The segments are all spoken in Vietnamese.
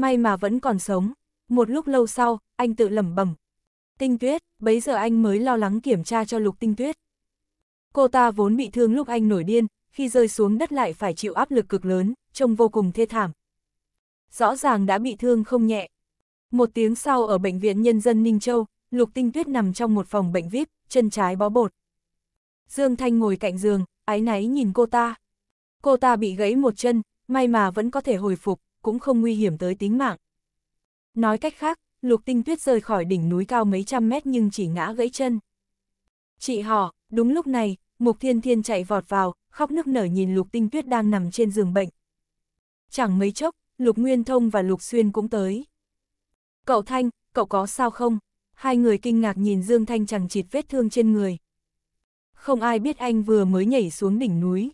may mà vẫn còn sống. Một lúc lâu sau, anh tự lẩm bẩm. Tinh tuyết, bấy giờ anh mới lo lắng kiểm tra cho lục tinh tuyết. Cô ta vốn bị thương lúc anh nổi điên, khi rơi xuống đất lại phải chịu áp lực cực lớn, trông vô cùng thê thảm. Rõ ràng đã bị thương không nhẹ. Một tiếng sau ở Bệnh viện Nhân dân Ninh Châu, Lục Tinh Tuyết nằm trong một phòng bệnh VIP, chân trái bó bột. Dương Thanh ngồi cạnh giường, ái náy nhìn cô ta. Cô ta bị gãy một chân, may mà vẫn có thể hồi phục cũng không nguy hiểm tới tính mạng. Nói cách khác, lục tinh tuyết rơi khỏi đỉnh núi cao mấy trăm mét nhưng chỉ ngã gãy chân. Chị họ, đúng lúc này, Mục Thiên Thiên chạy vọt vào, khóc nức nở nhìn lục tinh tuyết đang nằm trên giường bệnh. Chẳng mấy chốc, lục nguyên thông và lục xuyên cũng tới. Cậu Thanh, cậu có sao không? Hai người kinh ngạc nhìn Dương Thanh chẳng chịt vết thương trên người. Không ai biết anh vừa mới nhảy xuống đỉnh núi.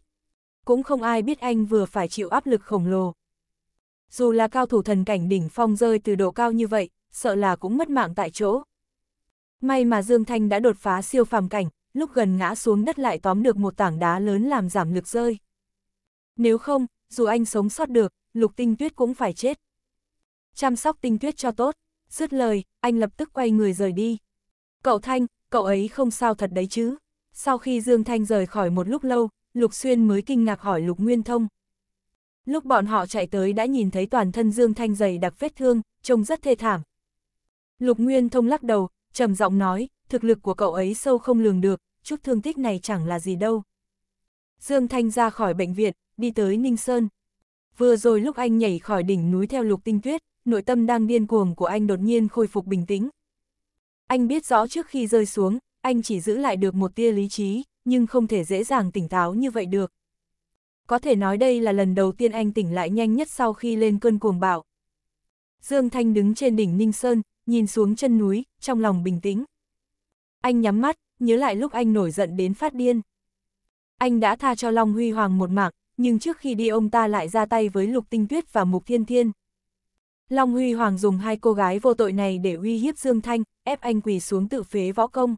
Cũng không ai biết anh vừa phải chịu áp lực khổng lồ dù là cao thủ thần cảnh đỉnh phong rơi từ độ cao như vậy, sợ là cũng mất mạng tại chỗ. May mà Dương Thanh đã đột phá siêu phàm cảnh, lúc gần ngã xuống đất lại tóm được một tảng đá lớn làm giảm lực rơi. Nếu không, dù anh sống sót được, lục tinh tuyết cũng phải chết. Chăm sóc tinh tuyết cho tốt, dứt lời, anh lập tức quay người rời đi. Cậu Thanh, cậu ấy không sao thật đấy chứ. Sau khi Dương Thanh rời khỏi một lúc lâu, Lục Xuyên mới kinh ngạc hỏi Lục Nguyên Thông. Lúc bọn họ chạy tới đã nhìn thấy toàn thân Dương Thanh dày đặc vết thương, trông rất thê thảm. Lục Nguyên thông lắc đầu, trầm giọng nói, thực lực của cậu ấy sâu không lường được, chút thương tích này chẳng là gì đâu. Dương Thanh ra khỏi bệnh viện, đi tới Ninh Sơn. Vừa rồi lúc anh nhảy khỏi đỉnh núi theo lục tinh tuyết, nội tâm đang điên cuồng của anh đột nhiên khôi phục bình tĩnh. Anh biết rõ trước khi rơi xuống, anh chỉ giữ lại được một tia lý trí, nhưng không thể dễ dàng tỉnh táo như vậy được có thể nói đây là lần đầu tiên anh tỉnh lại nhanh nhất sau khi lên cơn cuồng bạo. Dương Thanh đứng trên đỉnh Ninh Sơn, nhìn xuống chân núi, trong lòng bình tĩnh. Anh nhắm mắt, nhớ lại lúc anh nổi giận đến phát điên. Anh đã tha cho Long Huy Hoàng một mạng nhưng trước khi đi ông ta lại ra tay với Lục Tinh Tuyết và Mục Thiên Thiên. Long Huy Hoàng dùng hai cô gái vô tội này để uy hiếp Dương Thanh, ép anh quỳ xuống tự phế võ công.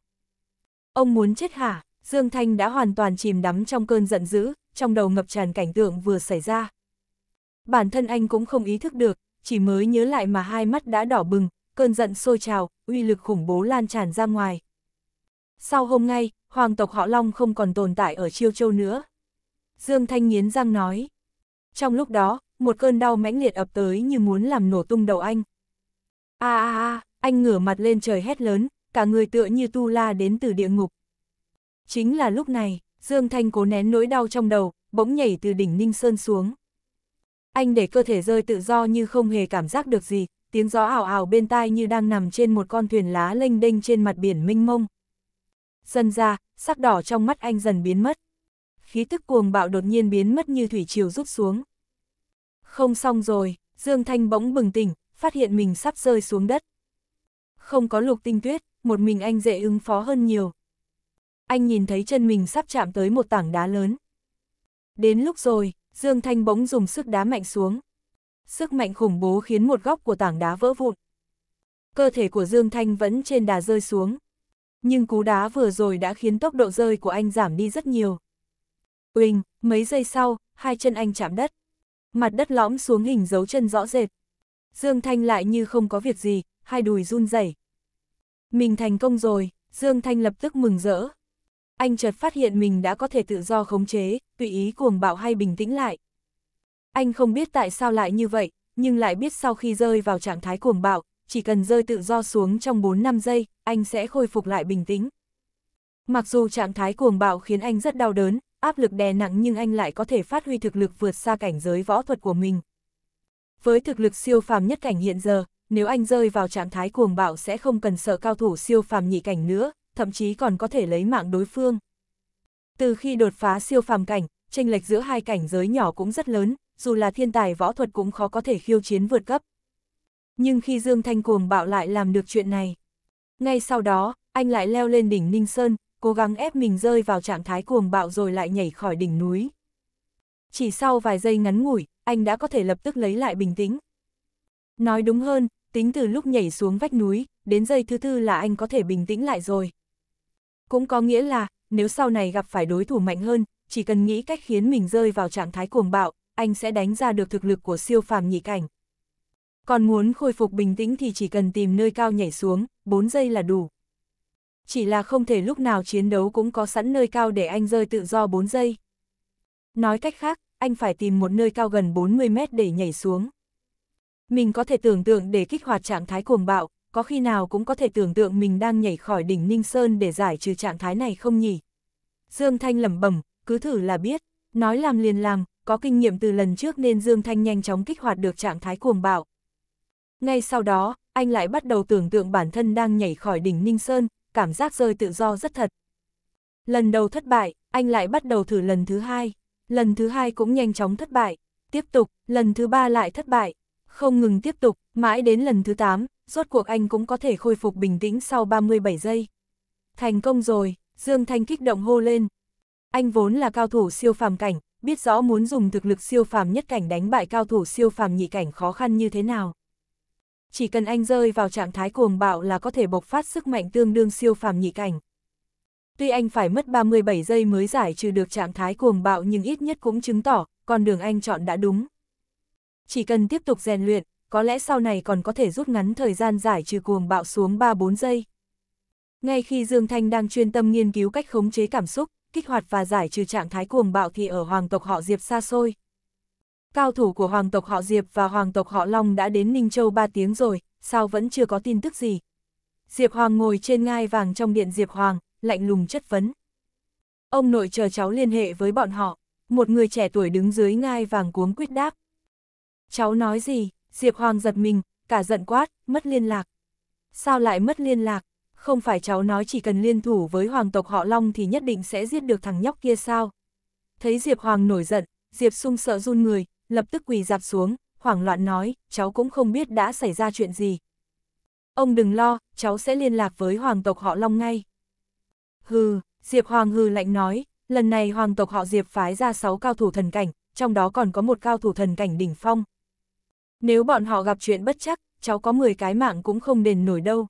Ông muốn chết hả? Dương Thanh đã hoàn toàn chìm đắm trong cơn giận dữ, trong đầu ngập tràn cảnh tượng vừa xảy ra. Bản thân anh cũng không ý thức được, chỉ mới nhớ lại mà hai mắt đã đỏ bừng, cơn giận sôi trào, uy lực khủng bố lan tràn ra ngoài. Sau hôm nay, hoàng tộc họ Long không còn tồn tại ở Chiêu Châu nữa. Dương Thanh nghiến răng nói. Trong lúc đó, một cơn đau mãnh liệt ập tới như muốn làm nổ tung đầu anh. a a a, anh ngửa mặt lên trời hét lớn, cả người tựa như tu la đến từ địa ngục. Chính là lúc này. Dương Thanh cố nén nỗi đau trong đầu, bỗng nhảy từ đỉnh Ninh Sơn xuống. Anh để cơ thể rơi tự do như không hề cảm giác được gì, tiếng gió ảo ảo bên tai như đang nằm trên một con thuyền lá lênh đênh trên mặt biển mênh mông. Dần ra, sắc đỏ trong mắt anh dần biến mất. Khí tức cuồng bạo đột nhiên biến mất như thủy chiều rút xuống. Không xong rồi, Dương Thanh bỗng bừng tỉnh, phát hiện mình sắp rơi xuống đất. Không có lục tinh tuyết, một mình anh dễ ứng phó hơn nhiều, anh nhìn thấy chân mình sắp chạm tới một tảng đá lớn. Đến lúc rồi, Dương Thanh bỗng dùng sức đá mạnh xuống. Sức mạnh khủng bố khiến một góc của tảng đá vỡ vụn. Cơ thể của Dương Thanh vẫn trên đà rơi xuống. Nhưng cú đá vừa rồi đã khiến tốc độ rơi của anh giảm đi rất nhiều. Uỳnh, mấy giây sau, hai chân anh chạm đất. Mặt đất lõm xuống hình dấu chân rõ rệt. Dương Thanh lại như không có việc gì, hai đùi run rẩy. Mình thành công rồi, Dương Thanh lập tức mừng rỡ, anh chợt phát hiện mình đã có thể tự do khống chế, tùy ý cuồng bạo hay bình tĩnh lại. Anh không biết tại sao lại như vậy, nhưng lại biết sau khi rơi vào trạng thái cuồng bạo, chỉ cần rơi tự do xuống trong 4-5 giây, anh sẽ khôi phục lại bình tĩnh. Mặc dù trạng thái cuồng bạo khiến anh rất đau đớn, áp lực đè nặng nhưng anh lại có thể phát huy thực lực vượt xa cảnh giới võ thuật của mình. Với thực lực siêu phàm nhất cảnh hiện giờ, nếu anh rơi vào trạng thái cuồng bạo sẽ không cần sợ cao thủ siêu phàm nhị cảnh nữa, thậm chí còn có thể lấy mạng đối phương. Từ khi đột phá siêu phàm cảnh, tranh lệch giữa hai cảnh giới nhỏ cũng rất lớn, dù là thiên tài võ thuật cũng khó có thể khiêu chiến vượt cấp. Nhưng khi Dương Thanh cuồng bạo lại làm được chuyện này. Ngay sau đó, anh lại leo lên đỉnh Ninh Sơn, cố gắng ép mình rơi vào trạng thái cuồng bạo rồi lại nhảy khỏi đỉnh núi. Chỉ sau vài giây ngắn ngủi, anh đã có thể lập tức lấy lại bình tĩnh. Nói đúng hơn, tính từ lúc nhảy xuống vách núi, đến giây thứ tư là anh có thể bình tĩnh lại rồi. Cũng có nghĩa là, nếu sau này gặp phải đối thủ mạnh hơn, chỉ cần nghĩ cách khiến mình rơi vào trạng thái cuồng bạo, anh sẽ đánh ra được thực lực của siêu phàm nhị cảnh. Còn muốn khôi phục bình tĩnh thì chỉ cần tìm nơi cao nhảy xuống, 4 giây là đủ. Chỉ là không thể lúc nào chiến đấu cũng có sẵn nơi cao để anh rơi tự do 4 giây. Nói cách khác, anh phải tìm một nơi cao gần 40 mét để nhảy xuống. Mình có thể tưởng tượng để kích hoạt trạng thái cuồng bạo, có khi nào cũng có thể tưởng tượng mình đang nhảy khỏi đỉnh Ninh Sơn để giải trừ trạng thái này không nhỉ? Dương Thanh lẩm bẩm, cứ thử là biết, nói làm liền làm, có kinh nghiệm từ lần trước nên Dương Thanh nhanh chóng kích hoạt được trạng thái cuồng bạo. Ngay sau đó, anh lại bắt đầu tưởng tượng bản thân đang nhảy khỏi đỉnh Ninh Sơn, cảm giác rơi tự do rất thật. Lần đầu thất bại, anh lại bắt đầu thử lần thứ hai, lần thứ hai cũng nhanh chóng thất bại, tiếp tục, lần thứ ba lại thất bại, không ngừng tiếp tục, mãi đến lần thứ tám, rốt cuộc anh cũng có thể khôi phục bình tĩnh sau 37 giây. Thành công rồi, Dương Thanh kích động hô lên. Anh vốn là cao thủ siêu phàm cảnh, biết rõ muốn dùng thực lực siêu phàm nhất cảnh đánh bại cao thủ siêu phàm nhị cảnh khó khăn như thế nào. Chỉ cần anh rơi vào trạng thái cuồng bạo là có thể bộc phát sức mạnh tương đương siêu phàm nhị cảnh. Tuy anh phải mất 37 giây mới giải trừ được trạng thái cuồng bạo nhưng ít nhất cũng chứng tỏ con đường anh chọn đã đúng. Chỉ cần tiếp tục rèn luyện, có lẽ sau này còn có thể rút ngắn thời gian giải trừ cuồng bạo xuống 3-4 giây. Ngay khi Dương Thanh đang chuyên tâm nghiên cứu cách khống chế cảm xúc, kích hoạt và giải trừ trạng thái cuồng bạo thì ở hoàng tộc họ Diệp xa xôi. Cao thủ của hoàng tộc họ Diệp và hoàng tộc họ Long đã đến Ninh Châu 3 tiếng rồi, sao vẫn chưa có tin tức gì. Diệp Hoàng ngồi trên ngai vàng trong điện Diệp Hoàng, lạnh lùng chất vấn. Ông nội chờ cháu liên hệ với bọn họ, một người trẻ tuổi đứng dưới ngai vàng cuống quyết đáp. Cháu nói gì? Diệp Hoàng giật mình, cả giận quát, mất liên lạc. Sao lại mất liên lạc? Không phải cháu nói chỉ cần liên thủ với hoàng tộc họ Long thì nhất định sẽ giết được thằng nhóc kia sao? Thấy Diệp Hoàng nổi giận, Diệp sung sợ run người, lập tức quỳ dạp xuống, hoảng loạn nói, cháu cũng không biết đã xảy ra chuyện gì. Ông đừng lo, cháu sẽ liên lạc với hoàng tộc họ Long ngay. Hừ, Diệp Hoàng hừ lạnh nói, lần này hoàng tộc họ Diệp phái ra 6 cao thủ thần cảnh, trong đó còn có một cao thủ thần cảnh đỉnh phong, nếu bọn họ gặp chuyện bất chắc, cháu có 10 cái mạng cũng không đền nổi đâu.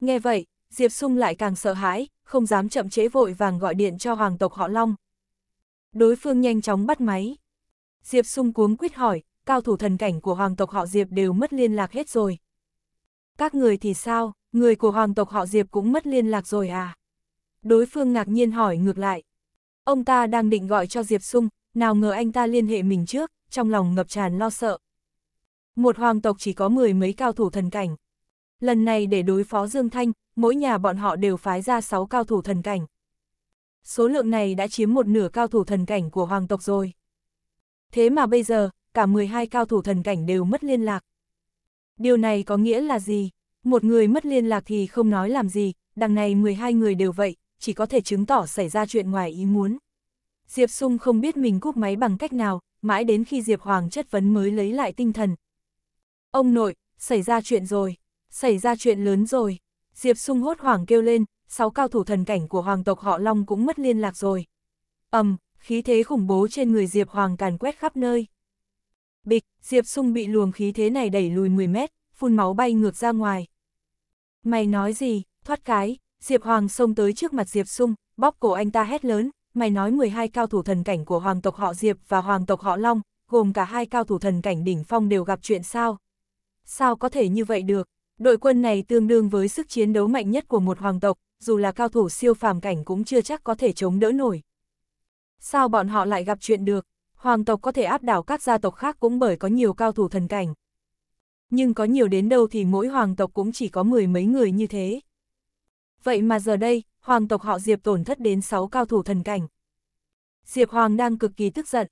Nghe vậy, Diệp Sung lại càng sợ hãi, không dám chậm chế vội vàng gọi điện cho hoàng tộc họ Long. Đối phương nhanh chóng bắt máy. Diệp Sung cuống quýt hỏi, cao thủ thần cảnh của hoàng tộc họ Diệp đều mất liên lạc hết rồi. Các người thì sao, người của hoàng tộc họ Diệp cũng mất liên lạc rồi à? Đối phương ngạc nhiên hỏi ngược lại. Ông ta đang định gọi cho Diệp Sung, nào ngờ anh ta liên hệ mình trước, trong lòng ngập tràn lo sợ. Một hoàng tộc chỉ có mười mấy cao thủ thần cảnh. Lần này để đối phó Dương Thanh, mỗi nhà bọn họ đều phái ra sáu cao thủ thần cảnh. Số lượng này đã chiếm một nửa cao thủ thần cảnh của hoàng tộc rồi. Thế mà bây giờ, cả 12 cao thủ thần cảnh đều mất liên lạc. Điều này có nghĩa là gì? Một người mất liên lạc thì không nói làm gì, đằng này 12 người đều vậy, chỉ có thể chứng tỏ xảy ra chuyện ngoài ý muốn. Diệp Sung không biết mình cúp máy bằng cách nào, mãi đến khi Diệp Hoàng chất vấn mới lấy lại tinh thần, Ông nội, xảy ra chuyện rồi, xảy ra chuyện lớn rồi. Diệp sung hốt hoảng kêu lên, sáu cao thủ thần cảnh của hoàng tộc họ Long cũng mất liên lạc rồi. ầm, khí thế khủng bố trên người Diệp Hoàng càn quét khắp nơi. Bịch, Diệp sung bị luồng khí thế này đẩy lùi 10 mét, phun máu bay ngược ra ngoài. Mày nói gì, thoát cái, Diệp Hoàng xông tới trước mặt Diệp sung, bóp cổ anh ta hét lớn, mày nói 12 cao thủ thần cảnh của hoàng tộc họ Diệp và hoàng tộc họ Long, gồm cả hai cao thủ thần cảnh đỉnh phong đều gặp chuyện sao. Sao có thể như vậy được? Đội quân này tương đương với sức chiến đấu mạnh nhất của một hoàng tộc, dù là cao thủ siêu phàm cảnh cũng chưa chắc có thể chống đỡ nổi. Sao bọn họ lại gặp chuyện được? Hoàng tộc có thể áp đảo các gia tộc khác cũng bởi có nhiều cao thủ thần cảnh. Nhưng có nhiều đến đâu thì mỗi hoàng tộc cũng chỉ có mười mấy người như thế. Vậy mà giờ đây, hoàng tộc họ Diệp tổn thất đến 6 cao thủ thần cảnh. Diệp Hoàng đang cực kỳ tức giận.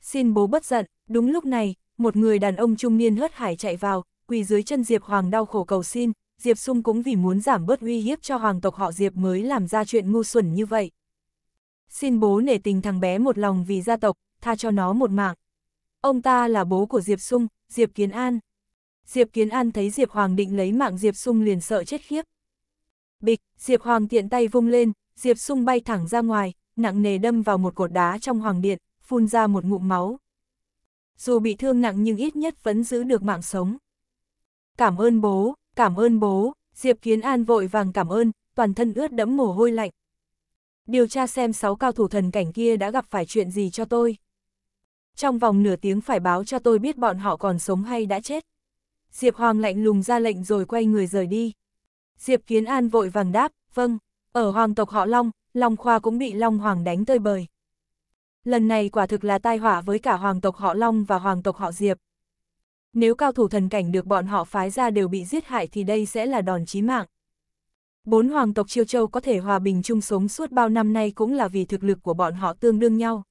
Xin bố bất giận, đúng lúc này, một người đàn ông trung niên hớt hải chạy vào, quỳ dưới chân Diệp Hoàng đau khổ cầu xin, Diệp Sung cũng vì muốn giảm bớt uy hiếp cho hoàng tộc họ Diệp mới làm ra chuyện ngu xuẩn như vậy. Xin bố nể tình thằng bé một lòng vì gia tộc, tha cho nó một mạng. Ông ta là bố của Diệp Sung, Diệp Kiến An. Diệp Kiến An thấy Diệp Hoàng định lấy mạng Diệp Sung liền sợ chết khiếp. Bịch, Diệp Hoàng tiện tay vung lên, Diệp Sung bay thẳng ra ngoài, nặng nề đâm vào một cột đá trong hoàng điện, phun ra một ngụm máu dù bị thương nặng nhưng ít nhất vẫn giữ được mạng sống. Cảm ơn bố, cảm ơn bố, Diệp Kiến An vội vàng cảm ơn, toàn thân ướt đẫm mồ hôi lạnh. Điều tra xem sáu cao thủ thần cảnh kia đã gặp phải chuyện gì cho tôi. Trong vòng nửa tiếng phải báo cho tôi biết bọn họ còn sống hay đã chết. Diệp Hoàng lạnh lùng ra lệnh rồi quay người rời đi. Diệp Kiến An vội vàng đáp, vâng, ở hoàng tộc họ Long, Long Khoa cũng bị Long Hoàng đánh tơi bời. Lần này quả thực là tai họa với cả hoàng tộc họ Long và hoàng tộc họ Diệp. Nếu cao thủ thần cảnh được bọn họ phái ra đều bị giết hại thì đây sẽ là đòn chí mạng. Bốn hoàng tộc Chiêu Châu có thể hòa bình chung sống suốt bao năm nay cũng là vì thực lực của bọn họ tương đương nhau.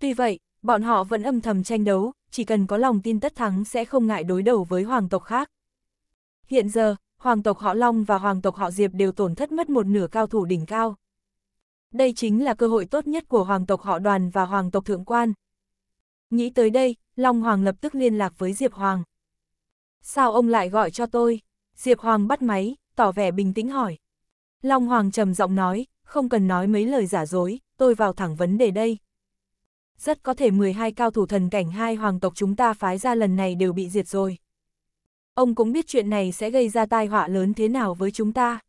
Tuy vậy, bọn họ vẫn âm thầm tranh đấu, chỉ cần có lòng tin tất thắng sẽ không ngại đối đầu với hoàng tộc khác. Hiện giờ, hoàng tộc họ Long và hoàng tộc họ Diệp đều tổn thất mất một nửa cao thủ đỉnh cao. Đây chính là cơ hội tốt nhất của hoàng tộc họ đoàn và hoàng tộc thượng quan. Nghĩ tới đây, Long Hoàng lập tức liên lạc với Diệp Hoàng. Sao ông lại gọi cho tôi? Diệp Hoàng bắt máy, tỏ vẻ bình tĩnh hỏi. Long Hoàng trầm giọng nói, không cần nói mấy lời giả dối, tôi vào thẳng vấn đề đây. Rất có thể 12 cao thủ thần cảnh hai hoàng tộc chúng ta phái ra lần này đều bị diệt rồi. Ông cũng biết chuyện này sẽ gây ra tai họa lớn thế nào với chúng ta.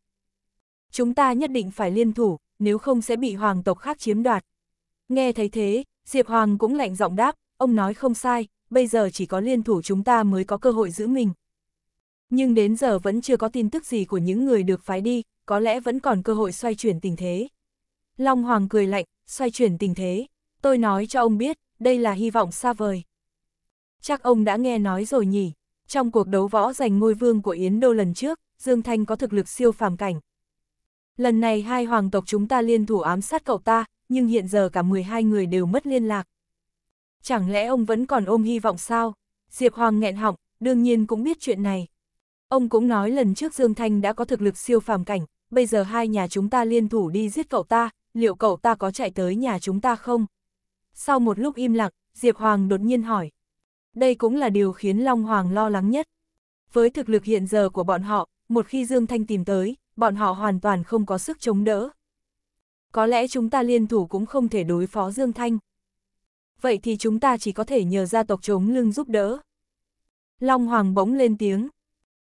Chúng ta nhất định phải liên thủ, nếu không sẽ bị hoàng tộc khác chiếm đoạt. Nghe thấy thế, Diệp Hoàng cũng lạnh giọng đáp, ông nói không sai, bây giờ chỉ có liên thủ chúng ta mới có cơ hội giữ mình. Nhưng đến giờ vẫn chưa có tin tức gì của những người được phái đi, có lẽ vẫn còn cơ hội xoay chuyển tình thế. Long Hoàng cười lạnh, xoay chuyển tình thế. Tôi nói cho ông biết, đây là hy vọng xa vời. Chắc ông đã nghe nói rồi nhỉ, trong cuộc đấu võ giành ngôi vương của Yến Đô lần trước, Dương Thanh có thực lực siêu phàm cảnh, lần này hai hoàng tộc chúng ta liên thủ ám sát cậu ta, nhưng hiện giờ cả 12 người đều mất liên lạc. Chẳng lẽ ông vẫn còn ôm hy vọng sao? Diệp Hoàng nghẹn họng, đương nhiên cũng biết chuyện này. Ông cũng nói lần trước Dương Thanh đã có thực lực siêu phàm cảnh, bây giờ hai nhà chúng ta liên thủ đi giết cậu ta, liệu cậu ta có chạy tới nhà chúng ta không? Sau một lúc im lặng, Diệp Hoàng đột nhiên hỏi. Đây cũng là điều khiến Long Hoàng lo lắng nhất. Với thực lực hiện giờ của bọn họ, một khi Dương Thanh tìm tới, bọn họ hoàn toàn không có sức chống đỡ. Có lẽ chúng ta liên thủ cũng không thể đối phó Dương Thanh. Vậy thì chúng ta chỉ có thể nhờ gia tộc chống lưng giúp đỡ. Long Hoàng bỗng lên tiếng.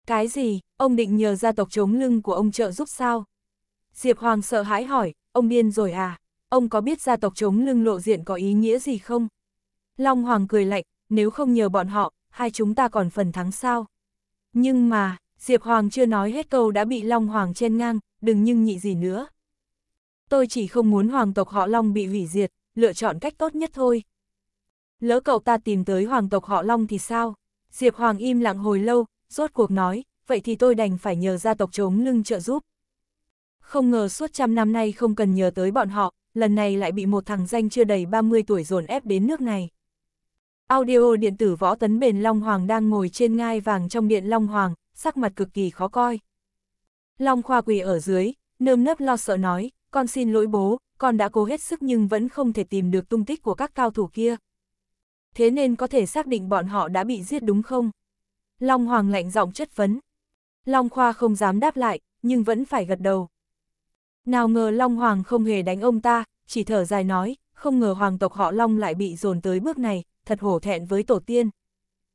Cái gì, ông định nhờ gia tộc chống lưng của ông trợ giúp sao? Diệp Hoàng sợ hãi hỏi, ông điên rồi à? Ông có biết gia tộc chống lưng lộ diện có ý nghĩa gì không? Long Hoàng cười lạnh, nếu không nhờ bọn họ, hai chúng ta còn phần thắng sao? Nhưng mà, Diệp Hoàng chưa nói hết câu đã bị Long Hoàng chen ngang, đừng nhưng nhị gì nữa. Tôi chỉ không muốn hoàng tộc họ Long bị hủy diệt, lựa chọn cách tốt nhất thôi. Lỡ cậu ta tìm tới hoàng tộc họ Long thì sao? Diệp Hoàng im lặng hồi lâu, rốt cuộc nói, vậy thì tôi đành phải nhờ gia tộc chống lưng trợ giúp. Không ngờ suốt trăm năm nay không cần nhờ tới bọn họ, lần này lại bị một thằng danh chưa đầy 30 tuổi dồn ép đến nước này. Audio điện tử võ tấn bền Long Hoàng đang ngồi trên ngai vàng trong điện Long Hoàng, sắc mặt cực kỳ khó coi. Long Khoa quỳ ở dưới, nơm nớp lo sợ nói, con xin lỗi bố, con đã cố hết sức nhưng vẫn không thể tìm được tung tích của các cao thủ kia. Thế nên có thể xác định bọn họ đã bị giết đúng không? Long Hoàng lạnh giọng chất vấn. Long Khoa không dám đáp lại, nhưng vẫn phải gật đầu. Nào ngờ Long Hoàng không hề đánh ông ta, chỉ thở dài nói, không ngờ hoàng tộc họ Long lại bị dồn tới bước này, thật hổ thẹn với tổ tiên.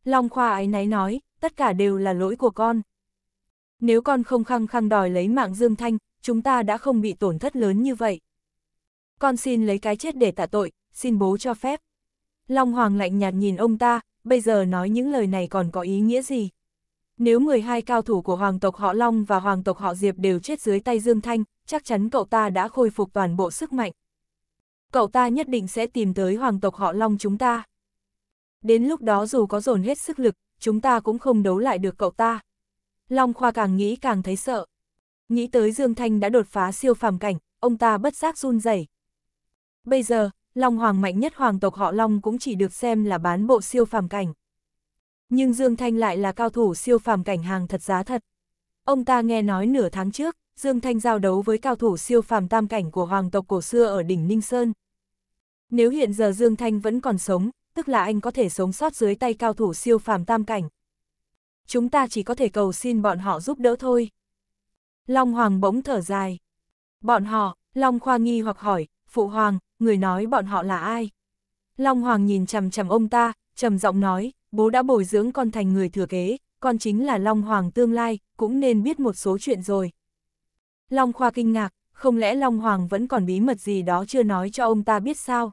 Long Khoa ái náy nói, tất cả đều là lỗi của con. Nếu con không khăng khăng đòi lấy mạng Dương Thanh, chúng ta đã không bị tổn thất lớn như vậy. Con xin lấy cái chết để tạ tội, xin bố cho phép. Long Hoàng lạnh nhạt nhìn ông ta, bây giờ nói những lời này còn có ý nghĩa gì? Nếu 12 cao thủ của Hoàng tộc họ Long và Hoàng tộc họ Diệp đều chết dưới tay Dương Thanh, chắc chắn cậu ta đã khôi phục toàn bộ sức mạnh. Cậu ta nhất định sẽ tìm tới Hoàng tộc họ Long chúng ta. Đến lúc đó dù có dồn hết sức lực, chúng ta cũng không đấu lại được cậu ta. Long Khoa càng nghĩ càng thấy sợ. Nghĩ tới Dương Thanh đã đột phá siêu phàm cảnh, ông ta bất giác run rẩy. Bây giờ, Long Hoàng mạnh nhất hoàng tộc họ Long cũng chỉ được xem là bán bộ siêu phàm cảnh. Nhưng Dương Thanh lại là cao thủ siêu phàm cảnh hàng thật giá thật. Ông ta nghe nói nửa tháng trước, Dương Thanh giao đấu với cao thủ siêu phàm tam cảnh của hoàng tộc cổ xưa ở đỉnh Ninh Sơn. Nếu hiện giờ Dương Thanh vẫn còn sống, tức là anh có thể sống sót dưới tay cao thủ siêu phàm tam cảnh. Chúng ta chỉ có thể cầu xin bọn họ giúp đỡ thôi. Long Hoàng bỗng thở dài. Bọn họ, Long Khoa nghi hoặc hỏi, Phụ Hoàng, người nói bọn họ là ai? Long Hoàng nhìn chằm chằm ông ta, trầm giọng nói, bố đã bồi dưỡng con thành người thừa kế, con chính là Long Hoàng tương lai, cũng nên biết một số chuyện rồi. Long Khoa kinh ngạc, không lẽ Long Hoàng vẫn còn bí mật gì đó chưa nói cho ông ta biết sao?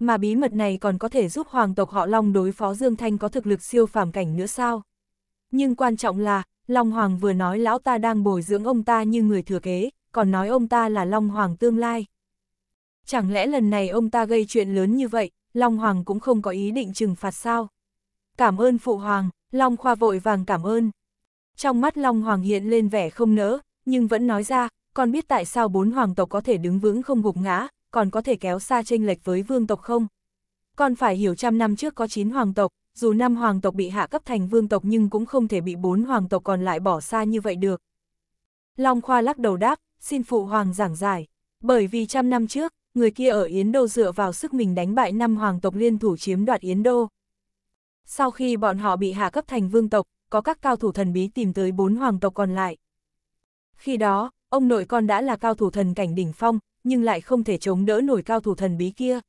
Mà bí mật này còn có thể giúp hoàng tộc họ Long đối phó Dương Thanh có thực lực siêu phàm cảnh nữa sao? Nhưng quan trọng là, Long Hoàng vừa nói lão ta đang bồi dưỡng ông ta như người thừa kế, còn nói ông ta là Long Hoàng tương lai. Chẳng lẽ lần này ông ta gây chuyện lớn như vậy, Long Hoàng cũng không có ý định trừng phạt sao? Cảm ơn Phụ Hoàng, Long Khoa vội vàng cảm ơn. Trong mắt Long Hoàng hiện lên vẻ không nỡ, nhưng vẫn nói ra, con biết tại sao bốn hoàng tộc có thể đứng vững không gục ngã, còn có thể kéo xa chênh lệch với vương tộc không? Còn phải hiểu trăm năm trước có 9 hoàng tộc, dù năm hoàng tộc bị hạ cấp thành vương tộc nhưng cũng không thể bị bốn hoàng tộc còn lại bỏ xa như vậy được. Long Khoa lắc đầu đáp, xin phụ hoàng giảng giải, bởi vì trăm năm trước, người kia ở Yến Đô dựa vào sức mình đánh bại năm hoàng tộc liên thủ chiếm đoạt Yến Đô. Sau khi bọn họ bị hạ cấp thành vương tộc, có các cao thủ thần bí tìm tới bốn hoàng tộc còn lại. Khi đó, ông nội con đã là cao thủ thần cảnh đỉnh phong, nhưng lại không thể chống đỡ nổi cao thủ thần bí kia.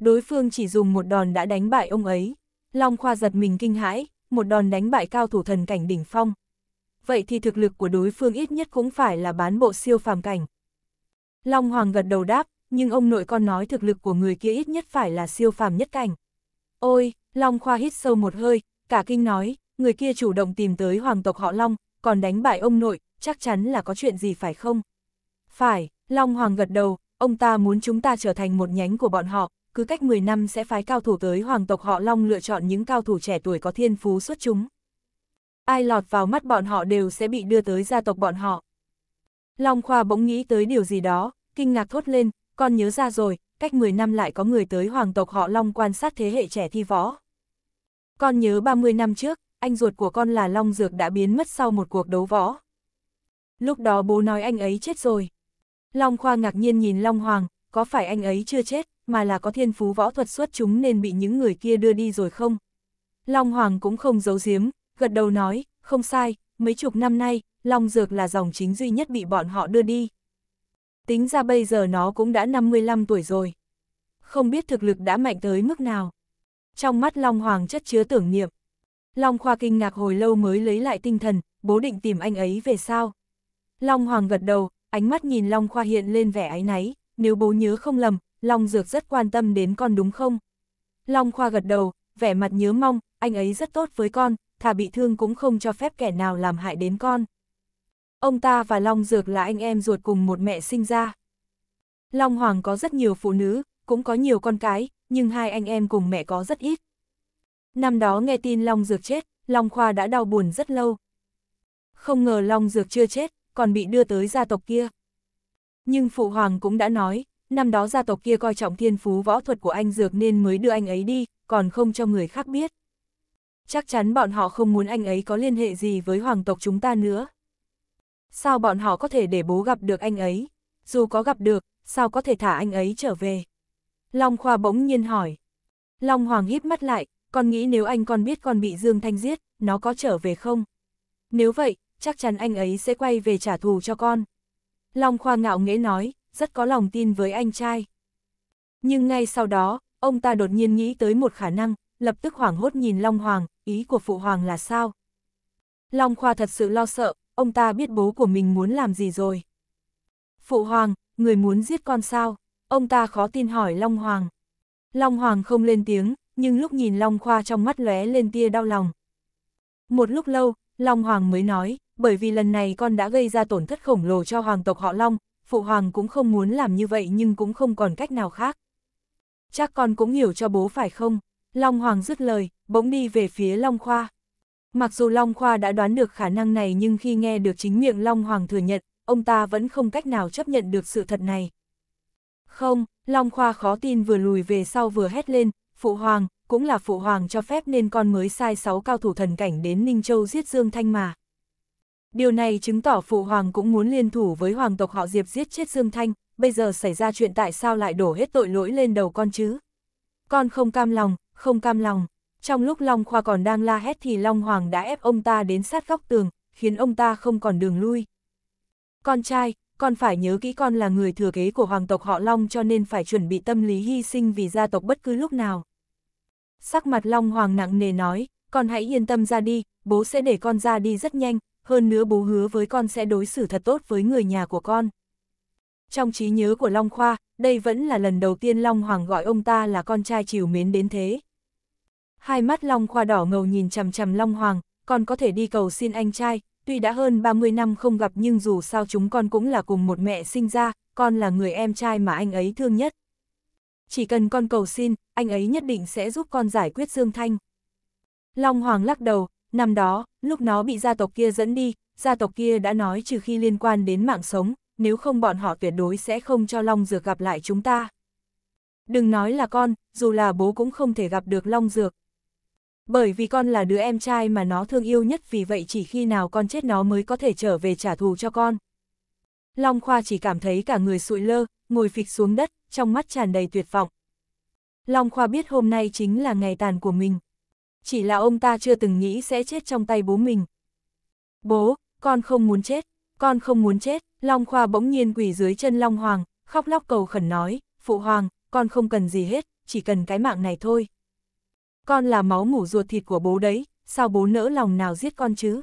Đối phương chỉ dùng một đòn đã đánh bại ông ấy. Long Khoa giật mình kinh hãi, một đòn đánh bại cao thủ thần cảnh đỉnh phong. Vậy thì thực lực của đối phương ít nhất cũng phải là bán bộ siêu phàm cảnh. Long Hoàng gật đầu đáp, nhưng ông nội con nói thực lực của người kia ít nhất phải là siêu phàm nhất cảnh. Ôi, Long Khoa hít sâu một hơi, cả kinh nói, người kia chủ động tìm tới hoàng tộc họ Long, còn đánh bại ông nội, chắc chắn là có chuyện gì phải không? Phải, Long Hoàng gật đầu, ông ta muốn chúng ta trở thành một nhánh của bọn họ, cứ cách 10 năm sẽ phái cao thủ tới hoàng tộc họ Long lựa chọn những cao thủ trẻ tuổi có thiên phú xuất chúng. Ai lọt vào mắt bọn họ đều sẽ bị đưa tới gia tộc bọn họ. Long Khoa bỗng nghĩ tới điều gì đó, kinh ngạc thốt lên, con nhớ ra rồi, cách 10 năm lại có người tới hoàng tộc họ Long quan sát thế hệ trẻ thi võ. Con nhớ 30 năm trước, anh ruột của con là Long Dược đã biến mất sau một cuộc đấu võ. Lúc đó bố nói anh ấy chết rồi. Long Khoa ngạc nhiên nhìn Long Hoàng, có phải anh ấy chưa chết, mà là có thiên phú võ thuật xuất chúng nên bị những người kia đưa đi rồi không? Long Hoàng cũng không giấu giếm, gật đầu nói, không sai, mấy chục năm nay, Long Dược là dòng chính duy nhất bị bọn họ đưa đi. Tính ra bây giờ nó cũng đã 55 tuổi rồi. Không biết thực lực đã mạnh tới mức nào. Trong mắt Long Hoàng chất chứa tưởng niệm. Long Khoa kinh ngạc hồi lâu mới lấy lại tinh thần, bố định tìm anh ấy về sao. Long Hoàng gật đầu, ánh mắt nhìn Long Khoa hiện lên vẻ áy náy, nếu bố nhớ không lầm, Long Dược rất quan tâm đến con đúng không? Long Khoa gật đầu, vẻ mặt nhớ mong, anh ấy rất tốt với con, thà bị thương cũng không cho phép kẻ nào làm hại đến con. Ông ta và Long Dược là anh em ruột cùng một mẹ sinh ra. Long Hoàng có rất nhiều phụ nữ, cũng có nhiều con cái, nhưng hai anh em cùng mẹ có rất ít. Năm đó nghe tin Long Dược chết, Long Khoa đã đau buồn rất lâu. Không ngờ Long Dược chưa chết, còn bị đưa tới gia tộc kia. Nhưng Phụ Hoàng cũng đã nói, năm đó gia tộc kia coi trọng thiên phú võ thuật của anh Dược nên mới đưa anh ấy đi, còn không cho người khác biết. Chắc chắn bọn họ không muốn anh ấy có liên hệ gì với hoàng tộc chúng ta nữa. Sao bọn họ có thể để bố gặp được anh ấy? Dù có gặp được, sao có thể thả anh ấy trở về? Long Khoa bỗng nhiên hỏi. Long Hoàng híp mắt lại, con nghĩ nếu anh con biết con bị Dương Thanh giết, nó có trở về không? Nếu vậy, chắc chắn anh ấy sẽ quay về trả thù cho con. Long Khoa ngạo nghễ nói, rất có lòng tin với anh trai. Nhưng ngay sau đó, ông ta đột nhiên nghĩ tới một khả năng, lập tức hoảng hốt nhìn Long Hoàng, ý của Phụ Hoàng là sao? Long Khoa thật sự lo sợ, ông ta biết bố của mình muốn làm gì rồi. Phụ Hoàng, người muốn giết con sao? Ông ta khó tin hỏi Long Hoàng. Long Hoàng không lên tiếng, nhưng lúc nhìn Long Khoa trong mắt lóe lên tia đau lòng. Một lúc lâu, Long Hoàng mới nói, bởi vì lần này con đã gây ra tổn thất khổng lồ cho hoàng tộc họ Long, phụ hoàng cũng không muốn làm như vậy nhưng cũng không còn cách nào khác. Chắc con cũng hiểu cho bố phải không? Long Hoàng dứt lời, bỗng đi về phía Long Khoa. Mặc dù Long Khoa đã đoán được khả năng này nhưng khi nghe được chính miệng Long Hoàng thừa nhận, ông ta vẫn không cách nào chấp nhận được sự thật này. Không, Long Khoa khó tin vừa lùi về sau vừa hét lên, Phụ Hoàng, cũng là Phụ Hoàng cho phép nên con mới sai sáu cao thủ thần cảnh đến Ninh Châu giết Dương Thanh mà. Điều này chứng tỏ phụ hoàng cũng muốn liên thủ với hoàng tộc họ Diệp giết chết Dương Thanh, bây giờ xảy ra chuyện tại sao lại đổ hết tội lỗi lên đầu con chứ? Con không cam lòng, không cam lòng. Trong lúc Long Khoa còn đang la hét thì Long Hoàng đã ép ông ta đến sát góc tường, khiến ông ta không còn đường lui. Con trai, con phải nhớ kỹ con là người thừa kế của hoàng tộc họ Long cho nên phải chuẩn bị tâm lý hy sinh vì gia tộc bất cứ lúc nào. Sắc mặt Long Hoàng nặng nề nói, con hãy yên tâm ra đi, bố sẽ để con ra đi rất nhanh, hơn nữa bố hứa với con sẽ đối xử thật tốt với người nhà của con. Trong trí nhớ của Long Khoa, đây vẫn là lần đầu tiên Long Hoàng gọi ông ta là con trai chiều mến đến thế. Hai mắt Long Khoa đỏ ngầu nhìn chằm chằm Long Hoàng, con có thể đi cầu xin anh trai, tuy đã hơn 30 năm không gặp nhưng dù sao chúng con cũng là cùng một mẹ sinh ra, con là người em trai mà anh ấy thương nhất. Chỉ cần con cầu xin, anh ấy nhất định sẽ giúp con giải quyết Dương Thanh. Long Hoàng lắc đầu, Năm đó, lúc nó bị gia tộc kia dẫn đi, gia tộc kia đã nói trừ khi liên quan đến mạng sống, nếu không bọn họ tuyệt đối sẽ không cho Long Dược gặp lại chúng ta. Đừng nói là con, dù là bố cũng không thể gặp được Long Dược. Bởi vì con là đứa em trai mà nó thương yêu nhất vì vậy chỉ khi nào con chết nó mới có thể trở về trả thù cho con. Long Khoa chỉ cảm thấy cả người sụi lơ, ngồi phịch xuống đất, trong mắt tràn đầy tuyệt vọng. Long Khoa biết hôm nay chính là ngày tàn của mình chỉ là ông ta chưa từng nghĩ sẽ chết trong tay bố mình. Bố, con không muốn chết, con không muốn chết, Long Khoa bỗng nhiên quỳ dưới chân Long Hoàng, khóc lóc cầu khẩn nói, Phụ Hoàng, con không cần gì hết, chỉ cần cái mạng này thôi. Con là máu mủ ruột thịt của bố đấy, sao bố nỡ lòng nào giết con chứ?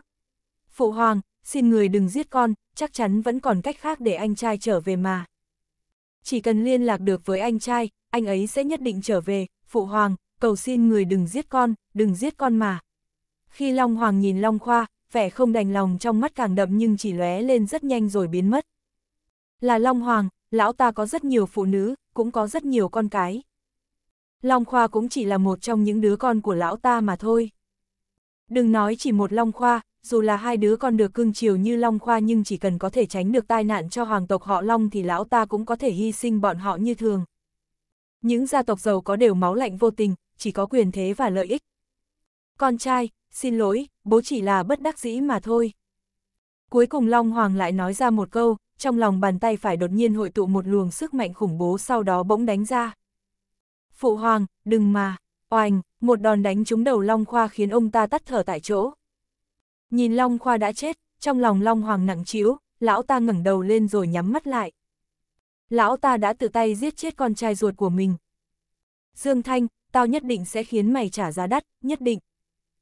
Phụ Hoàng, xin người đừng giết con, chắc chắn vẫn còn cách khác để anh trai trở về mà. Chỉ cần liên lạc được với anh trai, anh ấy sẽ nhất định trở về, Phụ Hoàng, cầu xin người đừng giết con, đừng giết con mà. Khi Long Hoàng nhìn Long Khoa, vẻ không đành lòng trong mắt càng đậm nhưng chỉ lóe lên rất nhanh rồi biến mất. Là Long Hoàng, lão ta có rất nhiều phụ nữ, cũng có rất nhiều con cái. Long Khoa cũng chỉ là một trong những đứa con của lão ta mà thôi. Đừng nói chỉ một Long Khoa, dù là hai đứa con được cưng chiều như Long Khoa nhưng chỉ cần có thể tránh được tai nạn cho hoàng tộc họ Long thì lão ta cũng có thể hy sinh bọn họ như thường. Những gia tộc giàu có đều máu lạnh vô tình, chỉ có quyền thế và lợi ích. Con trai, xin lỗi, bố chỉ là bất đắc dĩ mà thôi. Cuối cùng Long Hoàng lại nói ra một câu, trong lòng bàn tay phải đột nhiên hội tụ một luồng sức mạnh khủng bố sau đó bỗng đánh ra. Phụ Hoàng, đừng mà, oành, một đòn đánh trúng đầu Long Khoa khiến ông ta tắt thở tại chỗ. Nhìn Long Khoa đã chết, trong lòng Long Hoàng nặng trĩu, lão ta ngẩng đầu lên rồi nhắm mắt lại. Lão ta đã tự tay giết chết con trai ruột của mình. Dương Thanh, tao nhất định sẽ khiến mày trả giá đắt, nhất định.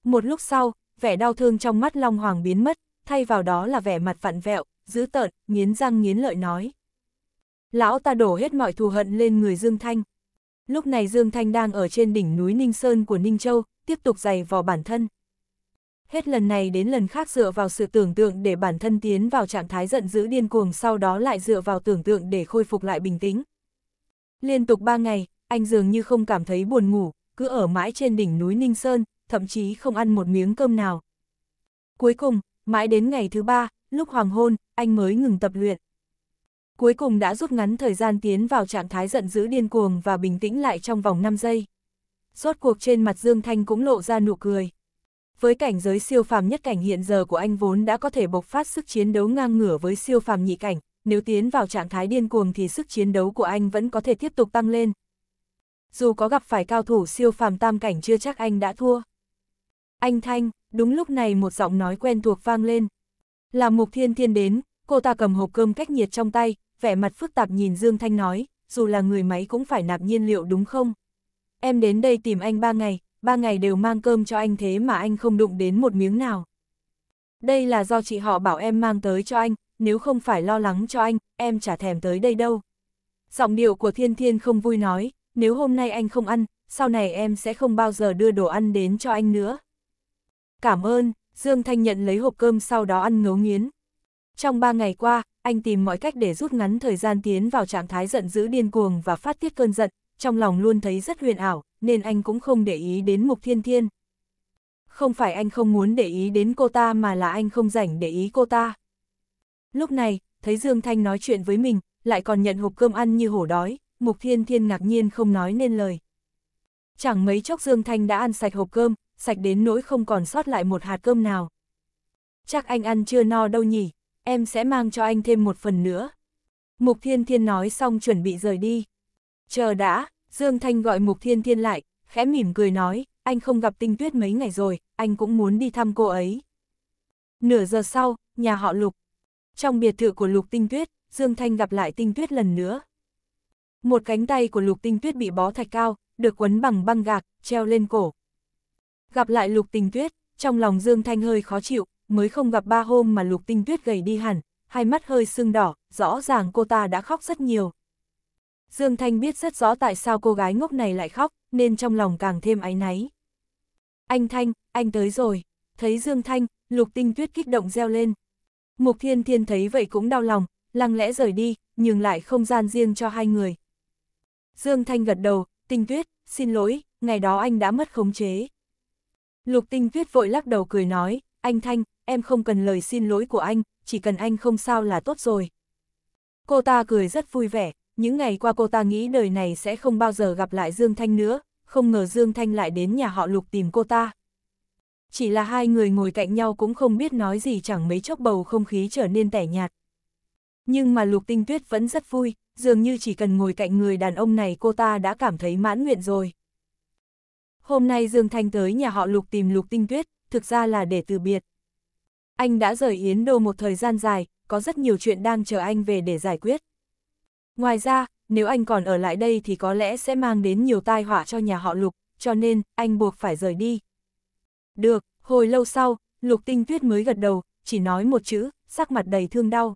Một lúc sau, vẻ đau thương trong mắt Long Hoàng biến mất, thay vào đó là vẻ mặt vặn vẹo, dữ tợn, nghiến răng nghiến lợi nói. Lão ta đổ hết mọi thù hận lên người Dương Thanh. Lúc này Dương Thanh đang ở trên đỉnh núi Ninh Sơn của Ninh Châu, tiếp tục dày vò bản thân. Hết lần này đến lần khác dựa vào sự tưởng tượng để bản thân tiến vào trạng thái giận dữ điên cuồng sau đó lại dựa vào tưởng tượng để khôi phục lại bình tĩnh. Liên tục 3 ngày, anh dường như không cảm thấy buồn ngủ, cứ ở mãi trên đỉnh núi Ninh Sơn, thậm chí không ăn một miếng cơm nào. Cuối cùng, mãi đến ngày thứ ba, lúc hoàng hôn, anh mới ngừng tập luyện. Cuối cùng đã rút ngắn thời gian tiến vào trạng thái giận dữ điên cuồng và bình tĩnh lại trong vòng 5 giây. Rốt cuộc trên mặt Dương Thanh cũng lộ ra nụ cười. Với cảnh giới siêu phàm nhất cảnh hiện giờ của anh vốn đã có thể bộc phát sức chiến đấu ngang ngửa với siêu phàm nhị cảnh, nếu tiến vào trạng thái điên cuồng thì sức chiến đấu của anh vẫn có thể tiếp tục tăng lên dù có gặp phải cao thủ siêu phàm tam cảnh chưa chắc anh đã thua. Anh Thanh, đúng lúc này một giọng nói quen thuộc vang lên. Là Mục Thiên Thiên đến, cô ta cầm hộp cơm cách nhiệt trong tay, vẻ mặt phức tạp nhìn Dương Thanh nói, dù là người máy cũng phải nạp nhiên liệu đúng không? Em đến đây tìm anh ba ngày, ba ngày đều mang cơm cho anh thế mà anh không đụng đến một miếng nào. Đây là do chị họ bảo em mang tới cho anh, nếu không phải lo lắng cho anh, em chả thèm tới đây đâu. Giọng điệu của Thiên Thiên không vui nói, nếu hôm nay anh không ăn, sau này em sẽ không bao giờ đưa đồ ăn đến cho anh nữa. Cảm ơn, Dương Thanh nhận lấy hộp cơm sau đó ăn ngấu nghiến. Trong ba ngày qua, anh tìm mọi cách để rút ngắn thời gian tiến vào trạng thái giận dữ điên cuồng và phát tiết cơn giận, trong lòng luôn thấy rất huyền ảo, nên anh cũng không để ý đến Mục Thiên Thiên. Không phải anh không muốn để ý đến cô ta mà là anh không rảnh để ý cô ta. Lúc này, thấy Dương Thanh nói chuyện với mình, lại còn nhận hộp cơm ăn như hổ đói, Mục Thiên Thiên ngạc nhiên không nói nên lời. Chẳng mấy chốc Dương Thanh đã ăn sạch hộp cơm, sạch đến nỗi không còn sót lại một hạt cơm nào. Chắc anh ăn chưa no đâu nhỉ, em sẽ mang cho anh thêm một phần nữa. Mục Thiên Thiên nói xong chuẩn bị rời đi. Chờ đã, Dương Thanh gọi Mục Thiên Thiên lại, khẽ mỉm cười nói, anh không gặp tinh tuyết mấy ngày rồi, anh cũng muốn đi thăm cô ấy. Nửa giờ sau, nhà họ Lục. Trong biệt thự của Lục Tinh Tuyết, Dương Thanh gặp lại Tinh Tuyết lần nữa một cánh tay của lục tinh tuyết bị bó thạch cao, được quấn bằng băng gạc, treo lên cổ. Gặp lại lục tinh tuyết, trong lòng Dương Thanh hơi khó chịu, mới không gặp ba hôm mà lục tinh tuyết gầy đi hẳn, hai mắt hơi sưng đỏ, rõ ràng cô ta đã khóc rất nhiều. Dương Thanh biết rất rõ tại sao cô gái ngốc này lại khóc, nên trong lòng càng thêm áy náy. Anh Thanh, anh tới rồi. Thấy Dương Thanh, lục tinh tuyết kích động reo lên. Mục Thiên Thiên thấy vậy cũng đau lòng, lặng lẽ rời đi, nhưng lại không gian riêng cho hai người. Dương Thanh gật đầu, tinh tuyết, xin lỗi, ngày đó anh đã mất khống chế. Lục tinh tuyết vội lắc đầu cười nói, anh Thanh, em không cần lời xin lỗi của anh, chỉ cần anh không sao là tốt rồi. Cô ta cười rất vui vẻ, những ngày qua cô ta nghĩ đời này sẽ không bao giờ gặp lại Dương Thanh nữa, không ngờ Dương Thanh lại đến nhà họ Lục tìm cô ta. Chỉ là hai người ngồi cạnh nhau cũng không biết nói gì chẳng mấy chốc bầu không khí trở nên tẻ nhạt. Nhưng mà Lục Tinh Tuyết vẫn rất vui, dường như chỉ cần ngồi cạnh người đàn ông này cô ta đã cảm thấy mãn nguyện rồi. Hôm nay Dương Thanh tới nhà họ Lục tìm Lục Tinh Tuyết, thực ra là để từ biệt. Anh đã rời Yến Đô một thời gian dài, có rất nhiều chuyện đang chờ anh về để giải quyết. Ngoài ra, nếu anh còn ở lại đây thì có lẽ sẽ mang đến nhiều tai họa cho nhà họ Lục, cho nên anh buộc phải rời đi. Được, hồi lâu sau, Lục Tinh Tuyết mới gật đầu, chỉ nói một chữ, sắc mặt đầy thương đau.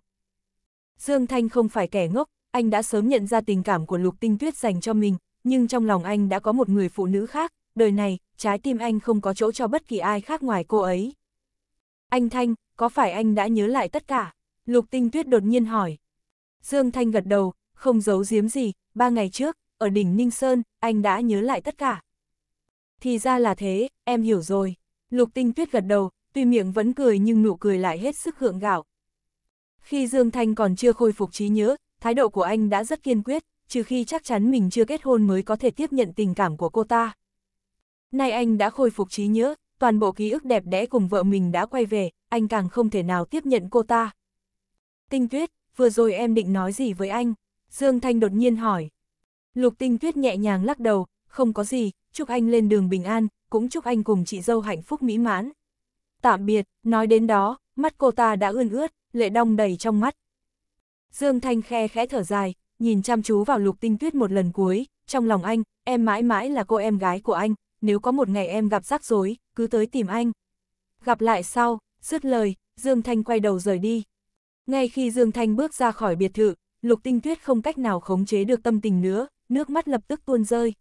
Dương Thanh không phải kẻ ngốc, anh đã sớm nhận ra tình cảm của Lục Tinh Tuyết dành cho mình, nhưng trong lòng anh đã có một người phụ nữ khác, đời này, trái tim anh không có chỗ cho bất kỳ ai khác ngoài cô ấy. Anh Thanh, có phải anh đã nhớ lại tất cả? Lục Tinh Tuyết đột nhiên hỏi. Dương Thanh gật đầu, không giấu giếm gì, ba ngày trước, ở đỉnh Ninh Sơn, anh đã nhớ lại tất cả. Thì ra là thế, em hiểu rồi. Lục Tinh Tuyết gật đầu, tuy miệng vẫn cười nhưng nụ cười lại hết sức hượng gạo, khi Dương Thanh còn chưa khôi phục trí nhớ, thái độ của anh đã rất kiên quyết, trừ khi chắc chắn mình chưa kết hôn mới có thể tiếp nhận tình cảm của cô ta. Nay anh đã khôi phục trí nhớ, toàn bộ ký ức đẹp đẽ cùng vợ mình đã quay về, anh càng không thể nào tiếp nhận cô ta. Tinh Tuyết, vừa rồi em định nói gì với anh? Dương Thanh đột nhiên hỏi. Lục Tinh Tuyết nhẹ nhàng lắc đầu, không có gì, chúc anh lên đường bình an, cũng chúc anh cùng chị dâu hạnh phúc mỹ mãn. Tạm biệt, nói đến đó, mắt cô ta đã ươn ướt, lệ đong đầy trong mắt. Dương Thanh khe khẽ thở dài, nhìn chăm chú vào lục tinh tuyết một lần cuối, trong lòng anh, em mãi mãi là cô em gái của anh, nếu có một ngày em gặp rắc rối, cứ tới tìm anh. Gặp lại sau, dứt lời, Dương Thanh quay đầu rời đi. Ngay khi Dương Thanh bước ra khỏi biệt thự, lục tinh tuyết không cách nào khống chế được tâm tình nữa, nước mắt lập tức tuôn rơi.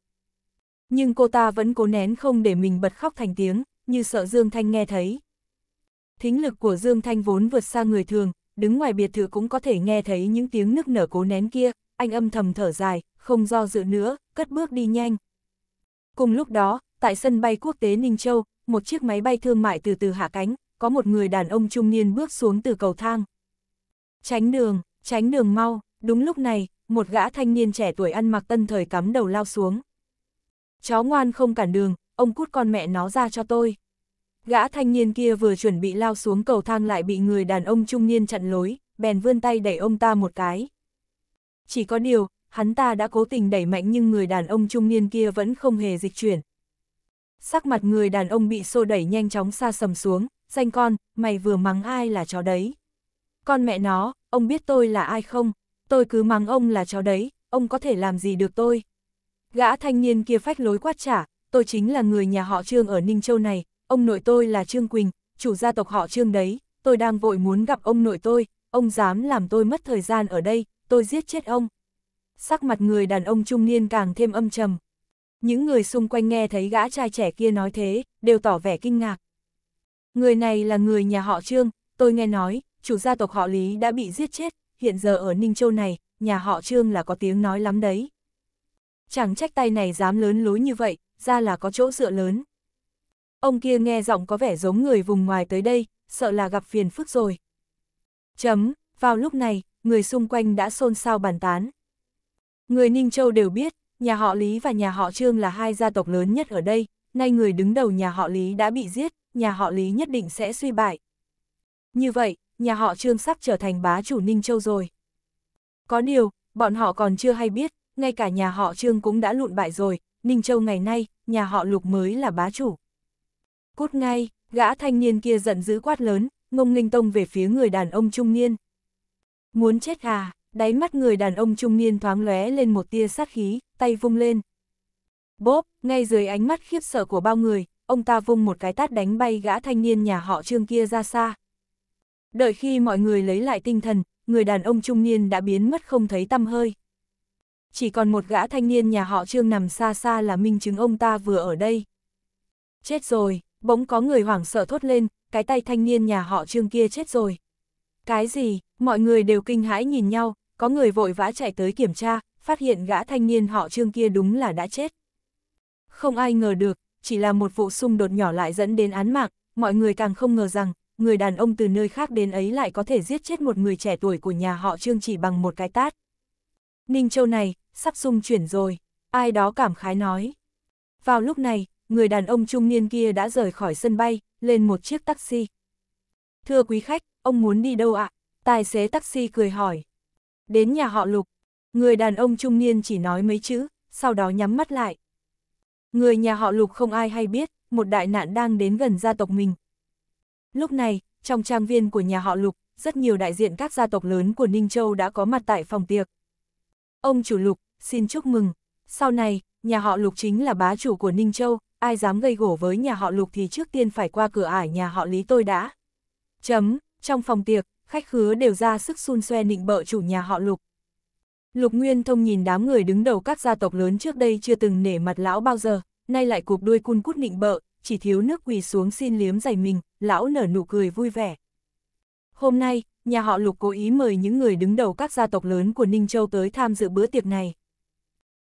Nhưng cô ta vẫn cố nén không để mình bật khóc thành tiếng, như sợ Dương Thanh nghe thấy. Thính lực của Dương Thanh vốn vượt xa người thường, đứng ngoài biệt thự cũng có thể nghe thấy những tiếng nức nở cố nén kia, anh âm thầm thở dài, không do dự nữa, cất bước đi nhanh. Cùng lúc đó, tại sân bay quốc tế Ninh Châu, một chiếc máy bay thương mại từ từ hạ cánh, có một người đàn ông trung niên bước xuống từ cầu thang. Tránh đường, tránh đường mau, đúng lúc này, một gã thanh niên trẻ tuổi ăn mặc tân thời cắm đầu lao xuống. Chó ngoan không cản đường, ông cút con mẹ nó ra cho tôi. Gã thanh niên kia vừa chuẩn bị lao xuống cầu thang lại bị người đàn ông trung niên chặn lối, bèn vươn tay đẩy ông ta một cái. Chỉ có điều, hắn ta đã cố tình đẩy mạnh nhưng người đàn ông trung niên kia vẫn không hề dịch chuyển. Sắc mặt người đàn ông bị xô đẩy nhanh chóng xa sầm xuống, danh con, mày vừa mắng ai là chó đấy. Con mẹ nó, ông biết tôi là ai không? Tôi cứ mắng ông là chó đấy, ông có thể làm gì được tôi? Gã thanh niên kia phách lối quát trả, tôi chính là người nhà họ trương ở Ninh Châu này, ông nội tôi là Trương Quỳnh, chủ gia tộc họ Trương đấy, tôi đang vội muốn gặp ông nội tôi, ông dám làm tôi mất thời gian ở đây, tôi giết chết ông. Sắc mặt người đàn ông trung niên càng thêm âm trầm. Những người xung quanh nghe thấy gã trai trẻ kia nói thế, đều tỏ vẻ kinh ngạc. Người này là người nhà họ Trương, tôi nghe nói, chủ gia tộc họ Lý đã bị giết chết, hiện giờ ở Ninh Châu này, nhà họ Trương là có tiếng nói lắm đấy. Chẳng trách tay này dám lớn lối như vậy, ra là có chỗ dựa lớn ông kia nghe giọng có vẻ giống người vùng ngoài tới đây, sợ là gặp phiền phức rồi. Chấm, vào lúc này, người xung quanh đã xôn xao bàn tán. Người Ninh Châu đều biết, nhà họ Lý và nhà họ Trương là hai gia tộc lớn nhất ở đây, nay người đứng đầu nhà họ Lý đã bị giết, nhà họ Lý nhất định sẽ suy bại. Như vậy, nhà họ Trương sắp trở thành bá chủ Ninh Châu rồi. Có điều, bọn họ còn chưa hay biết, ngay cả nhà họ Trương cũng đã lụn bại rồi, Ninh Châu ngày nay, nhà họ Lục mới là bá chủ. Cút ngay, gã thanh niên kia giận dữ quát lớn, ngông nghênh tông về phía người đàn ông trung niên. Muốn chết à, đáy mắt người đàn ông trung niên thoáng lóe lên một tia sát khí, tay vung lên. Bốp, ngay dưới ánh mắt khiếp sợ của bao người, ông ta vung một cái tát đánh bay gã thanh niên nhà họ trương kia ra xa. Đợi khi mọi người lấy lại tinh thần, người đàn ông trung niên đã biến mất không thấy tăm hơi. Chỉ còn một gã thanh niên nhà họ trương nằm xa xa là minh chứng ông ta vừa ở đây. Chết rồi, Bỗng có người hoảng sợ thốt lên, cái tay thanh niên nhà họ trương kia chết rồi. Cái gì, mọi người đều kinh hãi nhìn nhau, có người vội vã chạy tới kiểm tra, phát hiện gã thanh niên họ trương kia đúng là đã chết. Không ai ngờ được, chỉ là một vụ xung đột nhỏ lại dẫn đến án mạng, mọi người càng không ngờ rằng, người đàn ông từ nơi khác đến ấy lại có thể giết chết một người trẻ tuổi của nhà họ trương chỉ bằng một cái tát. Ninh Châu này, sắp xung chuyển rồi, ai đó cảm khái nói. Vào lúc này, người đàn ông trung niên kia đã rời khỏi sân bay, lên một chiếc taxi. Thưa quý khách, ông muốn đi đâu ạ? À? Tài xế taxi cười hỏi. Đến nhà họ Lục. Người đàn ông trung niên chỉ nói mấy chữ, sau đó nhắm mắt lại. Người nhà họ Lục không ai hay biết, một đại nạn đang đến gần gia tộc mình. Lúc này, trong trang viên của nhà họ Lục, rất nhiều đại diện các gia tộc lớn của Ninh Châu đã có mặt tại phòng tiệc. Ông chủ Lục, xin chúc mừng. Sau này, nhà họ Lục chính là bá chủ của Ninh Châu, ai dám gây gổ với nhà họ Lục thì trước tiên phải qua cửa ải nhà họ Lý tôi đã. Chấm, trong phòng tiệc, khách khứa đều ra sức xun xoe nịnh bợ chủ nhà họ Lục. Lục Nguyên Thông nhìn đám người đứng đầu các gia tộc lớn trước đây chưa từng nể mặt lão bao giờ, nay lại cụp đuôi cun cút nịnh bợ, chỉ thiếu nước quỳ xuống xin liếm giày mình, lão nở nụ cười vui vẻ. Hôm nay, nhà họ Lục cố ý mời những người đứng đầu các gia tộc lớn của Ninh Châu tới tham dự bữa tiệc này.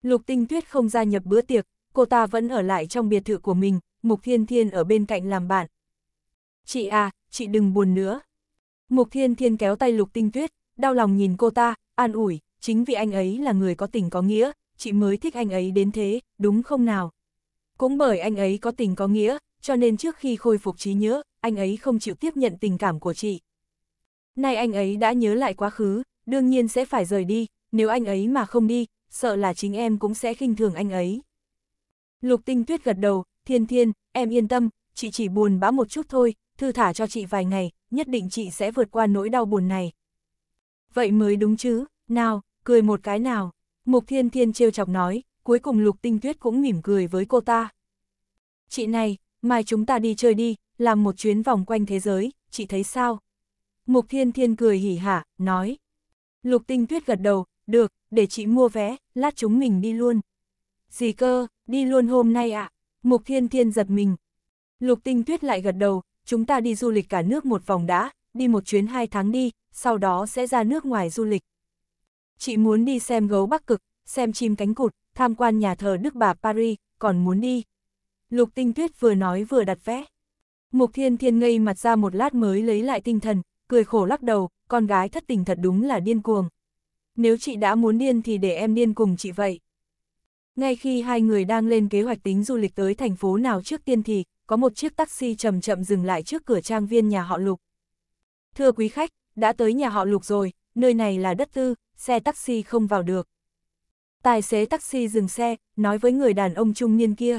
Lục Tinh Tuyết không gia nhập bữa tiệc, cô ta vẫn ở lại trong biệt thự của mình, Mục Thiên Thiên ở bên cạnh làm bạn. Chị à, chị đừng buồn nữa. Mục Thiên Thiên kéo tay Lục Tinh Tuyết, đau lòng nhìn cô ta, an ủi, chính vì anh ấy là người có tình có nghĩa, chị mới thích anh ấy đến thế, đúng không nào? Cũng bởi anh ấy có tình có nghĩa, cho nên trước khi khôi phục trí nhớ, anh ấy không chịu tiếp nhận tình cảm của chị. Nay anh ấy đã nhớ lại quá khứ, đương nhiên sẽ phải rời đi, nếu anh ấy mà không đi, sợ là chính em cũng sẽ khinh thường anh ấy. Lục tinh tuyết gật đầu, thiên thiên, em yên tâm, chị chỉ buồn bã một chút thôi, thư thả cho chị vài ngày, nhất định chị sẽ vượt qua nỗi đau buồn này. Vậy mới đúng chứ, nào, cười một cái nào. Mục thiên thiên trêu chọc nói, cuối cùng lục tinh tuyết cũng mỉm cười với cô ta. Chị này, mai chúng ta đi chơi đi, làm một chuyến vòng quanh thế giới, chị thấy sao? Mục thiên thiên cười hỉ hả, nói. Lục tinh tuyết gật đầu, được, để chị mua vé, lát chúng mình đi luôn. Gì cơ, đi luôn hôm nay ạ, à? Mục Thiên Thiên giật mình. Lục Tinh Tuyết lại gật đầu, chúng ta đi du lịch cả nước một vòng đã, đi một chuyến hai tháng đi, sau đó sẽ ra nước ngoài du lịch. Chị muốn đi xem gấu bắc cực, xem chim cánh cụt, tham quan nhà thờ Đức Bà Paris, còn muốn đi. Lục Tinh Tuyết vừa nói vừa đặt vé. Mục Thiên Thiên ngây mặt ra một lát mới lấy lại tinh thần, cười khổ lắc đầu, con gái thất tình thật đúng là điên cuồng. Nếu chị đã muốn điên thì để em điên cùng chị vậy. Ngay khi hai người đang lên kế hoạch tính du lịch tới thành phố nào trước tiên thì, có một chiếc taxi chậm chậm dừng lại trước cửa trang viên nhà họ Lục. Thưa quý khách, đã tới nhà họ Lục rồi, nơi này là đất tư, xe taxi không vào được. Tài xế taxi dừng xe, nói với người đàn ông trung niên kia.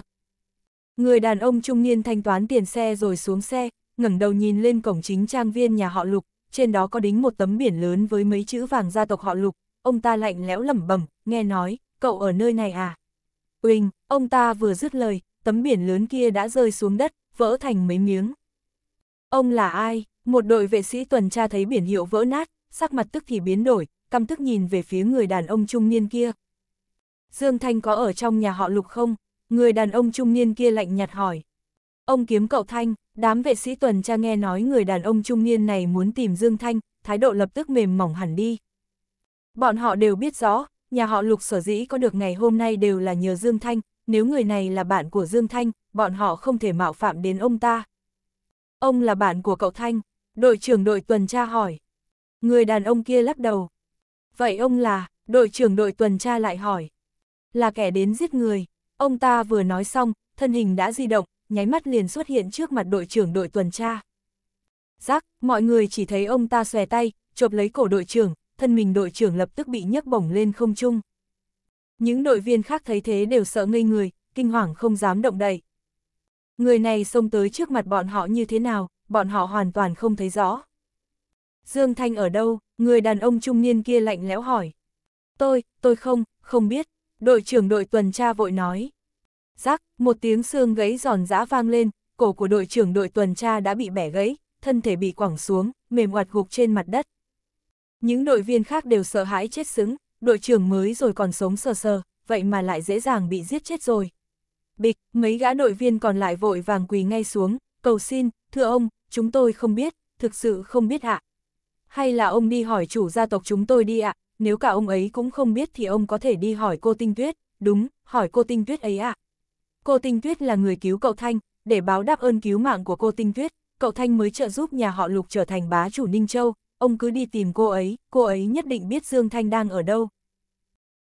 Người đàn ông trung niên thanh toán tiền xe rồi xuống xe, ngẩng đầu nhìn lên cổng chính trang viên nhà họ Lục, trên đó có đính một tấm biển lớn với mấy chữ vàng gia tộc họ Lục. Ông ta lạnh lẽo lẩm bẩm, nghe nói, cậu ở nơi này à? Uyên, ông ta vừa dứt lời, tấm biển lớn kia đã rơi xuống đất, vỡ thành mấy miếng. Ông là ai? Một đội vệ sĩ tuần tra thấy biển hiệu vỡ nát, sắc mặt tức thì biến đổi, căm tức nhìn về phía người đàn ông trung niên kia. Dương Thanh có ở trong nhà họ Lục không? Người đàn ông trung niên kia lạnh nhạt hỏi. Ông kiếm cậu Thanh, đám vệ sĩ tuần tra nghe nói người đàn ông trung niên này muốn tìm Dương Thanh, thái độ lập tức mềm mỏng hẳn đi. Bọn họ đều biết rõ, nhà họ Lục sở dĩ có được ngày hôm nay đều là nhờ Dương Thanh, nếu người này là bạn của Dương Thanh, bọn họ không thể mạo phạm đến ông ta. Ông là bạn của cậu Thanh, đội trưởng đội tuần tra hỏi. Người đàn ông kia lắc đầu. Vậy ông là, đội trưởng đội tuần tra lại hỏi. Là kẻ đến giết người. Ông ta vừa nói xong, thân hình đã di động, nháy mắt liền xuất hiện trước mặt đội trưởng đội tuần tra. Giác, mọi người chỉ thấy ông ta xòe tay, chộp lấy cổ đội trưởng, thân mình đội trưởng lập tức bị nhấc bổng lên không trung. Những đội viên khác thấy thế đều sợ ngây người, kinh hoàng không dám động đậy. Người này xông tới trước mặt bọn họ như thế nào, bọn họ hoàn toàn không thấy rõ. Dương Thanh ở đâu, người đàn ông trung niên kia lạnh lẽo hỏi. Tôi, tôi không, không biết, đội trưởng đội tuần tra vội nói. rắc, một tiếng xương gãy giòn giã vang lên, cổ của đội trưởng đội tuần tra đã bị bẻ gãy, thân thể bị quẳng xuống, mềm hoạt gục trên mặt đất. Những đội viên khác đều sợ hãi chết sững, đội trưởng mới rồi còn sống sờ sờ, vậy mà lại dễ dàng bị giết chết rồi. Bịch, mấy gã đội viên còn lại vội vàng quỳ ngay xuống, cầu xin, thưa ông, chúng tôi không biết, thực sự không biết ạ. Hay là ông đi hỏi chủ gia tộc chúng tôi đi ạ, nếu cả ông ấy cũng không biết thì ông có thể đi hỏi cô Tinh Tuyết, đúng, hỏi cô Tinh Tuyết ấy ạ. Cô Tinh Tuyết là người cứu cậu Thanh, để báo đáp ơn cứu mạng của cô Tinh Tuyết, cậu Thanh mới trợ giúp nhà họ Lục trở thành bá chủ Ninh Châu, ông cứ đi tìm cô ấy, cô ấy nhất định biết Dương Thanh đang ở đâu.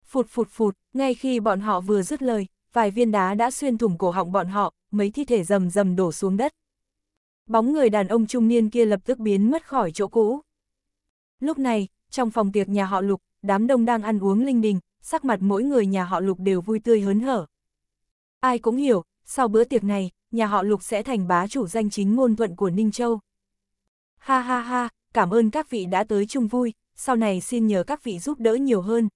Phụt phụt phụt, ngay khi bọn họ vừa dứt lời, vài viên đá đã xuyên thủng cổ họng bọn họ, mấy thi thể rầm rầm đổ xuống đất. Bóng người đàn ông trung niên kia lập tức biến mất khỏi chỗ cũ. Lúc này, trong phòng tiệc nhà họ Lục, đám đông đang ăn uống linh đình, sắc mặt mỗi người nhà họ Lục đều vui tươi hớn hở. Ai cũng hiểu, sau bữa tiệc này, nhà họ Lục sẽ thành bá chủ danh chính ngôn thuận của Ninh Châu. Ha ha ha, cảm ơn các vị đã tới chung vui, sau này xin nhờ các vị giúp đỡ nhiều hơn.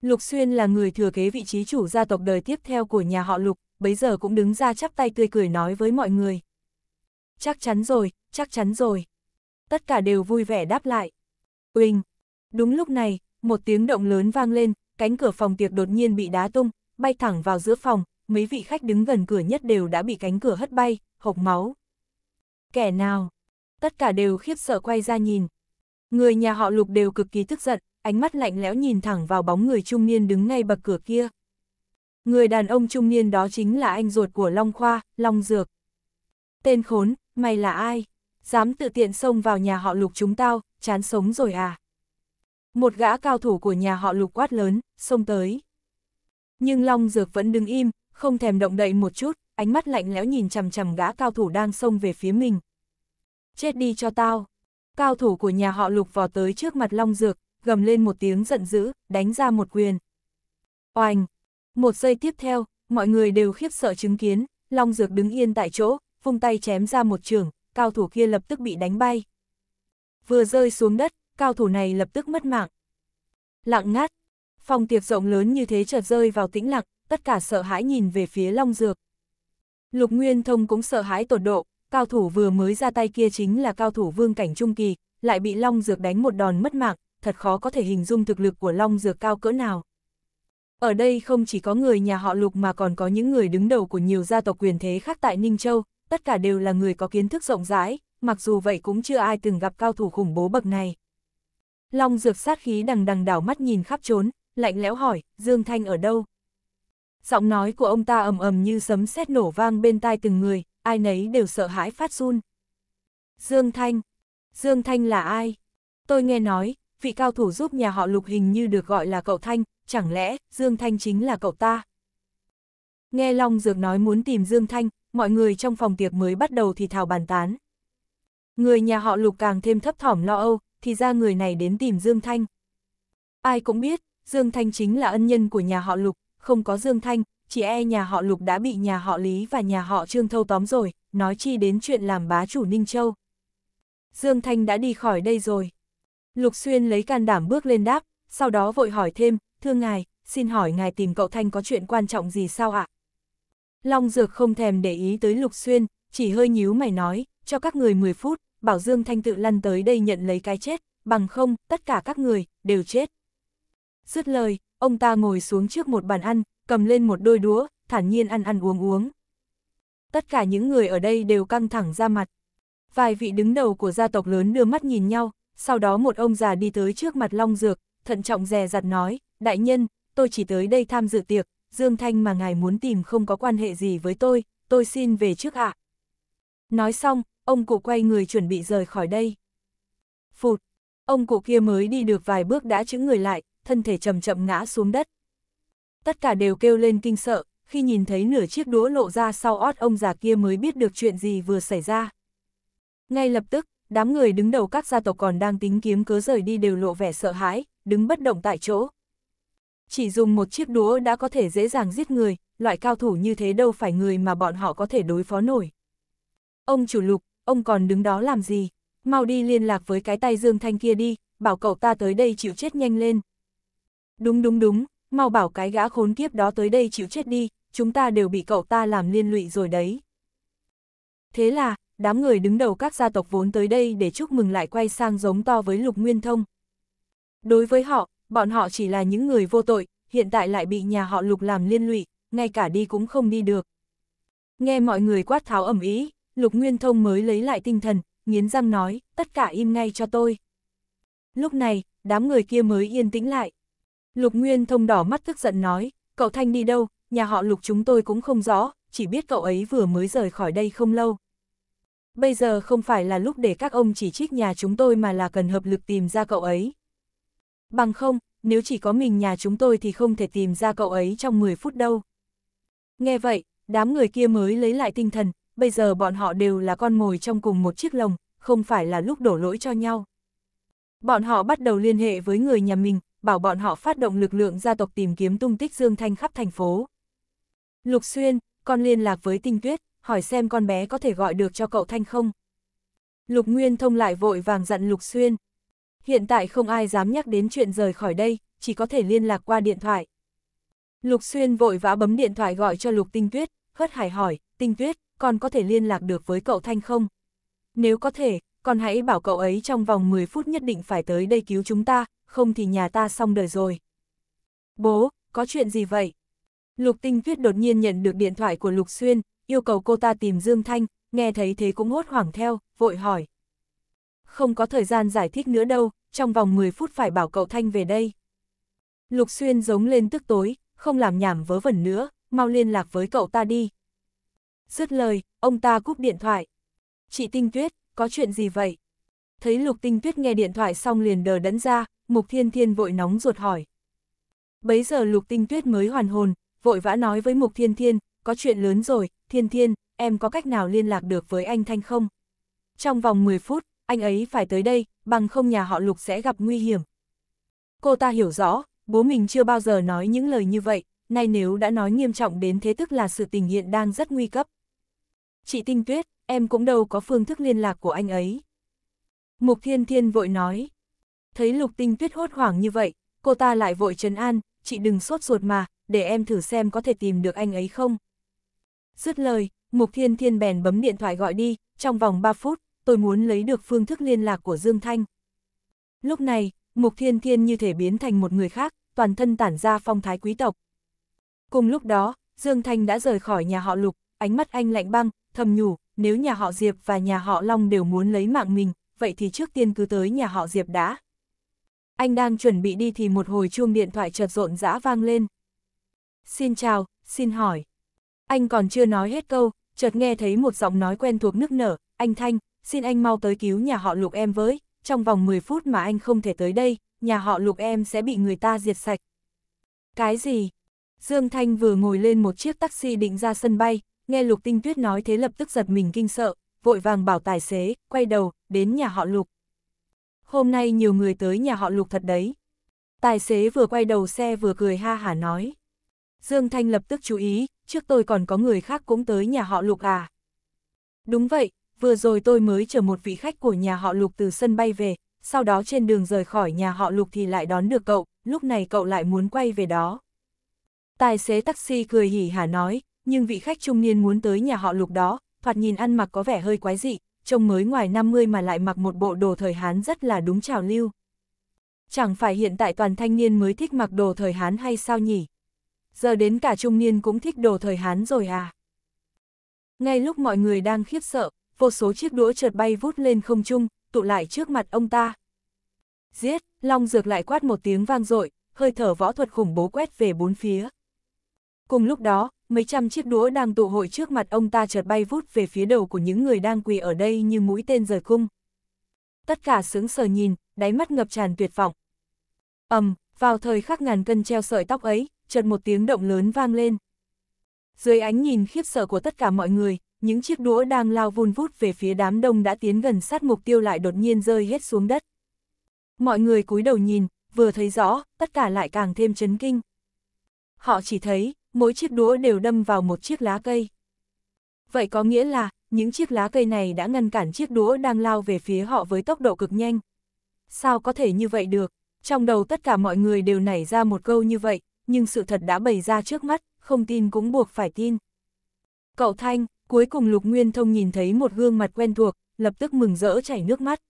Lục Xuyên là người thừa kế vị trí chủ gia tộc đời tiếp theo của nhà họ Lục, bấy giờ cũng đứng ra chắp tay tươi cười nói với mọi người. Chắc chắn rồi, chắc chắn rồi. Tất cả đều vui vẻ đáp lại. uyên. Đúng lúc này, một tiếng động lớn vang lên, cánh cửa phòng tiệc đột nhiên bị đá tung, bay thẳng vào giữa phòng, mấy vị khách đứng gần cửa nhất đều đã bị cánh cửa hất bay, hộc máu. Kẻ nào? tất cả đều khiếp sợ quay ra nhìn. Người nhà họ Lục đều cực kỳ tức giận, ánh mắt lạnh lẽo nhìn thẳng vào bóng người trung niên đứng ngay bậc cửa kia. Người đàn ông trung niên đó chính là anh ruột của Long Khoa, Long Dược. Tên khốn, mày là ai? Dám tự tiện xông vào nhà họ Lục chúng tao, chán sống rồi à? Một gã cao thủ của nhà họ Lục quát lớn, xông tới. Nhưng Long Dược vẫn đứng im, không thèm động đậy một chút, ánh mắt lạnh lẽo nhìn chằm chằm gã cao thủ đang xông về phía mình, chết đi cho tao. Cao thủ của nhà họ lục vò tới trước mặt Long Dược, gầm lên một tiếng giận dữ, đánh ra một quyền. Oanh! Một giây tiếp theo, mọi người đều khiếp sợ chứng kiến, Long Dược đứng yên tại chỗ, vung tay chém ra một trường, cao thủ kia lập tức bị đánh bay. Vừa rơi xuống đất, cao thủ này lập tức mất mạng. Lặng ngắt, phòng tiệc rộng lớn như thế chợt rơi vào tĩnh lặng, tất cả sợ hãi nhìn về phía Long Dược. Lục Nguyên Thông cũng sợ hãi tột độ, cao thủ vừa mới ra tay kia chính là cao thủ vương cảnh trung kỳ, lại bị Long Dược đánh một đòn mất mạng, thật khó có thể hình dung thực lực của Long Dược cao cỡ nào. Ở đây không chỉ có người nhà họ Lục mà còn có những người đứng đầu của nhiều gia tộc quyền thế khác tại Ninh Châu, tất cả đều là người có kiến thức rộng rãi, mặc dù vậy cũng chưa ai từng gặp cao thủ khủng bố bậc này. Long Dược sát khí đằng đằng đảo mắt nhìn khắp trốn, lạnh lẽo hỏi, Dương Thanh ở đâu? Giọng nói của ông ta ầm ầm như sấm sét nổ vang bên tai từng người, ai nấy đều sợ hãi phát run. Dương Thanh Dương Thanh là ai? Tôi nghe nói, vị cao thủ giúp nhà họ lục hình như được gọi là cậu Thanh, chẳng lẽ Dương Thanh chính là cậu ta? Nghe Long Dược nói muốn tìm Dương Thanh, mọi người trong phòng tiệc mới bắt đầu thì thảo bàn tán. Người nhà họ lục càng thêm thấp thỏm lo âu, thì ra người này đến tìm Dương Thanh. Ai cũng biết, Dương Thanh chính là ân nhân của nhà họ lục, không có Dương Thanh, chỉ e nhà họ Lục đã bị nhà họ Lý và nhà họ Trương thâu tóm rồi, nói chi đến chuyện làm bá chủ Ninh Châu. Dương Thanh đã đi khỏi đây rồi. Lục Xuyên lấy can đảm bước lên đáp, sau đó vội hỏi thêm, thưa ngài, xin hỏi ngài tìm cậu Thanh có chuyện quan trọng gì sao ạ? Long Dược không thèm để ý tới Lục Xuyên, chỉ hơi nhíu mày nói, cho các người 10 phút, bảo Dương Thanh tự lăn tới đây nhận lấy cái chết, bằng không, tất cả các người, đều chết. Dứt lời, ông ta ngồi xuống trước một bàn ăn, cầm lên một đôi đũa, thản nhiên ăn ăn uống uống. Tất cả những người ở đây đều căng thẳng ra mặt. Vài vị đứng đầu của gia tộc lớn đưa mắt nhìn nhau, sau đó một ông già đi tới trước mặt Long Dược, thận trọng dè dặt nói, đại nhân, tôi chỉ tới đây tham dự tiệc, Dương Thanh mà ngài muốn tìm không có quan hệ gì với tôi, tôi xin về trước ạ. Nói xong, ông cụ quay người chuẩn bị rời khỏi đây. Phụt, ông cụ kia mới đi được vài bước đã chững người lại, thân thể chậm chậm ngã xuống đất tất cả đều kêu lên kinh sợ, khi nhìn thấy nửa chiếc đũa lộ ra sau ót ông già kia mới biết được chuyện gì vừa xảy ra. Ngay lập tức, đám người đứng đầu các gia tộc còn đang tính kiếm cớ rời đi đều lộ vẻ sợ hãi, đứng bất động tại chỗ. Chỉ dùng một chiếc đũa đã có thể dễ dàng giết người, loại cao thủ như thế đâu phải người mà bọn họ có thể đối phó nổi. Ông chủ lục, ông còn đứng đó làm gì? Mau đi liên lạc với cái tay Dương Thanh kia đi, bảo cậu ta tới đây chịu chết nhanh lên. Đúng đúng đúng, mau bảo cái gã khốn kiếp đó tới đây chịu chết đi, chúng ta đều bị cậu ta làm liên lụy rồi đấy. Thế là, đám người đứng đầu các gia tộc vốn tới đây để chúc mừng lại quay sang giống to với Lục Nguyên Thông. Đối với họ, bọn họ chỉ là những người vô tội, hiện tại lại bị nhà họ Lục làm liên lụy, ngay cả đi cũng không đi được. Nghe mọi người quát tháo ẩm ý, Lục Nguyên Thông mới lấy lại tinh thần, nghiến răng nói, tất cả im ngay cho tôi. Lúc này, đám người kia mới yên tĩnh lại. Lục Nguyên thông đỏ mắt tức giận nói, cậu Thanh đi đâu, nhà họ Lục chúng tôi cũng không rõ, chỉ biết cậu ấy vừa mới rời khỏi đây không lâu. Bây giờ không phải là lúc để các ông chỉ trích nhà chúng tôi mà là cần hợp lực tìm ra cậu ấy. Bằng không, nếu chỉ có mình nhà chúng tôi thì không thể tìm ra cậu ấy trong 10 phút đâu. Nghe vậy, đám người kia mới lấy lại tinh thần, bây giờ bọn họ đều là con mồi trong cùng một chiếc lồng, không phải là lúc đổ lỗi cho nhau. Bọn họ bắt đầu liên hệ với người nhà mình, bảo bọn họ phát động lực lượng gia tộc tìm kiếm tung tích Dương Thanh khắp thành phố. Lục Xuyên, con liên lạc với Tinh Tuyết, hỏi xem con bé có thể gọi được cho cậu Thanh không. Lục Nguyên thông lại vội vàng dặn Lục Xuyên. Hiện tại không ai dám nhắc đến chuyện rời khỏi đây, chỉ có thể liên lạc qua điện thoại. Lục Xuyên vội vã bấm điện thoại gọi cho Lục Tinh Tuyết, hớt hải hỏi, Tinh Tuyết, con có thể liên lạc được với cậu Thanh không? Nếu có thể, con hãy bảo cậu ấy trong vòng 10 phút nhất định phải tới đây cứu chúng ta, không thì nhà ta xong đời rồi. Bố, có chuyện gì vậy? Lục Tinh Tuyết đột nhiên nhận được điện thoại của Lục Xuyên, yêu cầu cô ta tìm Dương Thanh, nghe thấy thế cũng hốt hoảng theo, vội hỏi. Không có thời gian giải thích nữa đâu, trong vòng 10 phút phải bảo cậu Thanh về đây. Lục Xuyên giống lên tức tối, không làm nhảm vớ vẩn nữa, mau liên lạc với cậu ta đi. Dứt lời, ông ta cúp điện thoại. Chị Tinh Tuyết, có chuyện gì vậy? Thấy Lục Tinh Tuyết nghe điện thoại xong liền đờ đẫn ra, Mục Thiên Thiên vội nóng ruột hỏi. Bấy giờ Lục Tinh Tuyết mới hoàn hồn, vội vã nói với Mục Thiên Thiên, có chuyện lớn rồi, Thiên Thiên, em có cách nào liên lạc được với anh Thanh không? Trong vòng 10 phút, anh ấy phải tới đây, bằng không nhà họ Lục sẽ gặp nguy hiểm. Cô ta hiểu rõ, bố mình chưa bao giờ nói những lời như vậy, nay nếu đã nói nghiêm trọng đến thế tức là sự tình hiện đang rất nguy cấp. Chị Tinh Tuyết, em cũng đâu có phương thức liên lạc của anh ấy. Mục Thiên Thiên vội nói, Thấy lục tinh tuyết hốt hoảng như vậy, cô ta lại vội trấn an, chị đừng sốt ruột mà, để em thử xem có thể tìm được anh ấy không. Dứt lời, Mục Thiên Thiên bèn bấm điện thoại gọi đi, trong vòng 3 phút, tôi muốn lấy được phương thức liên lạc của Dương Thanh. Lúc này, Mục Thiên Thiên như thể biến thành một người khác, toàn thân tản ra phong thái quý tộc. Cùng lúc đó, Dương Thanh đã rời khỏi nhà họ Lục, ánh mắt anh lạnh băng, thầm nhủ, nếu nhà họ Diệp và nhà họ Long đều muốn lấy mạng mình, vậy thì trước tiên cứ tới nhà họ Diệp đã. Anh đang chuẩn bị đi thì một hồi chuông điện thoại chợt rộn rã vang lên. Xin chào, xin hỏi. Anh còn chưa nói hết câu, chợt nghe thấy một giọng nói quen thuộc nức nở, anh Thanh, xin anh mau tới cứu nhà họ lục em với, trong vòng 10 phút mà anh không thể tới đây, nhà họ lục em sẽ bị người ta diệt sạch. Cái gì? Dương Thanh vừa ngồi lên một chiếc taxi định ra sân bay, nghe Lục Tinh Tuyết nói thế lập tức giật mình kinh sợ, vội vàng bảo tài xế, quay đầu, đến nhà họ Lục hôm nay nhiều người tới nhà họ lục thật đấy. Tài xế vừa quay đầu xe vừa cười ha hả nói. Dương Thanh lập tức chú ý, trước tôi còn có người khác cũng tới nhà họ lục à. Đúng vậy, vừa rồi tôi mới chở một vị khách của nhà họ lục từ sân bay về, sau đó trên đường rời khỏi nhà họ lục thì lại đón được cậu, lúc này cậu lại muốn quay về đó. Tài xế taxi cười hỉ hả nói, nhưng vị khách trung niên muốn tới nhà họ lục đó, thoạt nhìn ăn mặc có vẻ hơi quái dị, trông mới ngoài 50 mà lại mặc một bộ đồ thời Hán rất là đúng trào lưu. Chẳng phải hiện tại toàn thanh niên mới thích mặc đồ thời Hán hay sao nhỉ? Giờ đến cả trung niên cũng thích đồ thời Hán rồi à? Ngay lúc mọi người đang khiếp sợ, vô số chiếc đũa chợt bay vút lên không trung, tụ lại trước mặt ông ta. Giết, Long Dược lại quát một tiếng vang dội hơi thở võ thuật khủng bố quét về bốn phía. Cùng lúc đó, mấy trăm chiếc đũa đang tụ hội trước mặt ông ta chợt bay vút về phía đầu của những người đang quỳ ở đây như mũi tên rời cung. Tất cả sướng sờ nhìn, đáy mắt ngập tràn tuyệt vọng. ầm, vào thời khắc ngàn cân treo sợi tóc ấy, chợt một tiếng động lớn vang lên. Dưới ánh nhìn khiếp sợ của tất cả mọi người, những chiếc đũa đang lao vun vút về phía đám đông đã tiến gần sát mục tiêu lại đột nhiên rơi hết xuống đất. Mọi người cúi đầu nhìn, vừa thấy rõ, tất cả lại càng thêm chấn kinh. Họ chỉ thấy, mỗi chiếc đũa đều đâm vào một chiếc lá cây. Vậy có nghĩa là, những chiếc lá cây này đã ngăn cản chiếc đũa đang lao về phía họ với tốc độ cực nhanh. Sao có thể như vậy được? Trong đầu tất cả mọi người đều nảy ra một câu như vậy, nhưng sự thật đã bày ra trước mắt, không tin cũng buộc phải tin. Cậu Thanh, cuối cùng Lục Nguyên Thông nhìn thấy một gương mặt quen thuộc, lập tức mừng rỡ chảy nước mắt.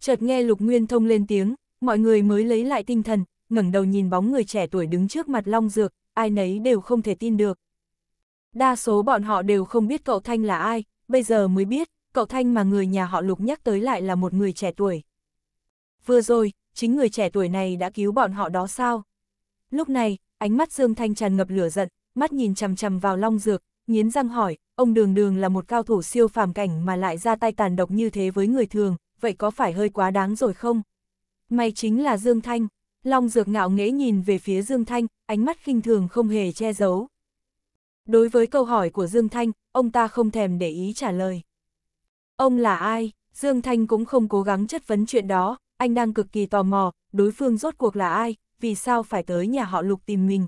Chợt nghe Lục Nguyên Thông lên tiếng, mọi người mới lấy lại tinh thần, ngẩng đầu nhìn bóng người trẻ tuổi đứng trước mặt Long Dược, ai nấy đều không thể tin được. Đa số bọn họ đều không biết cậu Thanh là ai, bây giờ mới biết, cậu Thanh mà người nhà họ Lục nhắc tới lại là một người trẻ tuổi. Vừa rồi, chính người trẻ tuổi này đã cứu bọn họ đó sao? Lúc này, ánh mắt Dương Thanh tràn ngập lửa giận, mắt nhìn chằm chằm vào Long Dược, nghiến răng hỏi, ông Đường Đường là một cao thủ siêu phàm cảnh mà lại ra tay tàn độc như thế với người thường, vậy có phải hơi quá đáng rồi không? May chính là Dương Thanh. Long Dược ngạo nghễ nhìn về phía Dương Thanh, ánh mắt khinh thường không hề che giấu. Đối với câu hỏi của Dương Thanh, ông ta không thèm để ý trả lời. Ông là ai? Dương Thanh cũng không cố gắng chất vấn chuyện đó, anh đang cực kỳ tò mò, đối phương rốt cuộc là ai, vì sao phải tới nhà họ lục tìm mình.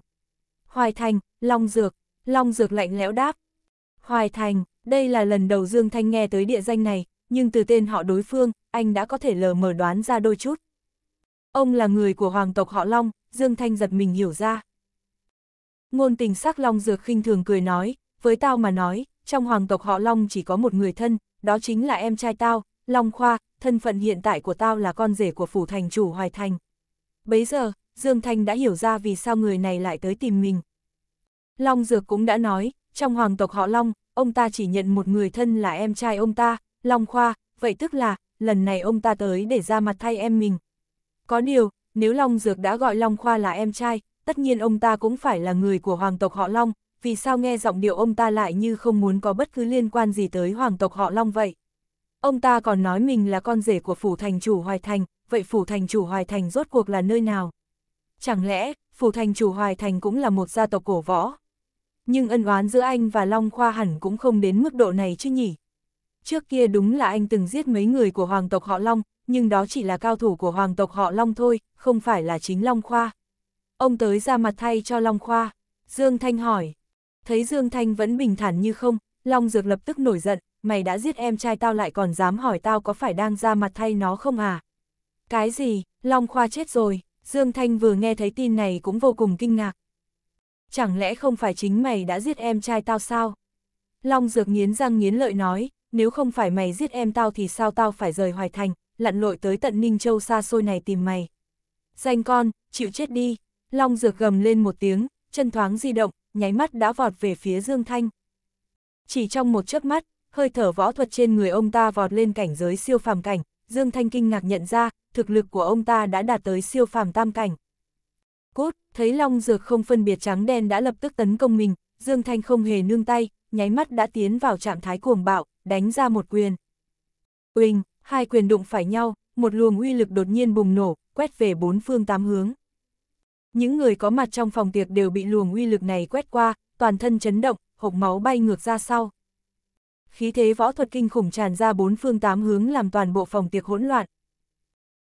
Hoài Thành, Long Dược, Long Dược lạnh lẽo đáp. Hoài Thành, đây là lần đầu Dương Thanh nghe tới địa danh này, nhưng từ tên họ đối phương, anh đã có thể lờ mở đoán ra đôi chút. Ông là người của hoàng tộc họ Long, Dương Thanh giật mình hiểu ra. Ngôn tình sắc Long Dược khinh thường cười nói, với tao mà nói, trong hoàng tộc họ Long chỉ có một người thân, đó chính là em trai tao, Long Khoa, thân phận hiện tại của tao là con rể của phủ thành chủ Hoài Thành. Bấy giờ, Dương Thanh đã hiểu ra vì sao người này lại tới tìm mình. Long Dược cũng đã nói, trong hoàng tộc họ Long, ông ta chỉ nhận một người thân là em trai ông ta, Long Khoa, vậy tức là, lần này ông ta tới để ra mặt thay em mình, có điều, nếu Long Dược đã gọi Long Khoa là em trai, tất nhiên ông ta cũng phải là người của hoàng tộc họ Long, vì sao nghe giọng điệu ông ta lại như không muốn có bất cứ liên quan gì tới hoàng tộc họ Long vậy? Ông ta còn nói mình là con rể của phủ thành chủ Hoài Thành, vậy phủ thành chủ Hoài Thành rốt cuộc là nơi nào? Chẳng lẽ, phủ thành chủ Hoài Thành cũng là một gia tộc cổ võ? Nhưng ân oán giữa anh và Long Khoa hẳn cũng không đến mức độ này chứ nhỉ? Trước kia đúng là anh từng giết mấy người của hoàng tộc họ Long, nhưng đó chỉ là cao thủ của hoàng tộc họ Long thôi, không phải là chính Long Khoa. Ông tới ra mặt thay cho Long Khoa, Dương Thanh hỏi. Thấy Dương Thanh vẫn bình thản như không, Long Dược lập tức nổi giận, mày đã giết em trai tao lại còn dám hỏi tao có phải đang ra mặt thay nó không à? Cái gì, Long Khoa chết rồi, Dương Thanh vừa nghe thấy tin này cũng vô cùng kinh ngạc. Chẳng lẽ không phải chính mày đã giết em trai tao sao? Long Dược nghiến răng nghiến lợi nói, nếu không phải mày giết em tao thì sao tao phải rời Hoài Thành, lặn lội tới tận Ninh Châu xa xôi này tìm mày. Danh con, chịu chết đi, Long Dược gầm lên một tiếng, chân thoáng di động, nháy mắt đã vọt về phía Dương Thanh. Chỉ trong một chớp mắt, hơi thở võ thuật trên người ông ta vọt lên cảnh giới siêu phàm cảnh, Dương Thanh kinh ngạc nhận ra, thực lực của ông ta đã đạt tới siêu phàm tam cảnh. Cút, thấy Long Dược không phân biệt trắng đen đã lập tức tấn công mình, Dương Thanh không hề nương tay, nháy mắt đã tiến vào trạng thái cuồng bạo, đánh ra một quyền. Uỳnh, Hai quyền đụng phải nhau, một luồng uy lực đột nhiên bùng nổ, quét về bốn phương tám hướng. Những người có mặt trong phòng tiệc đều bị luồng uy lực này quét qua, toàn thân chấn động, hộp máu bay ngược ra sau. Khí thế võ thuật kinh khủng tràn ra bốn phương tám hướng làm toàn bộ phòng tiệc hỗn loạn.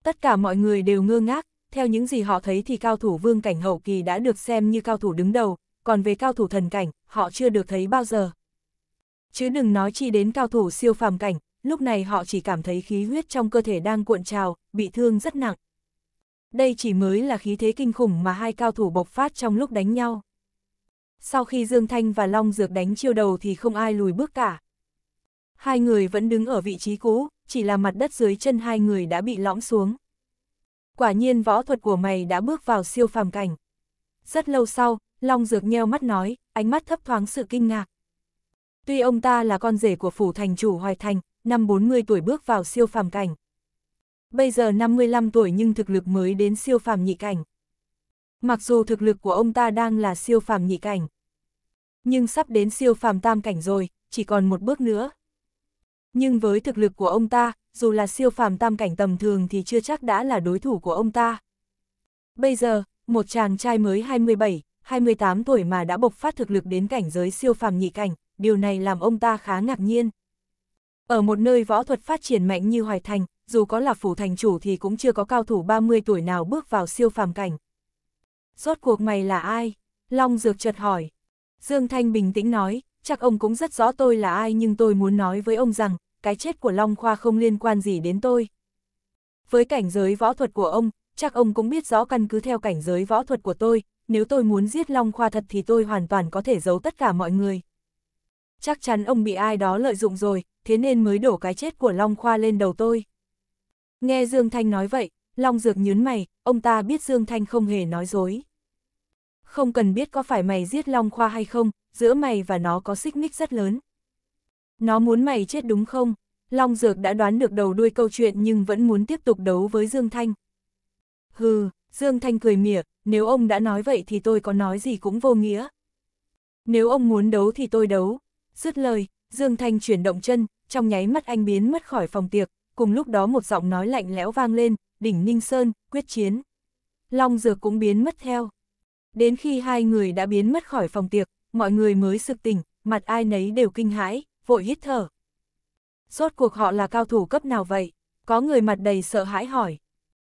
Tất cả mọi người đều ngơ ngác, theo những gì họ thấy thì cao thủ vương cảnh hậu kỳ đã được xem như cao thủ đứng đầu, còn về cao thủ thần cảnh, họ chưa được thấy bao giờ. Chứ đừng nói chi đến cao thủ siêu phàm cảnh, lúc này họ chỉ cảm thấy khí huyết trong cơ thể đang cuộn trào, bị thương rất nặng. Đây chỉ mới là khí thế kinh khủng mà hai cao thủ bộc phát trong lúc đánh nhau. Sau khi Dương Thanh và Long Dược đánh chiêu đầu thì không ai lùi bước cả. Hai người vẫn đứng ở vị trí cũ, chỉ là mặt đất dưới chân hai người đã bị lõm xuống. Quả nhiên võ thuật của mày đã bước vào siêu phàm cảnh. Rất lâu sau, Long Dược nheo mắt nói, ánh mắt thấp thoáng sự kinh ngạc. Tuy ông ta là con rể của phủ thành chủ Hoài Thành, năm 40 tuổi bước vào siêu phàm cảnh. Bây giờ 55 tuổi nhưng thực lực mới đến siêu phàm nhị cảnh. Mặc dù thực lực của ông ta đang là siêu phàm nhị cảnh, nhưng sắp đến siêu phàm tam cảnh rồi, chỉ còn một bước nữa. Nhưng với thực lực của ông ta, dù là siêu phàm tam cảnh tầm thường thì chưa chắc đã là đối thủ của ông ta. Bây giờ, một chàng trai mới 27, 28 tuổi mà đã bộc phát thực lực đến cảnh giới siêu phàm nhị cảnh, điều này làm ông ta khá ngạc nhiên. Ở một nơi võ thuật phát triển mạnh như Hoài Thành, dù có là phủ thành chủ thì cũng chưa có cao thủ 30 tuổi nào bước vào siêu phàm cảnh. Rốt cuộc mày là ai? Long Dược chợt hỏi. Dương Thanh bình tĩnh nói, chắc ông cũng rất rõ tôi là ai nhưng tôi muốn nói với ông rằng, cái chết của Long Khoa không liên quan gì đến tôi. Với cảnh giới võ thuật của ông, chắc ông cũng biết rõ căn cứ theo cảnh giới võ thuật của tôi, nếu tôi muốn giết Long Khoa thật thì tôi hoàn toàn có thể giấu tất cả mọi người chắc chắn ông bị ai đó lợi dụng rồi, thế nên mới đổ cái chết của Long Khoa lên đầu tôi. Nghe Dương Thanh nói vậy, Long Dược nhớn mày, ông ta biết Dương Thanh không hề nói dối. Không cần biết có phải mày giết Long Khoa hay không, giữa mày và nó có xích mích rất lớn. Nó muốn mày chết đúng không? Long Dược đã đoán được đầu đuôi câu chuyện nhưng vẫn muốn tiếp tục đấu với Dương Thanh. Hừ, Dương Thanh cười mỉa, nếu ông đã nói vậy thì tôi có nói gì cũng vô nghĩa. Nếu ông muốn đấu thì tôi đấu, Dứt lời, Dương Thanh chuyển động chân, trong nháy mắt anh biến mất khỏi phòng tiệc, cùng lúc đó một giọng nói lạnh lẽo vang lên, đỉnh Ninh Sơn, quyết chiến. Long Dược cũng biến mất theo. Đến khi hai người đã biến mất khỏi phòng tiệc, mọi người mới sực tỉnh, mặt ai nấy đều kinh hãi, vội hít thở. Rốt cuộc họ là cao thủ cấp nào vậy? Có người mặt đầy sợ hãi hỏi.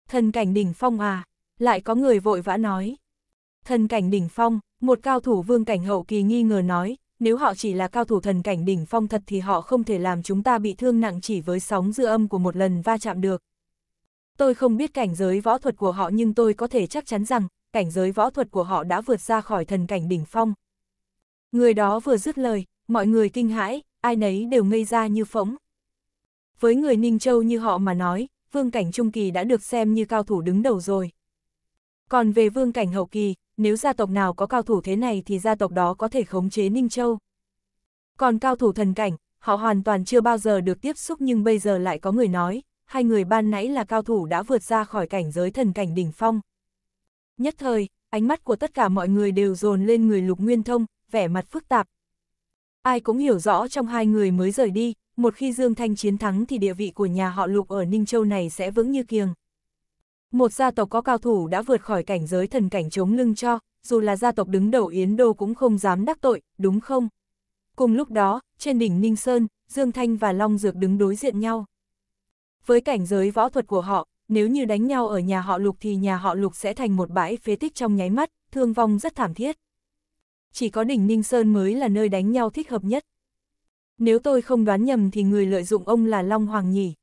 Thần cảnh đỉnh phong à? Lại có người vội vã nói. Thần cảnh đỉnh phong, một cao thủ vương cảnh hậu kỳ nghi ngờ nói, nếu họ chỉ là cao thủ thần cảnh đỉnh phong thật thì họ không thể làm chúng ta bị thương nặng chỉ với sóng dư âm của một lần va chạm được. Tôi không biết cảnh giới võ thuật của họ nhưng tôi có thể chắc chắn rằng, cảnh giới võ thuật của họ đã vượt ra khỏi thần cảnh đỉnh phong. Người đó vừa dứt lời, mọi người kinh hãi, ai nấy đều ngây ra như phỗng. Với người Ninh Châu như họ mà nói, vương cảnh trung kỳ đã được xem như cao thủ đứng đầu rồi. Còn về vương cảnh hậu kỳ, nếu gia tộc nào có cao thủ thế này thì gia tộc đó có thể khống chế Ninh Châu. Còn cao thủ thần cảnh, họ hoàn toàn chưa bao giờ được tiếp xúc nhưng bây giờ lại có người nói, hai người ban nãy là cao thủ đã vượt ra khỏi cảnh giới thần cảnh đỉnh phong. Nhất thời, ánh mắt của tất cả mọi người đều dồn lên người Lục Nguyên Thông, vẻ mặt phức tạp. Ai cũng hiểu rõ trong hai người mới rời đi, một khi Dương Thanh chiến thắng thì địa vị của nhà họ Lục ở Ninh Châu này sẽ vững như kiềng. Một gia tộc có cao thủ đã vượt khỏi cảnh giới thần cảnh chống lưng cho, dù là gia tộc đứng đầu Yến Đô cũng không dám đắc tội, đúng không? Cùng lúc đó, trên đỉnh Ninh Sơn, Dương Thanh và Long Dược đứng đối diện nhau. Với cảnh giới võ thuật của họ, nếu như đánh nhau ở nhà họ Lục thì nhà họ Lục sẽ thành một bãi phế tích trong nháy mắt, thương vong rất thảm thiết. Chỉ có đỉnh Ninh Sơn mới là nơi đánh nhau thích hợp nhất. Nếu tôi không đoán nhầm thì người lợi dụng ông là Long Hoàng nhỉ.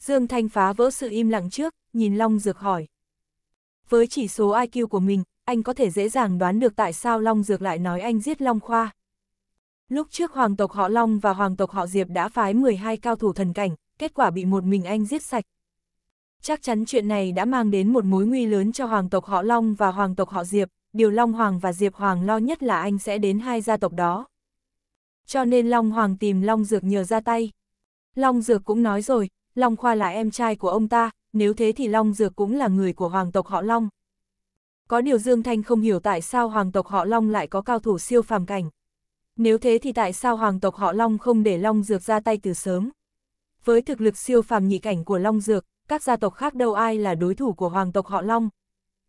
Dương Thanh phá vỡ sự im lặng trước, nhìn Long Dược hỏi. Với chỉ số IQ của mình, anh có thể dễ dàng đoán được tại sao Long Dược lại nói anh giết Long Khoa. Lúc trước hoàng tộc họ Long và hoàng tộc họ Diệp đã phái 12 cao thủ thần cảnh, kết quả bị một mình anh giết sạch. Chắc chắn chuyện này đã mang đến một mối nguy lớn cho hoàng tộc họ Long và hoàng tộc họ Diệp, điều Long Hoàng và Diệp Hoàng lo nhất là anh sẽ đến hai gia tộc đó. Cho nên Long Hoàng tìm Long Dược nhờ ra tay. Long Dược cũng nói rồi, Long Khoa là em trai của ông ta, nếu thế thì Long Dược cũng là người của hoàng tộc họ Long. Có điều Dương Thanh không hiểu tại sao hoàng tộc họ Long lại có cao thủ siêu phàm cảnh. Nếu thế thì tại sao hoàng tộc họ Long không để Long Dược ra tay từ sớm? Với thực lực siêu phàm nhị cảnh của Long Dược, các gia tộc khác đâu ai là đối thủ của hoàng tộc họ Long.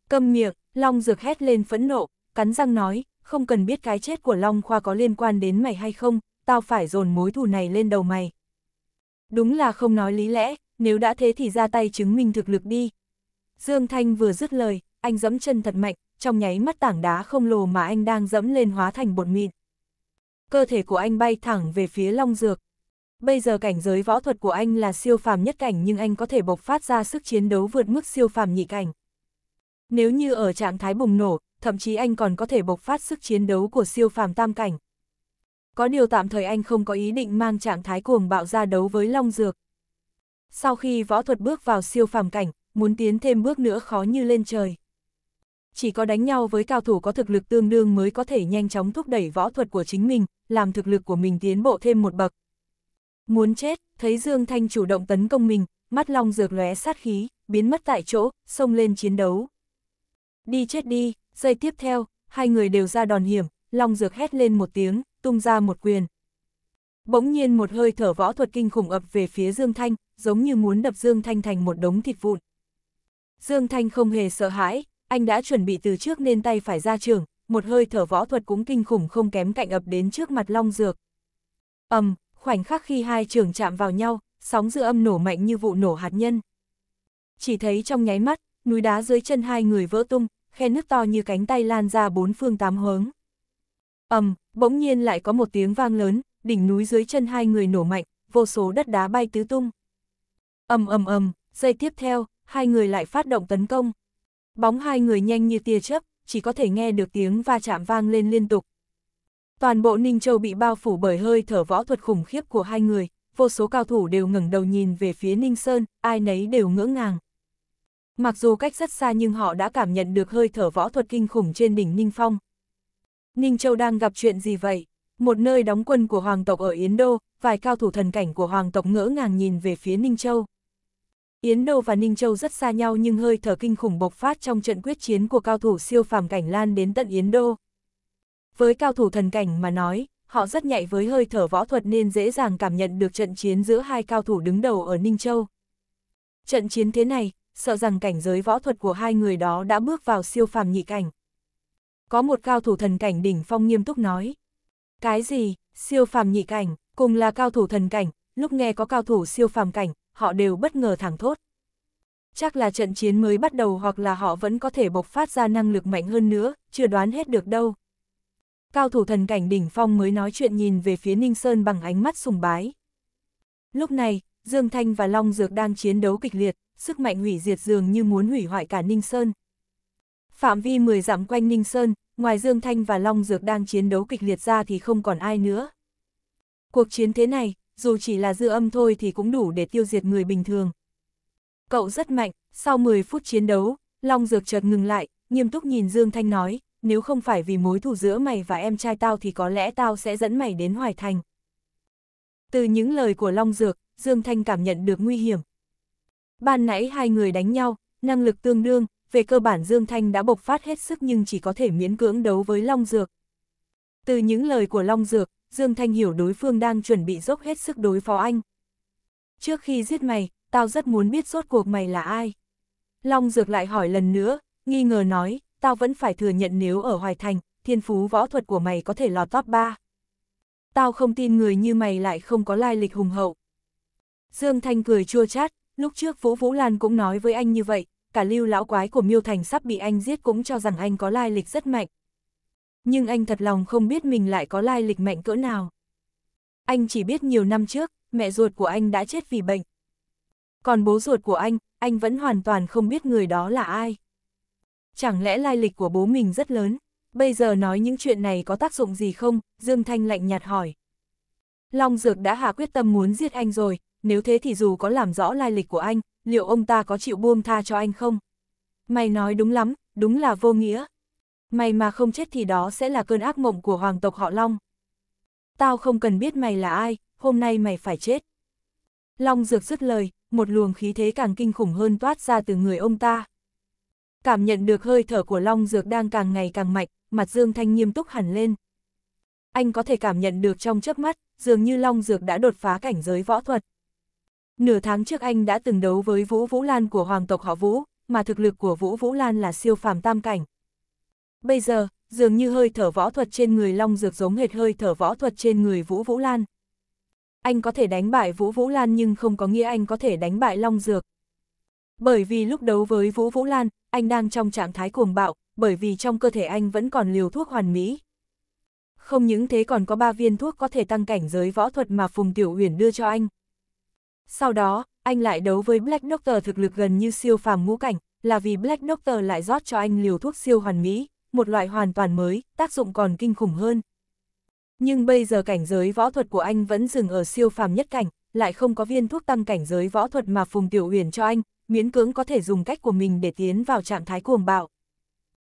Câm miệng, Long Dược hét lên phẫn nộ, cắn răng nói, không cần biết cái chết của Long Khoa có liên quan đến mày hay không, tao phải dồn mối thù này lên đầu mày. Đúng là không nói lý lẽ, nếu đã thế thì ra tay chứng minh thực lực đi. Dương Thanh vừa dứt lời, anh dẫm chân thật mạnh, trong nháy mắt tảng đá không lồ mà anh đang dẫm lên hóa thành bột mịn. Cơ thể của anh bay thẳng về phía Long Dược. Bây giờ cảnh giới võ thuật của anh là siêu phàm nhất cảnh nhưng anh có thể bộc phát ra sức chiến đấu vượt mức siêu phàm nhị cảnh. Nếu như ở trạng thái bùng nổ, thậm chí anh còn có thể bộc phát sức chiến đấu của siêu phàm tam cảnh. Có điều tạm thời anh không có ý định mang trạng thái cuồng bạo ra đấu với Long Dược. Sau khi võ thuật bước vào siêu phàm cảnh, muốn tiến thêm bước nữa khó như lên trời. Chỉ có đánh nhau với cao thủ có thực lực tương đương mới có thể nhanh chóng thúc đẩy võ thuật của chính mình, làm thực lực của mình tiến bộ thêm một bậc. Muốn chết, thấy Dương Thanh chủ động tấn công mình, mắt long dược lóe sát khí, biến mất tại chỗ, xông lên chiến đấu. Đi chết đi, giây tiếp theo, hai người đều ra đòn hiểm, long dược hét lên một tiếng, tung ra một quyền. Bỗng nhiên một hơi thở võ thuật kinh khủng ập về phía Dương Thanh, giống như muốn đập Dương Thanh thành một đống thịt vụn. Dương Thanh không hề sợ hãi, anh đã chuẩn bị từ trước nên tay phải ra trường, một hơi thở võ thuật cũng kinh khủng không kém cạnh ập đến trước mặt Long Dược. ầm, khoảnh khắc khi hai trường chạm vào nhau, sóng dư âm nổ mạnh như vụ nổ hạt nhân. Chỉ thấy trong nháy mắt, núi đá dưới chân hai người vỡ tung, khe nước to như cánh tay lan ra bốn phương tám hướng. ầm, bỗng nhiên lại có một tiếng vang lớn, đỉnh núi dưới chân hai người nổ mạnh, vô số đất đá bay tứ tung ầm ầm ầm, giây tiếp theo, hai người lại phát động tấn công. Bóng hai người nhanh như tia chớp, chỉ có thể nghe được tiếng va chạm vang lên liên tục. Toàn bộ Ninh Châu bị bao phủ bởi hơi thở võ thuật khủng khiếp của hai người, vô số cao thủ đều ngẩng đầu nhìn về phía Ninh Sơn, ai nấy đều ngỡ ngàng. Mặc dù cách rất xa nhưng họ đã cảm nhận được hơi thở võ thuật kinh khủng trên đỉnh Ninh Phong. Ninh Châu đang gặp chuyện gì vậy? Một nơi đóng quân của hoàng tộc ở Yến Đô, vài cao thủ thần cảnh của hoàng tộc ngỡ ngàng nhìn về phía Ninh Châu. Yến Đô và Ninh Châu rất xa nhau nhưng hơi thở kinh khủng bộc phát trong trận quyết chiến của cao thủ siêu phàm cảnh lan đến tận Yến Đô. Với cao thủ thần cảnh mà nói, họ rất nhạy với hơi thở võ thuật nên dễ dàng cảm nhận được trận chiến giữa hai cao thủ đứng đầu ở Ninh Châu. Trận chiến thế này, sợ rằng cảnh giới võ thuật của hai người đó đã bước vào siêu phàm nhị cảnh. Có một cao thủ thần cảnh đỉnh phong nghiêm túc nói. Cái gì, siêu phàm nhị cảnh, cùng là cao thủ thần cảnh, lúc nghe có cao thủ siêu phàm cảnh, họ đều bất ngờ thẳng thốt. Chắc là trận chiến mới bắt đầu hoặc là họ vẫn có thể bộc phát ra năng lực mạnh hơn nữa, chưa đoán hết được đâu. Cao thủ thần cảnh đỉnh phong mới nói chuyện nhìn về phía Ninh Sơn bằng ánh mắt sùng bái. Lúc này, Dương Thanh và Long Dược đang chiến đấu kịch liệt, sức mạnh hủy diệt dường như muốn hủy hoại cả Ninh Sơn. Phạm vi 10 dặm quanh Ninh Sơn, ngoài Dương Thanh và Long Dược đang chiến đấu kịch liệt ra thì không còn ai nữa. Cuộc chiến thế này, dù chỉ là dư âm thôi thì cũng đủ để tiêu diệt người bình thường. Cậu rất mạnh, sau 10 phút chiến đấu, Long Dược chợt ngừng lại, nghiêm túc nhìn Dương Thanh nói, nếu không phải vì mối thù giữa mày và em trai tao thì có lẽ tao sẽ dẫn mày đến Hoài Thành. Từ những lời của Long Dược, Dương Thanh cảm nhận được nguy hiểm. Ban nãy hai người đánh nhau, năng lực tương đương, về cơ bản Dương Thanh đã bộc phát hết sức nhưng chỉ có thể miễn cưỡng đấu với Long Dược. Từ những lời của Long Dược, Dương Thanh hiểu đối phương đang chuẩn bị dốc hết sức đối phó anh. Trước khi giết mày, tao rất muốn biết rốt cuộc mày là ai. Long Dược lại hỏi lần nữa, nghi ngờ nói, tao vẫn phải thừa nhận nếu ở Hoài Thành, thiên phú võ thuật của mày có thể lọt top 3. Tao không tin người như mày lại không có lai lịch hùng hậu. Dương Thanh cười chua chát, lúc trước Vũ Vũ Lan cũng nói với anh như vậy, cả lưu lão quái của Miêu Thành sắp bị anh giết cũng cho rằng anh có lai lịch rất mạnh, nhưng anh thật lòng không biết mình lại có lai lịch mạnh cỡ nào. Anh chỉ biết nhiều năm trước, mẹ ruột của anh đã chết vì bệnh. Còn bố ruột của anh, anh vẫn hoàn toàn không biết người đó là ai. Chẳng lẽ lai lịch của bố mình rất lớn, bây giờ nói những chuyện này có tác dụng gì không, Dương Thanh lạnh nhạt hỏi. Long Dược đã hạ quyết tâm muốn giết anh rồi, nếu thế thì dù có làm rõ lai lịch của anh, liệu ông ta có chịu buông tha cho anh không? Mày nói đúng lắm, đúng là vô nghĩa, mày mà không chết thì đó sẽ là cơn ác mộng của hoàng tộc họ Long. Tao không cần biết mày là ai, hôm nay mày phải chết. Long dược dứt lời, một luồng khí thế càng kinh khủng hơn toát ra từ người ông ta. Cảm nhận được hơi thở của Long dược đang càng ngày càng mạnh, mặt Dương Thanh nghiêm túc hẳn lên. Anh có thể cảm nhận được trong chớp mắt, dường như Long dược đã đột phá cảnh giới võ thuật. Nửa tháng trước anh đã từng đấu với Vũ Vũ Lan của hoàng tộc họ Vũ, mà thực lực của Vũ Vũ Lan là siêu phàm tam cảnh, Bây giờ, dường như hơi thở võ thuật trên người Long Dược giống hệt hơi thở võ thuật trên người Vũ Vũ Lan. Anh có thể đánh bại Vũ Vũ Lan nhưng không có nghĩa anh có thể đánh bại Long Dược. Bởi vì lúc đấu với Vũ Vũ Lan, anh đang trong trạng thái cuồng bạo, bởi vì trong cơ thể anh vẫn còn liều thuốc hoàn mỹ. Không những thế còn có 3 viên thuốc có thể tăng cảnh giới võ thuật mà Phùng Tiểu Huyền đưa cho anh. Sau đó, anh lại đấu với Black Doctor thực lực gần như siêu phàm ngũ cảnh, là vì Black Doctor lại rót cho anh liều thuốc siêu hoàn mỹ một loại hoàn toàn mới, tác dụng còn kinh khủng hơn. Nhưng bây giờ cảnh giới võ thuật của anh vẫn dừng ở siêu phàm nhất cảnh, lại không có viên thuốc tăng cảnh giới võ thuật mà Phùng Tiểu Uyển cho anh, miễn cưỡng có thể dùng cách của mình để tiến vào trạng thái cuồng bạo.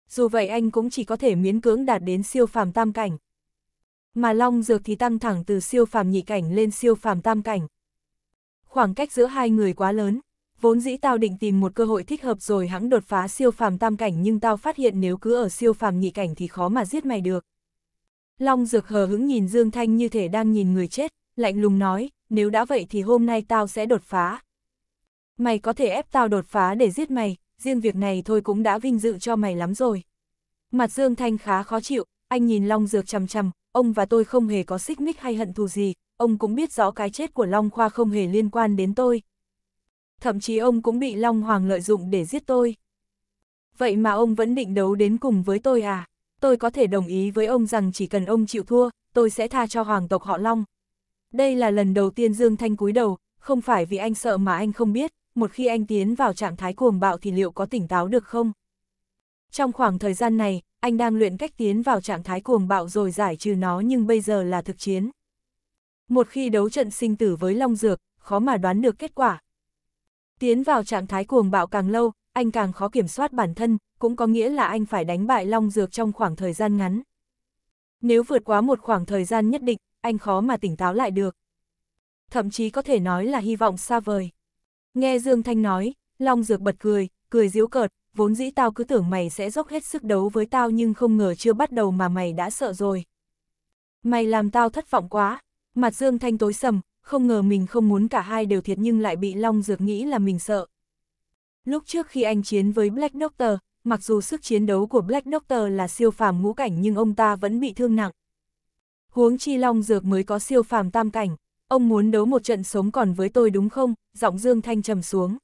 Dù vậy anh cũng chỉ có thể miễn cưỡng đạt đến siêu phàm tam cảnh. Mà Long Dược thì tăng thẳng từ siêu phàm nhị cảnh lên siêu phàm tam cảnh. Khoảng cách giữa hai người quá lớn vốn dĩ tao định tìm một cơ hội thích hợp rồi hãng đột phá siêu phàm tam cảnh nhưng tao phát hiện nếu cứ ở siêu phàm nhị cảnh thì khó mà giết mày được. Long Dược hờ hững nhìn Dương Thanh như thể đang nhìn người chết, lạnh lùng nói, nếu đã vậy thì hôm nay tao sẽ đột phá. Mày có thể ép tao đột phá để giết mày, riêng việc này thôi cũng đã vinh dự cho mày lắm rồi. Mặt Dương Thanh khá khó chịu, anh nhìn Long Dược chằm chằm, ông và tôi không hề có xích mích hay hận thù gì, ông cũng biết rõ cái chết của Long Khoa không hề liên quan đến tôi, thậm chí ông cũng bị Long Hoàng lợi dụng để giết tôi. Vậy mà ông vẫn định đấu đến cùng với tôi à? Tôi có thể đồng ý với ông rằng chỉ cần ông chịu thua, tôi sẽ tha cho hoàng tộc họ Long. Đây là lần đầu tiên Dương Thanh cúi đầu, không phải vì anh sợ mà anh không biết, một khi anh tiến vào trạng thái cuồng bạo thì liệu có tỉnh táo được không? Trong khoảng thời gian này, anh đang luyện cách tiến vào trạng thái cuồng bạo rồi giải trừ nó nhưng bây giờ là thực chiến. Một khi đấu trận sinh tử với Long Dược, khó mà đoán được kết quả, Tiến vào trạng thái cuồng bạo càng lâu, anh càng khó kiểm soát bản thân, cũng có nghĩa là anh phải đánh bại Long Dược trong khoảng thời gian ngắn. Nếu vượt quá một khoảng thời gian nhất định, anh khó mà tỉnh táo lại được. Thậm chí có thể nói là hy vọng xa vời. Nghe Dương Thanh nói, Long Dược bật cười, cười giễu cợt, vốn dĩ tao cứ tưởng mày sẽ dốc hết sức đấu với tao nhưng không ngờ chưa bắt đầu mà mày đã sợ rồi. Mày làm tao thất vọng quá, mặt Dương Thanh tối sầm, không ngờ mình không muốn cả hai đều thiệt nhưng lại bị Long Dược nghĩ là mình sợ. Lúc trước khi anh chiến với Black Doctor, mặc dù sức chiến đấu của Black Doctor là siêu phàm ngũ cảnh nhưng ông ta vẫn bị thương nặng. Huống chi Long Dược mới có siêu phàm tam cảnh, ông muốn đấu một trận sống còn với tôi đúng không? Giọng Dương Thanh trầm xuống.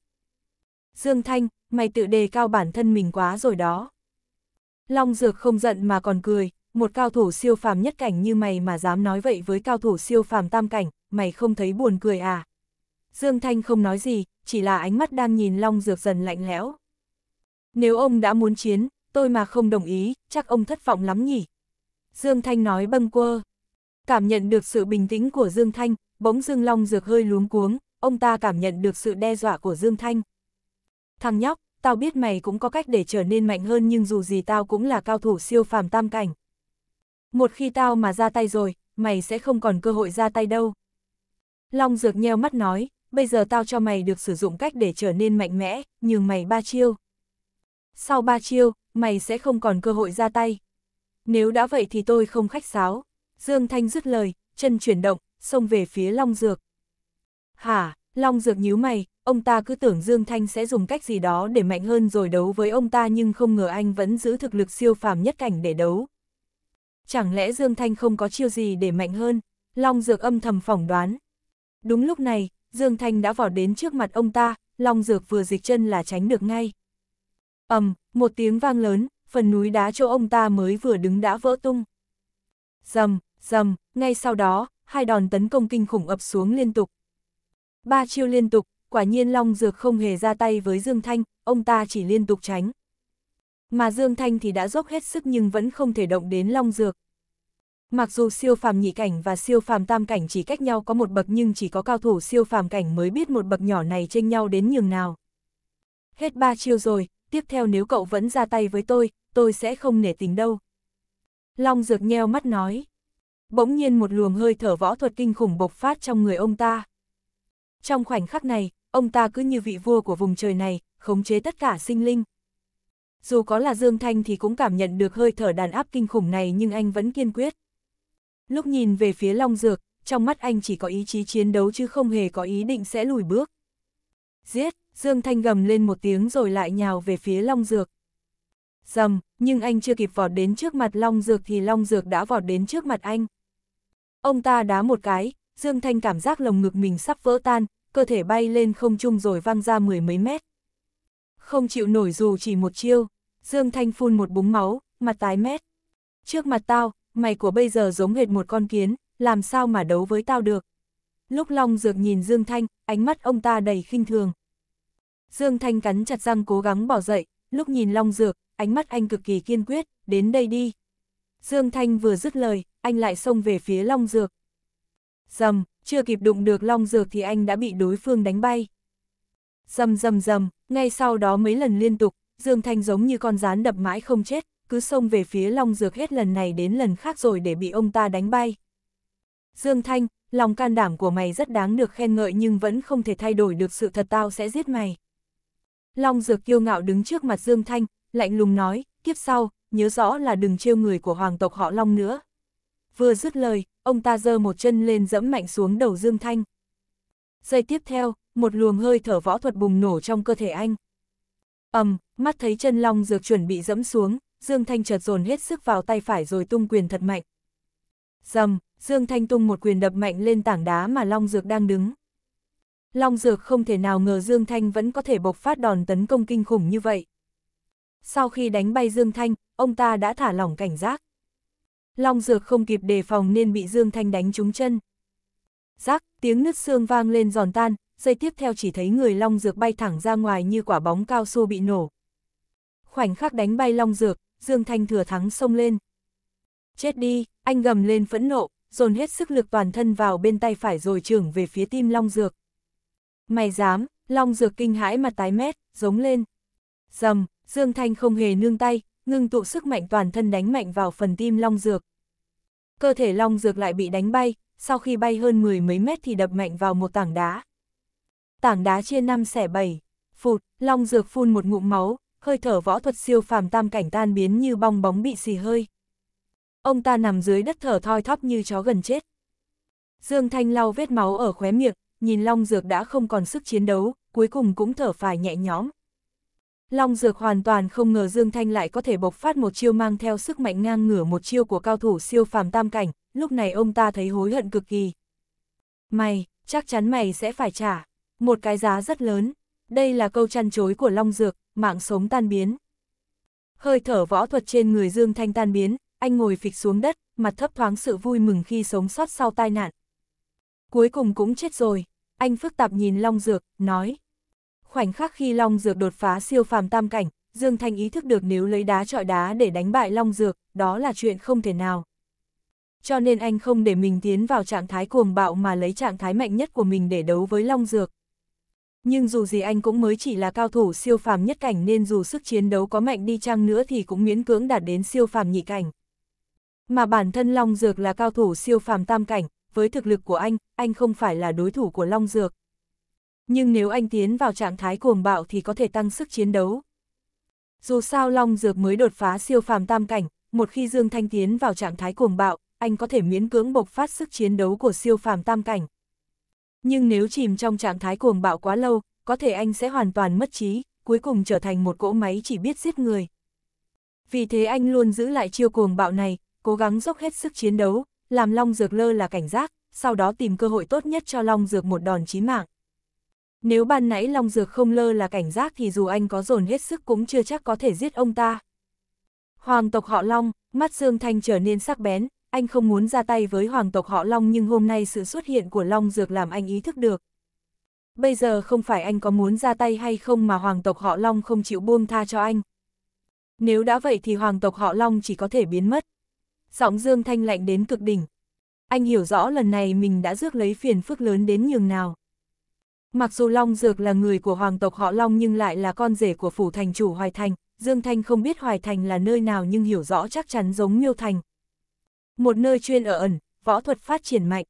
Dương Thanh, mày tự đề cao bản thân mình quá rồi đó. Long Dược không giận mà còn cười, một cao thủ siêu phàm nhất cảnh như mày mà dám nói vậy với cao thủ siêu phàm tam cảnh, mày không thấy buồn cười à? Dương Thanh không nói gì, chỉ là ánh mắt đang nhìn Long Dược dần lạnh lẽo. Nếu ông đã muốn chiến, tôi mà không đồng ý, chắc ông thất vọng lắm nhỉ? Dương Thanh nói bâng quơ. Cảm nhận được sự bình tĩnh của Dương Thanh, bỗng Dương Long Dược hơi luống cuống, ông ta cảm nhận được sự đe dọa của Dương Thanh. Thằng nhóc, tao biết mày cũng có cách để trở nên mạnh hơn nhưng dù gì tao cũng là cao thủ siêu phàm tam cảnh. Một khi tao mà ra tay rồi, mày sẽ không còn cơ hội ra tay đâu. Long Dược nheo mắt nói, bây giờ tao cho mày được sử dụng cách để trở nên mạnh mẽ, nhường mày ba chiêu. Sau ba chiêu, mày sẽ không còn cơ hội ra tay. Nếu đã vậy thì tôi không khách sáo. Dương Thanh dứt lời, chân chuyển động, xông về phía Long Dược. Hả, Long Dược nhíu mày, ông ta cứ tưởng Dương Thanh sẽ dùng cách gì đó để mạnh hơn rồi đấu với ông ta nhưng không ngờ anh vẫn giữ thực lực siêu phàm nhất cảnh để đấu. Chẳng lẽ Dương Thanh không có chiêu gì để mạnh hơn? Long Dược âm thầm phỏng đoán. Đúng lúc này, Dương Thanh đã vỏ đến trước mặt ông ta, Long Dược vừa dịch chân là tránh được ngay. ầm, một tiếng vang lớn, phần núi đá chỗ ông ta mới vừa đứng đã vỡ tung. Dầm, dầm, ngay sau đó, hai đòn tấn công kinh khủng ập xuống liên tục. Ba chiêu liên tục, quả nhiên Long Dược không hề ra tay với Dương Thanh, ông ta chỉ liên tục tránh. Mà Dương Thanh thì đã dốc hết sức nhưng vẫn không thể động đến Long Dược. Mặc dù siêu phàm nhị cảnh và siêu phàm tam cảnh chỉ cách nhau có một bậc nhưng chỉ có cao thủ siêu phàm cảnh mới biết một bậc nhỏ này chênh nhau đến nhường nào. Hết ba chiêu rồi, tiếp theo nếu cậu vẫn ra tay với tôi, tôi sẽ không nể tình đâu. Long Dược nheo mắt nói. Bỗng nhiên một luồng hơi thở võ thuật kinh khủng bộc phát trong người ông ta. Trong khoảnh khắc này, ông ta cứ như vị vua của vùng trời này, khống chế tất cả sinh linh. Dù có là Dương Thanh thì cũng cảm nhận được hơi thở đàn áp kinh khủng này nhưng anh vẫn kiên quyết. Lúc nhìn về phía Long Dược, trong mắt anh chỉ có ý chí chiến đấu chứ không hề có ý định sẽ lùi bước. Giết, Dương Thanh gầm lên một tiếng rồi lại nhào về phía Long Dược. Dầm, nhưng anh chưa kịp vọt đến trước mặt Long Dược thì Long Dược đã vọt đến trước mặt anh. Ông ta đá một cái, Dương Thanh cảm giác lồng ngực mình sắp vỡ tan, cơ thể bay lên không trung rồi văng ra mười mấy mét. Không chịu nổi dù chỉ một chiêu, Dương Thanh phun một búng máu, mặt tái mét. Trước mặt tao, mày của bây giờ giống hệt một con kiến, làm sao mà đấu với tao được. Lúc Long Dược nhìn Dương Thanh, ánh mắt ông ta đầy khinh thường. Dương Thanh cắn chặt răng cố gắng bỏ dậy, lúc nhìn Long Dược, ánh mắt anh cực kỳ kiên quyết, đến đây đi. Dương Thanh vừa dứt lời, anh lại xông về phía Long Dược. Dầm, chưa kịp đụng được Long Dược thì anh đã bị đối phương đánh bay. Dầm dầm dầm, ngay sau đó mấy lần liên tục, Dương Thanh giống như con rán đập mãi không chết, cứ xông về phía Long Dược hết lần này đến lần khác rồi để bị ông ta đánh bay. Dương Thanh, lòng can đảm của mày rất đáng được khen ngợi nhưng vẫn không thể thay đổi được sự thật tao sẽ giết mày. Long Dược kiêu ngạo đứng trước mặt Dương Thanh, lạnh lùng nói, kiếp sau, nhớ rõ là đừng trêu người của hoàng tộc họ Long nữa. Vừa dứt lời, ông ta giơ một chân lên dẫm mạnh xuống đầu Dương Thanh. Giây tiếp theo, một luồng hơi thở võ thuật bùng nổ trong cơ thể anh. ầm, mắt thấy chân Long Dược chuẩn bị dẫm xuống, Dương Thanh chợt dồn hết sức vào tay phải rồi tung quyền thật mạnh. Dầm, Dương Thanh tung một quyền đập mạnh lên tảng đá mà Long Dược đang đứng. Long Dược không thể nào ngờ Dương Thanh vẫn có thể bộc phát đòn tấn công kinh khủng như vậy. Sau khi đánh bay Dương Thanh, ông ta đã thả lỏng cảnh giác. Long Dược không kịp đề phòng nên bị Dương Thanh đánh trúng chân. Rắc, tiếng nứt xương vang lên giòn tan, giây tiếp theo chỉ thấy người Long Dược bay thẳng ra ngoài như quả bóng cao su bị nổ. Khoảnh khắc đánh bay Long Dược, Dương Thanh thừa thắng xông lên. Chết đi, anh gầm lên phẫn nộ, dồn hết sức lực toàn thân vào bên tay phải rồi trưởng về phía tim Long Dược. Mày dám, Long Dược kinh hãi mà tái mét, giống lên. Dầm, Dương Thanh không hề nương tay, ngưng tụ sức mạnh toàn thân đánh mạnh vào phần tim Long Dược. Cơ thể Long Dược lại bị đánh bay, sau khi bay hơn mười mấy mét thì đập mạnh vào một tảng đá. Tảng đá chia năm xẻ bảy, phụt, Long Dược phun một ngụm máu, hơi thở võ thuật siêu phàm tam cảnh tan biến như bong bóng bị xì hơi. Ông ta nằm dưới đất thở thoi thóp như chó gần chết. Dương Thanh lau vết máu ở khóe miệng, nhìn Long Dược đã không còn sức chiến đấu, cuối cùng cũng thở phải nhẹ nhõm. Long Dược hoàn toàn không ngờ Dương Thanh lại có thể bộc phát một chiêu mang theo sức mạnh ngang ngửa một chiêu của cao thủ siêu phàm tam cảnh, lúc này ông ta thấy hối hận cực kỳ. Mày, chắc chắn mày sẽ phải trả, một cái giá rất lớn. Đây là câu chăn chối của Long Dược, mạng sống tan biến. Hơi thở võ thuật trên người Dương Thanh tan biến, anh ngồi phịch xuống đất, mặt thấp thoáng sự vui mừng khi sống sót sau tai nạn. Cuối cùng cũng chết rồi, anh phức tạp nhìn Long Dược, nói. Khoảnh khắc khi Long Dược đột phá siêu phàm tam cảnh, Dương Thanh ý thức được nếu lấy đá trọi đá để đánh bại Long Dược, đó là chuyện không thể nào. Cho nên anh không để mình tiến vào trạng thái cuồng bạo mà lấy trạng thái mạnh nhất của mình để đấu với Long Dược nhưng dù gì anh cũng mới chỉ là cao thủ siêu phàm nhất cảnh nên dù sức chiến đấu có mạnh đi chăng nữa thì cũng miễn cưỡng đạt đến siêu phàm nhị cảnh. Mà bản thân Long Dược là cao thủ siêu phàm tam cảnh, với thực lực của anh, anh không phải là đối thủ của Long Dược. Nhưng nếu anh tiến vào trạng thái cuồng bạo thì có thể tăng sức chiến đấu. Dù sao Long Dược mới đột phá siêu phàm tam cảnh, một khi Dương Thanh tiến vào trạng thái cuồng bạo, anh có thể miễn cưỡng bộc phát sức chiến đấu của siêu phàm tam cảnh. Nhưng nếu chìm trong trạng thái cuồng bạo quá lâu, có thể anh sẽ hoàn toàn mất trí, cuối cùng trở thành một cỗ máy chỉ biết giết người. Vì thế anh luôn giữ lại chiêu cuồng bạo này, cố gắng dốc hết sức chiến đấu, làm Long Dược lơ là cảnh giác, sau đó tìm cơ hội tốt nhất cho Long Dược một đòn chí mạng. Nếu ban nãy Long Dược không lơ là cảnh giác thì dù anh có dồn hết sức cũng chưa chắc có thể giết ông ta. Hoàng tộc họ Long, mắt Dương Thanh trở nên sắc bén, anh không muốn ra tay với hoàng tộc họ Long nhưng hôm nay sự xuất hiện của Long Dược làm anh ý thức được. Bây giờ không phải anh có muốn ra tay hay không mà hoàng tộc họ Long không chịu buông tha cho anh. Nếu đã vậy thì hoàng tộc họ Long chỉ có thể biến mất. Giọng Dương Thanh lạnh đến cực đỉnh. Anh hiểu rõ lần này mình đã rước lấy phiền phức lớn đến nhường nào. Mặc dù Long Dược là người của hoàng tộc họ Long nhưng lại là con rể của phủ thành chủ Hoài Thành, Dương Thanh không biết Hoài Thành là nơi nào nhưng hiểu rõ chắc chắn giống Miêu Thành, một nơi chuyên ở ẩn, võ thuật phát triển mạnh.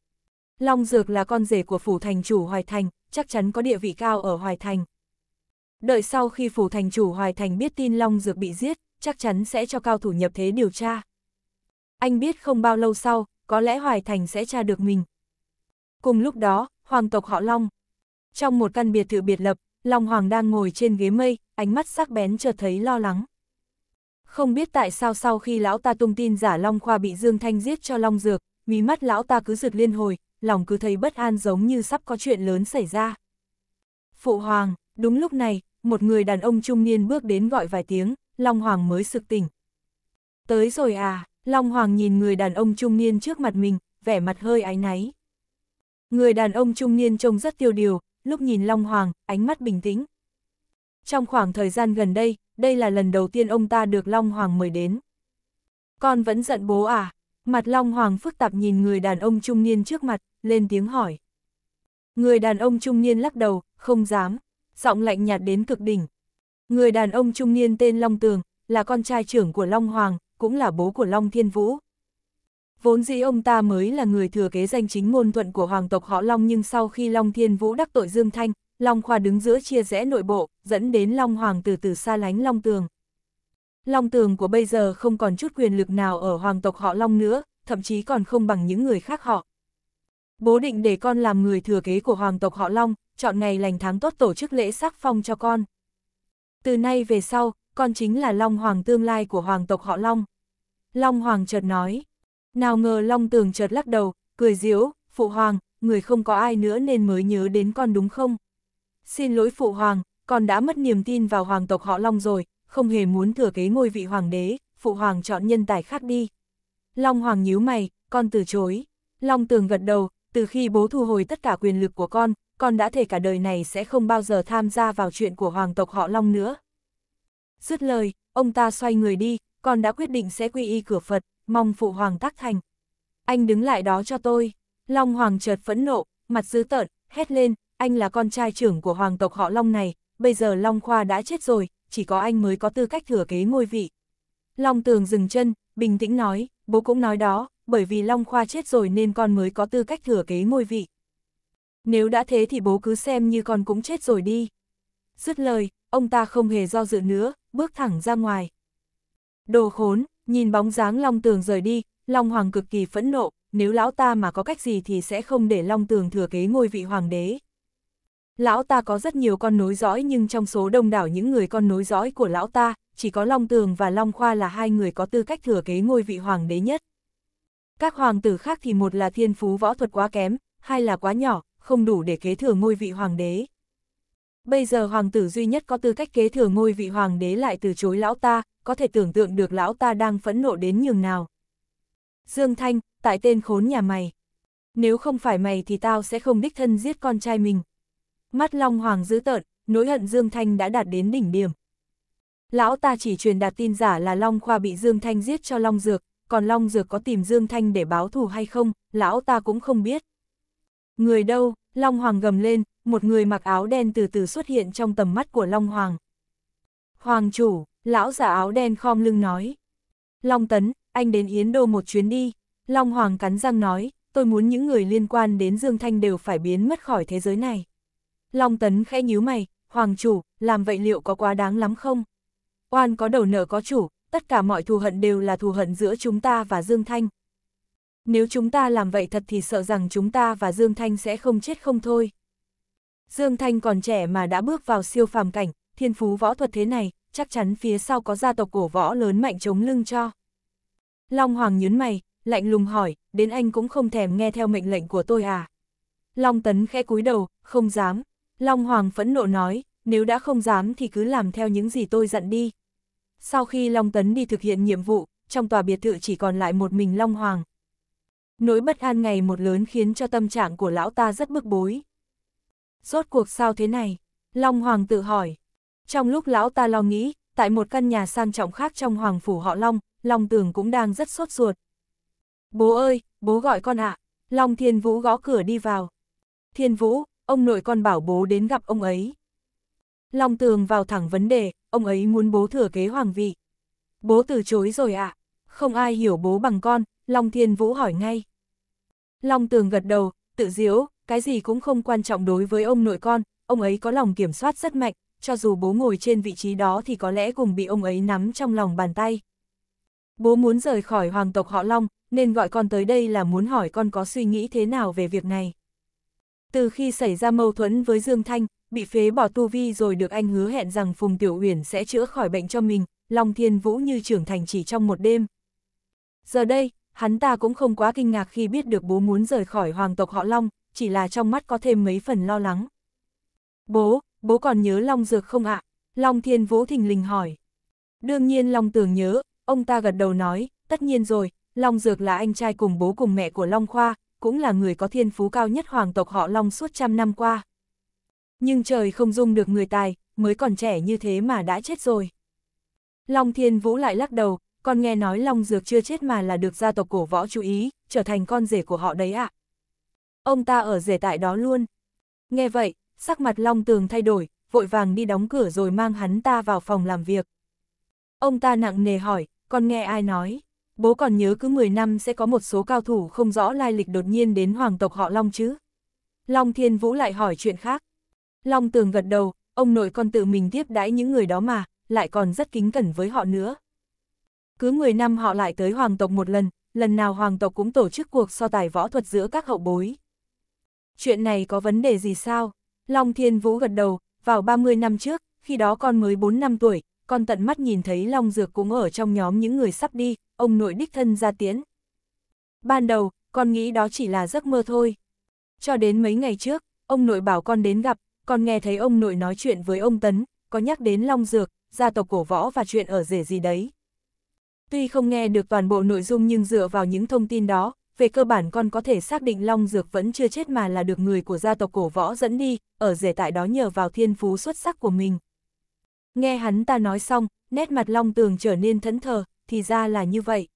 Long Dược là con rể của phủ thành chủ Hoài Thành, chắc chắn có địa vị cao ở Hoài Thành. Đợi sau khi phủ thành chủ Hoài Thành biết tin Long Dược bị giết, chắc chắn sẽ cho cao thủ nhập thế điều tra. Anh biết không bao lâu sau, có lẽ Hoài Thành sẽ tra được mình. Cùng lúc đó, hoàng tộc họ Long. Trong một căn biệt thự biệt lập, Long Hoàng đang ngồi trên ghế mây, ánh mắt sắc bén chợt thấy lo lắng. Không biết tại sao sau khi lão ta tung tin giả Long Khoa bị Dương Thanh giết cho Long Dược, mí mắt lão ta cứ rực liên hồi, lòng cứ thấy bất an giống như sắp có chuyện lớn xảy ra. Phụ Hoàng, đúng lúc này, một người đàn ông trung niên bước đến gọi vài tiếng, Long Hoàng mới sực tỉnh. Tới rồi à, Long Hoàng nhìn người đàn ông trung niên trước mặt mình, vẻ mặt hơi áy náy. Người đàn ông trung niên trông rất tiêu điều, lúc nhìn Long Hoàng, ánh mắt bình tĩnh. Trong khoảng thời gian gần đây, đây là lần đầu tiên ông ta được Long Hoàng mời đến. Con vẫn giận bố à? Mặt Long Hoàng phức tạp nhìn người đàn ông trung niên trước mặt, lên tiếng hỏi. Người đàn ông trung niên lắc đầu, không dám, giọng lạnh nhạt đến cực đỉnh. Người đàn ông trung niên tên Long Tường, là con trai trưởng của Long Hoàng, cũng là bố của Long Thiên Vũ. Vốn dĩ ông ta mới là người thừa kế danh chính ngôn thuận của hoàng tộc họ Long nhưng sau khi Long Thiên Vũ đắc tội Dương Thanh, Long Khoa đứng giữa chia rẽ nội bộ, dẫn đến Long Hoàng từ từ xa lánh Long Tường. Long Tường của bây giờ không còn chút quyền lực nào ở hoàng tộc họ Long nữa, thậm chí còn không bằng những người khác họ. Bố định để con làm người thừa kế của hoàng tộc họ Long, chọn ngày lành tháng tốt tổ chức lễ sắc phong cho con. Từ nay về sau, con chính là Long Hoàng tương lai của hoàng tộc họ Long. Long Hoàng chợt nói. Nào ngờ Long Tường chợt lắc đầu, cười diễu, phụ hoàng, người không có ai nữa nên mới nhớ đến con đúng không? Xin lỗi phụ hoàng, con đã mất niềm tin vào hoàng tộc họ Long rồi, không hề muốn thừa kế ngôi vị hoàng đế, phụ hoàng chọn nhân tài khác đi. Long hoàng nhíu mày, con từ chối. Long tường gật đầu, từ khi bố thu hồi tất cả quyền lực của con, con đã thể cả đời này sẽ không bao giờ tham gia vào chuyện của hoàng tộc họ Long nữa. Dứt lời, ông ta xoay người đi, con đã quyết định sẽ quy y cửa Phật, mong phụ hoàng tác thành. Anh đứng lại đó cho tôi. Long hoàng chợt phẫn nộ, mặt dữ tợn, hét lên, anh là con trai trưởng của hoàng tộc họ Long này, bây giờ Long Khoa đã chết rồi, chỉ có anh mới có tư cách thừa kế ngôi vị. Long Tường dừng chân, bình tĩnh nói, bố cũng nói đó, bởi vì Long Khoa chết rồi nên con mới có tư cách thừa kế ngôi vị. Nếu đã thế thì bố cứ xem như con cũng chết rồi đi. Dứt lời, ông ta không hề do dự nữa, bước thẳng ra ngoài. Đồ khốn, nhìn bóng dáng Long Tường rời đi, Long Hoàng cực kỳ phẫn nộ, nếu lão ta mà có cách gì thì sẽ không để Long Tường thừa kế ngôi vị hoàng đế. Lão ta có rất nhiều con nối dõi nhưng trong số đông đảo những người con nối dõi của lão ta, chỉ có Long Tường và Long Khoa là hai người có tư cách thừa kế ngôi vị hoàng đế nhất. Các hoàng tử khác thì một là thiên phú võ thuật quá kém, hai là quá nhỏ, không đủ để kế thừa ngôi vị hoàng đế. Bây giờ hoàng tử duy nhất có tư cách kế thừa ngôi vị hoàng đế lại từ chối lão ta, có thể tưởng tượng được lão ta đang phẫn nộ đến nhường nào. Dương Thanh, tại tên khốn nhà mày. Nếu không phải mày thì tao sẽ không đích thân giết con trai mình, Mắt Long Hoàng dữ tợn, nỗi hận Dương Thanh đã đạt đến đỉnh điểm. Lão ta chỉ truyền đạt tin giả là Long Khoa bị Dương Thanh giết cho Long Dược, còn Long Dược có tìm Dương Thanh để báo thù hay không, lão ta cũng không biết. Người đâu, Long Hoàng gầm lên, một người mặc áo đen từ từ xuất hiện trong tầm mắt của Long Hoàng. Hoàng chủ, lão giả áo đen khom lưng nói. Long Tấn, anh đến Yến Đô một chuyến đi. Long Hoàng cắn răng nói, tôi muốn những người liên quan đến Dương Thanh đều phải biến mất khỏi thế giới này. Long Tấn khẽ nhíu mày, Hoàng chủ, làm vậy liệu có quá đáng lắm không? Oan có đầu nở có chủ, tất cả mọi thù hận đều là thù hận giữa chúng ta và Dương Thanh. Nếu chúng ta làm vậy thật thì sợ rằng chúng ta và Dương Thanh sẽ không chết không thôi. Dương Thanh còn trẻ mà đã bước vào siêu phàm cảnh, thiên phú võ thuật thế này, chắc chắn phía sau có gia tộc cổ võ lớn mạnh chống lưng cho. Long Hoàng nhớn mày, lạnh lùng hỏi, đến anh cũng không thèm nghe theo mệnh lệnh của tôi à. Long Tấn khẽ cúi đầu, không dám, Long Hoàng phẫn nộ nói, nếu đã không dám thì cứ làm theo những gì tôi dặn đi. Sau khi Long Tấn đi thực hiện nhiệm vụ, trong tòa biệt thự chỉ còn lại một mình Long Hoàng. Nỗi bất an ngày một lớn khiến cho tâm trạng của lão ta rất bức bối. Rốt cuộc sao thế này? Long Hoàng tự hỏi. Trong lúc lão ta lo nghĩ, tại một căn nhà sang trọng khác trong Hoàng Phủ họ Long, Long Tường cũng đang rất sốt ruột. Bố ơi, bố gọi con ạ. À. Long Thiên Vũ gõ cửa đi vào. Thiên Vũ, ông nội con bảo bố đến gặp ông ấy. Long tường vào thẳng vấn đề, ông ấy muốn bố thừa kế hoàng vị. Bố từ chối rồi ạ, à? không ai hiểu bố bằng con, Long Thiên Vũ hỏi ngay. Long tường gật đầu, tự diễu, cái gì cũng không quan trọng đối với ông nội con, ông ấy có lòng kiểm soát rất mạnh, cho dù bố ngồi trên vị trí đó thì có lẽ cùng bị ông ấy nắm trong lòng bàn tay. Bố muốn rời khỏi hoàng tộc họ Long, nên gọi con tới đây là muốn hỏi con có suy nghĩ thế nào về việc này. Từ khi xảy ra mâu thuẫn với Dương Thanh, bị phế bỏ tu vi rồi được anh hứa hẹn rằng Phùng Tiểu Uyển sẽ chữa khỏi bệnh cho mình, Long Thiên Vũ như trưởng thành chỉ trong một đêm. Giờ đây, hắn ta cũng không quá kinh ngạc khi biết được bố muốn rời khỏi hoàng tộc họ Long, chỉ là trong mắt có thêm mấy phần lo lắng. Bố, bố còn nhớ Long Dược không ạ? Long Thiên Vũ thình lình hỏi. Đương nhiên Long Tường nhớ, ông ta gật đầu nói, tất nhiên rồi, Long Dược là anh trai cùng bố cùng mẹ của Long Khoa, cũng là người có thiên phú cao nhất hoàng tộc họ Long suốt trăm năm qua. Nhưng trời không dung được người tài, mới còn trẻ như thế mà đã chết rồi. Long Thiên Vũ lại lắc đầu, con nghe nói Long Dược chưa chết mà là được gia tộc cổ võ chú ý, trở thành con rể của họ đấy ạ. À. Ông ta ở rể tại đó luôn. Nghe vậy, sắc mặt Long Tường thay đổi, vội vàng đi đóng cửa rồi mang hắn ta vào phòng làm việc. Ông ta nặng nề hỏi, con nghe ai nói? bố còn nhớ cứ 10 năm sẽ có một số cao thủ không rõ lai lịch đột nhiên đến hoàng tộc họ Long chứ. Long Thiên Vũ lại hỏi chuyện khác. Long Tường gật đầu, ông nội con tự mình tiếp đãi những người đó mà, lại còn rất kính cẩn với họ nữa. Cứ 10 năm họ lại tới hoàng tộc một lần, lần nào hoàng tộc cũng tổ chức cuộc so tài võ thuật giữa các hậu bối. Chuyện này có vấn đề gì sao? Long Thiên Vũ gật đầu, vào 30 năm trước, khi đó con mới 4 năm tuổi, con tận mắt nhìn thấy Long Dược cũng ở trong nhóm những người sắp đi, ông nội đích thân ra tiến. Ban đầu, con nghĩ đó chỉ là giấc mơ thôi. Cho đến mấy ngày trước, ông nội bảo con đến gặp, con nghe thấy ông nội nói chuyện với ông Tấn, có nhắc đến Long Dược, gia tộc cổ võ và chuyện ở rể gì đấy. Tuy không nghe được toàn bộ nội dung nhưng dựa vào những thông tin đó, về cơ bản con có thể xác định Long Dược vẫn chưa chết mà là được người của gia tộc cổ võ dẫn đi, ở rể tại đó nhờ vào thiên phú xuất sắc của mình. Nghe hắn ta nói xong, nét mặt Long Tường trở nên thẫn thờ, thì ra là như vậy.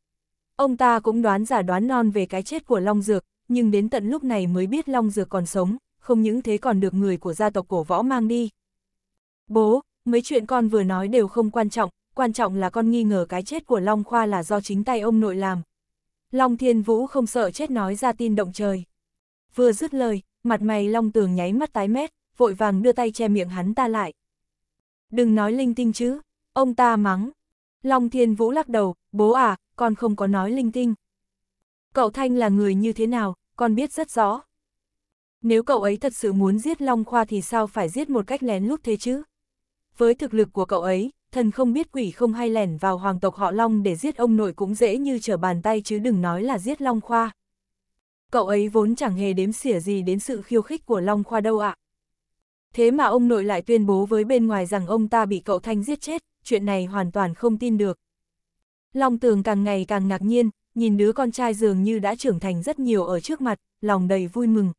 Ông ta cũng đoán giả đoán non về cái chết của Long Dược, nhưng đến tận lúc này mới biết Long Dược còn sống, không những thế còn được người của gia tộc cổ võ mang đi. Bố, mấy chuyện con vừa nói đều không quan trọng, quan trọng là con nghi ngờ cái chết của Long Khoa là do chính tay ông nội làm. Long Thiên Vũ không sợ chết nói ra tin động trời. Vừa dứt lời, mặt mày Long Tường nháy mắt tái mét, vội vàng đưa tay che miệng hắn ta lại. Đừng nói linh tinh chứ, ông ta mắng. Long Thiên Vũ lắc đầu, bố à, con không có nói linh tinh. Cậu Thanh là người như thế nào, con biết rất rõ. Nếu cậu ấy thật sự muốn giết Long Khoa thì sao phải giết một cách lén lút thế chứ? Với thực lực của cậu ấy, thần không biết quỷ không hay lẻn vào hoàng tộc họ Long để giết ông nội cũng dễ như trở bàn tay chứ đừng nói là giết Long Khoa. Cậu ấy vốn chẳng hề đếm xỉa gì đến sự khiêu khích của Long Khoa đâu ạ. À. Thế mà ông nội lại tuyên bố với bên ngoài rằng ông ta bị cậu Thanh giết chết, chuyện này hoàn toàn không tin được. Long tường càng ngày càng ngạc nhiên, nhìn đứa con trai dường như đã trưởng thành rất nhiều ở trước mặt, lòng đầy vui mừng.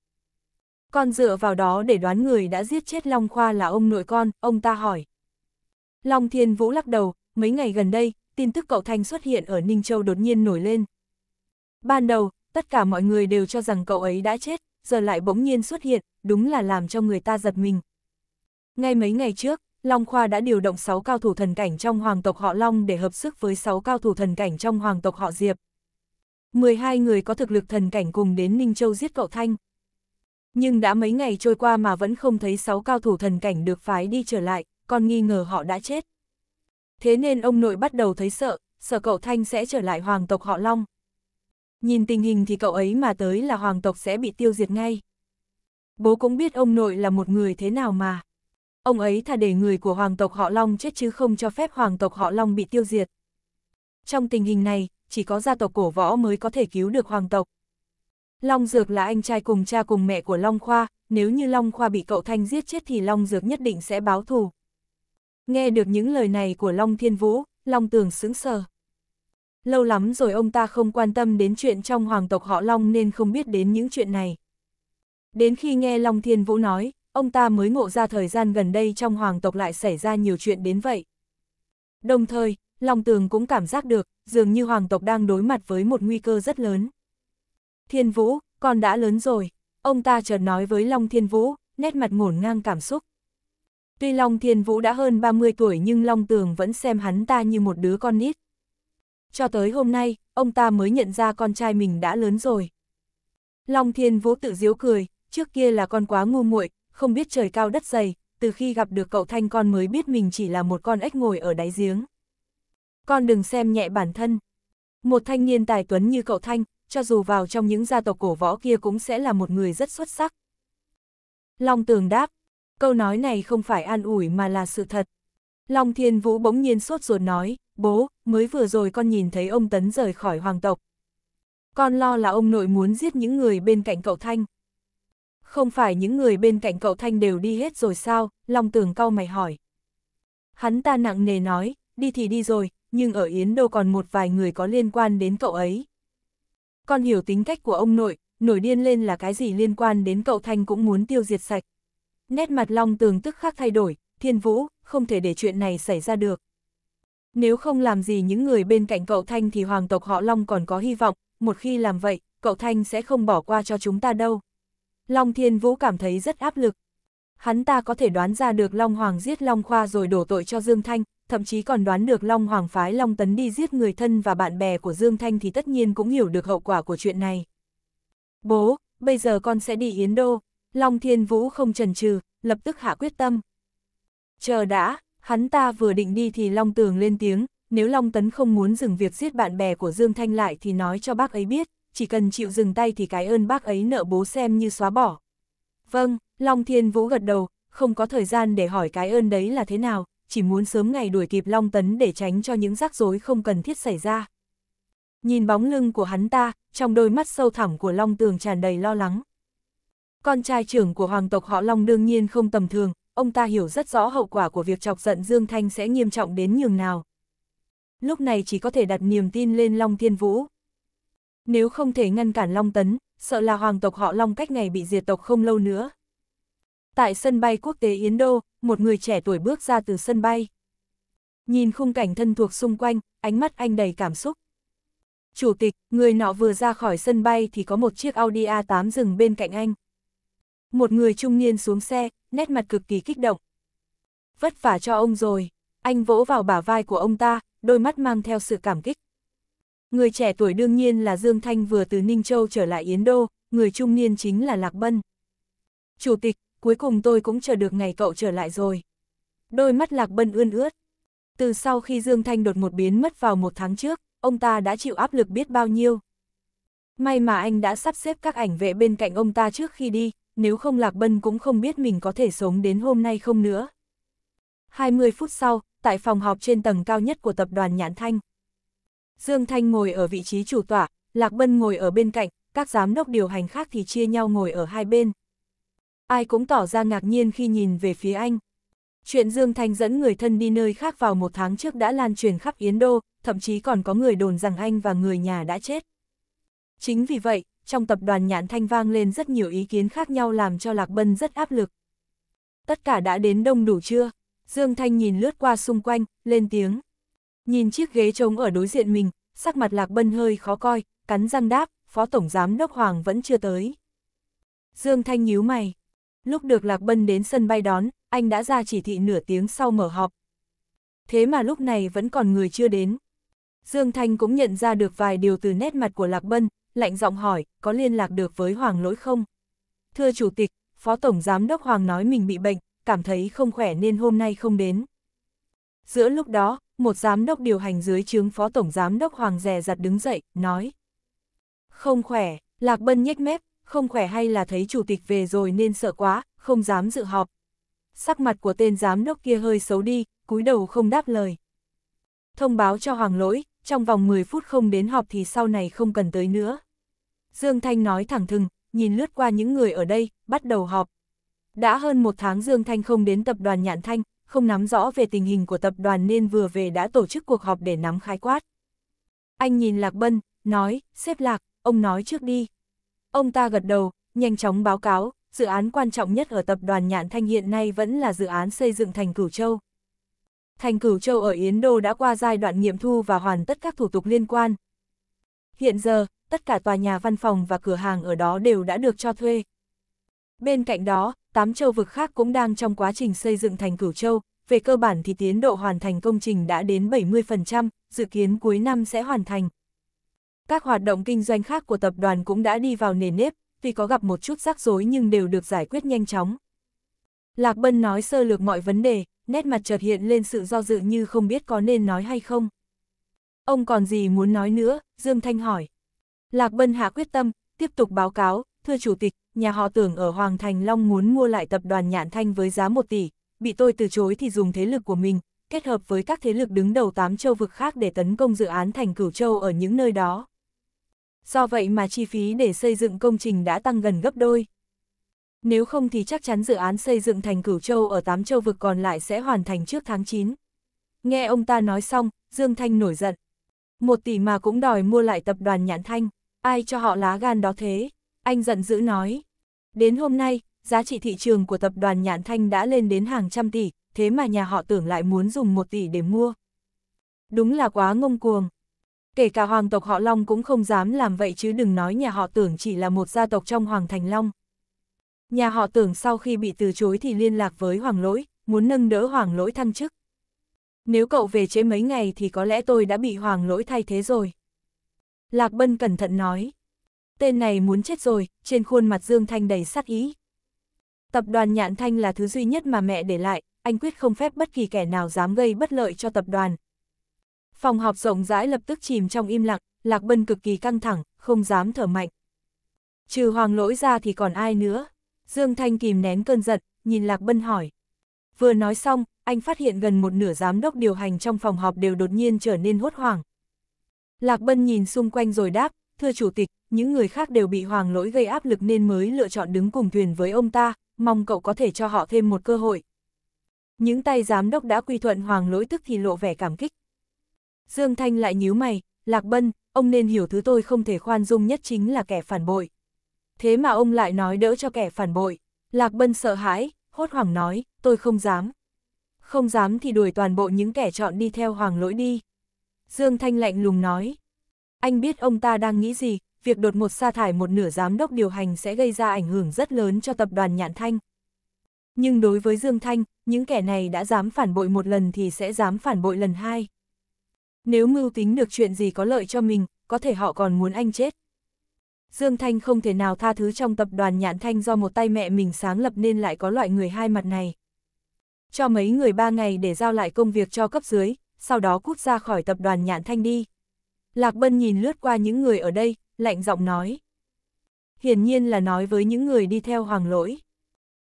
Con dựa vào đó để đoán người đã giết chết Long Khoa là ông nội con, ông ta hỏi. Long Thiên Vũ lắc đầu, mấy ngày gần đây, tin tức cậu Thanh xuất hiện ở Ninh Châu đột nhiên nổi lên. Ban đầu, tất cả mọi người đều cho rằng cậu ấy đã chết, giờ lại bỗng nhiên xuất hiện, đúng là làm cho người ta giật mình. Ngay mấy ngày trước, Long Khoa đã điều động 6 cao thủ thần cảnh trong hoàng tộc họ Long để hợp sức với 6 cao thủ thần cảnh trong hoàng tộc họ Diệp. 12 người có thực lực thần cảnh cùng đến Ninh Châu giết cậu Thanh. Nhưng đã mấy ngày trôi qua mà vẫn không thấy 6 cao thủ thần cảnh được phái đi trở lại, còn nghi ngờ họ đã chết. Thế nên ông nội bắt đầu thấy sợ, sợ cậu Thanh sẽ trở lại hoàng tộc họ Long. Nhìn tình hình thì cậu ấy mà tới là hoàng tộc sẽ bị tiêu diệt ngay bố cũng biết ông nội là một người thế nào mà. Ông ấy thà để người của hoàng tộc họ Long chết chứ không cho phép hoàng tộc họ Long bị tiêu diệt. Trong tình hình này, chỉ có gia tộc cổ võ mới có thể cứu được hoàng tộc. Long Dược là anh trai cùng cha cùng mẹ của Long Khoa, nếu như Long Khoa bị cậu Thanh giết chết thì Long Dược nhất định sẽ báo thù. Nghe được những lời này của Long Thiên Vũ, Long Tường sững sờ. Lâu lắm rồi ông ta không quan tâm đến chuyện trong hoàng tộc họ Long nên không biết đến những chuyện này. Đến khi nghe Long Thiên Vũ nói, ông ta mới ngộ ra thời gian gần đây trong hoàng tộc lại xảy ra nhiều chuyện đến vậy. Đồng thời, Long Tường cũng cảm giác được, dường như hoàng tộc đang đối mặt với một nguy cơ rất lớn. Thiên Vũ, con đã lớn rồi, ông ta chợt nói với Long Thiên Vũ, nét mặt ngổn ngang cảm xúc. Tuy Long Thiên Vũ đã hơn 30 tuổi nhưng Long Tường vẫn xem hắn ta như một đứa con nít. Cho tới hôm nay, ông ta mới nhận ra con trai mình đã lớn rồi. Long Thiên Vũ tự diếu cười, trước kia là con quá ngu muội, không biết trời cao đất dày, từ khi gặp được cậu Thanh con mới biết mình chỉ là một con ếch ngồi ở đáy giếng. Con đừng xem nhẹ bản thân. Một thanh niên tài tuấn như cậu Thanh, cho dù vào trong những gia tộc cổ võ kia cũng sẽ là một người rất xuất sắc. Long Tường đáp, câu nói này không phải an ủi mà là sự thật. Long Thiên Vũ bỗng nhiên sốt ruột nói, bố, mới vừa rồi con nhìn thấy ông Tấn rời khỏi hoàng tộc. Con lo là ông nội muốn giết những người bên cạnh cậu Thanh không phải những người bên cạnh cậu Thanh đều đi hết rồi sao, Long Tường cau mày hỏi. Hắn ta nặng nề nói, đi thì đi rồi, nhưng ở Yến Đô còn một vài người có liên quan đến cậu ấy. Con hiểu tính cách của ông nội, nổi điên lên là cái gì liên quan đến cậu Thanh cũng muốn tiêu diệt sạch. Nét mặt Long Tường tức khắc thay đổi, thiên vũ, không thể để chuyện này xảy ra được. Nếu không làm gì những người bên cạnh cậu Thanh thì hoàng tộc họ Long còn có hy vọng, một khi làm vậy, cậu Thanh sẽ không bỏ qua cho chúng ta đâu. Long Thiên Vũ cảm thấy rất áp lực. Hắn ta có thể đoán ra được Long Hoàng giết Long Khoa rồi đổ tội cho Dương Thanh, thậm chí còn đoán được Long Hoàng phái Long Tấn đi giết người thân và bạn bè của Dương Thanh thì tất nhiên cũng hiểu được hậu quả của chuyện này. Bố, bây giờ con sẽ đi Yến Đô. Long Thiên Vũ không chần chừ, lập tức hạ quyết tâm. Chờ đã, hắn ta vừa định đi thì Long Tường lên tiếng, nếu Long Tấn không muốn dừng việc giết bạn bè của Dương Thanh lại thì nói cho bác ấy biết chỉ cần chịu dừng tay thì cái ơn bác ấy nợ bố xem như xóa bỏ. Vâng, Long Thiên Vũ gật đầu, không có thời gian để hỏi cái ơn đấy là thế nào, chỉ muốn sớm ngày đuổi kịp Long Tấn để tránh cho những rắc rối không cần thiết xảy ra. Nhìn bóng lưng của hắn ta, trong đôi mắt sâu thẳm của Long Tường tràn đầy lo lắng. Con trai trưởng của hoàng tộc họ Long đương nhiên không tầm thường, ông ta hiểu rất rõ hậu quả của việc chọc giận Dương Thanh sẽ nghiêm trọng đến nhường nào. Lúc này chỉ có thể đặt niềm tin lên Long Thiên Vũ, nếu không thể ngăn cản Long Tấn, sợ là hoàng tộc họ Long cách ngày bị diệt tộc không lâu nữa. Tại sân bay quốc tế Yến Đô, một người trẻ tuổi bước ra từ sân bay. Nhìn khung cảnh thân thuộc xung quanh, ánh mắt anh đầy cảm xúc. Chủ tịch, người nọ vừa ra khỏi sân bay thì có một chiếc Audi A8 dừng bên cạnh anh. Một người trung niên xuống xe, nét mặt cực kỳ kích động. Vất vả cho ông rồi, anh vỗ vào bả vai của ông ta, đôi mắt mang theo sự cảm kích. Người trẻ tuổi đương nhiên là Dương Thanh vừa từ Ninh Châu trở lại Yến Đô, người trung niên chính là Lạc Bân. Chủ tịch, cuối cùng tôi cũng chờ được ngày cậu trở lại rồi. Đôi mắt Lạc Bân ươn ướt. Từ sau khi Dương Thanh đột một biến mất vào một tháng trước, ông ta đã chịu áp lực biết bao nhiêu. May mà anh đã sắp xếp các ảnh vệ bên cạnh ông ta trước khi đi, nếu không Lạc Bân cũng không biết mình có thể sống đến hôm nay không nữa. 20 phút sau, tại phòng họp trên tầng cao nhất của tập đoàn Nhãn Thanh. Dương Thanh ngồi ở vị trí chủ tọa, Lạc Bân ngồi ở bên cạnh, các giám đốc điều hành khác thì chia nhau ngồi ở hai bên. Ai cũng tỏ ra ngạc nhiên khi nhìn về phía anh. Chuyện Dương Thanh dẫn người thân đi nơi khác vào một tháng trước đã lan truyền khắp Yến Đô, thậm chí còn có người đồn rằng anh và người nhà đã chết. Chính vì vậy, trong tập đoàn Nhãn Thanh vang lên rất nhiều ý kiến khác nhau làm cho Lạc Bân rất áp lực. Tất cả đã đến đông đủ chưa? Dương Thanh nhìn lướt qua xung quanh, lên tiếng. Nhìn chiếc ghế trống ở đối diện mình, sắc mặt Lạc Bân hơi khó coi, cắn răng đáp, Phó Tổng Giám Đốc Hoàng vẫn chưa tới. Dương Thanh nhíu mày. Lúc được Lạc Bân đến sân bay đón, anh đã ra chỉ thị nửa tiếng sau mở họp. Thế mà lúc này vẫn còn người chưa đến. Dương Thanh cũng nhận ra được vài điều từ nét mặt của Lạc Bân, lạnh giọng hỏi, có liên lạc được với Hoàng lỗi không? Thưa Chủ tịch, Phó Tổng Giám Đốc Hoàng nói mình bị bệnh, cảm thấy không khỏe nên hôm nay không đến. Giữa lúc đó, một giám đốc điều hành dưới chướng phó tổng giám đốc Hoàng Dè giặt đứng dậy, nói. Không khỏe, Lạc Bân nhếch mép, không khỏe hay là thấy chủ tịch về rồi nên sợ quá, không dám dự họp. Sắc mặt của tên giám đốc kia hơi xấu đi, cúi đầu không đáp lời. Thông báo cho Hoàng Lỗi, trong vòng 10 phút không đến họp thì sau này không cần tới nữa. Dương Thanh nói thẳng thừng, nhìn lướt qua những người ở đây, bắt đầu họp. Đã hơn một tháng Dương Thanh không đến tập đoàn Nhạn Thanh, không nắm rõ về tình hình của tập đoàn nên vừa về đã tổ chức cuộc họp để nắm khái quát. Anh nhìn Lạc Bân, nói, xếp Lạc, ông nói trước đi. Ông ta gật đầu, nhanh chóng báo cáo, dự án quan trọng nhất ở tập đoàn Nhạn Thanh hiện nay vẫn là dự án xây dựng thành Cửu Châu. Thành Cửu Châu ở Yến Đô đã qua giai đoạn nghiệm thu và hoàn tất các thủ tục liên quan. Hiện giờ, tất cả tòa nhà văn phòng và cửa hàng ở đó đều đã được cho thuê. Bên cạnh đó, tám châu vực khác cũng đang trong quá trình xây dựng thành cửu châu, về cơ bản thì tiến độ hoàn thành công trình đã đến 70%, dự kiến cuối năm sẽ hoàn thành. Các hoạt động kinh doanh khác của tập đoàn cũng đã đi vào nền nếp, tuy có gặp một chút rắc rối nhưng đều được giải quyết nhanh chóng. Lạc Bân nói sơ lược mọi vấn đề, nét mặt chợt hiện lên sự do dự như không biết có nên nói hay không. Ông còn gì muốn nói nữa, Dương Thanh hỏi. Lạc Bân hạ quyết tâm, tiếp tục báo cáo, thưa chủ tịch, nhà họ tưởng ở Hoàng Thành Long muốn mua lại tập đoàn Nhạn Thanh với giá 1 tỷ, bị tôi từ chối thì dùng thế lực của mình, kết hợp với các thế lực đứng đầu tám châu vực khác để tấn công dự án thành cửu châu ở những nơi đó. Do vậy mà chi phí để xây dựng công trình đã tăng gần gấp đôi. Nếu không thì chắc chắn dự án xây dựng thành cửu châu ở tám châu vực còn lại sẽ hoàn thành trước tháng 9. Nghe ông ta nói xong, Dương Thanh nổi giận. Một tỷ mà cũng đòi mua lại tập đoàn Nhãn Thanh, ai cho họ lá gan đó thế? Anh giận dữ nói. Đến hôm nay, giá trị thị trường của tập đoàn Nhãn Thanh đã lên đến hàng trăm tỷ, thế mà nhà họ tưởng lại muốn dùng một tỷ để mua. Đúng là quá ngông cuồng. Kể cả hoàng tộc họ Long cũng không dám làm vậy chứ đừng nói nhà họ tưởng chỉ là một gia tộc trong Hoàng Thành Long. Nhà họ tưởng sau khi bị từ chối thì liên lạc với Hoàng Lỗi, muốn nâng đỡ Hoàng Lỗi thăng chức. Nếu cậu về chế mấy ngày thì có lẽ tôi đã bị Hoàng Lỗi thay thế rồi. Lạc Bân cẩn thận nói tên này muốn chết rồi, trên khuôn mặt Dương Thanh đầy sát ý. Tập đoàn Nhạn Thanh là thứ duy nhất mà mẹ để lại, anh quyết không phép bất kỳ kẻ nào dám gây bất lợi cho tập đoàn. Phòng họp rộng rãi lập tức chìm trong im lặng, Lạc Bân cực kỳ căng thẳng, không dám thở mạnh. Trừ hoàng lỗi ra thì còn ai nữa? Dương Thanh kìm nén cơn giận, nhìn Lạc Bân hỏi. Vừa nói xong, anh phát hiện gần một nửa giám đốc điều hành trong phòng họp đều đột nhiên trở nên hốt hoảng. Lạc Bân nhìn xung quanh rồi đáp, thưa chủ tịch, những người khác đều bị hoàng lỗi gây áp lực nên mới lựa chọn đứng cùng thuyền với ông ta, mong cậu có thể cho họ thêm một cơ hội. Những tay giám đốc đã quy thuận hoàng lỗi tức thì lộ vẻ cảm kích. Dương Thanh lại nhíu mày, Lạc Bân, ông nên hiểu thứ tôi không thể khoan dung nhất chính là kẻ phản bội. Thế mà ông lại nói đỡ cho kẻ phản bội. Lạc Bân sợ hãi, hốt hoảng nói, tôi không dám. Không dám thì đuổi toàn bộ những kẻ chọn đi theo hoàng lỗi đi. Dương Thanh lạnh lùng nói. Anh biết ông ta đang nghĩ gì, việc đột một sa thải một nửa giám đốc điều hành sẽ gây ra ảnh hưởng rất lớn cho tập đoàn Nhạn Thanh. Nhưng đối với Dương Thanh, những kẻ này đã dám phản bội một lần thì sẽ dám phản bội lần hai. Nếu mưu tính được chuyện gì có lợi cho mình, có thể họ còn muốn anh chết. Dương Thanh không thể nào tha thứ trong tập đoàn Nhạn Thanh do một tay mẹ mình sáng lập nên lại có loại người hai mặt này. Cho mấy người ba ngày để giao lại công việc cho cấp dưới, sau đó cút ra khỏi tập đoàn Nhạn Thanh đi. Lạc Bân nhìn lướt qua những người ở đây, lạnh giọng nói. Hiển nhiên là nói với những người đi theo hoàng lỗi.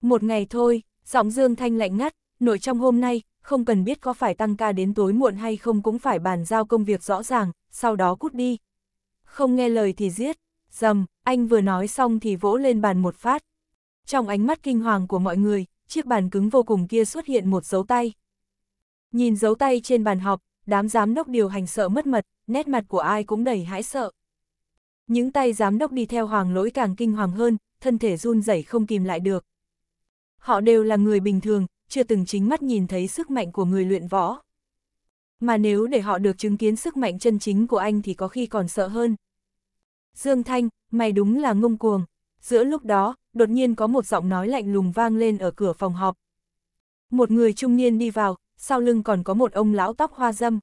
Một ngày thôi, giọng Dương Thanh lạnh ngắt, nội trong hôm nay, không cần biết có phải tăng ca đến tối muộn hay không cũng phải bàn giao công việc rõ ràng, sau đó cút đi. Không nghe lời thì giết, dầm, anh vừa nói xong thì vỗ lên bàn một phát. Trong ánh mắt kinh hoàng của mọi người, chiếc bàn cứng vô cùng kia xuất hiện một dấu tay. Nhìn dấu tay trên bàn họp, đám giám đốc điều hành sợ mất mật, nét mặt của ai cũng đầy hãi sợ. Những tay giám đốc đi theo hoàng lỗi càng kinh hoàng hơn, thân thể run rẩy không kìm lại được. Họ đều là người bình thường, chưa từng chính mắt nhìn thấy sức mạnh của người luyện võ. Mà nếu để họ được chứng kiến sức mạnh chân chính của anh thì có khi còn sợ hơn. Dương Thanh, mày đúng là ngông cuồng. Giữa lúc đó, đột nhiên có một giọng nói lạnh lùng vang lên ở cửa phòng họp. Một người trung niên đi vào, sau lưng còn có một ông lão tóc hoa dâm.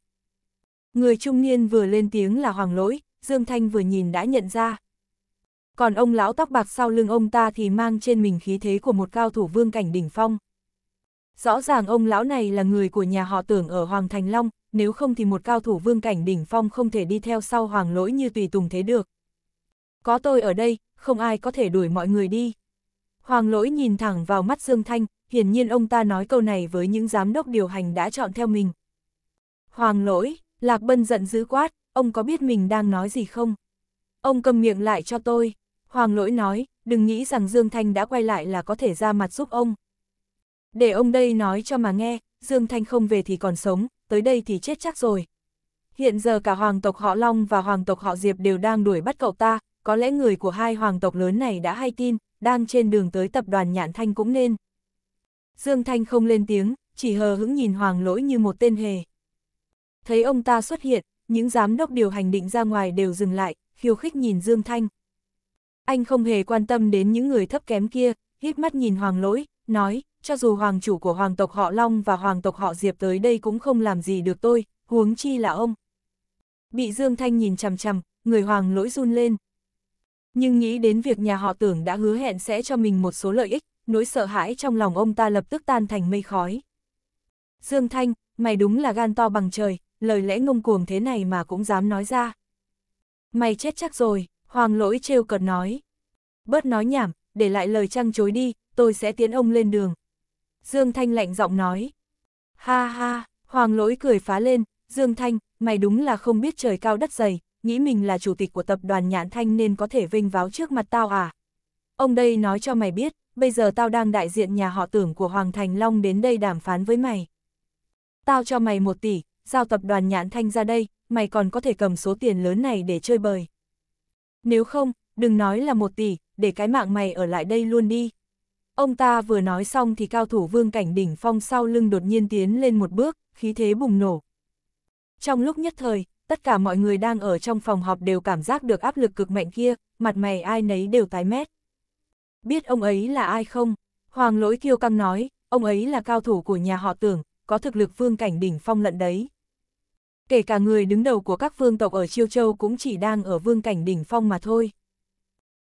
Người trung niên vừa lên tiếng là Hoàng Lỗi, Dương Thanh vừa nhìn đã nhận ra. Còn ông lão tóc bạc sau lưng ông ta thì mang trên mình khí thế của một cao thủ vương cảnh đỉnh phong. Rõ ràng ông lão này là người của nhà họ tưởng ở Hoàng Thành Long, nếu không thì một cao thủ vương cảnh đỉnh phong không thể đi theo sau Hoàng Lỗi như tùy tùng thế được. Có tôi ở đây, không ai có thể đuổi mọi người đi. Hoàng Lỗi nhìn thẳng vào mắt Dương Thanh, hiển nhiên ông ta nói câu này với những giám đốc điều hành đã chọn theo mình. Hoàng lỗi, Lạc Bân giận dữ quát, ông có biết mình đang nói gì không? Ông cầm miệng lại cho tôi. Hoàng lỗi nói, đừng nghĩ rằng Dương Thanh đã quay lại là có thể ra mặt giúp ông. Để ông đây nói cho mà nghe, Dương Thanh không về thì còn sống, tới đây thì chết chắc rồi. Hiện giờ cả hoàng tộc họ Long và hoàng tộc họ Diệp đều đang đuổi bắt cậu ta, có lẽ người của hai hoàng tộc lớn này đã hay tin, đang trên đường tới tập đoàn Nhạn Thanh cũng nên. Dương Thanh không lên tiếng, chỉ hờ hững nhìn Hoàng Lỗi như một tên hề. Thấy ông ta xuất hiện, những giám đốc điều hành định ra ngoài đều dừng lại, khiêu khích nhìn Dương Thanh. Anh không hề quan tâm đến những người thấp kém kia, hít mắt nhìn Hoàng Lỗi, nói, cho dù hoàng chủ của hoàng tộc họ Long và hoàng tộc họ Diệp tới đây cũng không làm gì được tôi, huống chi là ông. Bị Dương Thanh nhìn chằm chằm, người hoàng lỗi run lên. Nhưng nghĩ đến việc nhà họ tưởng đã hứa hẹn sẽ cho mình một số lợi ích, nỗi sợ hãi trong lòng ông ta lập tức tan thành mây khói. Dương Thanh, mày đúng là gan to bằng trời, lời lẽ ngông cuồng thế này mà cũng dám nói ra. Mày chết chắc rồi, Hoàng lỗi trêu cợt nói. Bớt nói nhảm, để lại lời trăng chối đi, tôi sẽ tiến ông lên đường. Dương Thanh lạnh giọng nói. Ha ha, Hoàng lỗi cười phá lên, Dương Thanh, mày đúng là không biết trời cao đất dày, nghĩ mình là chủ tịch của tập đoàn Nhãn Thanh nên có thể vinh váo trước mặt tao à. Ông đây nói cho mày biết, bây giờ tao đang đại diện nhà họ tưởng của Hoàng Thành Long đến đây đàm phán với mày. Tao cho mày một tỷ, giao tập đoàn nhãn thanh ra đây, mày còn có thể cầm số tiền lớn này để chơi bời. Nếu không, đừng nói là một tỷ, để cái mạng mày ở lại đây luôn đi. Ông ta vừa nói xong thì cao thủ vương cảnh đỉnh phong sau lưng đột nhiên tiến lên một bước, khí thế bùng nổ. Trong lúc nhất thời, tất cả mọi người đang ở trong phòng họp đều cảm giác được áp lực cực mạnh kia, mặt mày ai nấy đều tái mét. Biết ông ấy là ai không? Hoàng lỗi kiêu căng nói, ông ấy là cao thủ của nhà họ tưởng, có thực lực vương cảnh đỉnh phong lận đấy. Kể cả người đứng đầu của các vương tộc ở Chiêu Châu cũng chỉ đang ở vương cảnh đỉnh phong mà thôi.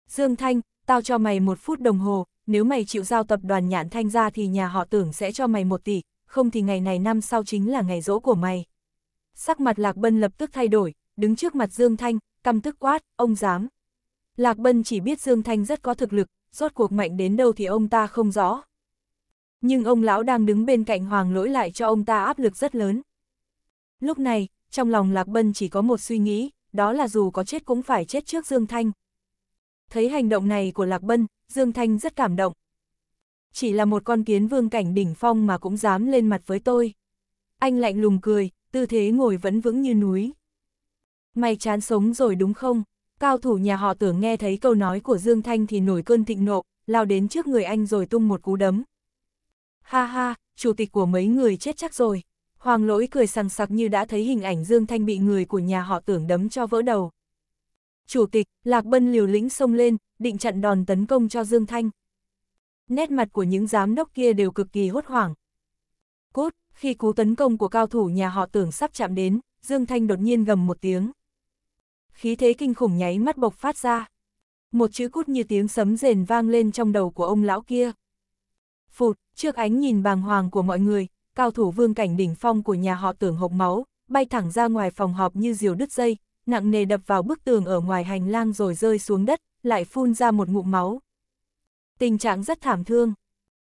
Dương Thanh, tao cho mày một phút đồng hồ, nếu mày chịu giao tập đoàn nhạn thanh ra thì nhà họ tưởng sẽ cho mày một tỷ, không thì ngày này năm sau chính là ngày rỗ của mày. Sắc mặt Lạc Bân lập tức thay đổi, đứng trước mặt Dương Thanh, căm tức quát, ông dám. Lạc Bân chỉ biết Dương Thanh rất có thực lực, rốt cuộc mạnh đến đâu thì ông ta không rõ. Nhưng ông lão đang đứng bên cạnh hoàng lỗi lại cho ông ta áp lực rất lớn. Lúc này, trong lòng Lạc Bân chỉ có một suy nghĩ, đó là dù có chết cũng phải chết trước Dương Thanh. Thấy hành động này của Lạc Bân, Dương Thanh rất cảm động. Chỉ là một con kiến vương cảnh đỉnh phong mà cũng dám lên mặt với tôi. Anh lạnh lùng cười, tư thế ngồi vẫn vững như núi. Mày chán sống rồi đúng không? Cao thủ nhà họ tưởng nghe thấy câu nói của Dương Thanh thì nổi cơn thịnh nộ, lao đến trước người anh rồi tung một cú đấm. Ha ha, chủ tịch của mấy người chết chắc rồi. Hoàng lỗi cười sằng sặc như đã thấy hình ảnh Dương Thanh bị người của nhà họ tưởng đấm cho vỡ đầu. Chủ tịch, Lạc Bân liều lĩnh xông lên, định chặn đòn tấn công cho Dương Thanh. Nét mặt của những giám đốc kia đều cực kỳ hốt hoảng. Cốt, khi cú tấn công của cao thủ nhà họ tưởng sắp chạm đến, Dương Thanh đột nhiên gầm một tiếng khí thế kinh khủng nháy mắt bộc phát ra. Một chữ cút như tiếng sấm rền vang lên trong đầu của ông lão kia. Phụt, trước ánh nhìn bàng hoàng của mọi người, cao thủ vương cảnh đỉnh phong của nhà họ tưởng hộc máu, bay thẳng ra ngoài phòng họp như diều đứt dây, nặng nề đập vào bức tường ở ngoài hành lang rồi rơi xuống đất, lại phun ra một ngụm máu. Tình trạng rất thảm thương.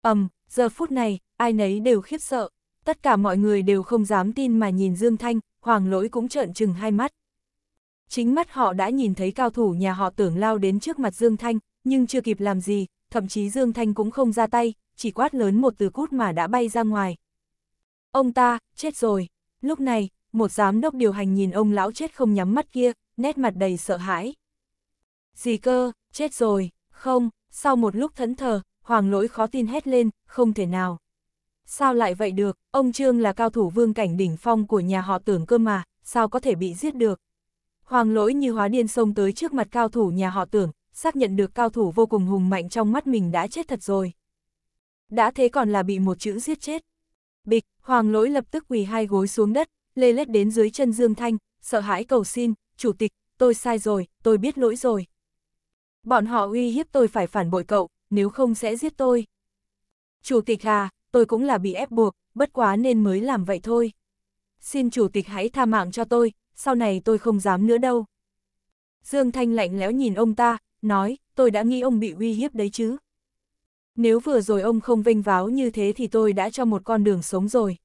ầm, giờ phút này, ai nấy đều khiếp sợ. Tất cả mọi người đều không dám tin mà nhìn Dương Thanh, hoàng lỗi cũng trợn trừng hai mắt. Chính mắt họ đã nhìn thấy cao thủ nhà họ tưởng lao đến trước mặt Dương Thanh, nhưng chưa kịp làm gì, thậm chí Dương Thanh cũng không ra tay, chỉ quát lớn một từ cút mà đã bay ra ngoài. Ông ta, chết rồi. Lúc này, một giám đốc điều hành nhìn ông lão chết không nhắm mắt kia, nét mặt đầy sợ hãi. Gì cơ, chết rồi, không, sau một lúc thẫn thờ, hoàng lỗi khó tin hét lên, không thể nào. Sao lại vậy được, ông Trương là cao thủ vương cảnh đỉnh phong của nhà họ tưởng cơ mà, sao có thể bị giết được. Hoàng lỗi như hóa điên xông tới trước mặt cao thủ nhà họ tưởng, xác nhận được cao thủ vô cùng hùng mạnh trong mắt mình đã chết thật rồi. Đã thế còn là bị một chữ giết chết. Bịch, hoàng lỗi lập tức quỳ hai gối xuống đất, lê lết đến dưới chân Dương Thanh, sợ hãi cầu xin, chủ tịch, tôi sai rồi, tôi biết lỗi rồi. Bọn họ uy hiếp tôi phải phản bội cậu, nếu không sẽ giết tôi. Chủ tịch à, tôi cũng là bị ép buộc, bất quá nên mới làm vậy thôi. Xin chủ tịch hãy tha mạng cho tôi, sau này tôi không dám nữa đâu. Dương Thanh lạnh lẽo nhìn ông ta, nói, tôi đã nghĩ ông bị uy hiếp đấy chứ. Nếu vừa rồi ông không vênh váo như thế thì tôi đã cho một con đường sống rồi.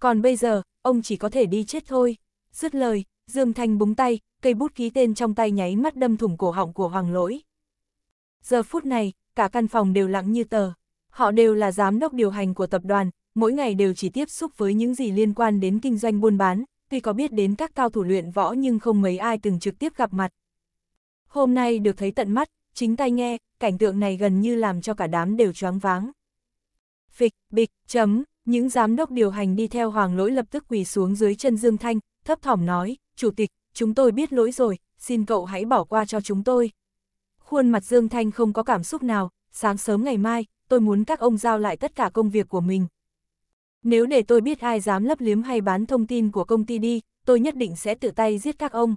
Còn bây giờ, ông chỉ có thể đi chết thôi. Dứt lời, Dương Thanh búng tay, cây bút ký tên trong tay nháy mắt đâm thủng cổ họng của Hoàng Lỗi. Giờ phút này, cả căn phòng đều lặng như tờ. Họ đều là giám đốc điều hành của tập đoàn, mỗi ngày đều chỉ tiếp xúc với những gì liên quan đến kinh doanh buôn bán, tuy có biết đến các cao thủ luyện võ nhưng không mấy ai từng trực tiếp gặp mặt. Hôm nay được thấy tận mắt, chính tay nghe, cảnh tượng này gần như làm cho cả đám đều choáng váng. Phịch, bịch, chấm, những giám đốc điều hành đi theo hoàng lỗi lập tức quỳ xuống dưới chân Dương Thanh, thấp thỏm nói, Chủ tịch, chúng tôi biết lỗi rồi, xin cậu hãy bỏ qua cho chúng tôi. Khuôn mặt Dương Thanh không có cảm xúc nào, sáng sớm ngày mai, tôi muốn các ông giao lại tất cả công việc của mình, nếu để tôi biết ai dám lấp liếm hay bán thông tin của công ty đi, tôi nhất định sẽ tự tay giết các ông.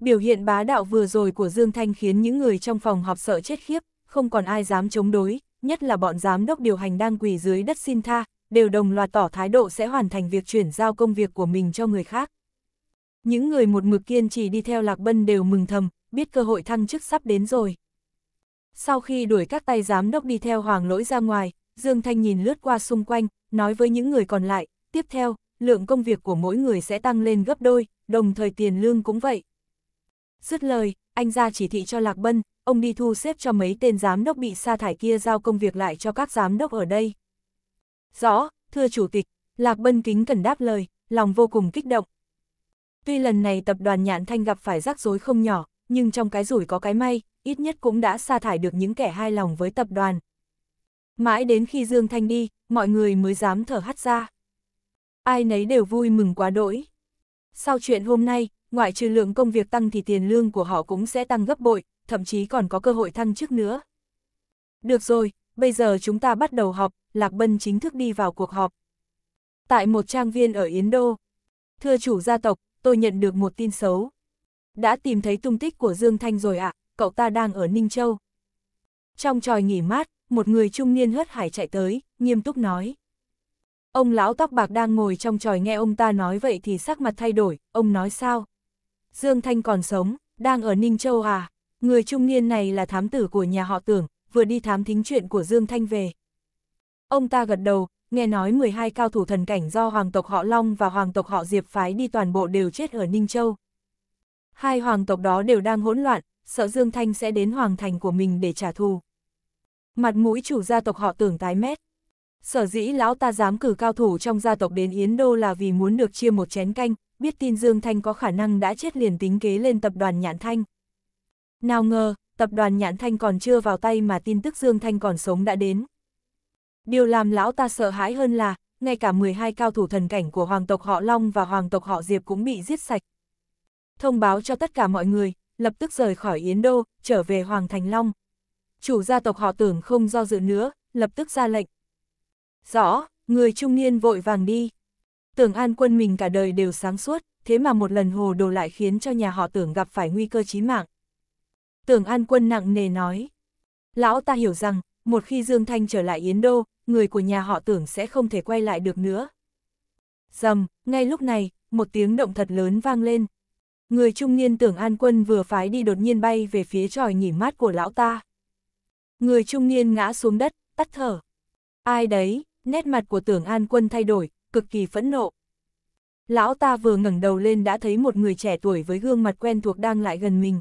Biểu hiện bá đạo vừa rồi của Dương Thanh khiến những người trong phòng họp sợ chết khiếp, không còn ai dám chống đối, nhất là bọn giám đốc điều hành đang quỳ dưới đất xin tha, đều đồng loạt tỏ thái độ sẽ hoàn thành việc chuyển giao công việc của mình cho người khác. Những người một mực kiên trì đi theo Lạc Bân đều mừng thầm, biết cơ hội thăng chức sắp đến rồi. Sau khi đuổi các tay giám đốc đi theo Hoàng Lỗi ra ngoài, Dương Thanh nhìn lướt qua xung quanh, nói với những người còn lại, tiếp theo, lượng công việc của mỗi người sẽ tăng lên gấp đôi, đồng thời tiền lương cũng vậy. Dứt lời, anh ra chỉ thị cho Lạc Bân, ông đi thu xếp cho mấy tên giám đốc bị sa thải kia giao công việc lại cho các giám đốc ở đây. Rõ, thưa chủ tịch, Lạc Bân kính cần đáp lời, lòng vô cùng kích động. Tuy lần này tập đoàn Nhạn Thanh gặp phải rắc rối không nhỏ, nhưng trong cái rủi có cái may, ít nhất cũng đã sa thải được những kẻ hài lòng với tập đoàn, Mãi đến khi Dương Thanh đi, mọi người mới dám thở hắt ra. Ai nấy đều vui mừng quá đỗi. Sau chuyện hôm nay, ngoại trừ lượng công việc tăng thì tiền lương của họ cũng sẽ tăng gấp bội, thậm chí còn có cơ hội thăng chức nữa. Được rồi, bây giờ chúng ta bắt đầu họp, Lạc Bân chính thức đi vào cuộc họp. Tại một trang viên ở Yến Đô, thưa chủ gia tộc, tôi nhận được một tin xấu. Đã tìm thấy tung tích của Dương Thanh rồi ạ, à, cậu ta đang ở Ninh Châu. Trong tròi nghỉ mát, một người trung niên hớt hải chạy tới, nghiêm túc nói. Ông lão tóc bạc đang ngồi trong tròi nghe ông ta nói vậy thì sắc mặt thay đổi, ông nói sao? Dương Thanh còn sống, đang ở Ninh Châu à? Người trung niên này là thám tử của nhà họ tưởng, vừa đi thám thính chuyện của Dương Thanh về. Ông ta gật đầu, nghe nói 12 cao thủ thần cảnh do hoàng tộc họ Long và hoàng tộc họ Diệp phái đi toàn bộ đều chết ở Ninh Châu. Hai hoàng tộc đó đều đang hỗn loạn, sợ Dương Thanh sẽ đến hoàng thành của mình để trả thù. Mặt mũi chủ gia tộc họ tưởng tái mét. Sở dĩ lão ta dám cử cao thủ trong gia tộc đến Yến Đô là vì muốn được chia một chén canh, biết tin Dương Thanh có khả năng đã chết liền tính kế lên tập đoàn Nhãn Thanh. Nào ngờ, tập đoàn Nhãn Thanh còn chưa vào tay mà tin tức Dương Thanh còn sống đã đến. Điều làm lão ta sợ hãi hơn là, ngay cả 12 cao thủ thần cảnh của hoàng tộc họ Long và hoàng tộc họ Diệp cũng bị giết sạch. Thông báo cho tất cả mọi người, lập tức rời khỏi Yến Đô, trở về Hoàng Thành Long, chủ gia tộc họ tưởng không do dự nữa, lập tức ra lệnh. Rõ, người trung niên vội vàng đi. Tưởng an quân mình cả đời đều sáng suốt, thế mà một lần hồ đồ lại khiến cho nhà họ tưởng gặp phải nguy cơ chí mạng. Tưởng an quân nặng nề nói. Lão ta hiểu rằng, một khi Dương Thanh trở lại Yến Đô, người của nhà họ tưởng sẽ không thể quay lại được nữa. Dầm, ngay lúc này, một tiếng động thật lớn vang lên. Người trung niên tưởng an quân vừa phái đi đột nhiên bay về phía tròi nghỉ mát của lão ta. Người trung niên ngã xuống đất, tắt thở. Ai đấy, nét mặt của tưởng an quân thay đổi, cực kỳ phẫn nộ. Lão ta vừa ngẩng đầu lên đã thấy một người trẻ tuổi với gương mặt quen thuộc đang lại gần mình.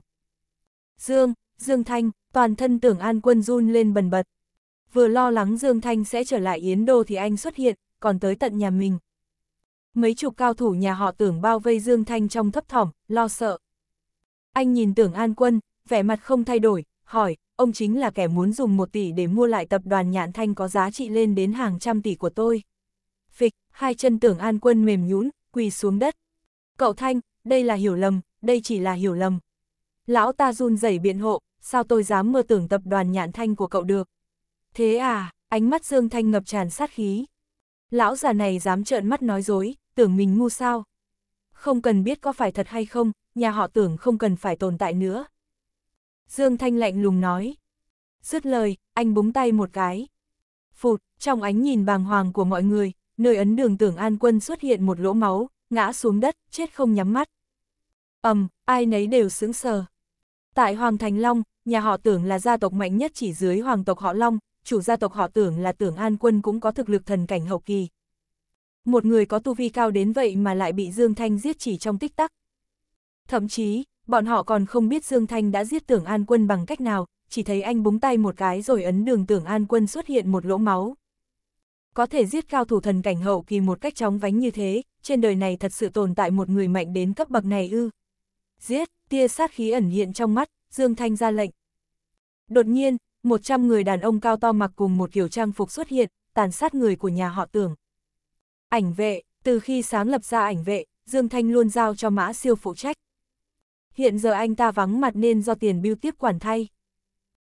Dương, Dương Thanh, toàn thân tưởng an quân run lên bần bật. Vừa lo lắng Dương Thanh sẽ trở lại Yến Đô thì anh xuất hiện, còn tới tận nhà mình. Mấy chục cao thủ nhà họ tưởng bao vây Dương Thanh trong thấp thỏm, lo sợ. Anh nhìn tưởng an quân, vẻ mặt không thay đổi, hỏi, ông chính là kẻ muốn dùng một tỷ để mua lại tập đoàn nhạn thanh có giá trị lên đến hàng trăm tỷ của tôi. Phịch, hai chân tưởng an quân mềm nhũn quỳ xuống đất. Cậu Thanh, đây là hiểu lầm, đây chỉ là hiểu lầm. Lão ta run rẩy biện hộ, sao tôi dám mơ tưởng tập đoàn nhạn thanh của cậu được. Thế à, ánh mắt Dương Thanh ngập tràn sát khí. Lão già này dám trợn mắt nói dối, tưởng mình ngu sao. Không cần biết có phải thật hay không, nhà họ tưởng không cần phải tồn tại nữa, Dương Thanh lạnh lùng nói. Dứt lời, anh búng tay một cái. Phụt, trong ánh nhìn bàng hoàng của mọi người, nơi ấn đường tưởng an quân xuất hiện một lỗ máu, ngã xuống đất, chết không nhắm mắt. ầm, ai nấy đều sững sờ. Tại Hoàng Thành Long, nhà họ tưởng là gia tộc mạnh nhất chỉ dưới hoàng tộc họ Long, chủ gia tộc họ tưởng là tưởng an quân cũng có thực lực thần cảnh hậu kỳ. Một người có tu vi cao đến vậy mà lại bị Dương Thanh giết chỉ trong tích tắc. Thậm chí, bọn họ còn không biết Dương Thanh đã giết tưởng An Quân bằng cách nào, chỉ thấy anh búng tay một cái rồi ấn đường tưởng An Quân xuất hiện một lỗ máu. Có thể giết cao thủ thần cảnh hậu kỳ một cách chóng vánh như thế, trên đời này thật sự tồn tại một người mạnh đến cấp bậc này ư. Giết, tia sát khí ẩn hiện trong mắt, Dương Thanh ra lệnh. Đột nhiên, 100 người đàn ông cao to mặc cùng một kiểu trang phục xuất hiện, tàn sát người của nhà họ tưởng. Ảnh vệ, từ khi sáng lập ra ảnh vệ, Dương Thanh luôn giao cho mã siêu phụ trách hiện giờ anh ta vắng mặt nên do tiền bưu tiếp quản thay.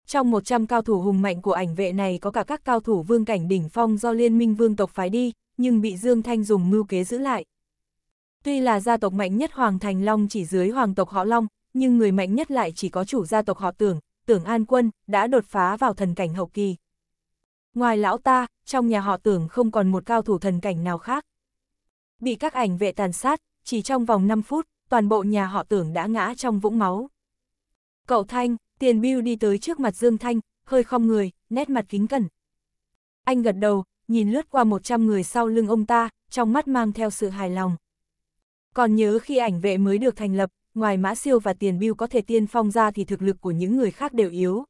Trong 100 cao thủ hùng mạnh của ảnh vệ này có cả các cao thủ vương cảnh đỉnh phong do liên minh vương tộc phái đi, nhưng bị Dương Thanh dùng mưu kế giữ lại. Tuy là gia tộc mạnh nhất Hoàng Thành Long chỉ dưới hoàng tộc họ Long, nhưng người mạnh nhất lại chỉ có chủ gia tộc họ Tưởng, Tưởng An Quân, đã đột phá vào thần cảnh hậu kỳ. Ngoài lão ta, trong nhà họ Tưởng không còn một cao thủ thần cảnh nào khác. Bị các ảnh vệ tàn sát, chỉ trong vòng 5 phút, toàn bộ nhà họ tưởng đã ngã trong vũng máu. Cậu Thanh, tiền bưu đi tới trước mặt Dương Thanh, hơi khom người, nét mặt kính cẩn. Anh gật đầu, nhìn lướt qua 100 người sau lưng ông ta, trong mắt mang theo sự hài lòng. Còn nhớ khi ảnh vệ mới được thành lập, ngoài mã siêu và tiền bưu có thể tiên phong ra thì thực lực của những người khác đều yếu.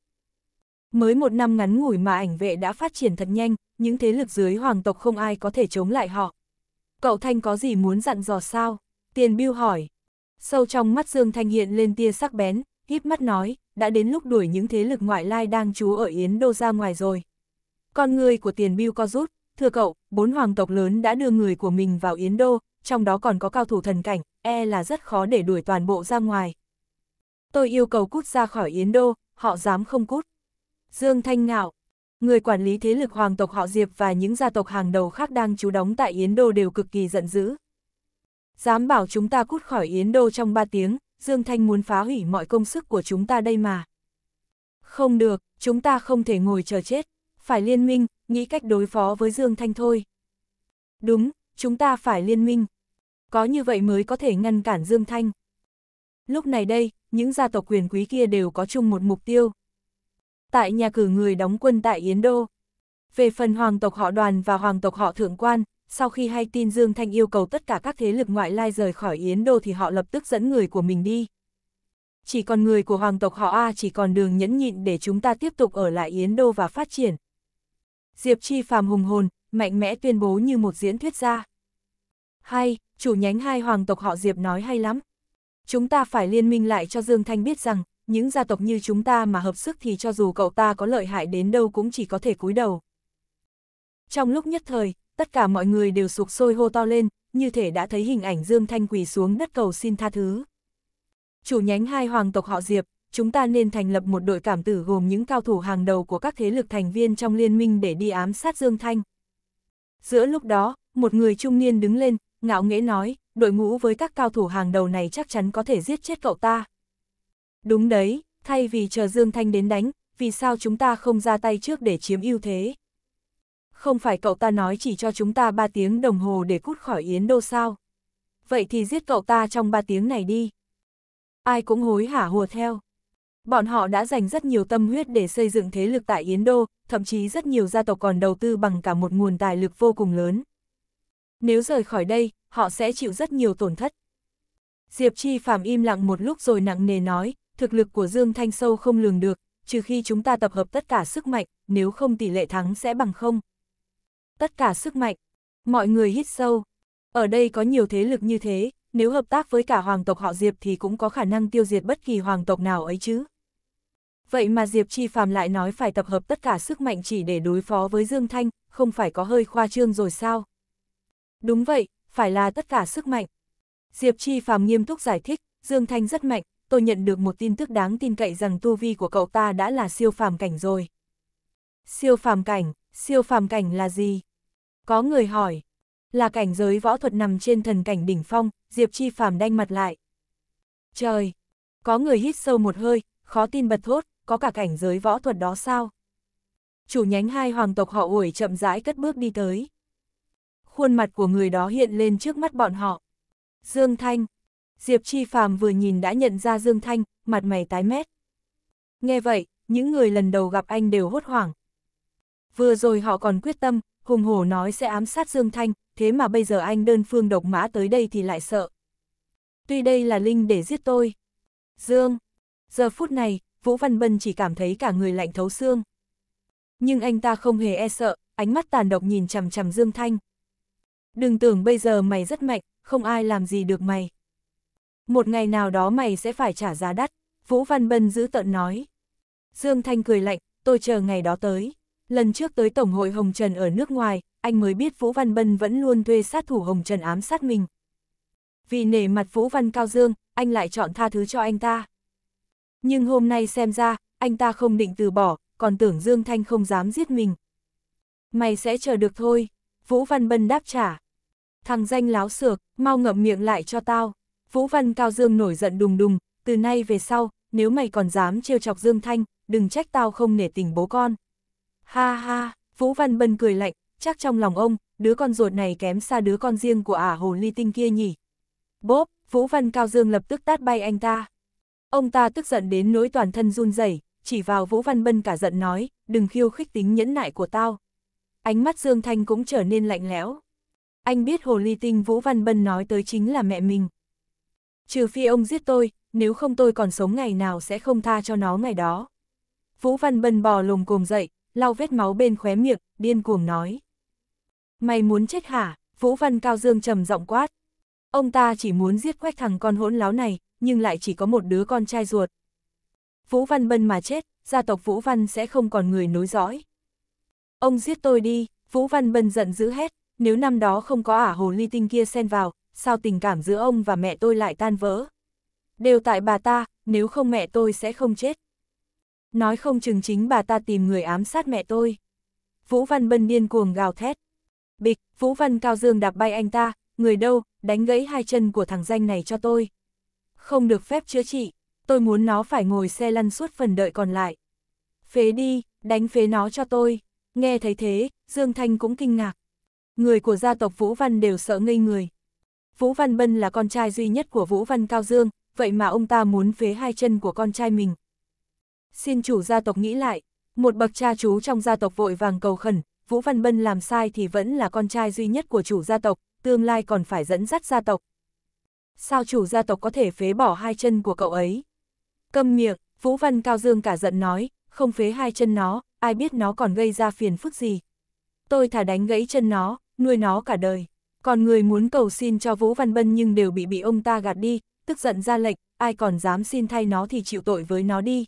Mới một năm ngắn ngủi mà ảnh vệ đã phát triển thật nhanh, những thế lực dưới hoàng tộc không ai có thể chống lại họ. Cậu Thanh có gì muốn dặn dò sao? Tiền bưu hỏi. Sâu trong mắt Dương Thanh hiện lên tia sắc bén, híp mắt nói, đã đến lúc đuổi những thế lực ngoại lai đang trú ở Yến Đô ra ngoài rồi. Con người của tiền Bưu co rút, thưa cậu, bốn hoàng tộc lớn đã đưa người của mình vào Yến Đô, trong đó còn có cao thủ thần cảnh, e là rất khó để đuổi toàn bộ ra ngoài. Tôi yêu cầu cút ra khỏi Yến Đô, họ dám không cút. Dương Thanh Ngạo, người quản lý thế lực hoàng tộc họ Diệp và những gia tộc hàng đầu khác đang trú đóng tại Yến Đô đều cực kỳ giận dữ, Dám bảo chúng ta cút khỏi Yến Đô trong 3 tiếng, Dương Thanh muốn phá hủy mọi công sức của chúng ta đây mà. Không được, chúng ta không thể ngồi chờ chết, phải liên minh, nghĩ cách đối phó với Dương Thanh thôi. Đúng, chúng ta phải liên minh. Có như vậy mới có thể ngăn cản Dương Thanh. Lúc này đây, những gia tộc quyền quý kia đều có chung một mục tiêu. Tại nhà cử người đóng quân tại Yến Đô. Về phần hoàng tộc họ đoàn và hoàng tộc họ thượng quan, sau khi hay tin Dương Thanh yêu cầu tất cả các thế lực ngoại lai rời khỏi Yến Đô thì họ lập tức dẫn người của mình đi. Chỉ còn người của hoàng tộc họ A chỉ còn đường nhẫn nhịn để chúng ta tiếp tục ở lại Yến Đô và phát triển. Diệp Chi phàm hùng hồn, mạnh mẽ tuyên bố như một diễn thuyết gia. Hay, chủ nhánh hai hoàng tộc họ Diệp nói hay lắm. Chúng ta phải liên minh lại cho Dương Thanh biết rằng, những gia tộc như chúng ta mà hợp sức thì cho dù cậu ta có lợi hại đến đâu cũng chỉ có thể cúi đầu. Trong lúc nhất thời, tất cả mọi người đều sụp sôi hô to lên, như thể đã thấy hình ảnh Dương Thanh quỳ xuống đất cầu xin tha thứ. Chủ nhánh hai hoàng tộc họ Diệp, chúng ta nên thành lập một đội cảm tử gồm những cao thủ hàng đầu của các thế lực thành viên trong liên minh để đi ám sát Dương Thanh. Giữa lúc đó, một người trung niên đứng lên, ngạo nghễ nói, đội ngũ với các cao thủ hàng đầu này chắc chắn có thể giết chết cậu ta. Đúng đấy, thay vì chờ Dương Thanh đến đánh, vì sao chúng ta không ra tay trước để chiếm ưu thế? Không phải cậu ta nói chỉ cho chúng ta 3 tiếng đồng hồ để cút khỏi Yến Đô sao? Vậy thì giết cậu ta trong 3 tiếng này đi. Ai cũng hối hả hùa theo. Bọn họ đã dành rất nhiều tâm huyết để xây dựng thế lực tại Yến Đô, thậm chí rất nhiều gia tộc còn đầu tư bằng cả một nguồn tài lực vô cùng lớn. Nếu rời khỏi đây, họ sẽ chịu rất nhiều tổn thất. Diệp Chi Phạm im lặng một lúc rồi nặng nề nói, thực lực của Dương Thanh Sâu không lường được, trừ khi chúng ta tập hợp tất cả sức mạnh, nếu không tỷ lệ thắng sẽ bằng không tất cả sức mạnh. Mọi người hít sâu. Ở đây có nhiều thế lực như thế, nếu hợp tác với cả hoàng tộc họ Diệp thì cũng có khả năng tiêu diệt bất kỳ hoàng tộc nào ấy chứ. Vậy mà Diệp Chi Phàm lại nói phải tập hợp tất cả sức mạnh chỉ để đối phó với Dương Thanh, không phải có hơi khoa trương rồi sao? Đúng vậy, phải là tất cả sức mạnh. Diệp Chi Phàm nghiêm túc giải thích, Dương Thanh rất mạnh, tôi nhận được một tin tức đáng tin cậy rằng tu vi của cậu ta đã là siêu phàm cảnh rồi. Siêu phàm cảnh, Siêu phàm cảnh là gì? Có người hỏi. Là cảnh giới võ thuật nằm trên thần cảnh đỉnh phong, Diệp Chi phàm đanh mặt lại. Trời! Có người hít sâu một hơi, khó tin bật thốt, có cả cảnh giới võ thuật đó sao? Chủ nhánh hai hoàng tộc họ Uổi chậm rãi cất bước đi tới. Khuôn mặt của người đó hiện lên trước mắt bọn họ. Dương Thanh. Diệp Chi Phàm vừa nhìn đã nhận ra Dương Thanh, mặt mày tái mét. Nghe vậy, những người lần đầu gặp anh đều hốt hoảng, Vừa rồi họ còn quyết tâm, hùng hổ nói sẽ ám sát Dương Thanh, thế mà bây giờ anh đơn phương độc mã tới đây thì lại sợ. Tuy đây là Linh để giết tôi. Dương. Giờ phút này, Vũ Văn Bân chỉ cảm thấy cả người lạnh thấu xương. Nhưng anh ta không hề e sợ, ánh mắt tàn độc nhìn chằm chằm Dương Thanh. Đừng tưởng bây giờ mày rất mạnh, không ai làm gì được mày. Một ngày nào đó mày sẽ phải trả giá đắt, Vũ Văn Bân giữ tợn nói. Dương Thanh cười lạnh, tôi chờ ngày đó tới. Lần trước tới Tổng hội Hồng Trần ở nước ngoài, anh mới biết Vũ Văn Bân vẫn luôn thuê sát thủ Hồng Trần ám sát mình. Vì nể mặt Vũ Văn Cao Dương, anh lại chọn tha thứ cho anh ta. Nhưng hôm nay xem ra, anh ta không định từ bỏ, còn tưởng Dương Thanh không dám giết mình. Mày sẽ chờ được thôi, Vũ Văn Bân đáp trả. Thằng danh láo xược, mau ngậm miệng lại cho tao. Vũ Văn Cao Dương nổi giận đùng đùng, từ nay về sau, nếu mày còn dám trêu chọc Dương Thanh, đừng trách tao không nể tình bố con. Ha ha, Vũ Văn Bân cười lạnh, chắc trong lòng ông, đứa con ruột này kém xa đứa con riêng của ả à hồn ly tinh kia nhỉ. Bốp, Vũ Văn Cao Dương lập tức tát bay anh ta. Ông ta tức giận đến nỗi toàn thân run rẩy, chỉ vào Vũ Văn Bân cả giận nói, đừng khiêu khích tính nhẫn nại của tao. Ánh mắt Dương Thanh cũng trở nên lạnh lẽo. Anh biết hồ ly tinh Vũ Văn Bân nói tới chính là mẹ mình. Trừ phi ông giết tôi, nếu không tôi còn sống ngày nào sẽ không tha cho nó ngày đó. Vũ Văn Bân bò lồm cồm dậy, lau vết máu bên khóe miệng, điên cuồng nói. Mày muốn chết hả? Vũ Văn Cao Dương trầm giọng quát. Ông ta chỉ muốn giết quách thằng con hỗn láo này, nhưng lại chỉ có một đứa con trai ruột. Vũ Văn Bân mà chết, gia tộc Vũ Văn sẽ không còn người nối dõi. Ông giết tôi đi, Vũ Văn Bân giận dữ hết. nếu năm đó không có ả hồ ly tinh kia xen vào, sao tình cảm giữa ông và mẹ tôi lại tan vỡ. Đều tại bà ta, nếu không mẹ tôi sẽ không chết nói không chừng chính bà ta tìm người ám sát mẹ tôi. Vũ Văn Bân điên cuồng gào thét. Bịch, Vũ Văn Cao Dương đạp bay anh ta, người đâu, đánh gãy hai chân của thằng danh này cho tôi. Không được phép chữa trị, tôi muốn nó phải ngồi xe lăn suốt phần đợi còn lại. Phế đi, đánh phế nó cho tôi. Nghe thấy thế, Dương Thanh cũng kinh ngạc. Người của gia tộc Vũ Văn đều sợ ngây người. Vũ Văn Bân là con trai duy nhất của Vũ Văn Cao Dương, vậy mà ông ta muốn phế hai chân của con trai mình, Xin chủ gia tộc nghĩ lại, một bậc cha chú trong gia tộc vội vàng cầu khẩn, Vũ Văn Bân làm sai thì vẫn là con trai duy nhất của chủ gia tộc, tương lai còn phải dẫn dắt gia tộc. Sao chủ gia tộc có thể phế bỏ hai chân của cậu ấy? Câm miệng, Vũ Văn Cao Dương cả giận nói, không phế hai chân nó, ai biết nó còn gây ra phiền phức gì. Tôi thả đánh gãy chân nó, nuôi nó cả đời. Còn người muốn cầu xin cho Vũ Văn Bân nhưng đều bị bị ông ta gạt đi, tức giận ra lệnh, ai còn dám xin thay nó thì chịu tội với nó đi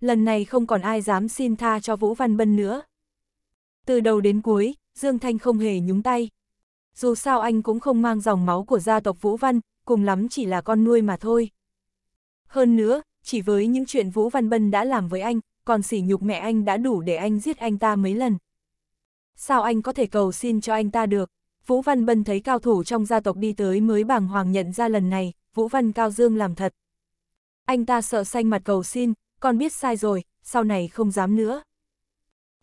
lần này không còn ai dám xin tha cho Vũ Văn Bân nữa. Từ đầu đến cuối, Dương Thanh không hề nhúng tay. Dù sao anh cũng không mang dòng máu của gia tộc Vũ Văn, cùng lắm chỉ là con nuôi mà thôi. Hơn nữa, chỉ với những chuyện Vũ Văn Bân đã làm với anh, còn sỉ nhục mẹ anh đã đủ để anh giết anh ta mấy lần. Sao anh có thể cầu xin cho anh ta được? Vũ Văn Bân thấy cao thủ trong gia tộc đi tới mới bàng hoàng nhận ra lần này, Vũ Văn Cao Dương làm thật. Anh ta sợ xanh mặt cầu xin, con biết sai rồi, sau này không dám nữa.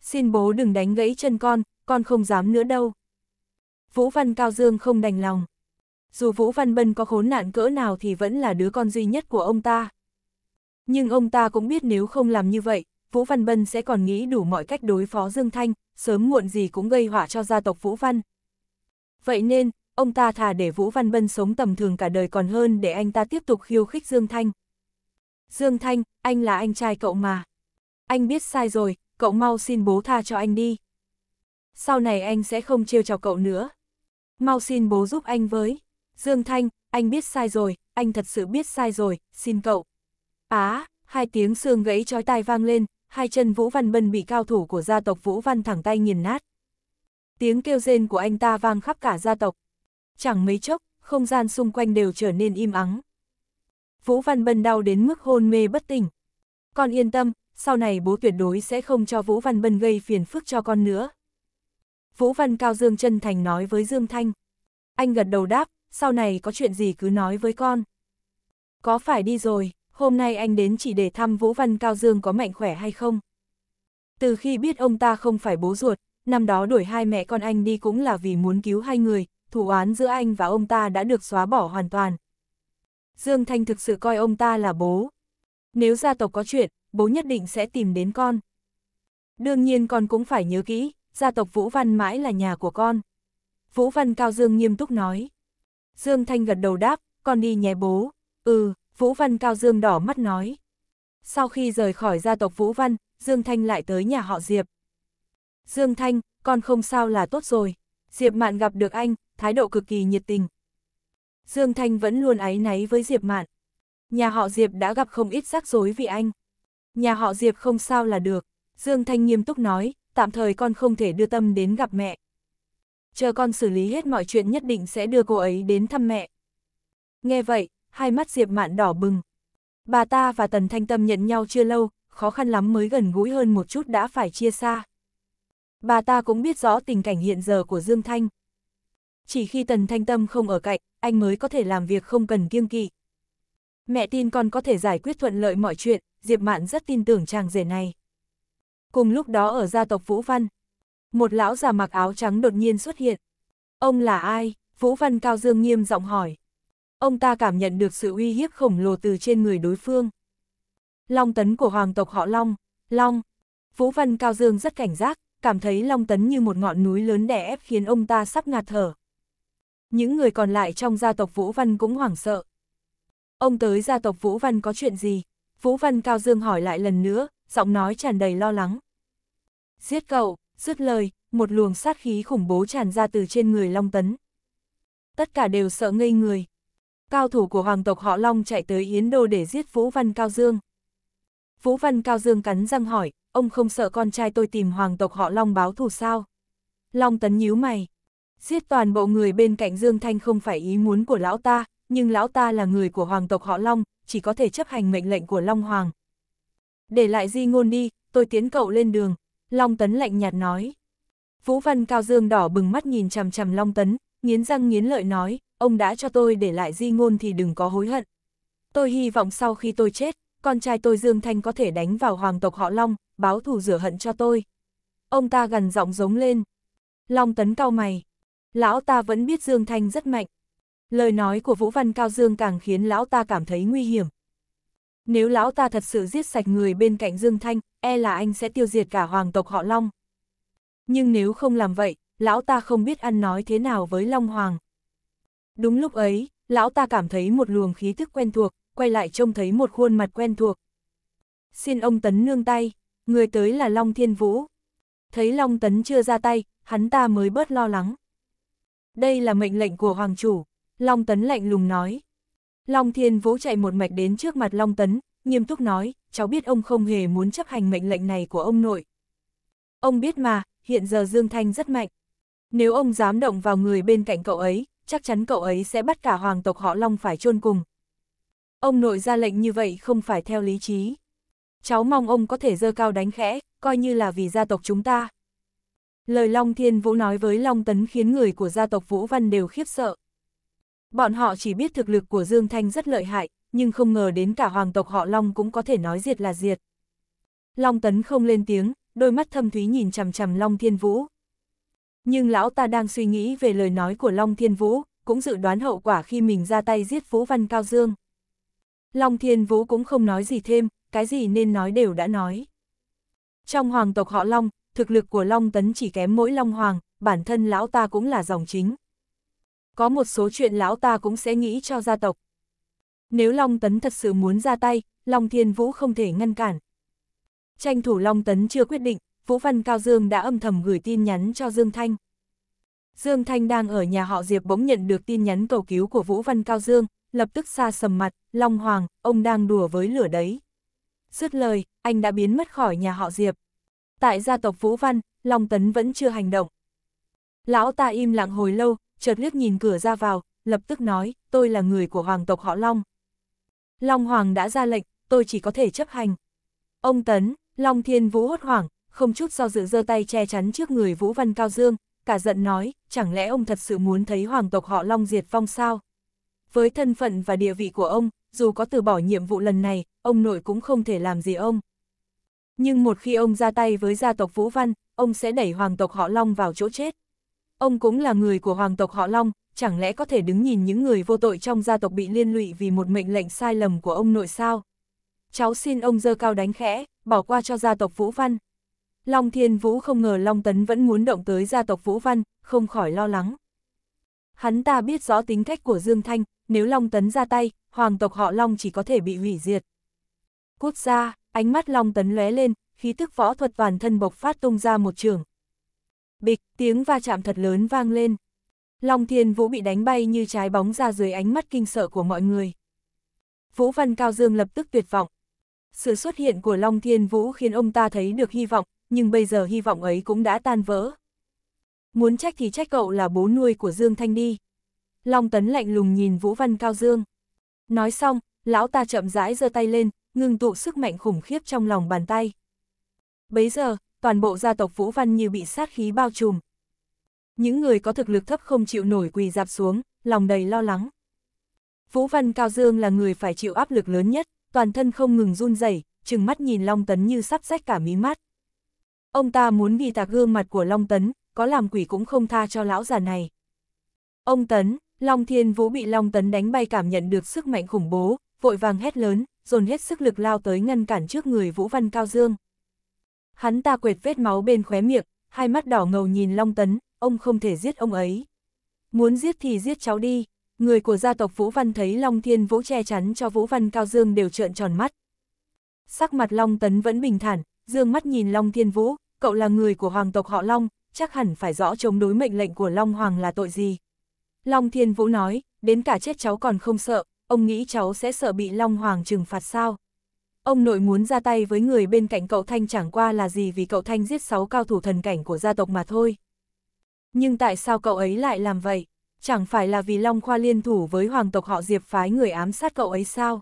Xin bố đừng đánh gãy chân con, con không dám nữa đâu. Vũ Văn Cao Dương không đành lòng. Dù Vũ Văn Bân có khốn nạn cỡ nào thì vẫn là đứa con duy nhất của ông ta. Nhưng ông ta cũng biết nếu không làm như vậy, Vũ Văn Bân sẽ còn nghĩ đủ mọi cách đối phó Dương Thanh, sớm muộn gì cũng gây họa cho gia tộc Vũ Văn. Vậy nên, ông ta thà để Vũ Văn Bân sống tầm thường cả đời còn hơn để anh ta tiếp tục khiêu khích Dương Thanh. Dương Thanh, anh là anh trai cậu mà. Anh biết sai rồi, cậu mau xin bố tha cho anh đi. Sau này anh sẽ không trêu chọc cậu nữa. Mau xin bố giúp anh với. Dương Thanh, anh biết sai rồi, anh thật sự biết sai rồi, xin cậu. Á, à, hai tiếng xương gãy chói tai vang lên, hai chân Vũ Văn Bân bị cao thủ của gia tộc Vũ Văn thẳng tay nghiền nát. Tiếng kêu rên của anh ta vang khắp cả gia tộc. Chẳng mấy chốc, không gian xung quanh đều trở nên im ắng. Vũ Văn Bân đau đến mức hôn mê bất tỉnh. Con yên tâm, sau này bố tuyệt đối sẽ không cho Vũ Văn Bân gây phiền phức cho con nữa. Vũ Văn Cao Dương chân thành nói với Dương Thanh. Anh gật đầu đáp, sau này có chuyện gì cứ nói với con. Có phải đi rồi, hôm nay anh đến chỉ để thăm Vũ Văn Cao Dương có mạnh khỏe hay không? Từ khi biết ông ta không phải bố ruột, năm đó đuổi hai mẹ con anh đi cũng là vì muốn cứu hai người, thủ án giữa anh và ông ta đã được xóa bỏ hoàn toàn, Dương Thanh thực sự coi ông ta là bố. Nếu gia tộc có chuyện, bố nhất định sẽ tìm đến con. Đương nhiên con cũng phải nhớ kỹ, gia tộc Vũ Văn mãi là nhà của con. Vũ Văn Cao Dương nghiêm túc nói. Dương Thanh gật đầu đáp, con đi nhé bố. Ừ, Vũ Văn Cao Dương đỏ mắt nói. Sau khi rời khỏi gia tộc Vũ Văn, Dương Thanh lại tới nhà họ Diệp. Dương Thanh, con không sao là tốt rồi. Diệp Mạn gặp được anh, thái độ cực kỳ nhiệt tình, Dương Thanh vẫn luôn áy náy với Diệp Mạn. Nhà họ Diệp đã gặp không ít rắc rối vì anh. Nhà họ Diệp không sao là được, Dương Thanh nghiêm túc nói, tạm thời con không thể đưa tâm đến gặp mẹ. Chờ con xử lý hết mọi chuyện nhất định sẽ đưa cô ấy đến thăm mẹ. Nghe vậy, hai mắt Diệp Mạn đỏ bừng. Bà ta và Tần Thanh Tâm nhận nhau chưa lâu, khó khăn lắm mới gần gũi hơn một chút đã phải chia xa. Bà ta cũng biết rõ tình cảnh hiện giờ của Dương Thanh chỉ khi Tần Thanh Tâm không ở cạnh, anh mới có thể làm việc không cần kiêng kỵ. Mẹ tin con có thể giải quyết thuận lợi mọi chuyện, Diệp Mạn rất tin tưởng chàng rể này. Cùng lúc đó ở gia tộc Vũ Văn, một lão già mặc áo trắng đột nhiên xuất hiện. Ông là ai? Vũ Văn Cao Dương nghiêm giọng hỏi. Ông ta cảm nhận được sự uy hiếp khổng lồ từ trên người đối phương. Long tấn của hoàng tộc họ Long, Long. Vũ Văn Cao Dương rất cảnh giác, cảm thấy Long tấn như một ngọn núi lớn đè ép khiến ông ta sắp ngạt thở. Những người còn lại trong gia tộc Vũ Văn cũng hoảng sợ. Ông tới gia tộc Vũ Văn có chuyện gì? Vũ Văn Cao Dương hỏi lại lần nữa, giọng nói tràn đầy lo lắng. Giết cậu, dứt lời, một luồng sát khí khủng bố tràn ra từ trên người Long Tấn. Tất cả đều sợ ngây người. Cao thủ của hoàng tộc họ Long chạy tới Yến Đô để giết Vũ Văn Cao Dương. Vũ Văn Cao Dương cắn răng hỏi, ông không sợ con trai tôi tìm hoàng tộc họ Long báo thù sao? Long Tấn nhíu mày, Giết toàn bộ người bên cạnh Dương Thanh không phải ý muốn của lão ta, nhưng lão ta là người của hoàng tộc họ Long, chỉ có thể chấp hành mệnh lệnh của Long Hoàng. Để lại di ngôn đi, tôi tiến cậu lên đường, Long Tấn lạnh nhạt nói. Vũ Văn Cao Dương đỏ bừng mắt nhìn chằm chằm Long Tấn, nghiến răng nghiến lợi nói, ông đã cho tôi để lại di ngôn thì đừng có hối hận. Tôi hy vọng sau khi tôi chết, con trai tôi Dương Thanh có thể đánh vào hoàng tộc họ Long, báo thù rửa hận cho tôi. Ông ta gần giọng giống lên. Long Tấn cao mày. Lão ta vẫn biết Dương Thanh rất mạnh. Lời nói của Vũ Văn Cao Dương càng khiến lão ta cảm thấy nguy hiểm. Nếu lão ta thật sự giết sạch người bên cạnh Dương Thanh, e là anh sẽ tiêu diệt cả hoàng tộc họ Long. Nhưng nếu không làm vậy, lão ta không biết ăn nói thế nào với Long Hoàng. Đúng lúc ấy, lão ta cảm thấy một luồng khí thức quen thuộc, quay lại trông thấy một khuôn mặt quen thuộc. Xin ông Tấn nương tay, người tới là Long Thiên Vũ. Thấy Long Tấn chưa ra tay, hắn ta mới bớt lo lắng đây là mệnh lệnh của Hoàng chủ, Long Tấn lạnh lùng nói. Long Thiên Vũ chạy một mạch đến trước mặt Long Tấn, nghiêm túc nói, cháu biết ông không hề muốn chấp hành mệnh lệnh này của ông nội. Ông biết mà, hiện giờ Dương Thanh rất mạnh. Nếu ông dám động vào người bên cạnh cậu ấy, chắc chắn cậu ấy sẽ bắt cả hoàng tộc họ Long phải chôn cùng. Ông nội ra lệnh như vậy không phải theo lý trí. Cháu mong ông có thể dơ cao đánh khẽ, coi như là vì gia tộc chúng ta, Lời Long Thiên Vũ nói với Long Tấn khiến người của gia tộc Vũ Văn đều khiếp sợ. Bọn họ chỉ biết thực lực của Dương Thanh rất lợi hại, nhưng không ngờ đến cả hoàng tộc họ Long cũng có thể nói diệt là diệt. Long Tấn không lên tiếng, đôi mắt thâm thúy nhìn chằm chằm Long Thiên Vũ. Nhưng lão ta đang suy nghĩ về lời nói của Long Thiên Vũ, cũng dự đoán hậu quả khi mình ra tay giết Vũ Văn Cao Dương. Long Thiên Vũ cũng không nói gì thêm, cái gì nên nói đều đã nói. Trong hoàng tộc họ Long, thực lực của Long Tấn chỉ kém mỗi Long Hoàng, bản thân lão ta cũng là dòng chính. Có một số chuyện lão ta cũng sẽ nghĩ cho gia tộc. Nếu Long Tấn thật sự muốn ra tay, Long Thiên Vũ không thể ngăn cản. Tranh thủ Long Tấn chưa quyết định, Vũ Văn Cao Dương đã âm thầm gửi tin nhắn cho Dương Thanh. Dương Thanh đang ở nhà họ Diệp bỗng nhận được tin nhắn cầu cứu của Vũ Văn Cao Dương, lập tức xa sầm mặt, Long Hoàng, ông đang đùa với lửa đấy. Dứt lời, anh đã biến mất khỏi nhà họ Diệp, tại gia tộc Vũ Văn, Long Tấn vẫn chưa hành động. Lão ta im lặng hồi lâu, chợt liếc nhìn cửa ra vào, lập tức nói, tôi là người của hoàng tộc họ Long. Long Hoàng đã ra lệnh, tôi chỉ có thể chấp hành. Ông Tấn, Long Thiên Vũ hốt hoảng, không chút do dự giơ tay che chắn trước người Vũ Văn Cao Dương, cả giận nói, chẳng lẽ ông thật sự muốn thấy hoàng tộc họ Long diệt vong sao? Với thân phận và địa vị của ông, dù có từ bỏ nhiệm vụ lần này, ông nội cũng không thể làm gì ông. Nhưng một khi ông ra tay với gia tộc Vũ Văn, ông sẽ đẩy hoàng tộc họ Long vào chỗ chết. Ông cũng là người của hoàng tộc họ Long, chẳng lẽ có thể đứng nhìn những người vô tội trong gia tộc bị liên lụy vì một mệnh lệnh sai lầm của ông nội sao? Cháu xin ông dơ cao đánh khẽ, bỏ qua cho gia tộc Vũ Văn. Long Thiên Vũ không ngờ Long Tấn vẫn muốn động tới gia tộc Vũ Văn, không khỏi lo lắng. Hắn ta biết rõ tính cách của Dương Thanh, nếu Long Tấn ra tay, hoàng tộc họ Long chỉ có thể bị hủy diệt. Cút ra, ánh mắt Long Tấn lóe lên, khí tức võ thuật toàn thân bộc phát tung ra một trường. Bịch, tiếng va chạm thật lớn vang lên. Long Thiên Vũ bị đánh bay như trái bóng ra dưới ánh mắt kinh sợ của mọi người. Vũ Văn Cao Dương lập tức tuyệt vọng. Sự xuất hiện của Long Thiên Vũ khiến ông ta thấy được hy vọng, nhưng bây giờ hy vọng ấy cũng đã tan vỡ. Muốn trách thì trách cậu là bố nuôi của Dương Thanh đi. Long Tấn lạnh lùng nhìn Vũ Văn Cao Dương. Nói xong, lão ta chậm rãi giơ tay lên, ngưng tụ sức mạnh khủng khiếp trong lòng bàn tay. Bấy giờ, toàn bộ gia tộc Vũ Văn như bị sát khí bao trùm. Những người có thực lực thấp không chịu nổi quỳ dạp xuống, lòng đầy lo lắng. Vũ Văn Cao Dương là người phải chịu áp lực lớn nhất, toàn thân không ngừng run rẩy, trừng mắt nhìn Long Tấn như sắp rách cả mí mắt. Ông ta muốn ghi tạc gương mặt của Long Tấn, có làm quỷ cũng không tha cho lão già này. Ông Tấn, Long Thiên Vũ bị Long Tấn đánh bay cảm nhận được sức mạnh khủng bố, vội vàng hét lớn, dồn hết sức lực lao tới ngăn cản trước người Vũ Văn Cao Dương. Hắn ta quệt vết máu bên khóe miệng, hai mắt đỏ ngầu nhìn Long Tấn, ông không thể giết ông ấy. Muốn giết thì giết cháu đi, người của gia tộc Vũ Văn thấy Long Thiên Vũ che chắn cho Vũ Văn Cao Dương đều trợn tròn mắt. Sắc mặt Long Tấn vẫn bình thản, dương mắt nhìn Long Thiên Vũ, cậu là người của hoàng tộc họ Long, chắc hẳn phải rõ chống đối mệnh lệnh của Long Hoàng là tội gì. Long Thiên Vũ nói, đến cả chết cháu còn không sợ, ông nghĩ cháu sẽ sợ bị Long Hoàng trừng phạt sao? Ông nội muốn ra tay với người bên cạnh cậu Thanh chẳng qua là gì vì cậu Thanh giết sáu cao thủ thần cảnh của gia tộc mà thôi. Nhưng tại sao cậu ấy lại làm vậy? Chẳng phải là vì Long Khoa liên thủ với hoàng tộc họ Diệp phái người ám sát cậu ấy sao?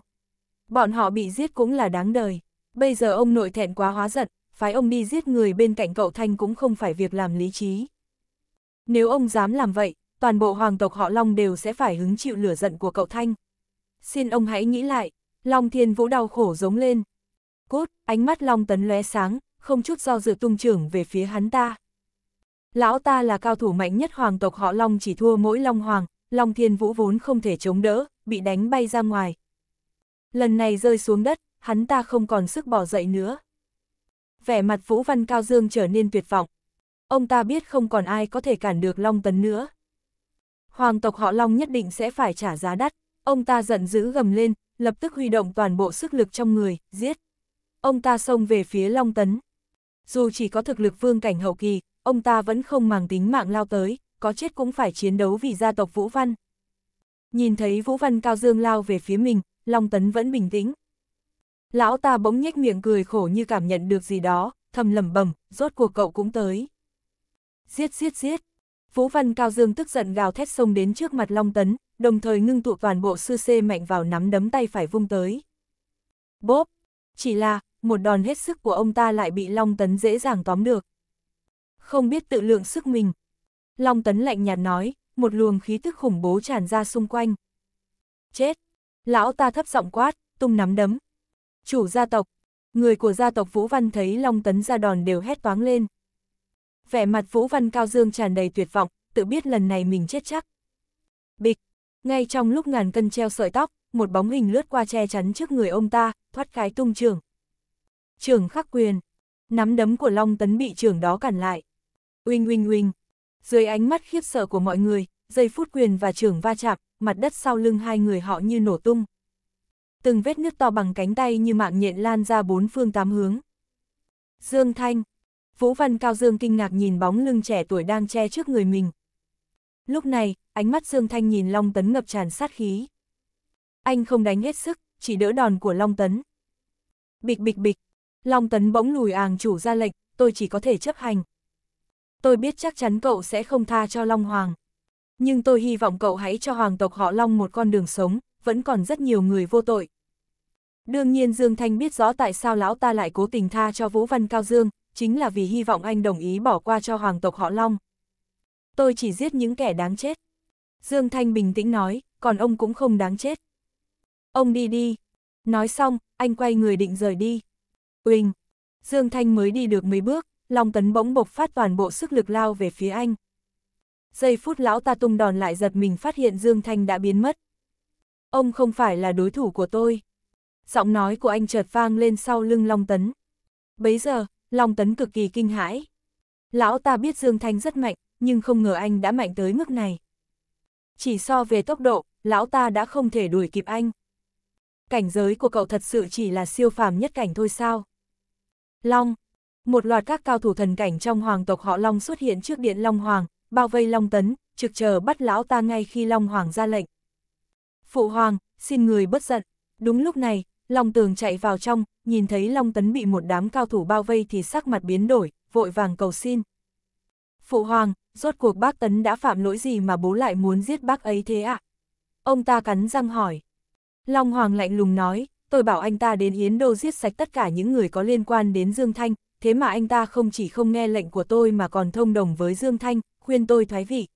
Bọn họ bị giết cũng là đáng đời. Bây giờ ông nội thẹn quá hóa giận, phái ông đi giết người bên cạnh cậu Thanh cũng không phải việc làm lý trí. Nếu ông dám làm vậy, toàn bộ hoàng tộc họ Long đều sẽ phải hứng chịu lửa giận của cậu Thanh xin ông hãy nghĩ lại. Long Thiên Vũ đau khổ giống lên. Cốt, ánh mắt Long Tấn lóe sáng, không chút do dự tung trưởng về phía hắn ta. Lão ta là cao thủ mạnh nhất hoàng tộc họ Long chỉ thua mỗi Long Hoàng, Long Thiên Vũ vốn không thể chống đỡ, bị đánh bay ra ngoài. Lần này rơi xuống đất, hắn ta không còn sức bỏ dậy nữa. Vẻ mặt Vũ Văn Cao Dương trở nên tuyệt vọng. Ông ta biết không còn ai có thể cản được Long Tấn nữa. Hoàng tộc họ Long nhất định sẽ phải trả giá đắt. Ông ta giận dữ gầm lên, lập tức huy động toàn bộ sức lực trong người, giết. Ông ta xông về phía Long Tấn. Dù chỉ có thực lực vương cảnh hậu kỳ, ông ta vẫn không màng tính mạng lao tới, có chết cũng phải chiến đấu vì gia tộc Vũ Văn. Nhìn thấy Vũ Văn Cao Dương lao về phía mình, Long Tấn vẫn bình tĩnh. Lão ta bỗng nhếch miệng cười khổ như cảm nhận được gì đó, thầm lẩm bẩm, rốt cuộc cậu cũng tới. Giết giết giết, Phú Văn Cao Dương tức giận gào thét xông đến trước mặt Long Tấn, đồng thời ngưng tụ toàn bộ sư xê mạnh vào nắm đấm tay phải vung tới. Bốp! Chỉ là, một đòn hết sức của ông ta lại bị Long Tấn dễ dàng tóm được. Không biết tự lượng sức mình. Long Tấn lạnh nhạt nói, một luồng khí tức khủng bố tràn ra xung quanh. Chết! Lão ta thấp giọng quát, tung nắm đấm. Chủ gia tộc! Người của gia tộc Vũ Văn thấy Long Tấn ra đòn đều hét toáng lên vẻ mặt Vũ Văn Cao Dương tràn đầy tuyệt vọng, tự biết lần này mình chết chắc. Bịch, ngay trong lúc ngàn cân treo sợi tóc, một bóng hình lướt qua che chắn trước người ông ta, thoát cái tung trường. Trường khắc quyền, nắm đấm của Long Tấn bị trường đó cản lại. Uinh uinh uinh, dưới ánh mắt khiếp sợ của mọi người, giây phút quyền và trường va chạm, mặt đất sau lưng hai người họ như nổ tung. Từng vết nước to bằng cánh tay như mạng nhện lan ra bốn phương tám hướng. Dương Thanh, Vũ Văn Cao Dương kinh ngạc nhìn bóng lưng trẻ tuổi đang che trước người mình. Lúc này, ánh mắt Dương Thanh nhìn Long Tấn ngập tràn sát khí. Anh không đánh hết sức, chỉ đỡ đòn của Long Tấn. Bịch bịch bịch, Long Tấn bỗng lùi àng chủ ra lệnh, tôi chỉ có thể chấp hành. Tôi biết chắc chắn cậu sẽ không tha cho Long Hoàng. Nhưng tôi hy vọng cậu hãy cho hoàng tộc họ Long một con đường sống, vẫn còn rất nhiều người vô tội. Đương nhiên Dương Thanh biết rõ tại sao lão ta lại cố tình tha cho Vũ Văn Cao Dương, chính là vì hy vọng anh đồng ý bỏ qua cho hoàng tộc họ Long. Tôi chỉ giết những kẻ đáng chết. Dương Thanh bình tĩnh nói, còn ông cũng không đáng chết. Ông đi đi. Nói xong, anh quay người định rời đi. Uỳnh. Dương Thanh mới đi được mấy bước, Long Tấn bỗng bộc phát toàn bộ sức lực lao về phía anh. Giây phút lão ta tung đòn lại giật mình phát hiện Dương Thanh đã biến mất. Ông không phải là đối thủ của tôi. Giọng nói của anh chợt vang lên sau lưng Long Tấn. Bấy giờ, Long Tấn cực kỳ kinh hãi. Lão ta biết Dương Thanh rất mạnh, nhưng không ngờ anh đã mạnh tới mức này. Chỉ so về tốc độ, lão ta đã không thể đuổi kịp anh. Cảnh giới của cậu thật sự chỉ là siêu phàm nhất cảnh thôi sao? Long, một loạt các cao thủ thần cảnh trong hoàng tộc họ Long xuất hiện trước điện Long Hoàng, bao vây Long Tấn, trực chờ bắt lão ta ngay khi Long Hoàng ra lệnh. Phụ Hoàng, xin người bất giận. Đúng lúc này, Long tường chạy vào trong, nhìn thấy Long tấn bị một đám cao thủ bao vây thì sắc mặt biến đổi, vội vàng cầu xin. Phụ hoàng, rốt cuộc bác tấn đã phạm lỗi gì mà bố lại muốn giết bác ấy thế ạ? Ông ta cắn răng hỏi. Long hoàng lạnh lùng nói, tôi bảo anh ta đến Yến Đô giết sạch tất cả những người có liên quan đến Dương Thanh, thế mà anh ta không chỉ không nghe lệnh của tôi mà còn thông đồng với Dương Thanh, khuyên tôi thoái vị.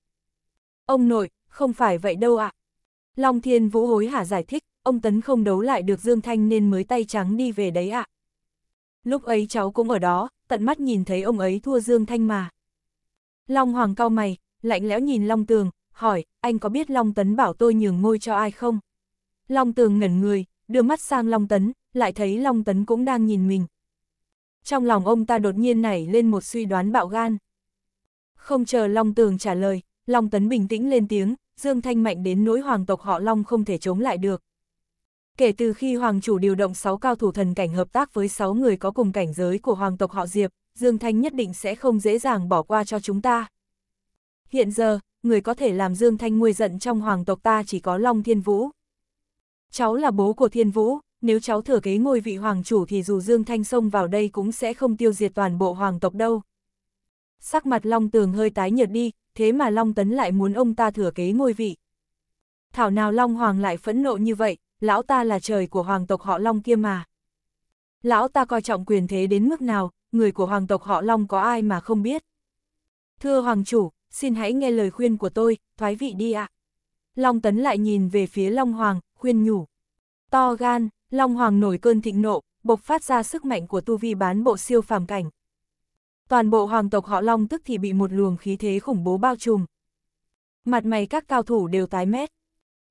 Ông nội, không phải vậy đâu ạ. Long Thiên Vũ hối hả giải thích, ông Tấn không đấu lại được Dương Thanh nên mới tay trắng đi về đấy ạ. À. Lúc ấy cháu cũng ở đó, tận mắt nhìn thấy ông ấy thua Dương Thanh mà. Long Hoàng cao mày, lạnh lẽo nhìn Long Tường, hỏi, anh có biết Long Tấn bảo tôi nhường ngôi cho ai không? Long Tường ngẩn người, đưa mắt sang Long Tấn, lại thấy Long Tấn cũng đang nhìn mình. Trong lòng ông ta đột nhiên nảy lên một suy đoán bạo gan. Không chờ Long Tường trả lời, Long Tấn bình tĩnh lên tiếng, Dương Thanh mạnh đến nỗi hoàng tộc họ Long không thể chống lại được. Kể từ khi Hoàng chủ điều động 6 cao thủ thần cảnh hợp tác với 6 người có cùng cảnh giới của Hoàng tộc họ Diệp, Dương Thanh nhất định sẽ không dễ dàng bỏ qua cho chúng ta. Hiện giờ, người có thể làm Dương Thanh nguôi giận trong Hoàng tộc ta chỉ có Long Thiên Vũ. Cháu là bố của Thiên Vũ, nếu cháu thừa kế ngôi vị Hoàng chủ thì dù Dương Thanh xông vào đây cũng sẽ không tiêu diệt toàn bộ Hoàng tộc đâu. Sắc mặt Long Tường hơi tái nhợt đi, thế mà Long Tấn lại muốn ông ta thừa kế ngôi vị. Thảo nào Long Hoàng lại phẫn nộ như vậy, lão ta là trời của hoàng tộc họ Long kia mà. Lão ta coi trọng quyền thế đến mức nào, người của hoàng tộc họ Long có ai mà không biết. Thưa hoàng chủ, xin hãy nghe lời khuyên của tôi, thoái vị đi ạ. Long Tấn lại nhìn về phía Long Hoàng, khuyên nhủ. To gan, Long Hoàng nổi cơn thịnh nộ, bộc phát ra sức mạnh của tu vi bán bộ siêu phàm cảnh. Toàn bộ hoàng tộc họ Long tức thì bị một luồng khí thế khủng bố bao trùm. Mặt mày các cao thủ đều tái mét.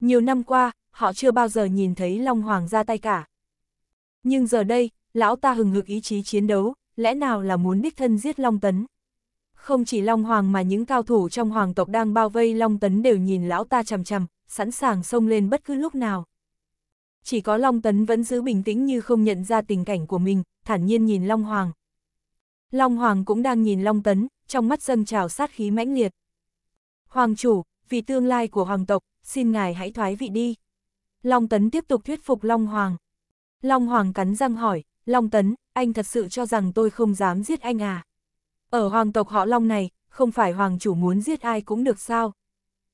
Nhiều năm qua, họ chưa bao giờ nhìn thấy Long Hoàng ra tay cả. Nhưng giờ đây, lão ta hừng hực ý chí chiến đấu, lẽ nào là muốn đích thân giết Long Tấn? Không chỉ Long Hoàng mà những cao thủ trong hoàng tộc đang bao vây Long Tấn đều nhìn lão ta chằm chằm, sẵn sàng xông lên bất cứ lúc nào. Chỉ có Long Tấn vẫn giữ bình tĩnh như không nhận ra tình cảnh của mình, thản nhiên nhìn Long Hoàng. Long Hoàng cũng đang nhìn Long Tấn, trong mắt dâng trào sát khí mãnh liệt. Hoàng chủ, vì tương lai của hoàng tộc, xin ngài hãy thoái vị đi. Long Tấn tiếp tục thuyết phục Long Hoàng. Long Hoàng cắn răng hỏi, Long Tấn, anh thật sự cho rằng tôi không dám giết anh à? Ở hoàng tộc họ Long này, không phải hoàng chủ muốn giết ai cũng được sao?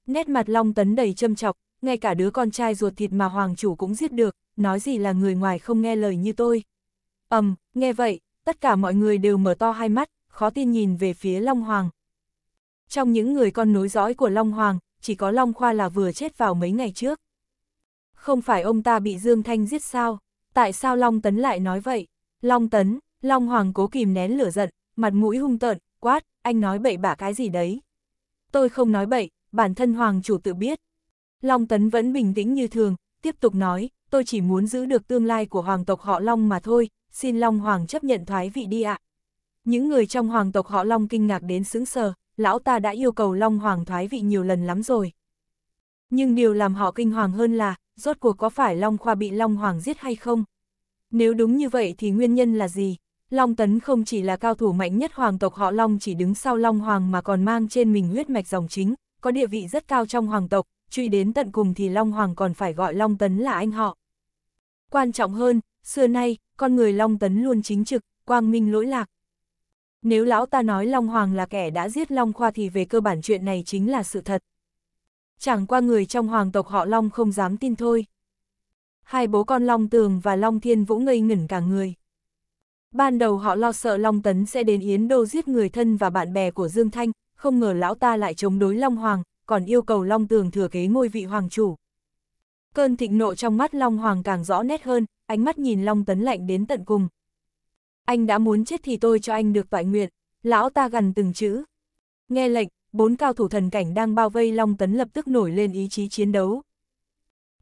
Nét mặt Long Tấn đầy châm chọc, ngay cả đứa con trai ruột thịt mà hoàng chủ cũng giết được, nói gì là người ngoài không nghe lời như tôi. ầm, um, nghe vậy, tất cả mọi người đều mở to hai mắt, khó tin nhìn về phía Long Hoàng. Trong những người con nối dõi của Long Hoàng, chỉ có Long Khoa là vừa chết vào mấy ngày trước. Không phải ông ta bị Dương Thanh giết sao? Tại sao Long Tấn lại nói vậy? Long Tấn, Long Hoàng cố kìm nén lửa giận, mặt mũi hung tợn, quát, anh nói bậy bạ cái gì đấy? Tôi không nói bậy, bản thân Hoàng chủ tự biết. Long Tấn vẫn bình tĩnh như thường, tiếp tục nói, tôi chỉ muốn giữ được tương lai của Hoàng tộc họ Long mà thôi, xin Long Hoàng chấp nhận thoái vị đi ạ. Những người trong Hoàng tộc họ Long kinh ngạc đến sững sờ, lão ta đã yêu cầu Long Hoàng thoái vị nhiều lần lắm rồi. Nhưng điều làm họ kinh hoàng hơn là, rốt cuộc có phải Long Khoa bị Long Hoàng giết hay không? Nếu đúng như vậy thì nguyên nhân là gì? Long Tấn không chỉ là cao thủ mạnh nhất hoàng tộc họ Long chỉ đứng sau Long Hoàng mà còn mang trên mình huyết mạch dòng chính, có địa vị rất cao trong hoàng tộc, truy đến tận cùng thì Long Hoàng còn phải gọi Long Tấn là anh họ. Quan trọng hơn, xưa nay, con người Long Tấn luôn chính trực, quang minh lỗi lạc. Nếu lão ta nói Long Hoàng là kẻ đã giết Long Khoa thì về cơ bản chuyện này chính là sự thật. Chẳng qua người trong hoàng tộc họ Long không dám tin thôi. Hai bố con Long Tường và Long Thiên Vũ ngây ngẩn cả người. Ban đầu họ lo sợ Long Tấn sẽ đến Yến Đô giết người thân và bạn bè của Dương Thanh, không ngờ lão ta lại chống đối Long Hoàng, còn yêu cầu Long Tường thừa kế ngôi vị hoàng chủ. Cơn thịnh nộ trong mắt Long Hoàng càng rõ nét hơn, ánh mắt nhìn Long Tấn lạnh đến tận cùng. Anh đã muốn chết thì tôi cho anh được toại nguyện, lão ta gần từng chữ. Nghe lệnh, bốn cao thủ thần cảnh đang bao vây Long Tấn lập tức nổi lên ý chí chiến đấu.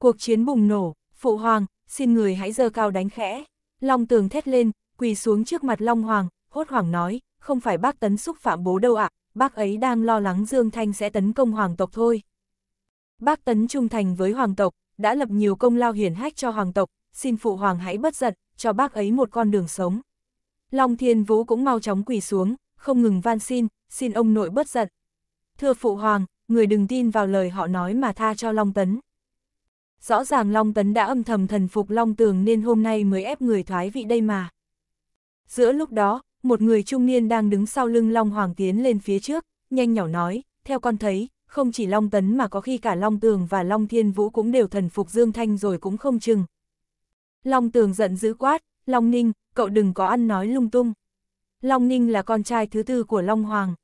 Cuộc chiến bùng nổ, Phụ Hoàng, xin người hãy dơ cao đánh khẽ. Long Tường thét lên, quỳ xuống trước mặt Long Hoàng, hốt hoảng nói, không phải bác Tấn xúc phạm bố đâu ạ, bác ấy đang lo lắng Dương Thanh sẽ tấn công Hoàng tộc thôi. Bác Tấn trung thành với Hoàng tộc, đã lập nhiều công lao hiển hách cho Hoàng tộc, xin Phụ Hoàng hãy bất giận, cho bác ấy một con đường sống. Long Thiên Vũ cũng mau chóng quỳ xuống, không ngừng van xin, xin ông nội bất giận, Thưa Phụ Hoàng, người đừng tin vào lời họ nói mà tha cho Long Tấn. Rõ ràng Long Tấn đã âm thầm thần phục Long Tường nên hôm nay mới ép người thoái vị đây mà. Giữa lúc đó, một người trung niên đang đứng sau lưng Long Hoàng tiến lên phía trước, nhanh nhỏ nói, theo con thấy, không chỉ Long Tấn mà có khi cả Long Tường và Long Thiên Vũ cũng đều thần phục Dương Thanh rồi cũng không chừng. Long Tường giận dữ quát, Long Ninh, cậu đừng có ăn nói lung tung. Long Ninh là con trai thứ tư của Long Hoàng.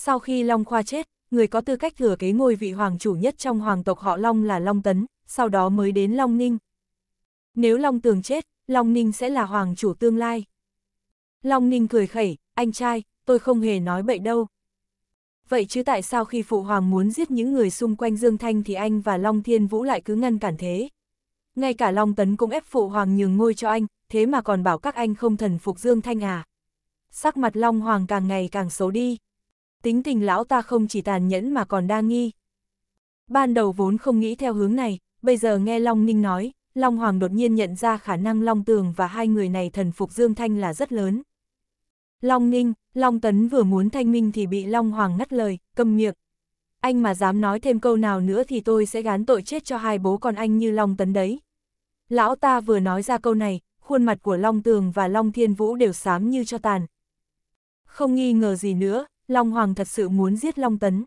Sau khi Long Khoa chết, người có tư cách thừa kế ngôi vị hoàng chủ nhất trong hoàng tộc họ Long là Long Tấn, sau đó mới đến Long Ninh. Nếu Long Tường chết, Long Ninh sẽ là hoàng chủ tương lai. Long Ninh cười khẩy, anh trai, tôi không hề nói bậy đâu. Vậy chứ tại sao khi Phụ Hoàng muốn giết những người xung quanh Dương Thanh thì anh và Long Thiên Vũ lại cứ ngăn cản thế? Ngay cả Long Tấn cũng ép Phụ Hoàng nhường ngôi cho anh, thế mà còn bảo các anh không thần phục Dương Thanh à? Sắc mặt Long Hoàng càng ngày càng xấu đi tính tình lão ta không chỉ tàn nhẫn mà còn đa nghi. Ban đầu vốn không nghĩ theo hướng này, bây giờ nghe Long Ninh nói, Long Hoàng đột nhiên nhận ra khả năng Long Tường và hai người này thần phục Dương Thanh là rất lớn. Long Ninh, Long Tấn vừa muốn thanh minh thì bị Long Hoàng ngắt lời, câm miệng. Anh mà dám nói thêm câu nào nữa thì tôi sẽ gán tội chết cho hai bố con anh như Long Tấn đấy. Lão ta vừa nói ra câu này, khuôn mặt của Long Tường và Long Thiên Vũ đều xám như cho tàn. Không nghi ngờ gì nữa, Long Hoàng thật sự muốn giết Long Tấn.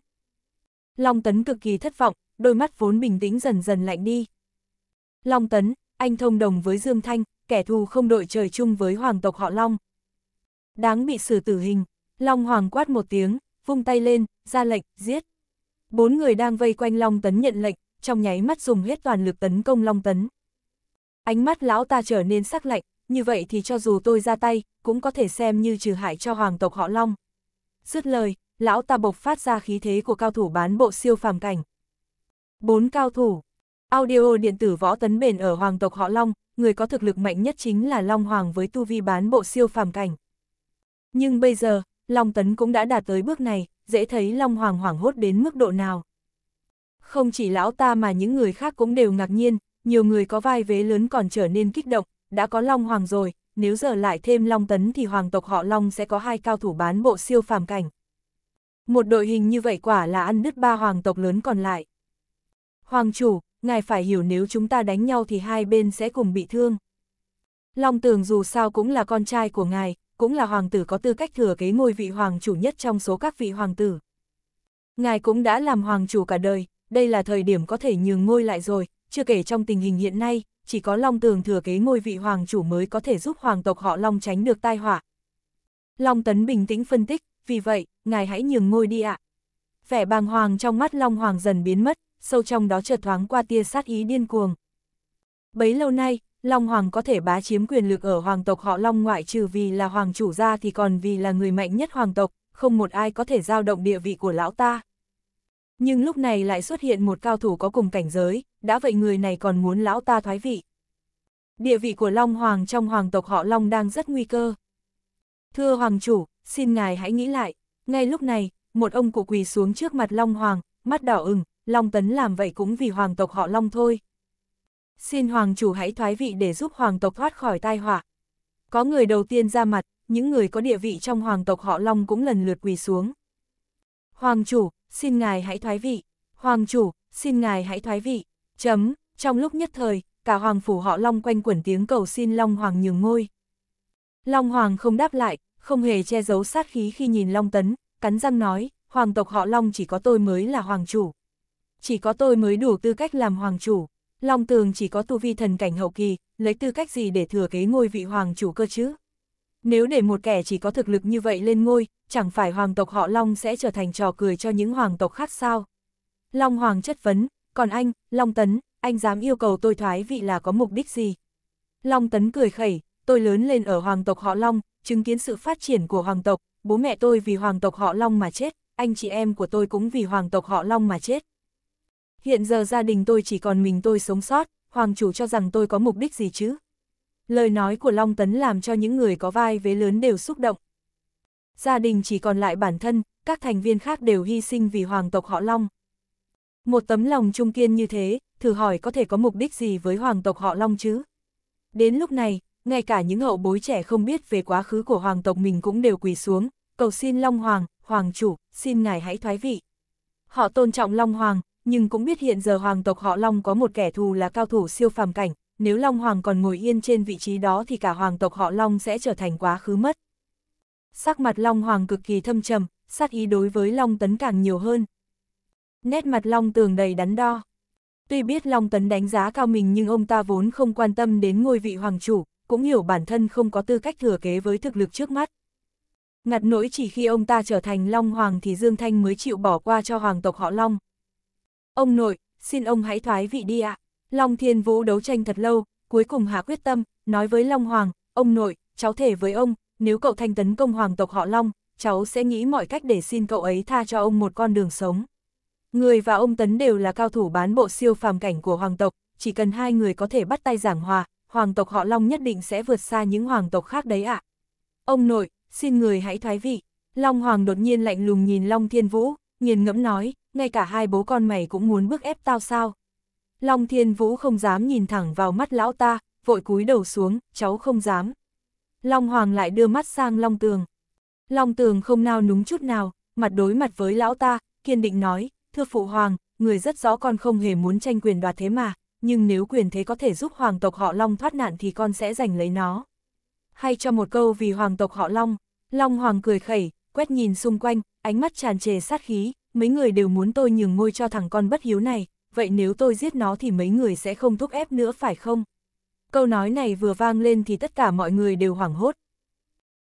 Long Tấn cực kỳ thất vọng, đôi mắt vốn bình tĩnh dần dần lạnh đi. Long Tấn, anh thông đồng với Dương Thanh, kẻ thù không đội trời chung với hoàng tộc họ Long. Đáng bị xử tử hình, Long Hoàng quát một tiếng, vung tay lên, ra lệnh, giết. Bốn người đang vây quanh Long Tấn nhận lệnh, trong nháy mắt dùng hết toàn lực tấn công Long Tấn. Ánh mắt lão ta trở nên sắc lạnh, như vậy thì cho dù tôi ra tay, cũng có thể xem như trừ hại cho hoàng tộc họ Long. Dứt lời, lão ta bộc phát ra khí thế của cao thủ bán bộ siêu phàm cảnh. Bốn cao thủ. Audio điện tử võ tấn bền ở hoàng tộc họ Long, người có thực lực mạnh nhất chính là Long Hoàng với tu vi bán bộ siêu phàm cảnh. Nhưng bây giờ, Long Tấn cũng đã đạt tới bước này, dễ thấy Long Hoàng hoảng hốt đến mức độ nào. Không chỉ lão ta mà những người khác cũng đều ngạc nhiên, nhiều người có vai vế lớn còn trở nên kích động, đã có Long Hoàng rồi, nếu giờ lại thêm Long Tấn thì hoàng tộc họ Long sẽ có hai cao thủ bán bộ siêu phàm cảnh. Một đội hình như vậy quả là ăn đứt ba hoàng tộc lớn còn lại. Hoàng chủ, ngài phải hiểu nếu chúng ta đánh nhau thì hai bên sẽ cùng bị thương. Long Tường dù sao cũng là con trai của ngài, cũng là hoàng tử có tư cách thừa kế ngôi vị hoàng chủ nhất trong số các vị hoàng tử. Ngài cũng đã làm hoàng chủ cả đời, đây là thời điểm có thể nhường ngôi lại rồi, chưa kể trong tình hình hiện nay, chỉ có Long Tường thừa kế ngôi vị hoàng chủ mới có thể giúp hoàng tộc họ Long tránh được tai họa. Long Tấn bình tĩnh phân tích, vì vậy, ngài hãy nhường ngôi đi ạ. Vẻ bàng hoàng trong mắt Long Hoàng dần biến mất, sâu trong đó chợt thoáng qua tia sát ý điên cuồng. Bấy lâu nay, Long Hoàng có thể bá chiếm quyền lực ở hoàng tộc họ Long ngoại trừ vì là hoàng chủ ra thì còn vì là người mạnh nhất hoàng tộc, không một ai có thể giao động địa vị của lão ta. Nhưng lúc này lại xuất hiện một cao thủ có cùng cảnh giới, đã vậy người này còn muốn lão ta thoái vị. Địa vị của Long Hoàng trong hoàng tộc họ Long đang rất nguy cơ. Thưa Hoàng chủ, xin ngài hãy nghĩ lại. Ngay lúc này, một ông cụ quỳ xuống trước mặt Long Hoàng, mắt đỏ ửng, Long Tấn làm vậy cũng vì hoàng tộc họ Long thôi. Xin Hoàng chủ hãy thoái vị để giúp hoàng tộc thoát khỏi tai họa. Có người đầu tiên ra mặt, những người có địa vị trong hoàng tộc họ Long cũng lần lượt quỳ xuống. Hoàng chủ, xin ngài hãy thoái vị, hoàng chủ, xin ngài hãy thoái vị, chấm, trong lúc nhất thời, cả hoàng phủ họ long quanh quẩn tiếng cầu xin Long Hoàng nhường ngôi. Long Hoàng không đáp lại, không hề che giấu sát khí khi nhìn Long Tấn, cắn răng nói, hoàng tộc họ Long chỉ có tôi mới là hoàng chủ. Chỉ có tôi mới đủ tư cách làm hoàng chủ, Long Tường chỉ có tu vi thần cảnh hậu kỳ, lấy tư cách gì để thừa kế ngôi vị hoàng chủ cơ chứ? Nếu để một kẻ chỉ có thực lực như vậy lên ngôi, chẳng phải hoàng tộc họ Long sẽ trở thành trò cười cho những hoàng tộc khác sao? Long Hoàng chất vấn, còn anh, Long Tấn, anh dám yêu cầu tôi thoái vị là có mục đích gì? Long Tấn cười khẩy, tôi lớn lên ở hoàng tộc họ Long, chứng kiến sự phát triển của hoàng tộc, bố mẹ tôi vì hoàng tộc họ Long mà chết, anh chị em của tôi cũng vì hoàng tộc họ Long mà chết. Hiện giờ gia đình tôi chỉ còn mình tôi sống sót, hoàng chủ cho rằng tôi có mục đích gì chứ, Lời nói của Long Tấn làm cho những người có vai vế lớn đều xúc động. Gia đình chỉ còn lại bản thân, các thành viên khác đều hy sinh vì hoàng tộc họ Long. Một tấm lòng trung kiên như thế, thử hỏi có thể có mục đích gì với hoàng tộc họ Long chứ? Đến lúc này, ngay cả những hậu bối trẻ không biết về quá khứ của hoàng tộc mình cũng đều quỳ xuống, cầu xin Long Hoàng, Hoàng chủ, xin ngài hãy thoái vị. Họ tôn trọng Long Hoàng, nhưng cũng biết hiện giờ hoàng tộc họ Long có một kẻ thù là cao thủ siêu phàm cảnh, nếu Long Hoàng còn ngồi yên trên vị trí đó thì cả hoàng tộc họ Long sẽ trở thành quá khứ mất. Sắc mặt Long Hoàng cực kỳ thâm trầm, sát ý đối với Long Tấn càng nhiều hơn. Nét mặt Long Tường đầy đắn đo. Tuy biết Long Tấn đánh giá cao mình nhưng ông ta vốn không quan tâm đến ngôi vị hoàng chủ, cũng hiểu bản thân không có tư cách thừa kế với thực lực trước mắt. Ngặt nỗi chỉ khi ông ta trở thành Long Hoàng thì Dương Thanh mới chịu bỏ qua cho hoàng tộc họ Long. Ông nội, xin ông hãy thoái vị đi ạ. Long Thiên Vũ đấu tranh thật lâu, cuối cùng hạ quyết tâm, nói với Long Hoàng, ông nội, cháu thể với ông, nếu cậu thanh tấn công hoàng tộc họ Long, cháu sẽ nghĩ mọi cách để xin cậu ấy tha cho ông một con đường sống. Người và ông Tấn đều là cao thủ bán bộ siêu phàm cảnh của hoàng tộc, chỉ cần hai người có thể bắt tay giảng hòa, hoàng tộc họ Long nhất định sẽ vượt xa những hoàng tộc khác đấy ạ. Ông nội, xin người hãy thoái vị. Long Hoàng đột nhiên lạnh lùng nhìn Long Thiên Vũ, nghiền ngẫm nói, ngay cả hai bố con mày cũng muốn bức ép tao sao? Long Thiên Vũ không dám nhìn thẳng vào mắt lão ta, vội cúi đầu xuống, cháu không dám. Long Hoàng lại đưa mắt sang Long Tường. Long Tường không nao núng chút nào, mặt đối mặt với lão ta, kiên định nói, thưa Phụ Hoàng, người rất rõ con không hề muốn tranh quyền đoạt thế mà, nhưng nếu quyền thế có thể giúp Hoàng tộc họ Long thoát nạn thì con sẽ giành lấy nó. Hay cho một câu vì Hoàng tộc họ Long, Long Hoàng cười khẩy, quét nhìn xung quanh, ánh mắt tràn trề sát khí, mấy người đều muốn tôi nhường ngôi cho thằng con bất hiếu này, vậy nếu tôi giết nó thì mấy người sẽ không thúc ép nữa phải không? Câu nói này vừa vang lên thì tất cả mọi người đều hoảng hốt.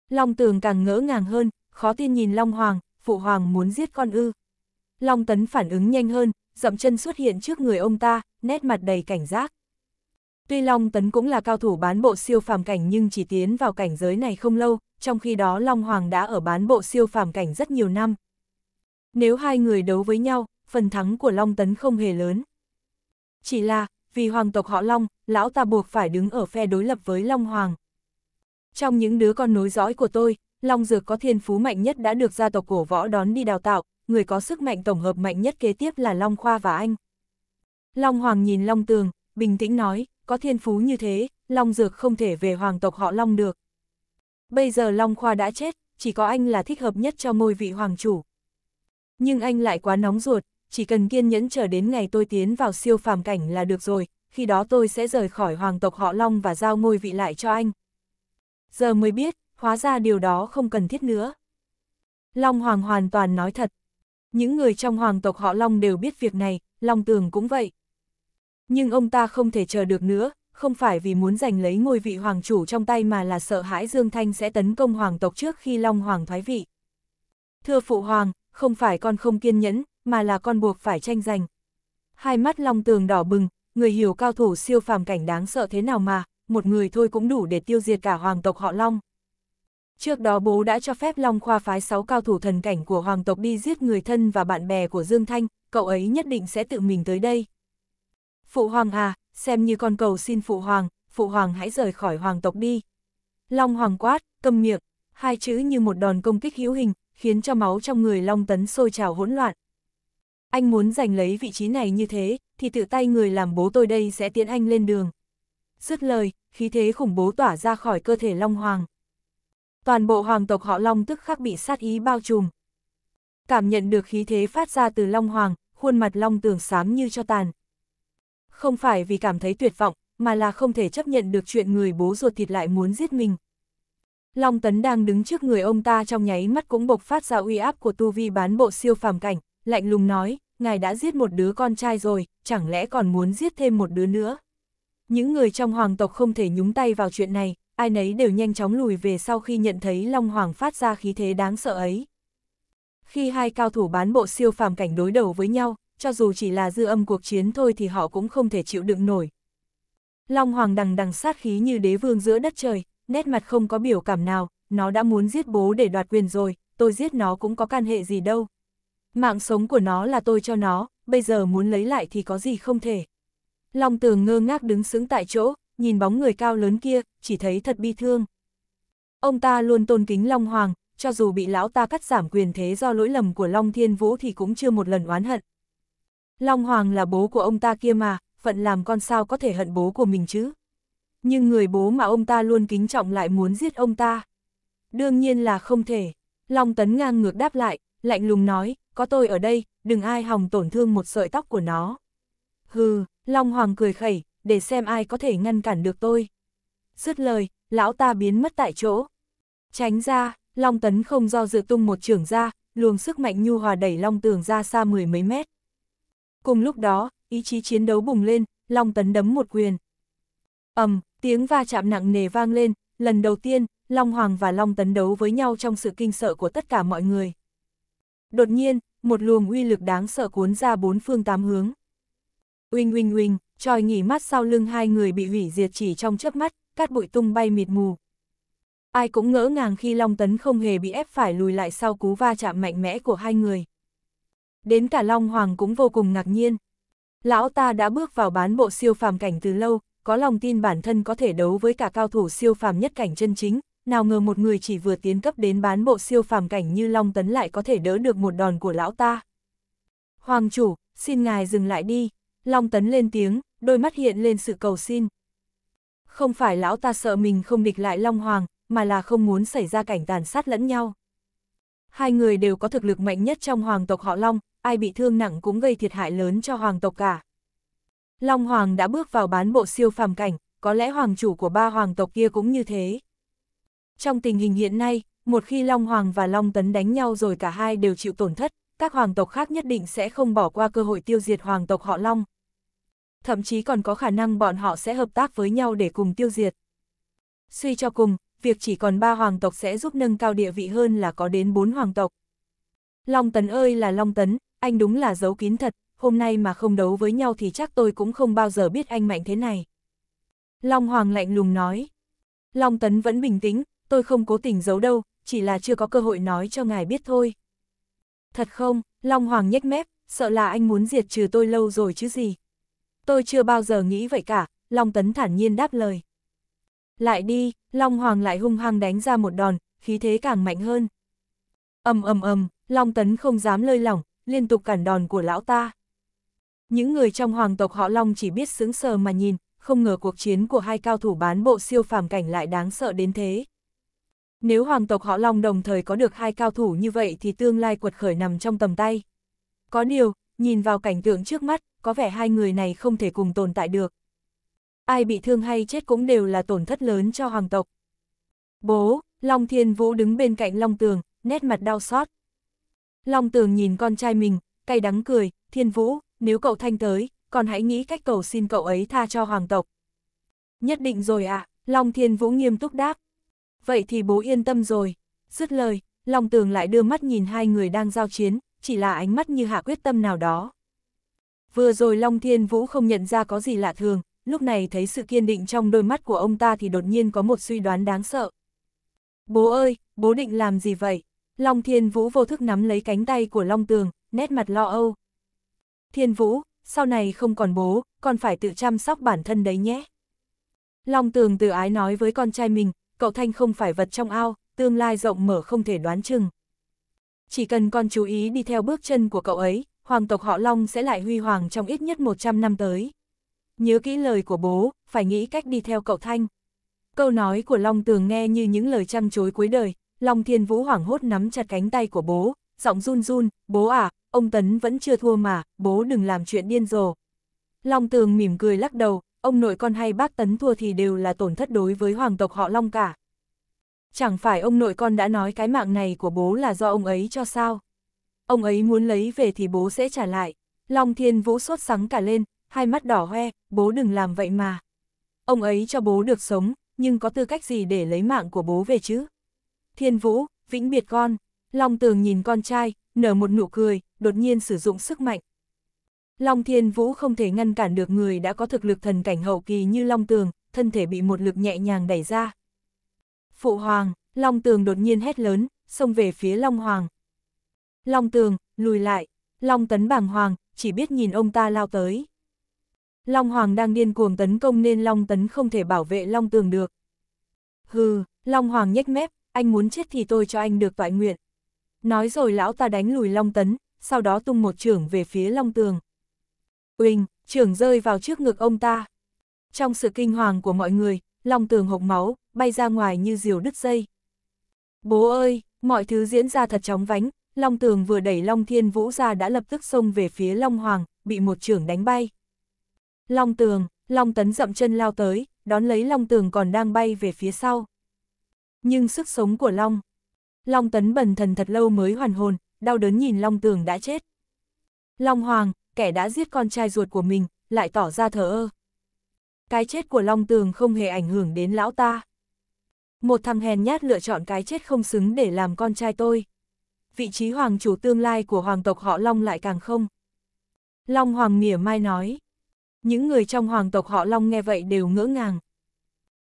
Long tường càng ngỡ ngàng hơn, khó tin nhìn Long Hoàng, phụ Hoàng muốn giết con ư. Long tấn phản ứng nhanh hơn, dậm chân xuất hiện trước người ông ta, nét mặt đầy cảnh giác. Tuy Long Tấn cũng là cao thủ bán bộ siêu phàm cảnh nhưng chỉ tiến vào cảnh giới này không lâu, trong khi đó Long Hoàng đã ở bán bộ siêu phàm cảnh rất nhiều năm. Nếu hai người đấu với nhau, phần thắng của Long Tấn không hề lớn. Chỉ là, vì hoàng tộc họ Long, lão ta buộc phải đứng ở phe đối lập với Long Hoàng. Trong những đứa con nối dõi của tôi, Long Dược có thiên phú mạnh nhất đã được gia tộc cổ võ đón đi đào tạo, người có sức mạnh tổng hợp mạnh nhất kế tiếp là Long Khoa và anh. Long Hoàng nhìn Long Tường, bình tĩnh nói, có thiên phú như thế, Long Dược không thể về hoàng tộc họ Long được. Bây giờ Long Khoa đã chết, chỉ có anh là thích hợp nhất cho ngôi vị hoàng chủ. Nhưng anh lại quá nóng ruột, chỉ cần kiên nhẫn chờ đến ngày tôi tiến vào siêu phàm cảnh là được rồi, khi đó tôi sẽ rời khỏi hoàng tộc họ Long và giao ngôi vị lại cho anh. Giờ mới biết, hóa ra điều đó không cần thiết nữa. Long Hoàng hoàn toàn nói thật. Những người trong hoàng tộc họ Long đều biết việc này, Long Tường cũng vậy. Nhưng ông ta không thể chờ được nữa, không phải vì muốn giành lấy ngôi vị hoàng chủ trong tay mà là sợ hãi Dương Thanh sẽ tấn công hoàng tộc trước khi Long Hoàng thoái vị. Thưa Phụ Hoàng, không phải con không kiên nhẫn, mà là con buộc phải tranh giành. Hai mắt long tường đỏ bừng, người hiểu cao thủ siêu phàm cảnh đáng sợ thế nào mà, một người thôi cũng đủ để tiêu diệt cả hoàng tộc họ long. Trước đó bố đã cho phép Long Khoa phái 6 cao thủ thần cảnh của hoàng tộc đi giết người thân và bạn bè của Dương Thanh, cậu ấy nhất định sẽ tự mình tới đây. Phụ hoàng à, xem như con cầu xin phụ hoàng, phụ hoàng hãy rời khỏi hoàng tộc đi. Long hoàng quát, câm miệng, hai chữ như một đòn công kích hữu hình, khiến cho máu trong người Long Tấn sôi trào hỗn loạn, anh muốn giành lấy vị trí này như thế, thì tự tay người làm bố tôi đây sẽ tiến anh lên đường. Dứt lời, khí thế khủng bố tỏa ra khỏi cơ thể Long Hoàng. Toàn bộ hoàng tộc họ Long tức khắc bị sát ý bao trùm. Cảm nhận được khí thế phát ra từ Long Hoàng, khuôn mặt Long tường xám như cho tàn. Không phải vì cảm thấy tuyệt vọng, mà là không thể chấp nhận được chuyện người bố ruột thịt lại muốn giết mình. Long Tấn đang đứng trước người ông ta trong nháy mắt cũng bộc phát ra uy áp của tu vi bán bộ siêu phàm cảnh, lạnh lùng nói, ngài đã giết một đứa con trai rồi, chẳng lẽ còn muốn giết thêm một đứa nữa. Những người trong hoàng tộc không thể nhúng tay vào chuyện này, ai nấy đều nhanh chóng lùi về sau khi nhận thấy Long Hoàng phát ra khí thế đáng sợ ấy. Khi hai cao thủ bán bộ siêu phàm cảnh đối đầu với nhau, cho dù chỉ là dư âm cuộc chiến thôi thì họ cũng không thể chịu đựng nổi. Long Hoàng đằng đằng sát khí như đế vương giữa đất trời, nét mặt không có biểu cảm nào, nó đã muốn giết bố để đoạt quyền rồi, tôi giết nó cũng có can hệ gì đâu. Mạng sống của nó là tôi cho nó, bây giờ muốn lấy lại thì có gì không thể. Long tường ngơ ngác đứng sững tại chỗ, nhìn bóng người cao lớn kia, chỉ thấy thật bi thương. Ông ta luôn tôn kính Long Hoàng, cho dù bị lão ta cắt giảm quyền thế do lỗi lầm của Long Thiên Vũ thì cũng chưa một lần oán hận. Long Hoàng là bố của ông ta kia mà, phận làm con sao có thể hận bố của mình chứ. Nhưng người bố mà ông ta luôn kính trọng lại muốn giết ông ta. Đương nhiên là không thể. Long Tấn ngang ngược đáp lại, lạnh lùng nói, có tôi ở đây, đừng ai hòng tổn thương một sợi tóc của nó. Hừ, Long Hoàng cười khẩy, để xem ai có thể ngăn cản được tôi. Dứt lời, lão ta biến mất tại chỗ. Tránh ra, Long Tấn không do dự tung một trường ra, luồng sức mạnh nhu hòa đẩy Long Tường ra xa mười mấy mét. Cùng lúc đó, ý chí chiến đấu bùng lên, Long Tấn đấm một quyền. ầm, tiếng va chạm nặng nề vang lên, lần đầu tiên, Long Hoàng và Long Tấn đấu với nhau trong sự kinh sợ của tất cả mọi người đột nhiên, một luồng uy lực đáng sợ cuốn ra bốn phương tám hướng. Uinh uinh uinh, tròi nghỉ mắt sau lưng hai người bị hủy diệt chỉ trong chớp mắt, cát bụi tung bay mịt mù. Ai cũng ngỡ ngàng khi Long Tấn không hề bị ép phải lùi lại sau cú va chạm mạnh mẽ của hai người. Đến cả Long Hoàng cũng vô cùng ngạc nhiên. Lão ta đã bước vào bán bộ siêu phàm cảnh từ lâu, có lòng tin bản thân có thể đấu với cả cao thủ siêu phàm nhất cảnh chân chính, nào ngờ một người chỉ vừa tiến cấp đến bán bộ siêu phàm cảnh như Long Tấn lại có thể đỡ được một đòn của lão ta. Hoàng chủ, xin ngài dừng lại đi, Long Tấn lên tiếng, đôi mắt hiện lên sự cầu xin. Không phải lão ta sợ mình không địch lại Long Hoàng, mà là không muốn xảy ra cảnh tàn sát lẫn nhau. Hai người đều có thực lực mạnh nhất trong hoàng tộc họ Long, ai bị thương nặng cũng gây thiệt hại lớn cho hoàng tộc cả. Long Hoàng đã bước vào bán bộ siêu phàm cảnh, có lẽ hoàng chủ của ba hoàng tộc kia cũng như thế. Trong tình hình hiện nay, một khi Long Hoàng và Long Tấn đánh nhau rồi cả hai đều chịu tổn thất, các hoàng tộc khác nhất định sẽ không bỏ qua cơ hội tiêu diệt hoàng tộc họ Long. Thậm chí còn có khả năng bọn họ sẽ hợp tác với nhau để cùng tiêu diệt. Suy cho cùng, việc chỉ còn ba hoàng tộc sẽ giúp nâng cao địa vị hơn là có đến bốn hoàng tộc. Long Tấn ơi là Long Tấn, anh đúng là giấu kín thật, hôm nay mà không đấu với nhau thì chắc tôi cũng không bao giờ biết anh mạnh thế này. Long Hoàng lạnh lùng nói. Long Tấn vẫn bình tĩnh, tôi không cố tình giấu đâu, chỉ là chưa có cơ hội nói cho ngài biết thôi. Thật không, Long Hoàng nhếch mép, sợ là anh muốn diệt trừ tôi lâu rồi chứ gì. Tôi chưa bao giờ nghĩ vậy cả, Long Tấn thản nhiên đáp lời. Lại đi, Long Hoàng lại hung hăng đánh ra một đòn, khí thế càng mạnh hơn. ầm ầm ầm, Long Tấn không dám lơi lỏng, liên tục cản đòn của lão ta. Những người trong hoàng tộc họ Long chỉ biết sướng sờ mà nhìn, không ngờ cuộc chiến của hai cao thủ bán bộ siêu phàm cảnh lại đáng sợ đến thế. Nếu hoàng tộc họ Long đồng thời có được hai cao thủ như vậy thì tương lai quật khởi nằm trong tầm tay. Có điều, nhìn vào cảnh tượng trước mắt, có vẻ hai người này không thể cùng tồn tại được. Ai bị thương hay chết cũng đều là tổn thất lớn cho hoàng tộc. Bố, Long Thiên Vũ đứng bên cạnh Long Tường, nét mặt đau xót. Long Tường nhìn con trai mình, cay đắng cười, Thiên Vũ, nếu cậu thanh tới, còn hãy nghĩ cách cầu xin cậu ấy tha cho hoàng tộc. Nhất định rồi ạ, à, Long Thiên Vũ nghiêm túc đáp, vậy thì bố yên tâm rồi. Dứt lời, Long Tường lại đưa mắt nhìn hai người đang giao chiến, chỉ là ánh mắt như hạ quyết tâm nào đó. Vừa rồi Long Thiên Vũ không nhận ra có gì lạ thường, lúc này thấy sự kiên định trong đôi mắt của ông ta thì đột nhiên có một suy đoán đáng sợ. Bố ơi, bố định làm gì vậy? Long Thiên Vũ vô thức nắm lấy cánh tay của Long Tường, nét mặt lo âu. Thiên Vũ, sau này không còn bố, còn phải tự chăm sóc bản thân đấy nhé. Long Tường tự ái nói với con trai mình, cậu Thanh không phải vật trong ao, tương lai rộng mở không thể đoán chừng. Chỉ cần con chú ý đi theo bước chân của cậu ấy, hoàng tộc họ Long sẽ lại huy hoàng trong ít nhất 100 năm tới. Nhớ kỹ lời của bố, phải nghĩ cách đi theo cậu Thanh. Câu nói của Long Tường nghe như những lời chăm chối cuối đời, Long Thiên Vũ hoảng hốt nắm chặt cánh tay của bố, giọng run run, bố à, ông Tấn vẫn chưa thua mà, bố đừng làm chuyện điên rồ. Long Tường mỉm cười lắc đầu, ông nội con hay bác tấn thua thì đều là tổn thất đối với hoàng tộc họ Long cả. Chẳng phải ông nội con đã nói cái mạng này của bố là do ông ấy cho sao? Ông ấy muốn lấy về thì bố sẽ trả lại. Long Thiên Vũ sốt sắng cả lên, hai mắt đỏ hoe, bố đừng làm vậy mà. Ông ấy cho bố được sống, nhưng có tư cách gì để lấy mạng của bố về chứ? Thiên Vũ, vĩnh biệt con. Long Tường nhìn con trai, nở một nụ cười, đột nhiên sử dụng sức mạnh, Long Thiên Vũ không thể ngăn cản được người đã có thực lực thần cảnh hậu kỳ như Long Tường, thân thể bị một lực nhẹ nhàng đẩy ra. Phụ Hoàng, Long Tường đột nhiên hét lớn, xông về phía Long Hoàng. Long Tường, lùi lại, Long Tấn bàng hoàng, chỉ biết nhìn ông ta lao tới. Long Hoàng đang điên cuồng tấn công nên Long Tấn không thể bảo vệ Long Tường được. Hừ, Long Hoàng nhếch mép, anh muốn chết thì tôi cho anh được toại nguyện. Nói rồi lão ta đánh lùi Long Tấn, sau đó tung một trưởng về phía Long Tường. Uỳnh, trưởng rơi vào trước ngực ông ta. Trong sự kinh hoàng của mọi người, lòng tường hộc máu, bay ra ngoài như diều đứt dây. Bố ơi, mọi thứ diễn ra thật chóng vánh, Long Tường vừa đẩy Long Thiên Vũ ra đã lập tức xông về phía Long Hoàng, bị một trưởng đánh bay. Long Tường, Long Tấn dậm chân lao tới, đón lấy Long Tường còn đang bay về phía sau. Nhưng sức sống của Long, Long Tấn bần thần thật lâu mới hoàn hồn, đau đớn nhìn Long Tường đã chết. Long Hoàng, kẻ đã giết con trai ruột của mình, lại tỏ ra thờ ơ. Cái chết của Long Tường không hề ảnh hưởng đến lão ta. Một thằng hèn nhát lựa chọn cái chết không xứng để làm con trai tôi. Vị trí hoàng chủ tương lai của hoàng tộc họ Long lại càng không. Long Hoàng mỉa mai nói. Những người trong hoàng tộc họ Long nghe vậy đều ngỡ ngàng.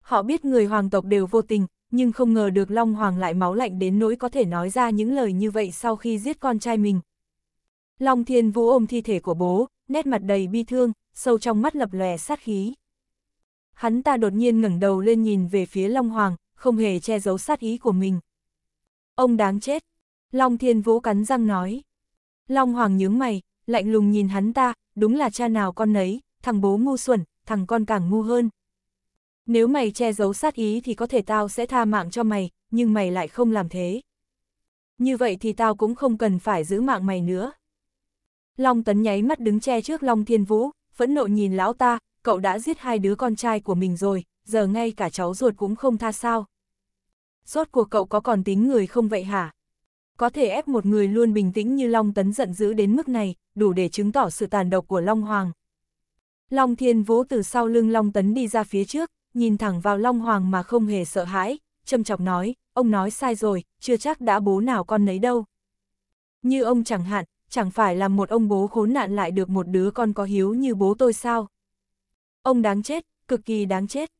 Họ biết người hoàng tộc đều vô tình, nhưng không ngờ được Long Hoàng lại máu lạnh đến nỗi có thể nói ra những lời như vậy sau khi giết con trai mình, Long Thiên Vũ ôm thi thể của bố, nét mặt đầy bi thương, sâu trong mắt lập lòe sát khí. Hắn ta đột nhiên ngẩng đầu lên nhìn về phía Long Hoàng, không hề che giấu sát ý của mình. Ông đáng chết. Long Thiên Vũ cắn răng nói. Long Hoàng nhướng mày, lạnh lùng nhìn hắn ta, đúng là cha nào con nấy, thằng bố ngu xuẩn, thằng con càng ngu hơn. Nếu mày che giấu sát ý thì có thể tao sẽ tha mạng cho mày, nhưng mày lại không làm thế. Như vậy thì tao cũng không cần phải giữ mạng mày nữa. Long Tấn nháy mắt đứng che trước Long Thiên Vũ, phẫn nộ nhìn lão ta, cậu đã giết hai đứa con trai của mình rồi, giờ ngay cả cháu ruột cũng không tha sao. Rốt cuộc cậu có còn tính người không vậy hả? Có thể ép một người luôn bình tĩnh như Long Tấn giận dữ đến mức này, đủ để chứng tỏ sự tàn độc của Long Hoàng. Long Thiên Vũ từ sau lưng Long Tấn đi ra phía trước, nhìn thẳng vào Long Hoàng mà không hề sợ hãi, châm chọc nói, ông nói sai rồi, chưa chắc đã bố nào con nấy đâu. Như ông chẳng hạn, chẳng phải là một ông bố khốn nạn lại được một đứa con có hiếu như bố tôi sao? Ông đáng chết, cực kỳ đáng chết.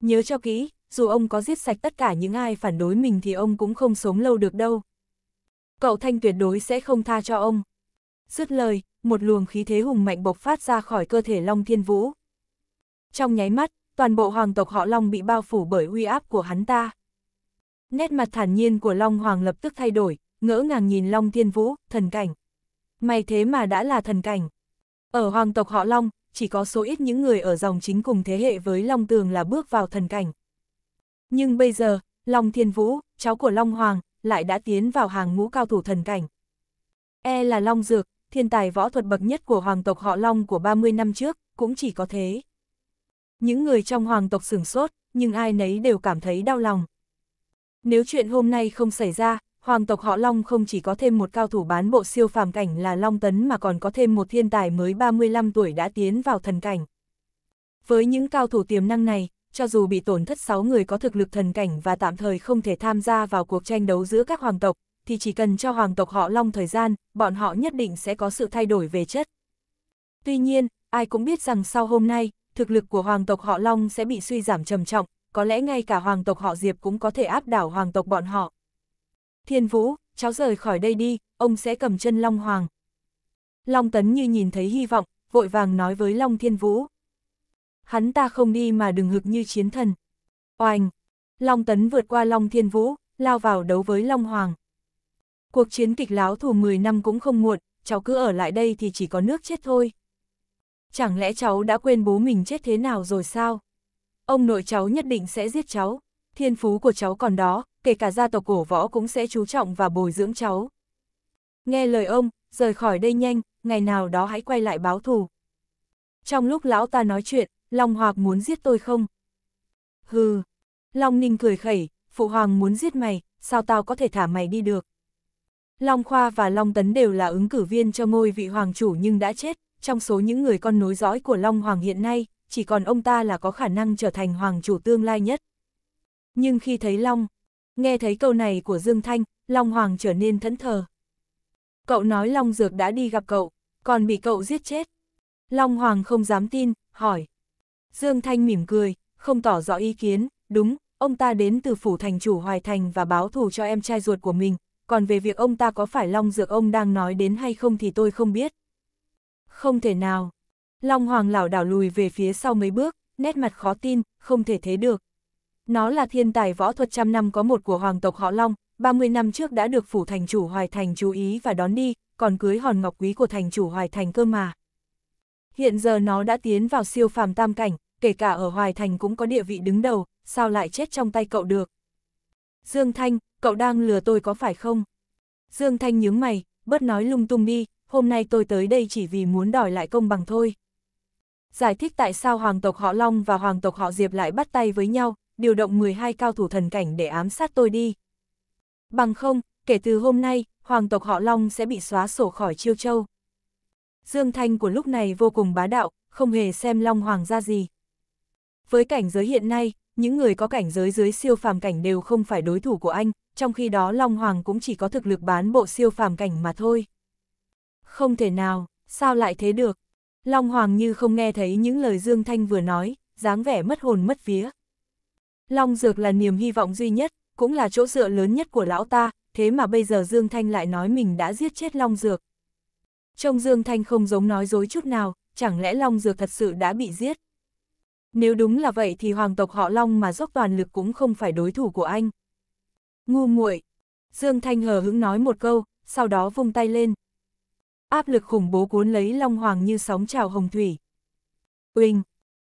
Nhớ cho kỹ, dù ông có giết sạch tất cả những ai phản đối mình thì ông cũng không sống lâu được đâu. Cậu Thanh tuyệt đối sẽ không tha cho ông. Dứt lời, một luồng khí thế hùng mạnh bộc phát ra khỏi cơ thể Long Thiên Vũ. Trong nháy mắt, toàn bộ hoàng tộc họ Long bị bao phủ bởi uy áp của hắn ta. Nét mặt thản nhiên của Long Hoàng lập tức thay đổi, ngỡ ngàng nhìn Long Thiên Vũ, thần cảnh. May thế mà đã là thần cảnh. Ở hoàng tộc họ Long, chỉ có số ít những người ở dòng chính cùng thế hệ với Long Tường là bước vào thần cảnh. Nhưng bây giờ, Long Thiên Vũ, cháu của Long Hoàng, lại đã tiến vào hàng ngũ cao thủ thần cảnh. E là Long Dược, thiên tài võ thuật bậc nhất của hoàng tộc họ Long của 30 năm trước, cũng chỉ có thế. Những người trong hoàng tộc sửng sốt, nhưng ai nấy đều cảm thấy đau lòng. Nếu chuyện hôm nay không xảy ra, hoàng tộc họ Long không chỉ có thêm một cao thủ bán bộ siêu phàm cảnh là Long Tấn mà còn có thêm một thiên tài mới 35 tuổi đã tiến vào thần cảnh. Với những cao thủ tiềm năng này, cho dù bị tổn thất 6 người có thực lực thần cảnh và tạm thời không thể tham gia vào cuộc tranh đấu giữa các hoàng tộc, thì chỉ cần cho hoàng tộc họ Long thời gian, bọn họ nhất định sẽ có sự thay đổi về chất. Tuy nhiên, ai cũng biết rằng sau hôm nay, thực lực của hoàng tộc họ Long sẽ bị suy giảm trầm trọng, có lẽ ngay cả hoàng tộc họ Diệp cũng có thể áp đảo hoàng tộc bọn họ. Thiên Vũ, cháu rời khỏi đây đi, ông sẽ cầm chân Long Hoàng. Long Tấn như nhìn thấy hy vọng, vội vàng nói với Long Thiên Vũ. Hắn ta không đi mà đừng hực như chiến thần. Oanh! Long Tấn vượt qua Long Thiên Vũ, lao vào đấu với Long Hoàng. Cuộc chiến kịch láo thù 10 năm cũng không muộn, cháu cứ ở lại đây thì chỉ có nước chết thôi. Chẳng lẽ cháu đã quên bố mình chết thế nào rồi sao? Ông nội cháu nhất định sẽ giết cháu, thiên phú của cháu còn đó, kể cả gia tộc cổ võ cũng sẽ chú trọng và bồi dưỡng cháu. Nghe lời ông, rời khỏi đây nhanh, ngày nào đó hãy quay lại báo thù. Trong lúc lão ta nói chuyện, Long Hoạc muốn giết tôi không? Hừ, Long Ninh cười khẩy, Phụ Hoàng muốn giết mày, sao tao có thể thả mày đi được? Long Khoa và Long Tấn đều là ứng cử viên cho ngôi vị Hoàng chủ nhưng đã chết, trong số những người con nối dõi của Long Hoàng hiện nay, chỉ còn ông ta là có khả năng trở thành Hoàng chủ tương lai nhất. Nhưng khi thấy Long, Nghe thấy câu này của Dương Thanh, Long Hoàng trở nên thẫn thờ. Cậu nói Long Dược đã đi gặp cậu, còn bị cậu giết chết. Long Hoàng không dám tin, hỏi. Dương Thanh mỉm cười, không tỏ rõ ý kiến, đúng, ông ta đến từ phủ thành chủ Hoài Thành và báo thù cho em trai ruột của mình, còn về việc ông ta có phải Long Dược ông đang nói đến hay không thì tôi không biết. Không thể nào. Long Hoàng lảo đảo lùi về phía sau mấy bước, nét mặt khó tin, không thể thế được, nó là thiên tài võ thuật trăm năm có một của hoàng tộc họ Long, 30 năm trước đã được phủ thành chủ Hoài Thành chú ý và đón đi, còn cưới hòn ngọc quý của thành chủ Hoài Thành cơ mà. Hiện giờ nó đã tiến vào siêu phàm tam cảnh, kể cả ở Hoài Thành cũng có địa vị đứng đầu, sao lại chết trong tay cậu được. Dương Thanh, cậu đang lừa tôi có phải không? Dương Thanh nhướng mày, bớt nói lung tung đi, hôm nay tôi tới đây chỉ vì muốn đòi lại công bằng thôi. Giải thích tại sao hoàng tộc họ Long và hoàng tộc họ Diệp lại bắt tay với nhau, điều động 12 cao thủ thần cảnh để ám sát tôi đi. Bằng không, kể từ hôm nay, hoàng tộc họ Long sẽ bị xóa sổ khỏi chiêu châu. Dương Thanh của lúc này vô cùng bá đạo, không hề xem Long Hoàng ra gì. Với cảnh giới hiện nay, những người có cảnh giới dưới siêu phàm cảnh đều không phải đối thủ của anh, trong khi đó Long Hoàng cũng chỉ có thực lực bán bộ siêu phàm cảnh mà thôi. Không thể nào, sao lại thế được? Long Hoàng như không nghe thấy những lời Dương Thanh vừa nói, dáng vẻ mất hồn mất vía. Long Dược là niềm hy vọng duy nhất, cũng là chỗ dựa lớn nhất của lão ta, thế mà bây giờ Dương Thanh lại nói mình đã giết chết Long Dược. Trông Dương Thanh không giống nói dối chút nào, chẳng lẽ Long Dược thật sự đã bị giết? Nếu đúng là vậy thì hoàng tộc họ Long mà dốc toàn lực cũng không phải đối thủ của anh. Ngu muội Dương Thanh hờ hững nói một câu, sau đó vung tay lên. Áp lực khủng bố cuốn lấy Long Hoàng như sóng trào hồng thủy. Uỳnh!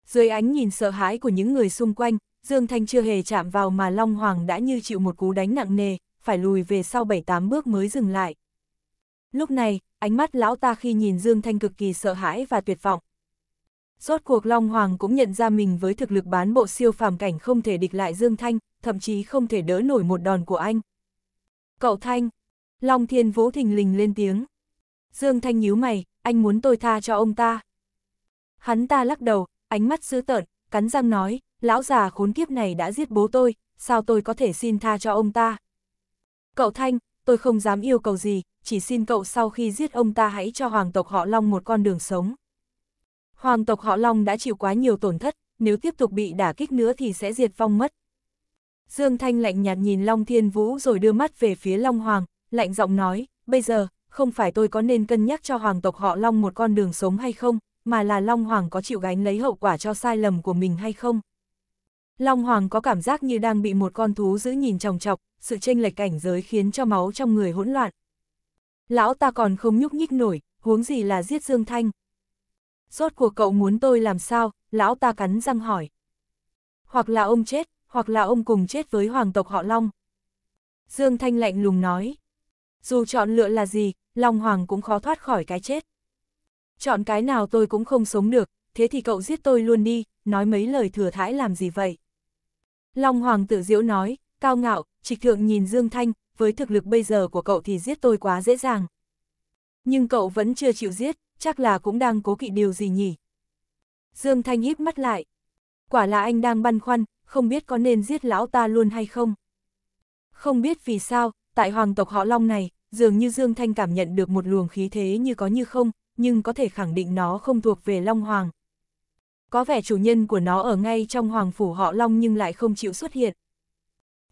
Dưới ánh nhìn sợ hãi của những người xung quanh, Dương Thanh chưa hề chạm vào mà Long Hoàng đã như chịu một cú đánh nặng nề, phải lùi về sau 7-8 bước mới dừng lại. Lúc này, ánh mắt lão ta khi nhìn Dương Thanh cực kỳ sợ hãi và tuyệt vọng. Rốt cuộc Long Hoàng cũng nhận ra mình với thực lực bán bộ siêu phàm cảnh không thể địch lại Dương Thanh, thậm chí không thể đỡ nổi một đòn của anh. Cậu Thanh! Long Thiên Vũ thình lình lên tiếng. Dương Thanh nhíu mày, anh muốn tôi tha cho ông ta. Hắn ta lắc đầu, ánh mắt dữ tợn, cắn răng nói, lão già khốn kiếp này đã giết bố tôi, sao tôi có thể xin tha cho ông ta? Cậu Thanh, tôi không dám yêu cầu gì, chỉ xin cậu sau khi giết ông ta hãy cho hoàng tộc họ Long một con đường sống. Hoàng tộc họ Long đã chịu quá nhiều tổn thất, nếu tiếp tục bị đả kích nữa thì sẽ diệt vong mất. Dương Thanh lạnh nhạt nhìn Long Thiên Vũ rồi đưa mắt về phía Long Hoàng, lạnh giọng nói, bây giờ, không phải tôi có nên cân nhắc cho hoàng tộc họ Long một con đường sống hay không, mà là Long Hoàng có chịu gánh lấy hậu quả cho sai lầm của mình hay không. Long Hoàng có cảm giác như đang bị một con thú giữ nhìn chòng chọc, sự chênh lệch cảnh giới khiến cho máu trong người hỗn loạn. Lão ta còn không nhúc nhích nổi, huống gì là giết Dương Thanh. Rốt cuộc cậu muốn tôi làm sao, lão ta cắn răng hỏi. Hoặc là ông chết, hoặc là ông cùng chết với hoàng tộc họ Long. Dương Thanh lạnh lùng nói. Dù chọn lựa là gì, Long Hoàng cũng khó thoát khỏi cái chết. Chọn cái nào tôi cũng không sống được, thế thì cậu giết tôi luôn đi, nói mấy lời thừa thãi làm gì vậy? Long Hoàng Tử diễu nói, cao ngạo, trịch thượng nhìn Dương Thanh, với thực lực bây giờ của cậu thì giết tôi quá dễ dàng. Nhưng cậu vẫn chưa chịu giết, chắc là cũng đang cố kỵ điều gì nhỉ? Dương Thanh híp mắt lại. Quả là anh đang băn khoăn, không biết có nên giết lão ta luôn hay không? Không biết vì sao, tại hoàng tộc họ Long này, dường như Dương Thanh cảm nhận được một luồng khí thế như có như không, nhưng có thể khẳng định nó không thuộc về Long Hoàng, có vẻ chủ nhân của nó ở ngay trong hoàng phủ họ Long nhưng lại không chịu xuất hiện.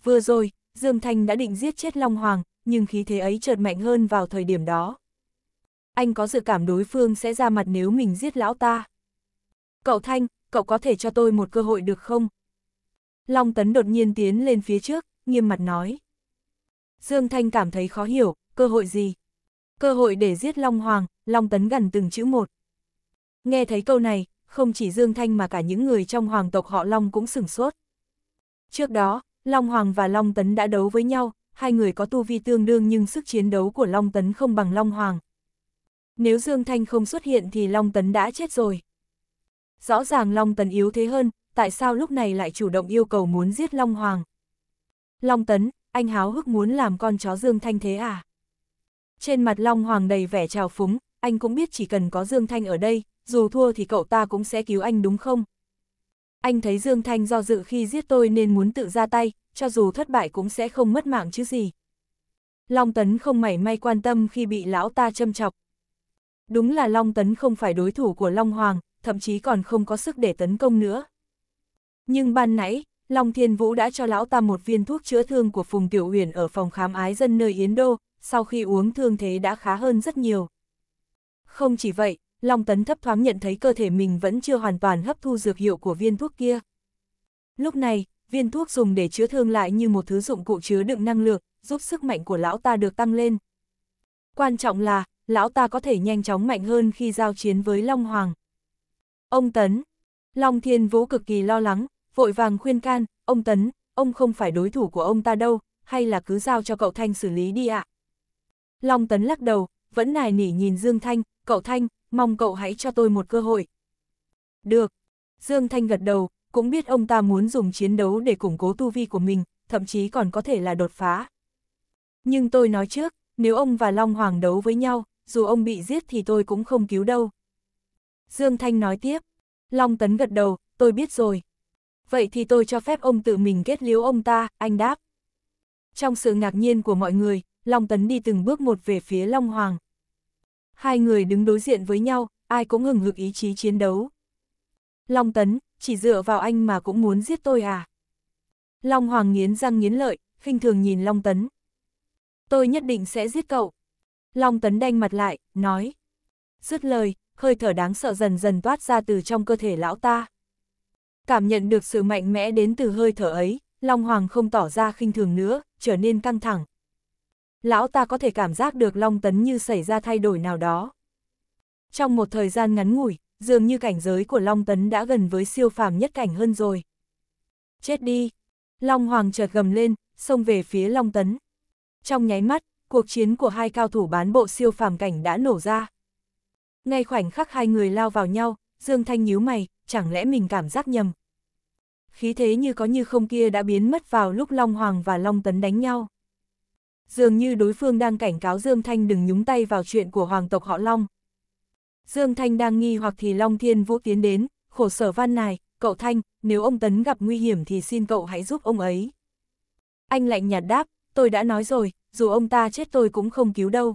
Vừa rồi, Dương Thanh đã định giết chết Long Hoàng, nhưng khí thế ấy chợt mạnh hơn vào thời điểm đó. Anh có dự cảm đối phương sẽ ra mặt nếu mình giết lão ta. Cậu Thanh, cậu có thể cho tôi một cơ hội được không? Long Tấn đột nhiên tiến lên phía trước, nghiêm mặt nói. Dương Thanh cảm thấy khó hiểu, cơ hội gì? Cơ hội để giết Long Hoàng, Long Tấn gần từng chữ một. Nghe thấy câu này, không chỉ Dương Thanh mà cả những người trong hoàng tộc họ Long cũng sửng sốt. Trước đó, Long Hoàng và Long Tấn đã đấu với nhau, hai người có tu vi tương đương nhưng sức chiến đấu của Long Tấn không bằng Long Hoàng. Nếu Dương Thanh không xuất hiện thì Long Tấn đã chết rồi. Rõ ràng Long Tấn yếu thế hơn, tại sao lúc này lại chủ động yêu cầu muốn giết Long Hoàng? Long Tấn, anh háo hức muốn làm con chó Dương Thanh thế à? Trên mặt Long Hoàng đầy vẻ trào phúng, anh cũng biết chỉ cần có Dương Thanh ở đây, dù thua thì cậu ta cũng sẽ cứu anh đúng không? Anh thấy Dương Thanh do dự khi giết tôi nên muốn tự ra tay, cho dù thất bại cũng sẽ không mất mạng chứ gì. Long Tấn không mảy may quan tâm khi bị lão ta châm chọc. Đúng là Long Tấn không phải đối thủ của Long Hoàng, thậm chí còn không có sức để tấn công nữa. Nhưng ban nãy, Long Thiên Vũ đã cho lão ta một viên thuốc chữa thương của Phùng Tiểu Huyền ở phòng khám ái dân nơi Yến Đô, sau khi uống thương thế đã khá hơn rất nhiều. Không chỉ vậy, Long Tấn thấp thoáng nhận thấy cơ thể mình vẫn chưa hoàn toàn hấp thu dược hiệu của viên thuốc kia. Lúc này, viên thuốc dùng để chữa thương lại như một thứ dụng cụ chứa đựng năng lượng, giúp sức mạnh của lão ta được tăng lên. Quan trọng là, lão ta có thể nhanh chóng mạnh hơn khi giao chiến với Long Hoàng. Ông Tấn, Long Thiên Vũ cực kỳ lo lắng, vội vàng khuyên can, ông Tấn, ông không phải đối thủ của ông ta đâu, hay là cứ giao cho cậu Thanh xử lý đi ạ. Long Tấn lắc đầu, vẫn nài nỉ nhìn Dương Thanh, cậu Thanh, mong cậu hãy cho tôi một cơ hội. Được. Dương Thanh gật đầu, cũng biết ông ta muốn dùng chiến đấu để củng cố tu vi của mình, thậm chí còn có thể là đột phá. Nhưng tôi nói trước, nếu ông và Long Hoàng đấu với nhau, dù ông bị giết thì tôi cũng không cứu đâu. Dương Thanh nói tiếp. Long Tấn gật đầu, tôi biết rồi. Vậy thì tôi cho phép ông tự mình kết liễu ông ta, anh đáp. Trong sự ngạc nhiên của mọi người, Long Tấn đi từng bước một về phía Long Hoàng. Hai người đứng đối diện với nhau, ai cũng hừng hực ý chí chiến đấu. Long Tấn, chỉ dựa vào anh mà cũng muốn giết tôi à? Long Hoàng nghiến răng nghiến lợi, khinh thường nhìn Long Tấn. Tôi nhất định sẽ giết cậu. Long Tấn đanh mặt lại, nói. Dứt lời, hơi thở đáng sợ dần dần toát ra từ trong cơ thể lão ta. Cảm nhận được sự mạnh mẽ đến từ hơi thở ấy, Long Hoàng không tỏ ra khinh thường nữa, trở nên căng thẳng, lão ta có thể cảm giác được Long Tấn Như xảy ra thay đổi nào đó. Trong một thời gian ngắn ngủi, dường như cảnh giới của Long Tấn đã gần với siêu phàm nhất cảnh hơn rồi. Chết đi! Long Hoàng chợt gầm lên, xông về phía Long Tấn. Trong nháy mắt, cuộc chiến của hai cao thủ bán bộ siêu phàm cảnh đã nổ ra. Ngay khoảnh khắc hai người lao vào nhau, Dương Thanh nhíu mày, chẳng lẽ mình cảm giác nhầm. Khí thế như có như không kia đã biến mất vào lúc Long Hoàng và Long Tấn đánh nhau. Dường như đối phương đang cảnh cáo Dương Thanh đừng nhúng tay vào chuyện của hoàng tộc họ Long. Dương Thanh đang nghi hoặc thì Long Thiên Vũ tiến đến, khổ sở văn này, cậu Thanh, nếu ông Tấn gặp nguy hiểm thì xin cậu hãy giúp ông ấy. Anh lạnh nhạt đáp, tôi đã nói rồi, dù ông ta chết tôi cũng không cứu đâu.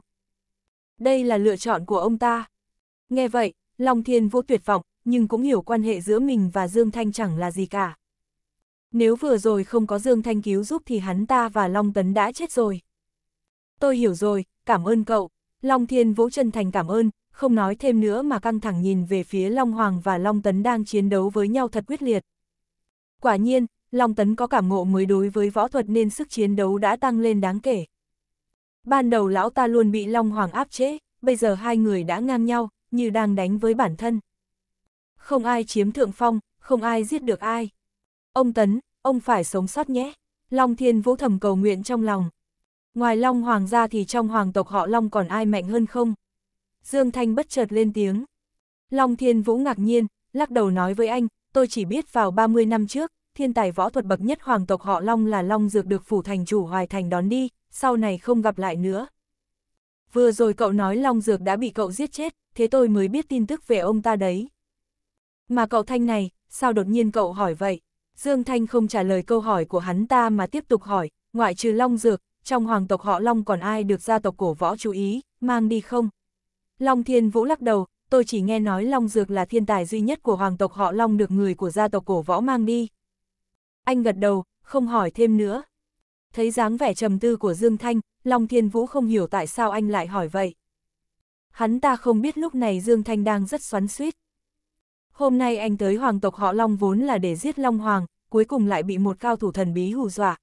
Đây là lựa chọn của ông ta. Nghe vậy, Long Thiên Vũ tuyệt vọng, nhưng cũng hiểu quan hệ giữa mình và Dương Thanh chẳng là gì cả. Nếu vừa rồi không có Dương Thanh cứu giúp thì hắn ta và Long Tấn đã chết rồi tôi hiểu rồi, cảm ơn cậu. Long Thiên vũ chân thành cảm ơn, không nói thêm nữa mà căng thẳng nhìn về phía Long Hoàng và Long Tấn đang chiến đấu với nhau thật quyết liệt. Quả nhiên, Long Tấn có cảm ngộ mới đối với võ thuật nên sức chiến đấu đã tăng lên đáng kể. Ban đầu lão ta luôn bị Long Hoàng áp chế, bây giờ hai người đã ngang nhau, như đang đánh với bản thân. Không ai chiếm thượng phong, không ai giết được ai. Ông Tấn, ông phải sống sót nhé. Long Thiên vũ thầm cầu nguyện trong lòng. Ngoài Long Hoàng gia thì trong hoàng tộc họ Long còn ai mạnh hơn không? Dương Thanh bất chợt lên tiếng. Long Thiên Vũ ngạc nhiên, lắc đầu nói với anh, tôi chỉ biết vào 30 năm trước, thiên tài võ thuật bậc nhất hoàng tộc họ Long là Long Dược được phủ thành chủ Hoài Thành đón đi, sau này không gặp lại nữa. Vừa rồi cậu nói Long Dược đã bị cậu giết chết, thế tôi mới biết tin tức về ông ta đấy. Mà cậu Thanh này, sao đột nhiên cậu hỏi vậy? Dương Thanh không trả lời câu hỏi của hắn ta mà tiếp tục hỏi, ngoại trừ Long Dược, trong hoàng tộc họ Long còn ai được gia tộc cổ võ chú ý, mang đi không? Long Thiên Vũ lắc đầu, tôi chỉ nghe nói Long Dược là thiên tài duy nhất của hoàng tộc họ Long được người của gia tộc cổ võ mang đi. Anh gật đầu, không hỏi thêm nữa. Thấy dáng vẻ trầm tư của Dương Thanh, Long Thiên Vũ không hiểu tại sao anh lại hỏi vậy. Hắn ta không biết lúc này Dương Thanh đang rất xoắn suýt. Hôm nay anh tới hoàng tộc họ Long vốn là để giết Long Hoàng, cuối cùng lại bị một cao thủ thần bí hù dọa,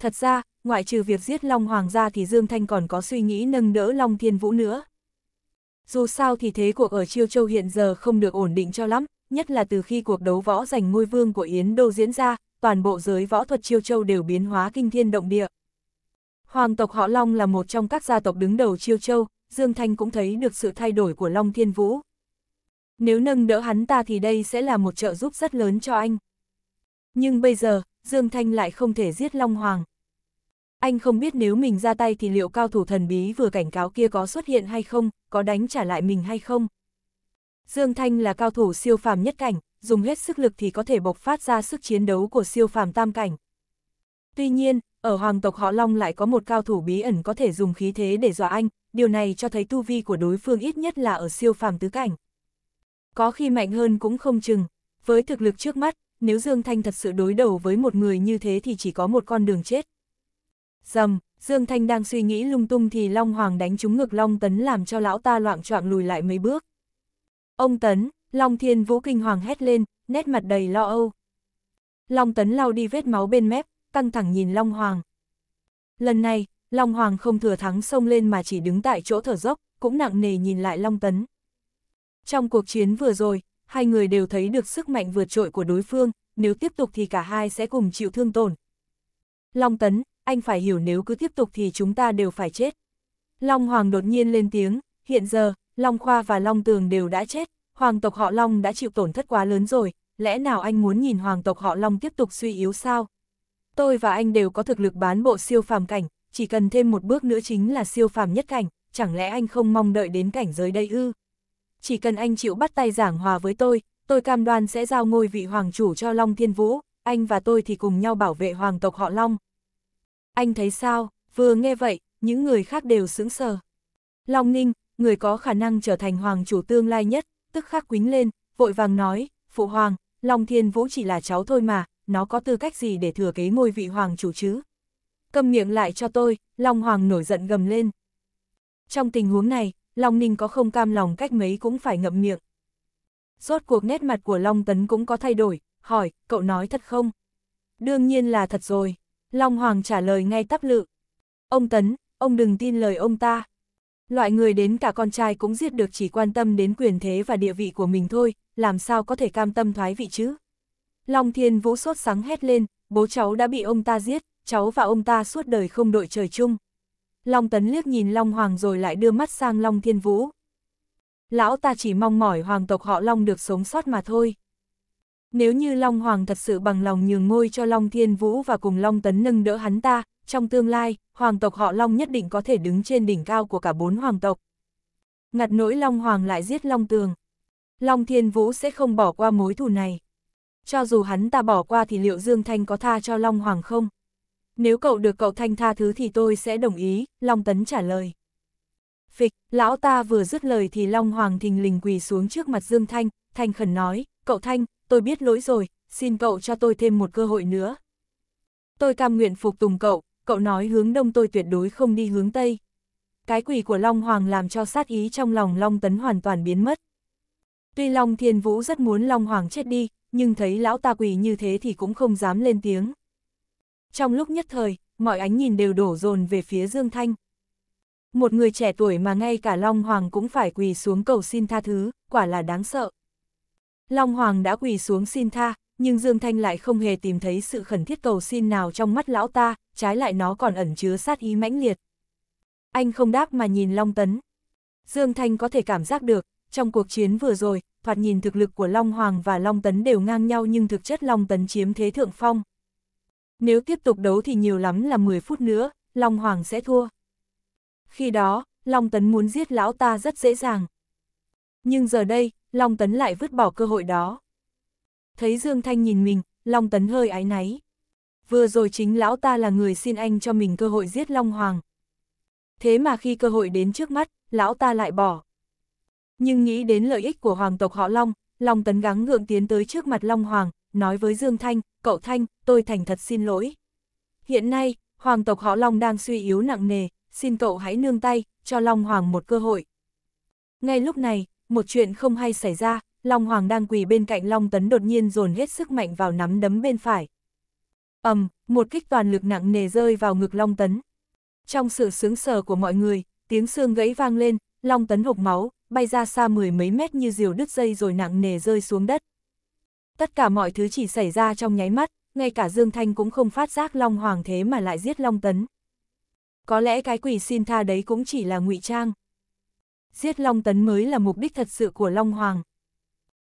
Thật ra, ngoại trừ việc giết Long Hoàng gia thì Dương Thanh còn có suy nghĩ nâng đỡ Long Thiên Vũ nữa. Dù sao thì thế cuộc ở Chiêu Châu hiện giờ không được ổn định cho lắm, nhất là từ khi cuộc đấu võ giành ngôi vương của Yến Đô diễn ra, toàn bộ giới võ thuật Chiêu Châu đều biến hóa kinh thiên động địa. Hoàng tộc họ Long là một trong các gia tộc đứng đầu Chiêu Châu, Dương Thanh cũng thấy được sự thay đổi của Long Thiên Vũ. Nếu nâng đỡ hắn ta thì đây sẽ là một trợ giúp rất lớn cho anh. Nhưng bây giờ, Dương Thanh lại không thể giết Long Hoàng. Anh không biết nếu mình ra tay thì liệu cao thủ thần bí vừa cảnh cáo kia có xuất hiện hay không, có đánh trả lại mình hay không. Dương Thanh là cao thủ siêu phàm nhất cảnh, dùng hết sức lực thì có thể bộc phát ra sức chiến đấu của siêu phàm tam cảnh. Tuy nhiên, ở hoàng tộc họ Long lại có một cao thủ bí ẩn có thể dùng khí thế để dọa anh, điều này cho thấy tu vi của đối phương ít nhất là ở siêu phàm tứ cảnh. Có khi mạnh hơn cũng không chừng, với thực lực trước mắt, nếu Dương Thanh thật sự đối đầu với một người như thế thì chỉ có một con đường chết. Dầm, Dương Thanh đang suy nghĩ lung tung thì Long Hoàng đánh trúng ngực Long Tấn làm cho lão ta loạn choạng lùi lại mấy bước. Ông Tấn, Long Thiên Vũ kinh hoàng hét lên, nét mặt đầy lo âu. Long Tấn lau đi vết máu bên mép, căng thẳng nhìn Long Hoàng. Lần này, Long Hoàng không thừa thắng sông lên mà chỉ đứng tại chỗ thở dốc, cũng nặng nề nhìn lại Long Tấn. Trong cuộc chiến vừa rồi, hai người đều thấy được sức mạnh vượt trội của đối phương, nếu tiếp tục thì cả hai sẽ cùng chịu thương tổn. Long Tấn, anh phải hiểu nếu cứ tiếp tục thì chúng ta đều phải chết. Long Hoàng đột nhiên lên tiếng, hiện giờ, Long Khoa và Long Tường đều đã chết, Hoàng tộc họ Long đã chịu tổn thất quá lớn rồi, lẽ nào anh muốn nhìn Hoàng tộc họ Long tiếp tục suy yếu sao? Tôi và anh đều có thực lực bán bộ siêu phàm cảnh, chỉ cần thêm một bước nữa chính là siêu phàm nhất cảnh, chẳng lẽ anh không mong đợi đến cảnh giới đây ư? chỉ cần anh chịu bắt tay giảng hòa với tôi, tôi cam đoan sẽ giao ngôi vị hoàng chủ cho Long Thiên Vũ, anh và tôi thì cùng nhau bảo vệ hoàng tộc họ Long. Anh thấy sao, vừa nghe vậy, những người khác đều sững sờ. Long Ninh, người có khả năng trở thành hoàng chủ tương lai nhất, tức khắc quính lên, vội vàng nói, phụ hoàng, Long Thiên Vũ chỉ là cháu thôi mà, nó có tư cách gì để thừa kế ngôi vị hoàng chủ chứ? Cầm miệng lại cho tôi, Long Hoàng nổi giận gầm lên. Trong tình huống này, Long Ninh có không cam lòng cách mấy cũng phải ngậm miệng. Rốt cuộc nét mặt của Long Tấn cũng có thay đổi, hỏi, cậu nói thật không? Đương nhiên là thật rồi. Long Hoàng trả lời ngay tắp lự. Ông Tấn, ông đừng tin lời ông ta. Loại người đến cả con trai cũng giết được chỉ quan tâm đến quyền thế và địa vị của mình thôi, làm sao có thể cam tâm thoái vị chứ? Long Thiên Vũ sốt sáng hét lên, bố cháu đã bị ông ta giết, cháu và ông ta suốt đời không đội trời chung. Long Tấn liếc nhìn Long Hoàng rồi lại đưa mắt sang Long Thiên Vũ. Lão ta chỉ mong mỏi hoàng tộc họ Long được sống sót mà thôi. Nếu như Long Hoàng thật sự bằng lòng nhường ngôi cho Long Thiên Vũ và cùng Long Tấn nâng đỡ hắn ta, trong tương lai, hoàng tộc họ Long nhất định có thể đứng trên đỉnh cao của cả bốn hoàng tộc. Ngặt nỗi Long Hoàng lại giết Long Tường. Long Thiên Vũ sẽ không bỏ qua mối thù này. Cho dù hắn ta bỏ qua thì liệu Dương Thanh có tha cho Long Hoàng không? nếu cậu được cậu thanh tha thứ thì tôi sẽ đồng ý, Long Tấn trả lời. Phịch, lão ta vừa dứt lời thì Long Hoàng thình lình quỳ xuống trước mặt Dương Thanh, Thanh khẩn nói, cậu Thanh, tôi biết lỗi rồi, xin cậu cho tôi thêm một cơ hội nữa. Tôi cam nguyện phục tùng cậu, cậu nói hướng đông tôi tuyệt đối không đi hướng tây. Cái quỳ của Long Hoàng làm cho sát ý trong lòng Long Tấn hoàn toàn biến mất. Tuy Long Thiên Vũ rất muốn Long Hoàng chết đi, nhưng thấy lão ta quỳ như thế thì cũng không dám lên tiếng. Trong lúc nhất thời, mọi ánh nhìn đều đổ dồn về phía Dương Thanh. Một người trẻ tuổi mà ngay cả Long Hoàng cũng phải quỳ xuống cầu xin tha thứ, quả là đáng sợ. Long Hoàng đã quỳ xuống xin tha, nhưng Dương Thanh lại không hề tìm thấy sự khẩn thiết cầu xin nào trong mắt lão ta, trái lại nó còn ẩn chứa sát ý mãnh liệt. Anh không đáp mà nhìn Long Tấn. Dương Thanh có thể cảm giác được, trong cuộc chiến vừa rồi, thoạt nhìn thực lực của Long Hoàng và Long Tấn đều ngang nhau nhưng thực chất Long Tấn chiếm thế thượng phong. Nếu tiếp tục đấu thì nhiều lắm là 10 phút nữa, Long Hoàng sẽ thua. Khi đó, Long Tấn muốn giết lão ta rất dễ dàng. Nhưng giờ đây, Long Tấn lại vứt bỏ cơ hội đó. Thấy Dương Thanh nhìn mình, Long Tấn hơi ái náy. Vừa rồi chính lão ta là người xin anh cho mình cơ hội giết Long Hoàng. Thế mà khi cơ hội đến trước mắt, lão ta lại bỏ. Nhưng nghĩ đến lợi ích của hoàng tộc họ Long, Long Tấn gắng ngượng tiến tới trước mặt Long Hoàng, nói với Dương Thanh, cậu Thanh, tôi thành thật xin lỗi. Hiện nay, hoàng tộc họ Long đang suy yếu nặng nề, xin cậu hãy nương tay, cho Long Hoàng một cơ hội. Ngay lúc này, một chuyện không hay xảy ra, Long Hoàng đang quỳ bên cạnh Long Tấn đột nhiên dồn hết sức mạnh vào nắm đấm bên phải. ầm, một kích toàn lực nặng nề rơi vào ngực Long Tấn. Trong sự sướng sờ của mọi người, tiếng xương gãy vang lên, Long Tấn hộc máu, bay ra xa mười mấy mét như diều đứt dây rồi nặng nề rơi xuống đất. Tất cả mọi thứ chỉ xảy ra trong nháy mắt, ngay cả Dương Thanh cũng không phát giác Long Hoàng thế mà lại giết Long Tấn. Có lẽ cái quỷ xin tha đấy cũng chỉ là ngụy trang. Giết Long Tấn mới là mục đích thật sự của Long Hoàng.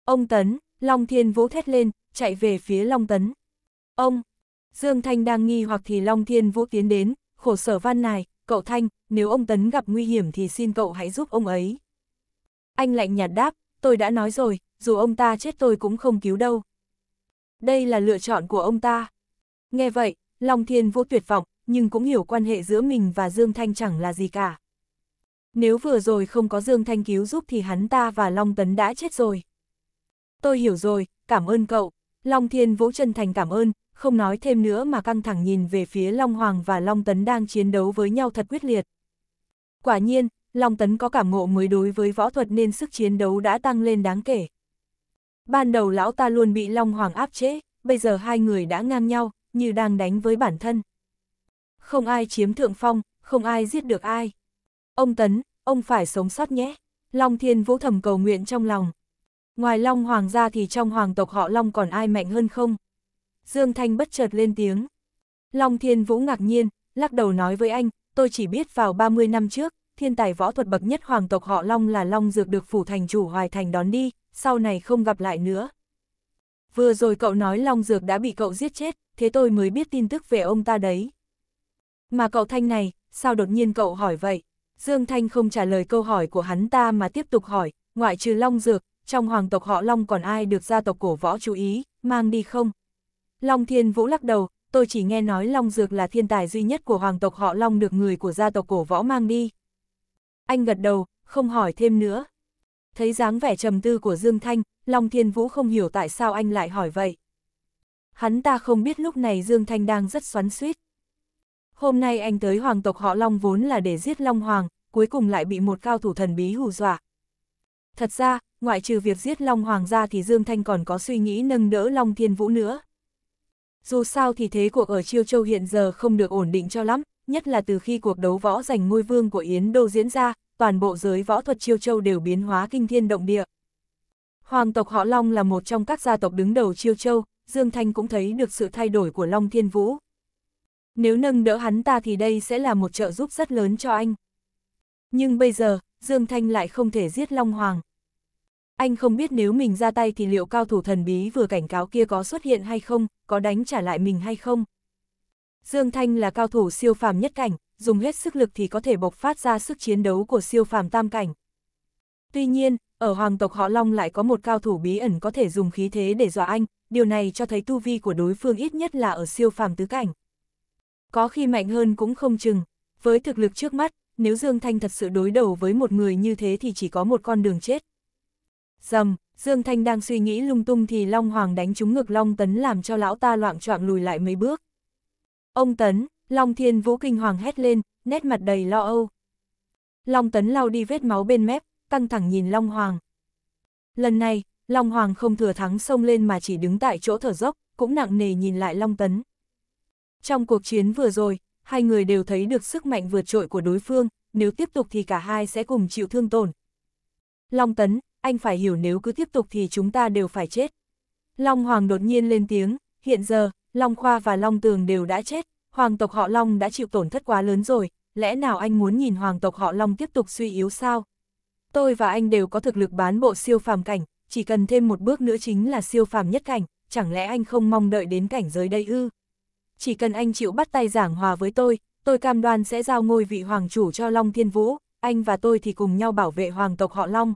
Ông Tấn, Long Thiên vỗ thét lên, chạy về phía Long Tấn. Ông, Dương Thanh đang nghi hoặc thì Long Thiên vỗ tiến đến, khổ sở văn này, cậu Thanh, nếu ông Tấn gặp nguy hiểm thì xin cậu hãy giúp ông ấy. Anh lạnh nhạt đáp, tôi đã nói rồi, dù ông ta chết tôi cũng không cứu đâu. Đây là lựa chọn của ông ta. Nghe vậy, Long Thiên Vũ tuyệt vọng, nhưng cũng hiểu quan hệ giữa mình và Dương Thanh chẳng là gì cả. Nếu vừa rồi không có Dương Thanh cứu giúp thì hắn ta và Long Tấn đã chết rồi. Tôi hiểu rồi, cảm ơn cậu. Long Thiên Vũ chân thành cảm ơn, không nói thêm nữa mà căng thẳng nhìn về phía Long Hoàng và Long Tấn đang chiến đấu với nhau thật quyết liệt. Quả nhiên, Long Tấn có cảm ngộ mới đối với võ thuật nên sức chiến đấu đã tăng lên đáng kể. Ban đầu lão ta luôn bị Long Hoàng áp chế, bây giờ hai người đã ngang nhau, như đang đánh với bản thân. Không ai chiếm thượng phong, không ai giết được ai. Ông Tấn, ông phải sống sót nhé. Long Thiên Vũ thầm cầu nguyện trong lòng. Ngoài Long Hoàng ra thì trong hoàng tộc họ Long còn ai mạnh hơn không? Dương Thanh bất chợt lên tiếng. Long Thiên Vũ ngạc nhiên, lắc đầu nói với anh, tôi chỉ biết vào 30 năm trước, thiên tài võ thuật bậc nhất hoàng tộc họ Long là Long Dược được phủ thành chủ Hoài Thành đón đi, sau này không gặp lại nữa. Vừa rồi cậu nói Long Dược đã bị cậu giết chết, thế tôi mới biết tin tức về ông ta đấy. Mà cậu Thanh này, sao đột nhiên cậu hỏi vậy? Dương Thanh không trả lời câu hỏi của hắn ta mà tiếp tục hỏi, ngoại trừ Long Dược, trong hoàng tộc họ Long còn ai được gia tộc cổ võ chú ý, mang đi không? Long Thiên Vũ lắc đầu, tôi chỉ nghe nói Long Dược là thiên tài duy nhất của hoàng tộc họ Long được người của gia tộc cổ võ mang đi. Anh gật đầu, không hỏi thêm nữa thấy dáng vẻ trầm tư của Dương Thanh, Long Thiên Vũ không hiểu tại sao anh lại hỏi vậy. Hắn ta không biết lúc này Dương Thanh đang rất xoắn suýt. Hôm nay anh tới hoàng tộc họ Long vốn là để giết Long Hoàng, cuối cùng lại bị một cao thủ thần bí hù dọa. Thật ra, ngoại trừ việc giết Long Hoàng ra thì Dương Thanh còn có suy nghĩ nâng đỡ Long Thiên Vũ nữa. Dù sao thì thế cuộc ở Chiêu Châu hiện giờ không được ổn định cho lắm, nhất là từ khi cuộc đấu võ giành ngôi vương của Yến Đô diễn ra, toàn bộ giới võ thuật chiêu châu đều biến hóa kinh thiên động địa. Hoàng tộc họ Long là một trong các gia tộc đứng đầu chiêu châu, Dương Thanh cũng thấy được sự thay đổi của Long Thiên Vũ. Nếu nâng đỡ hắn ta thì đây sẽ là một trợ giúp rất lớn cho anh. Nhưng bây giờ, Dương Thanh lại không thể giết Long Hoàng. Anh không biết nếu mình ra tay thì liệu cao thủ thần bí vừa cảnh cáo kia có xuất hiện hay không, có đánh trả lại mình hay không. Dương Thanh là cao thủ siêu phàm nhất cảnh, dùng hết sức lực thì có thể bộc phát ra sức chiến đấu của siêu phàm tam cảnh. Tuy nhiên, ở hoàng tộc họ Long lại có một cao thủ bí ẩn có thể dùng khí thế để dọa anh, điều này cho thấy tu vi của đối phương ít nhất là ở siêu phàm tứ cảnh. Có khi mạnh hơn cũng không chừng, với thực lực trước mắt, nếu Dương Thanh thật sự đối đầu với một người như thế thì chỉ có một con đường chết. Dầm, Dương Thanh đang suy nghĩ lung tung thì Long Hoàng đánh trúng ngực Long Tấn làm cho lão ta loạn trọng lùi lại mấy bước. Ông Tấn, Long Thiên Vũ kinh hoàng hét lên, nét mặt đầy lo âu. Long Tấn lau đi vết máu bên mép, căng thẳng nhìn Long Hoàng. Lần này, Long Hoàng không thừa thắng xông lên mà chỉ đứng tại chỗ thở dốc, cũng nặng nề nhìn lại Long Tấn. Trong cuộc chiến vừa rồi, hai người đều thấy được sức mạnh vượt trội của đối phương, nếu tiếp tục thì cả hai sẽ cùng chịu thương tổn. Long Tấn, anh phải hiểu nếu cứ tiếp tục thì chúng ta đều phải chết. Long Hoàng đột nhiên lên tiếng, hiện giờ, Long Khoa và Long Tường đều đã chết, hoàng tộc họ Long đã chịu tổn thất quá lớn rồi, lẽ nào anh muốn nhìn hoàng tộc họ Long tiếp tục suy yếu sao? Tôi và anh đều có thực lực bán bộ siêu phàm cảnh, chỉ cần thêm một bước nữa chính là siêu phàm nhất cảnh, chẳng lẽ anh không mong đợi đến cảnh giới đây ư? Chỉ cần anh chịu bắt tay giảng hòa với tôi, tôi cam đoan sẽ giao ngôi vị hoàng chủ cho Long Thiên Vũ, anh và tôi thì cùng nhau bảo vệ hoàng tộc họ Long.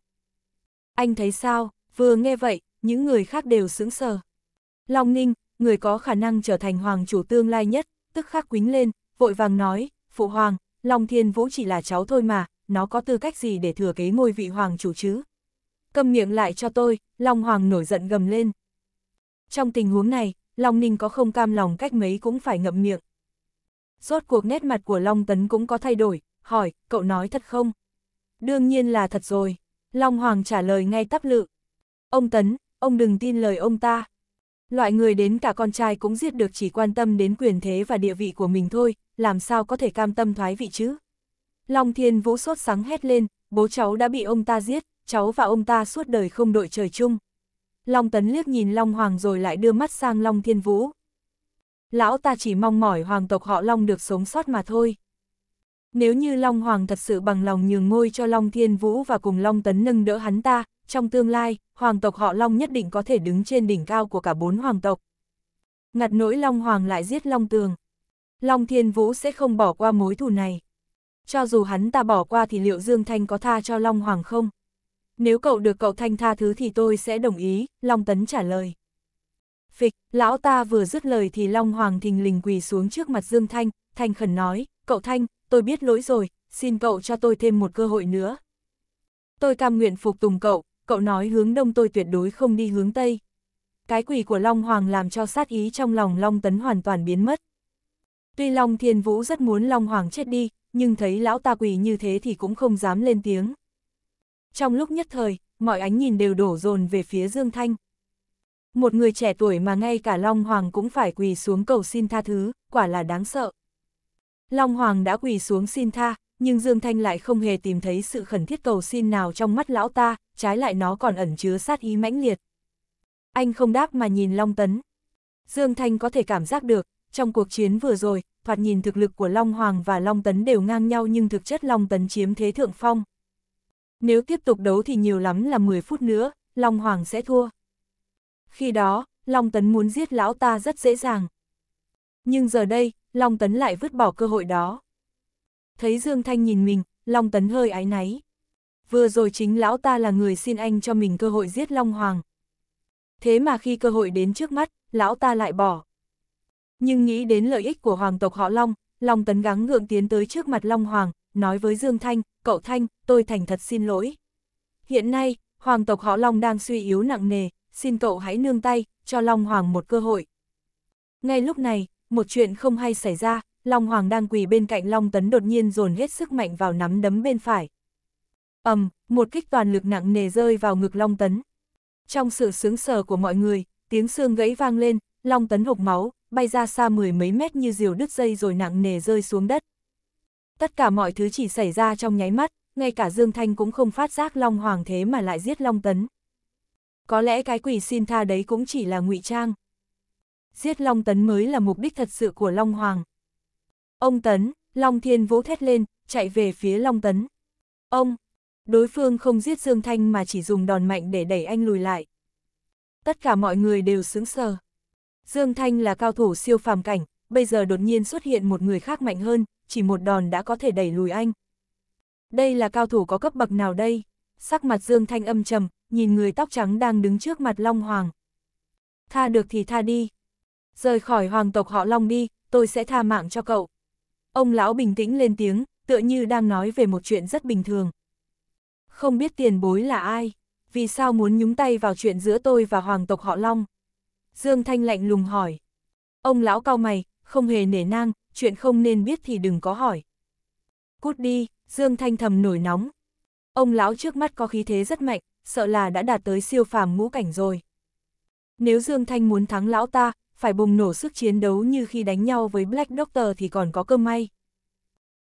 Anh thấy sao, vừa nghe vậy, những người khác đều sững sờ. Long Ninh, người có khả năng trở thành hoàng chủ tương lai nhất, tức khắc quính lên, vội vàng nói, phụ hoàng, Long Thiên Vũ chỉ là cháu thôi mà, nó có tư cách gì để thừa kế ngôi vị hoàng chủ chứ? Cầm miệng lại cho tôi, Long Hoàng nổi giận gầm lên. Trong tình huống này, Long Ninh có không cam lòng cách mấy cũng phải ngậm miệng. Rốt cuộc nét mặt của Long Tấn cũng có thay đổi, hỏi, cậu nói thật không? Đương nhiên là thật rồi. Long Hoàng trả lời ngay tắp lự. Ông Tấn, ông đừng tin lời ông ta. Loại người đến cả con trai cũng giết được chỉ quan tâm đến quyền thế và địa vị của mình thôi, làm sao có thể cam tâm thoái vị chứ? Long Thiên Vũ sốt sáng hét lên, bố cháu đã bị ông ta giết, cháu và ông ta suốt đời không đội trời chung. Long Tấn liếc nhìn Long Hoàng rồi lại đưa mắt sang Long Thiên Vũ. Lão ta chỉ mong mỏi hoàng tộc họ Long được sống sót mà thôi. Nếu như Long Hoàng thật sự bằng lòng nhường ngôi cho Long Thiên Vũ và cùng Long Tấn nâng đỡ hắn ta, trong tương lai, hoàng tộc họ Long nhất định có thể đứng trên đỉnh cao của cả bốn hoàng tộc. Ngặt nỗi Long Hoàng lại giết Long Tường. Long Thiên Vũ sẽ không bỏ qua mối thù này. Cho dù hắn ta bỏ qua thì liệu Dương Thanh có tha cho Long Hoàng không? Nếu cậu được cậu Thanh tha thứ thì tôi sẽ đồng ý, Long Tấn trả lời. Phịch, lão ta vừa dứt lời thì Long Hoàng thình lình quỳ xuống trước mặt Dương Thanh, Thanh khẩn nói, cậu Thanh, tôi biết lỗi rồi, xin cậu cho tôi thêm một cơ hội nữa. Tôi cam nguyện phục tùng cậu, cậu nói hướng đông tôi tuyệt đối không đi hướng tây. Cái quỷ của Long Hoàng làm cho sát ý trong lòng Long Tấn hoàn toàn biến mất. Tuy Long Thiên Vũ rất muốn Long Hoàng chết đi, nhưng thấy lão ta quỷ như thế thì cũng không dám lên tiếng. Trong lúc nhất thời, mọi ánh nhìn đều đổ dồn về phía Dương Thanh. Một người trẻ tuổi mà ngay cả Long Hoàng cũng phải quỳ xuống cầu xin tha thứ, quả là đáng sợ. Long Hoàng đã quỳ xuống xin tha, nhưng Dương Thanh lại không hề tìm thấy sự khẩn thiết cầu xin nào trong mắt lão ta, trái lại nó còn ẩn chứa sát ý mãnh liệt. Anh không đáp mà nhìn Long Tấn. Dương Thanh có thể cảm giác được, trong cuộc chiến vừa rồi, thoạt nhìn thực lực của Long Hoàng và Long Tấn đều ngang nhau nhưng thực chất Long Tấn chiếm thế thượng phong. Nếu tiếp tục đấu thì nhiều lắm là 10 phút nữa, Long Hoàng sẽ thua. Khi đó, Long Tấn muốn giết lão ta rất dễ dàng. Nhưng giờ đây, Long Tấn lại vứt bỏ cơ hội đó. Thấy Dương Thanh nhìn mình, Long Tấn hơi ái náy. Vừa rồi chính lão ta là người xin anh cho mình cơ hội giết Long Hoàng. Thế mà khi cơ hội đến trước mắt, lão ta lại bỏ. Nhưng nghĩ đến lợi ích của hoàng tộc họ Long, Long Tấn gắng ngượng tiến tới trước mặt Long Hoàng, nói với Dương Thanh, cậu Thanh, tôi thành thật xin lỗi. Hiện nay, hoàng tộc họ Long đang suy yếu nặng nề, xin cậu hãy nương tay, cho Long Hoàng một cơ hội. Ngay lúc này, một chuyện không hay xảy ra, Long Hoàng đang quỳ bên cạnh Long Tấn đột nhiên dồn hết sức mạnh vào nắm đấm bên phải. ầm, một kích toàn lực nặng nề rơi vào ngực Long Tấn. Trong sự sướng sờ của mọi người, tiếng xương gãy vang lên, Long Tấn hộc máu, bay ra xa mười mấy mét như diều đứt dây rồi nặng nề rơi xuống đất. Tất cả mọi thứ chỉ xảy ra trong nháy mắt, ngay cả Dương Thanh cũng không phát giác Long Hoàng thế mà lại giết Long Tấn. Có lẽ cái quỷ xin tha đấy cũng chỉ là ngụy trang giết Long Tấn mới là mục đích thật sự của Long Hoàng. Ông Tấn, Long Thiên Vũ thét lên, chạy về phía Long Tấn. Ông, đối phương không giết Dương Thanh mà chỉ dùng đòn mạnh để đẩy anh lùi lại. Tất cả mọi người đều sững sờ. Dương Thanh là cao thủ siêu phàm cảnh, bây giờ đột nhiên xuất hiện một người khác mạnh hơn, chỉ một đòn đã có thể đẩy lùi anh. Đây là cao thủ có cấp bậc nào đây? Sắc mặt Dương Thanh âm trầm, nhìn người tóc trắng đang đứng trước mặt Long Hoàng. Tha được thì tha đi, rời khỏi hoàng tộc họ Long đi, tôi sẽ tha mạng cho cậu. Ông lão bình tĩnh lên tiếng, tựa như đang nói về một chuyện rất bình thường. Không biết tiền bối là ai, vì sao muốn nhúng tay vào chuyện giữa tôi và hoàng tộc họ Long? Dương Thanh lạnh lùng hỏi. Ông lão cao mày, không hề nể nang, chuyện không nên biết thì đừng có hỏi. Cút đi, Dương Thanh thầm nổi nóng. Ông lão trước mắt có khí thế rất mạnh, sợ là đã đạt tới siêu phàm ngũ cảnh rồi. Nếu Dương Thanh muốn thắng lão ta, phải bùng nổ sức chiến đấu như khi đánh nhau với Black Doctor thì còn có cơ may.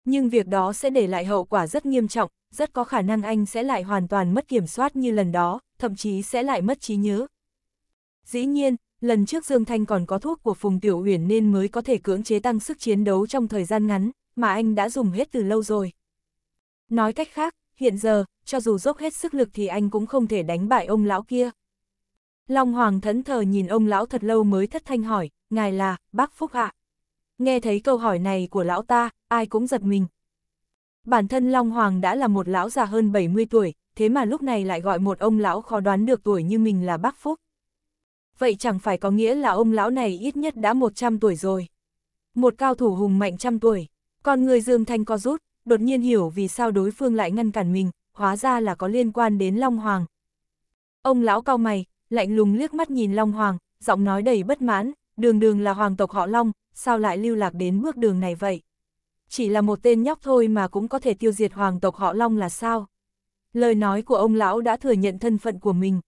Nhưng việc đó sẽ để lại hậu quả rất nghiêm trọng, rất có khả năng anh sẽ lại hoàn toàn mất kiểm soát như lần đó, thậm chí sẽ lại mất trí nhớ. Dĩ nhiên, lần trước Dương Thanh còn có thuốc của Phùng Tiểu Uyển nên mới có thể cưỡng chế tăng sức chiến đấu trong thời gian ngắn, mà anh đã dùng hết từ lâu rồi. Nói cách khác, hiện giờ, cho dù dốc hết sức lực thì anh cũng không thể đánh bại ông lão kia. Long Hoàng thẫn thờ nhìn ông lão thật lâu mới thất thanh hỏi, ngài là, bác Phúc ạ. Nghe thấy câu hỏi này của lão ta, ai cũng giật mình. Bản thân Long Hoàng đã là một lão già hơn 70 tuổi, thế mà lúc này lại gọi một ông lão khó đoán được tuổi như mình là bác Phúc. Vậy chẳng phải có nghĩa là ông lão này ít nhất đã 100 tuổi rồi. Một cao thủ hùng mạnh trăm tuổi, còn người Dương Thanh co rút, đột nhiên hiểu vì sao đối phương lại ngăn cản mình, hóa ra là có liên quan đến Long Hoàng. Ông lão cao mày, lạnh lùng liếc mắt nhìn Long Hoàng, giọng nói đầy bất mãn, đường đường là hoàng tộc họ Long, sao lại lưu lạc đến bước đường này vậy? Chỉ là một tên nhóc thôi mà cũng có thể tiêu diệt hoàng tộc họ Long là sao? Lời nói của ông lão đã thừa nhận thân phận của mình.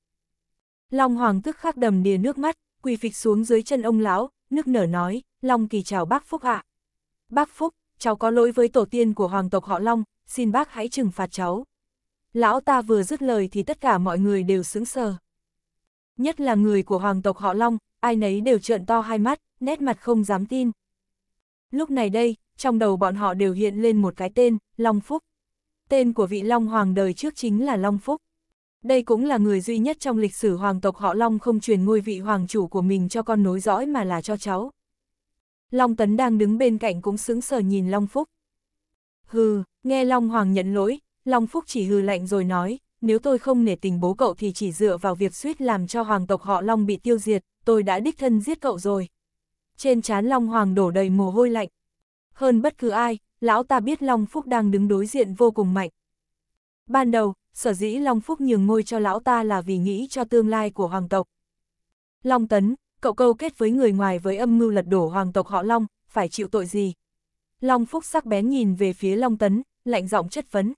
Long Hoàng tức khắc đầm đìa nước mắt, quỳ phịch xuống dưới chân ông lão, nước nở nói, Long Kỳ chào bác Phúc ạ. Bác Phúc, cháu có lỗi với tổ tiên của hoàng tộc họ Long, xin bác hãy trừng phạt cháu. Lão ta vừa dứt lời thì tất cả mọi người đều sững sờ. Nhất là người của hoàng tộc họ Long, ai nấy đều trợn to hai mắt, nét mặt không dám tin. Lúc này đây, trong đầu bọn họ đều hiện lên một cái tên, Long Phúc. Tên của vị Long Hoàng đời trước chính là Long Phúc. Đây cũng là người duy nhất trong lịch sử hoàng tộc họ Long không truyền ngôi vị hoàng chủ của mình cho con nối dõi mà là cho cháu. Long Tấn đang đứng bên cạnh cũng sững sờ nhìn Long Phúc. Hừ, nghe Long Hoàng nhận lỗi, Long Phúc chỉ hừ lạnh rồi nói, nếu tôi không nể tình bố cậu thì chỉ dựa vào việc suýt làm cho hoàng tộc họ Long bị tiêu diệt, tôi đã đích thân giết cậu rồi. Trên trán Long Hoàng đổ đầy mồ hôi lạnh. Hơn bất cứ ai, lão ta biết Long Phúc đang đứng đối diện vô cùng mạnh. Ban đầu, sở dĩ Long Phúc nhường ngôi cho lão ta là vì nghĩ cho tương lai của hoàng tộc. Long Tấn, cậu câu kết với người ngoài với âm mưu lật đổ hoàng tộc họ Long, phải chịu tội gì? Long Phúc sắc bén nhìn về phía Long Tấn, lạnh giọng chất vấn.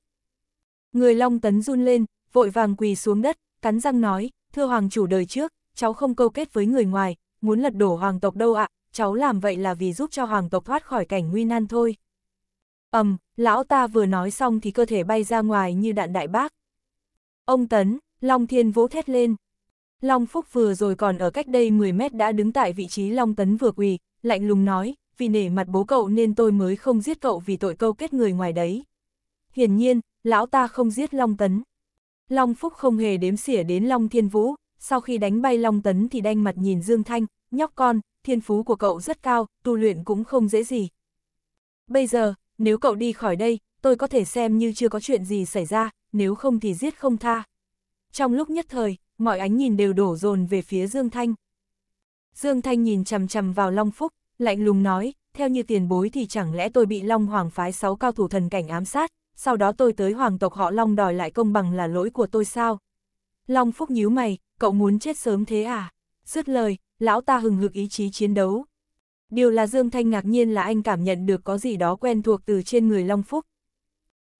Người Long Tấn run lên, vội vàng quỳ xuống đất, cắn răng nói, thưa hoàng chủ đời trước, cháu không câu kết với người ngoài, muốn lật đổ hoàng tộc đâu ạ, cháu làm vậy là vì giúp cho hoàng tộc thoát khỏi cảnh nguy nan thôi. ầm, um, lão ta vừa nói xong thì cơ thể bay ra ngoài như đạn đại bác. Ông Tấn, Long Thiên vỗ thét lên. Long Phúc vừa rồi còn ở cách đây 10 mét đã đứng tại vị trí Long Tấn vừa quỳ, lạnh lùng nói, vì nể mặt bố cậu nên tôi mới không giết cậu vì tội câu kết người ngoài đấy. Hiển nhiên, lão ta không giết Long Tấn. Long Phúc không hề đếm xỉa đến Long Thiên Vũ, sau khi đánh bay Long Tấn thì đanh mặt nhìn Dương Thanh, nhóc con, thiên phú của cậu rất cao, tu luyện cũng không dễ gì. Bây giờ, nếu cậu đi khỏi đây, tôi có thể xem như chưa có chuyện gì xảy ra, nếu không thì giết không tha. Trong lúc nhất thời, mọi ánh nhìn đều đổ dồn về phía Dương Thanh. Dương Thanh nhìn chầm chầm vào Long Phúc, lạnh lùng nói, theo như tiền bối thì chẳng lẽ tôi bị Long Hoàng phái 6 cao thủ thần cảnh ám sát, sau đó tôi tới hoàng tộc họ Long đòi lại công bằng là lỗi của tôi sao? Long Phúc nhíu mày, cậu muốn chết sớm thế à? Dứt lời, lão ta hừng hực ý chí chiến đấu. Điều là Dương Thanh ngạc nhiên là anh cảm nhận được có gì đó quen thuộc từ trên người Long Phúc.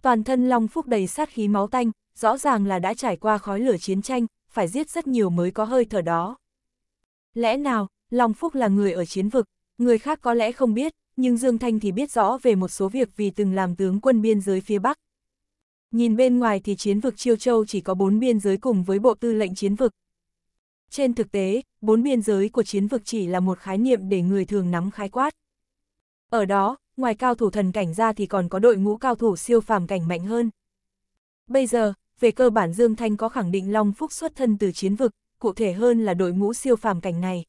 Toàn thân Long Phúc đầy sát khí máu tanh, rõ ràng là đã trải qua khói lửa chiến tranh, phải giết rất nhiều mới có hơi thở đó. Lẽ nào, Long Phúc là người ở chiến vực, người khác có lẽ không biết, nhưng Dương Thanh thì biết rõ về một số việc vì từng làm tướng quân biên giới phía Bắc. Nhìn bên ngoài thì chiến vực Chiêu Châu chỉ có bốn biên giới cùng với bộ tư lệnh chiến vực. Trên thực tế, bốn biên giới của chiến vực chỉ là một khái niệm để người thường nắm khái quát. Ở đó, ngoài cao thủ thần cảnh ra thì còn có đội ngũ cao thủ siêu phàm cảnh mạnh hơn. Bây giờ, về cơ bản Dương Thanh có khẳng định Long Phúc xuất thân từ chiến vực, cụ thể hơn là đội ngũ siêu phàm cảnh này.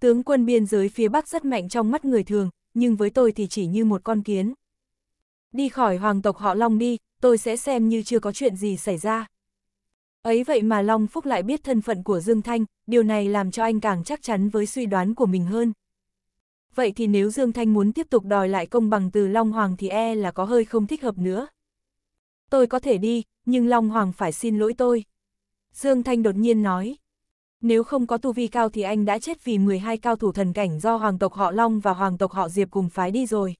Tướng quân biên giới phía Bắc rất mạnh trong mắt người thường, nhưng với tôi thì chỉ như một con kiến. Đi khỏi hoàng tộc họ Long đi, tôi sẽ xem như chưa có chuyện gì xảy ra. Ấy vậy mà Long Phúc lại biết thân phận của Dương Thanh, điều này làm cho anh càng chắc chắn với suy đoán của mình hơn. Vậy thì nếu Dương Thanh muốn tiếp tục đòi lại công bằng từ Long Hoàng thì e là có hơi không thích hợp nữa. Tôi có thể đi, nhưng Long Hoàng phải xin lỗi tôi. Dương Thanh đột nhiên nói nếu không có tu vi cao thì anh đã chết vì 12 cao thủ thần cảnh do hoàng tộc họ Long và hoàng tộc họ Diệp cùng phái đi rồi.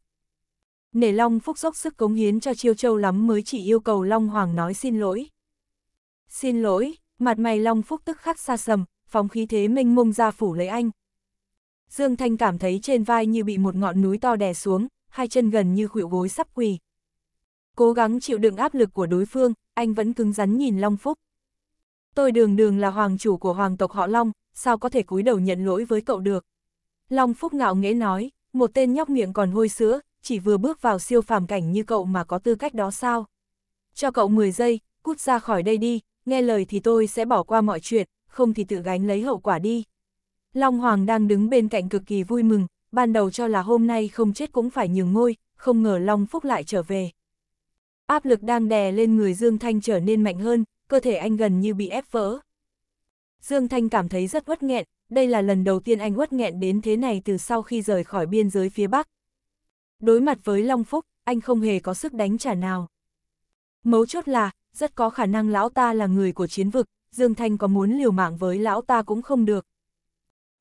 Nể Long Phúc dốc sức cống hiến cho Chiêu Châu lắm mới chỉ yêu cầu Long Hoàng nói xin lỗi. Xin lỗi, mặt mày Long Phúc tức khắc xa sầm, phóng khí thế mênh mông ra phủ lấy anh. Dương Thanh cảm thấy trên vai như bị một ngọn núi to đè xuống, hai chân gần như khuỵu gối sắp quỳ. Cố gắng chịu đựng áp lực của đối phương, anh vẫn cứng rắn nhìn Long Phúc tôi đường đường là hoàng chủ của hoàng tộc họ Long, sao có thể cúi đầu nhận lỗi với cậu được. Long Phúc ngạo nghễ nói, một tên nhóc miệng còn hôi sữa, chỉ vừa bước vào siêu phàm cảnh như cậu mà có tư cách đó sao. Cho cậu 10 giây, cút ra khỏi đây đi, nghe lời thì tôi sẽ bỏ qua mọi chuyện, không thì tự gánh lấy hậu quả đi. Long Hoàng đang đứng bên cạnh cực kỳ vui mừng, ban đầu cho là hôm nay không chết cũng phải nhường ngôi, không ngờ Long Phúc lại trở về. Áp lực đang đè lên người Dương Thanh trở nên mạnh hơn, cơ thể anh gần như bị ép vỡ. Dương Thanh cảm thấy rất uất nghẹn, đây là lần đầu tiên anh uất nghẹn đến thế này từ sau khi rời khỏi biên giới phía Bắc. Đối mặt với Long Phúc, anh không hề có sức đánh trả nào. Mấu chốt là, rất có khả năng lão ta là người của chiến vực, Dương Thanh có muốn liều mạng với lão ta cũng không được.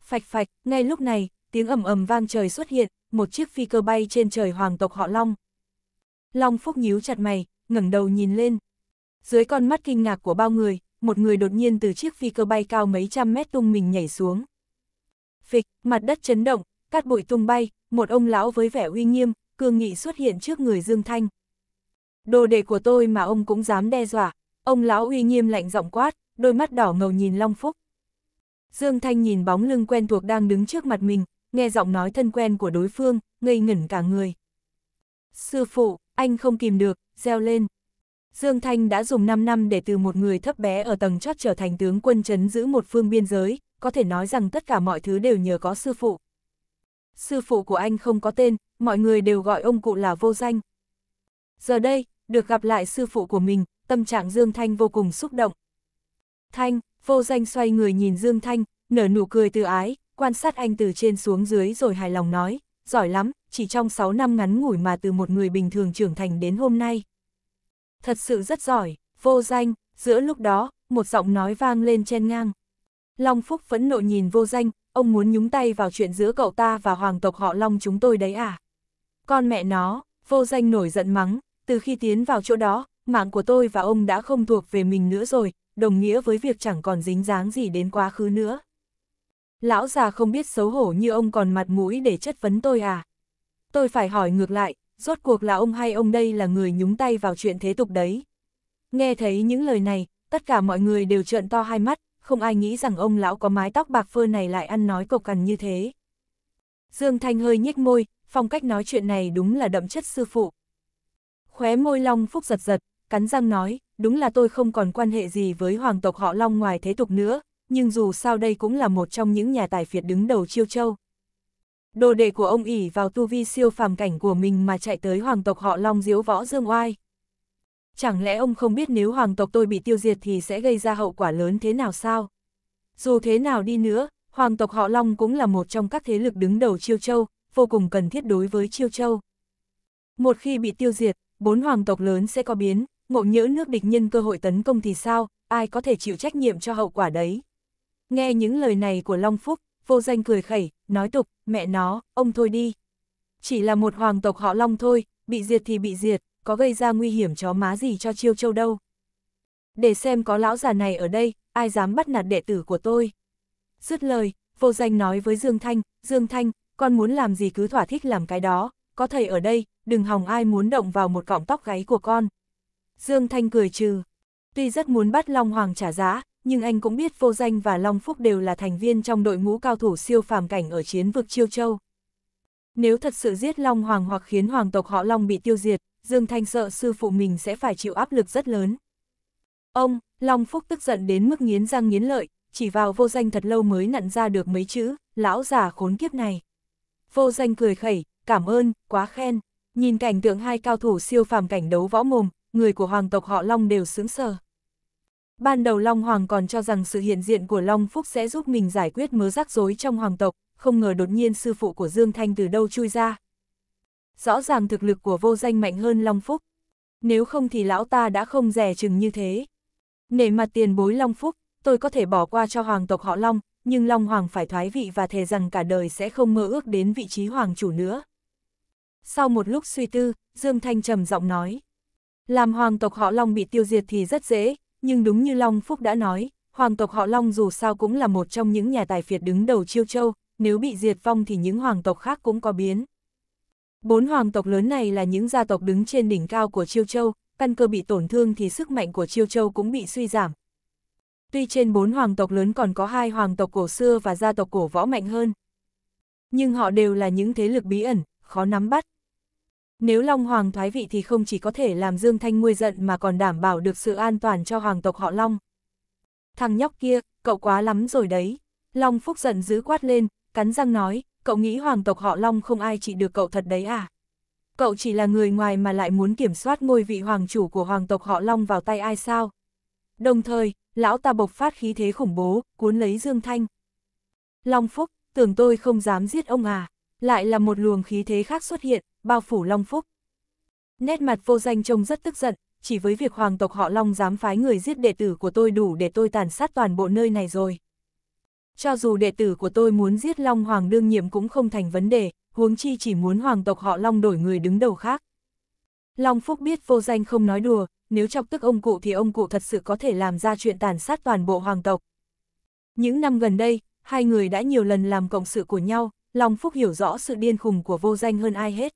Phạch phạch, ngay lúc này, tiếng ầm ầm vang trời xuất hiện, một chiếc phi cơ bay trên trời hoàng tộc họ Long. Long Phúc nhíu chặt mày, ngẩng đầu nhìn lên, dưới con mắt kinh ngạc của bao người, một người đột nhiên từ chiếc phi cơ bay cao mấy trăm mét tung mình nhảy xuống. Phịch, mặt đất chấn động, cát bụi tung bay, một ông lão với vẻ uy nghiêm, cương nghị xuất hiện trước người Dương Thanh. Đồ đệ của tôi mà ông cũng dám đe dọa, ông lão uy nghiêm lạnh giọng quát, đôi mắt đỏ ngầu nhìn Long Phúc. Dương Thanh nhìn bóng lưng quen thuộc đang đứng trước mặt mình, nghe giọng nói thân quen của đối phương, ngây ngẩn cả người. Sư phụ, anh không kìm được, reo lên. Dương Thanh đã dùng 5 năm để từ một người thấp bé ở tầng chót trở thành tướng quân chấn giữ một phương biên giới, có thể nói rằng tất cả mọi thứ đều nhờ có sư phụ. Sư phụ của anh không có tên, mọi người đều gọi ông cụ là vô danh. Giờ đây, được gặp lại sư phụ của mình, tâm trạng Dương Thanh vô cùng xúc động. Thanh, vô danh xoay người nhìn Dương Thanh, nở nụ cười từ ái, quan sát anh từ trên xuống dưới rồi hài lòng nói, giỏi lắm, chỉ trong 6 năm ngắn ngủi mà từ một người bình thường trưởng thành đến hôm nay thật sự rất giỏi, vô danh, giữa lúc đó, một giọng nói vang lên trên ngang. Long Phúc phẫn nộ nhìn vô danh, ông muốn nhúng tay vào chuyện giữa cậu ta và hoàng tộc họ Long chúng tôi đấy à? Con mẹ nó, vô danh nổi giận mắng, từ khi tiến vào chỗ đó, mạng của tôi và ông đã không thuộc về mình nữa rồi, đồng nghĩa với việc chẳng còn dính dáng gì đến quá khứ nữa. Lão già không biết xấu hổ như ông còn mặt mũi để chất vấn tôi à? Tôi phải hỏi ngược lại, rốt cuộc là ông hay ông đây là người nhúng tay vào chuyện thế tục đấy. Nghe thấy những lời này, tất cả mọi người đều trợn to hai mắt, không ai nghĩ rằng ông lão có mái tóc bạc phơ này lại ăn nói cộc cằn như thế. Dương Thanh hơi nhếch môi, phong cách nói chuyện này đúng là đậm chất sư phụ. Khóe môi Long Phúc giật giật, cắn răng nói, đúng là tôi không còn quan hệ gì với hoàng tộc họ Long ngoài thế tục nữa, nhưng dù sao đây cũng là một trong những nhà tài phiệt đứng đầu chiêu châu. Đồ đệ của ông ỉ vào tu vi siêu phàm cảnh của mình mà chạy tới hoàng tộc họ Long diếu võ dương oai. Chẳng lẽ ông không biết nếu hoàng tộc tôi bị tiêu diệt thì sẽ gây ra hậu quả lớn thế nào sao? Dù thế nào đi nữa, hoàng tộc họ Long cũng là một trong các thế lực đứng đầu Chiêu Châu, vô cùng cần thiết đối với Chiêu Châu. Một khi bị tiêu diệt, bốn hoàng tộc lớn sẽ có biến, ngộ nhỡ nước địch nhân cơ hội tấn công thì sao, ai có thể chịu trách nhiệm cho hậu quả đấy? Nghe những lời này của Long Phúc, vô danh cười khẩy, nói tục, mẹ nó, ông thôi đi. Chỉ là một hoàng tộc họ Long thôi, bị diệt thì bị diệt, có gây ra nguy hiểm chó má gì cho chiêu châu đâu. Để xem có lão già này ở đây, ai dám bắt nạt đệ tử của tôi. Dứt lời, vô danh nói với Dương Thanh, Dương Thanh, con muốn làm gì cứ thỏa thích làm cái đó, có thầy ở đây, đừng hòng ai muốn động vào một cọng tóc gáy của con. Dương Thanh cười trừ. Tuy rất muốn bắt Long Hoàng trả giá, nhưng anh cũng biết Vô Danh và Long Phúc đều là thành viên trong đội ngũ cao thủ siêu phàm cảnh ở chiến vực Chiêu Châu. Nếu thật sự giết Long Hoàng hoặc khiến hoàng tộc họ Long bị tiêu diệt, Dương Thanh sợ sư phụ mình sẽ phải chịu áp lực rất lớn. Ông, Long Phúc tức giận đến mức nghiến răng nghiến lợi, chỉ vào Vô Danh thật lâu mới nặn ra được mấy chữ, lão già khốn kiếp này. Vô Danh cười khẩy, cảm ơn, quá khen. Nhìn cảnh tượng hai cao thủ siêu phàm cảnh đấu võ mồm, người của hoàng tộc họ Long đều sướng sờ. Ban đầu Long Hoàng còn cho rằng sự hiện diện của Long Phúc sẽ giúp mình giải quyết mớ rắc rối trong hoàng tộc, không ngờ đột nhiên sư phụ của Dương Thanh từ đâu chui ra. Rõ ràng thực lực của vô danh mạnh hơn Long Phúc. Nếu không thì lão ta đã không rẻ chừng như thế. Nể mặt tiền bối Long Phúc, tôi có thể bỏ qua cho hoàng tộc họ Long, nhưng Long Hoàng phải thoái vị và thề rằng cả đời sẽ không mơ ước đến vị trí hoàng chủ nữa. Sau một lúc suy tư, Dương Thanh trầm giọng nói. Làm hoàng tộc họ Long bị tiêu diệt thì rất dễ, nhưng đúng như Long Phúc đã nói, hoàng tộc họ Long dù sao cũng là một trong những nhà tài phiệt đứng đầu chiêu châu, nếu bị diệt vong thì những hoàng tộc khác cũng có biến. Bốn hoàng tộc lớn này là những gia tộc đứng trên đỉnh cao của chiêu châu, căn cơ bị tổn thương thì sức mạnh của chiêu châu cũng bị suy giảm. Tuy trên bốn hoàng tộc lớn còn có hai hoàng tộc cổ xưa và gia tộc cổ võ mạnh hơn, nhưng họ đều là những thế lực bí ẩn, khó nắm bắt. Nếu Long Hoàng thoái vị thì không chỉ có thể làm Dương Thanh nguôi giận mà còn đảm bảo được sự an toàn cho hoàng tộc họ Long. Thằng nhóc kia, cậu quá lắm rồi đấy. Long Phúc giận dữ quát lên, cắn răng nói, cậu nghĩ hoàng tộc họ Long không ai trị được cậu thật đấy à? Cậu chỉ là người ngoài mà lại muốn kiểm soát ngôi vị hoàng chủ của hoàng tộc họ Long vào tay ai sao? Đồng thời, lão ta bộc phát khí thế khủng bố, cuốn lấy Dương Thanh. Long Phúc, tưởng tôi không dám giết ông à? Lại là một luồng khí thế khác xuất hiện, bao phủ Long Phúc. Nét mặt vô danh trông rất tức giận, chỉ với việc hoàng tộc họ Long dám phái người giết đệ tử của tôi đủ để tôi tàn sát toàn bộ nơi này rồi. Cho dù đệ tử của tôi muốn giết Long Hoàng đương nhiệm cũng không thành vấn đề, huống chi chỉ muốn hoàng tộc họ Long đổi người đứng đầu khác. Long Phúc biết vô danh không nói đùa, nếu chọc tức ông cụ thì ông cụ thật sự có thể làm ra chuyện tàn sát toàn bộ hoàng tộc. Những năm gần đây, hai người đã nhiều lần làm cộng sự của nhau, Long Phúc hiểu rõ sự điên khùng của vô danh hơn ai hết.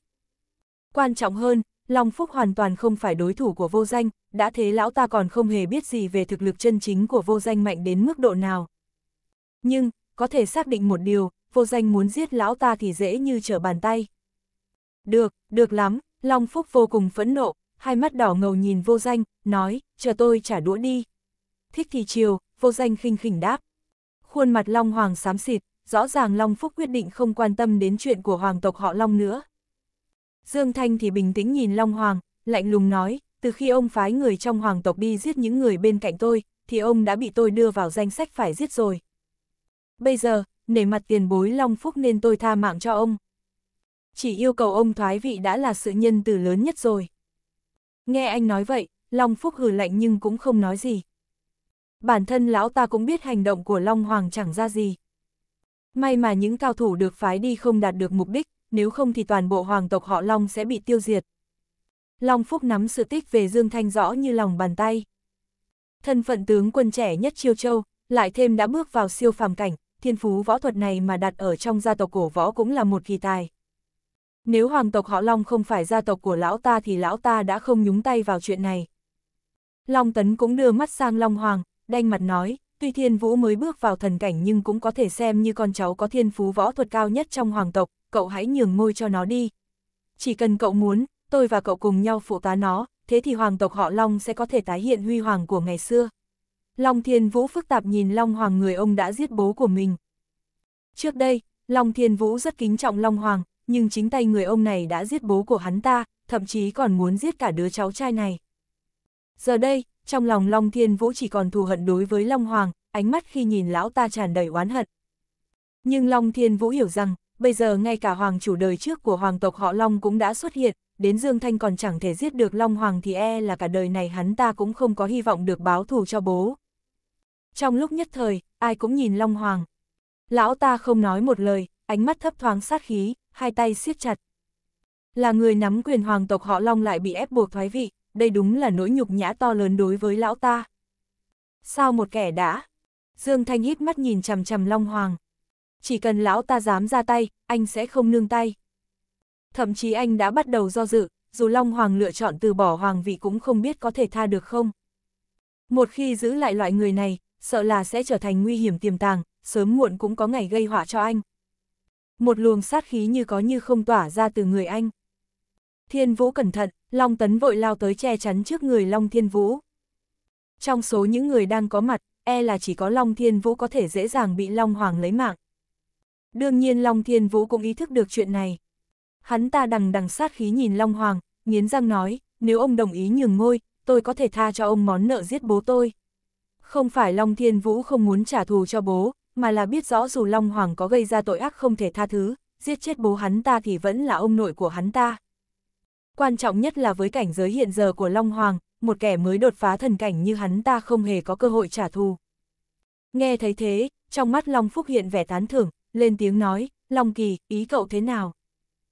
Quan trọng hơn, Long Phúc hoàn toàn không phải đối thủ của vô danh, đã thế lão ta còn không hề biết gì về thực lực chân chính của vô danh mạnh đến mức độ nào. Nhưng, có thể xác định một điều, vô danh muốn giết lão ta thì dễ như trở bàn tay. Được, được lắm, Long Phúc vô cùng phẫn nộ, hai mắt đỏ ngầu nhìn vô danh, nói, chờ tôi trả đũa đi. Thích thì chiều, vô danh khinh khỉnh đáp. Khuôn mặt Long Hoàng xám xịt, rõ ràng Long Phúc quyết định không quan tâm đến chuyện của hoàng tộc họ Long nữa. Dương Thanh thì bình tĩnh nhìn Long Hoàng, lạnh lùng nói, từ khi ông phái người trong hoàng tộc đi giết những người bên cạnh tôi, thì ông đã bị tôi đưa vào danh sách phải giết rồi. Bây giờ, nể mặt tiền bối Long Phúc nên tôi tha mạng cho ông. Chỉ yêu cầu ông thoái vị đã là sự nhân từ lớn nhất rồi. Nghe anh nói vậy, Long Phúc hừ lạnh nhưng cũng không nói gì. Bản thân lão ta cũng biết hành động của Long Hoàng chẳng ra gì. May mà những cao thủ được phái đi không đạt được mục đích, nếu không thì toàn bộ hoàng tộc họ Long sẽ bị tiêu diệt. Long Phúc nắm sự tích về Dương Thanh rõ như lòng bàn tay. Thân phận tướng quân trẻ nhất Chiêu Châu, lại thêm đã bước vào siêu phàm cảnh, thiên phú võ thuật này mà đặt ở trong gia tộc cổ võ cũng là một kỳ tài. Nếu hoàng tộc họ Long không phải gia tộc của lão ta thì lão ta đã không nhúng tay vào chuyện này. Long Tấn cũng đưa mắt sang Long Hoàng, đanh mặt nói, tuy thiên vũ mới bước vào thần cảnh nhưng cũng có thể xem như con cháu có thiên phú võ thuật cao nhất trong hoàng tộc, cậu hãy nhường ngôi cho nó đi. Chỉ cần cậu muốn, tôi và cậu cùng nhau phụ tá nó, thế thì hoàng tộc họ Long sẽ có thể tái hiện huy hoàng của ngày xưa. Long Thiên Vũ phức tạp nhìn Long Hoàng người ông đã giết bố của mình. Trước đây, Long Thiên Vũ rất kính trọng Long Hoàng, nhưng chính tay người ông này đã giết bố của hắn ta, thậm chí còn muốn giết cả đứa cháu trai này. Giờ đây, trong lòng Long Thiên Vũ chỉ còn thù hận đối với Long Hoàng, ánh mắt khi nhìn lão ta tràn đầy oán hận. Nhưng Long Thiên Vũ hiểu rằng, bây giờ ngay cả hoàng chủ đời trước của hoàng tộc họ Long cũng đã xuất hiện, đến Dương Thanh còn chẳng thể giết được Long Hoàng thì e là cả đời này hắn ta cũng không có hy vọng được báo thù cho bố. Trong lúc nhất thời, ai cũng nhìn Long Hoàng. Lão ta không nói một lời, ánh mắt thấp thoáng sát khí, hai tay siết chặt. Là người nắm quyền hoàng tộc họ Long lại bị ép buộc thoái vị, đây đúng là nỗi nhục nhã to lớn đối với lão ta. Sao một kẻ đã? Dương Thanh hít mắt nhìn chằm chằm Long Hoàng chỉ cần lão ta dám ra tay, anh sẽ không nương tay. Thậm chí anh đã bắt đầu do dự, dù Long Hoàng lựa chọn từ bỏ Hoàng vị cũng không biết có thể tha được không. Một khi giữ lại loại người này, sợ là sẽ trở thành nguy hiểm tiềm tàng, sớm muộn cũng có ngày gây họa cho anh. Một luồng sát khí như có như không tỏa ra từ người anh. Thiên Vũ cẩn thận, Long Tấn vội lao tới che chắn trước người Long Thiên Vũ. Trong số những người đang có mặt, e là chỉ có Long Thiên Vũ có thể dễ dàng bị Long Hoàng lấy mạng. Đương nhiên Long Thiên Vũ cũng ý thức được chuyện này. Hắn ta đằng đằng sát khí nhìn Long Hoàng, nghiến răng nói, nếu ông đồng ý nhường ngôi, tôi có thể tha cho ông món nợ giết bố tôi. Không phải Long Thiên Vũ không muốn trả thù cho bố, mà là biết rõ dù Long Hoàng có gây ra tội ác không thể tha thứ, giết chết bố hắn ta thì vẫn là ông nội của hắn ta. Quan trọng nhất là với cảnh giới hiện giờ của Long Hoàng, một kẻ mới đột phá thần cảnh như hắn ta không hề có cơ hội trả thù. Nghe thấy thế, trong mắt Long Phúc hiện vẻ tán thưởng, lên tiếng nói, Long Kỳ, ý cậu thế nào?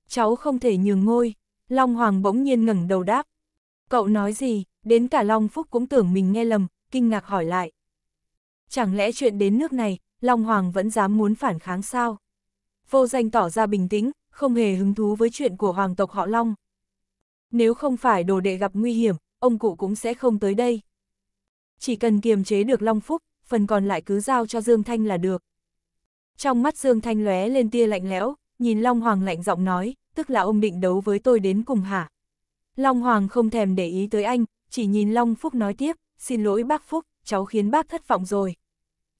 Cháu không thể nhường ngôi. Long Hoàng bỗng nhiên ngẩng đầu đáp. Cậu nói gì? Đến cả Long Phúc cũng tưởng mình nghe lầm, kinh ngạc hỏi lại. Chẳng lẽ chuyện đến nước này, Long Hoàng vẫn dám muốn phản kháng sao? Vô danh tỏ ra bình tĩnh, không hề hứng thú với chuyện của hoàng tộc họ Long. Nếu không phải đồ đệ gặp nguy hiểm, ông cụ cũng sẽ không tới đây. Chỉ cần kiềm chế được Long Phúc, phần còn lại cứ giao cho Dương Thanh là được. Trong mắt Dương Thanh lóe lên tia lạnh lẽo, nhìn Long Hoàng lạnh giọng nói, tức là ông định đấu với tôi đến cùng hả? Long Hoàng không thèm để ý tới anh, chỉ nhìn Long Phúc nói tiếp, xin lỗi bác Phúc, cháu khiến bác thất vọng rồi.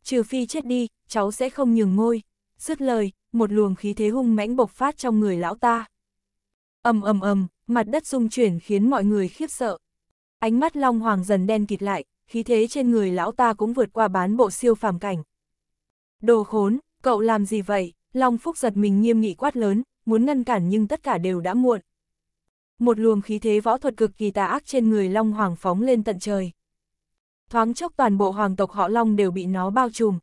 Trừ phi chết đi, cháu sẽ không nhường ngôi. Dứt lời, một luồng khí thế hung mãnh bộc phát trong người lão ta. ầm ầm ầm, mặt đất rung chuyển khiến mọi người khiếp sợ. Ánh mắt Long Hoàng dần đen kịt lại, khí thế trên người lão ta cũng vượt qua bán bộ siêu phàm cảnh. Đồ khốn, Cậu làm gì vậy? Long Phúc giật mình nghiêm nghị quát lớn, muốn ngăn cản nhưng tất cả đều đã muộn. Một luồng khí thế võ thuật cực kỳ tà ác trên người Long Hoàng phóng lên tận trời. Thoáng chốc toàn bộ hoàng tộc họ Long đều bị nó bao trùm.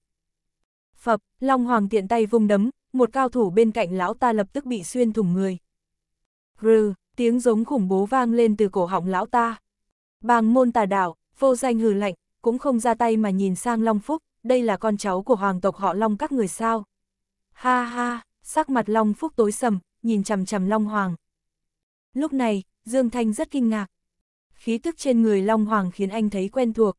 Phập, Long Hoàng tiện tay vung đấm, một cao thủ bên cạnh lão ta lập tức bị xuyên thủng người. Rừ, tiếng giống khủng bố vang lên từ cổ họng lão ta. Bàng môn tà đảo, vô danh hừ lạnh, cũng không ra tay mà nhìn sang Long Phúc đây là con cháu của hoàng tộc họ Long các người sao? Ha ha, sắc mặt Long Phúc tối sầm, nhìn chằm chằm Long Hoàng. Lúc này, Dương Thanh rất kinh ngạc. Khí tức trên người Long Hoàng khiến anh thấy quen thuộc.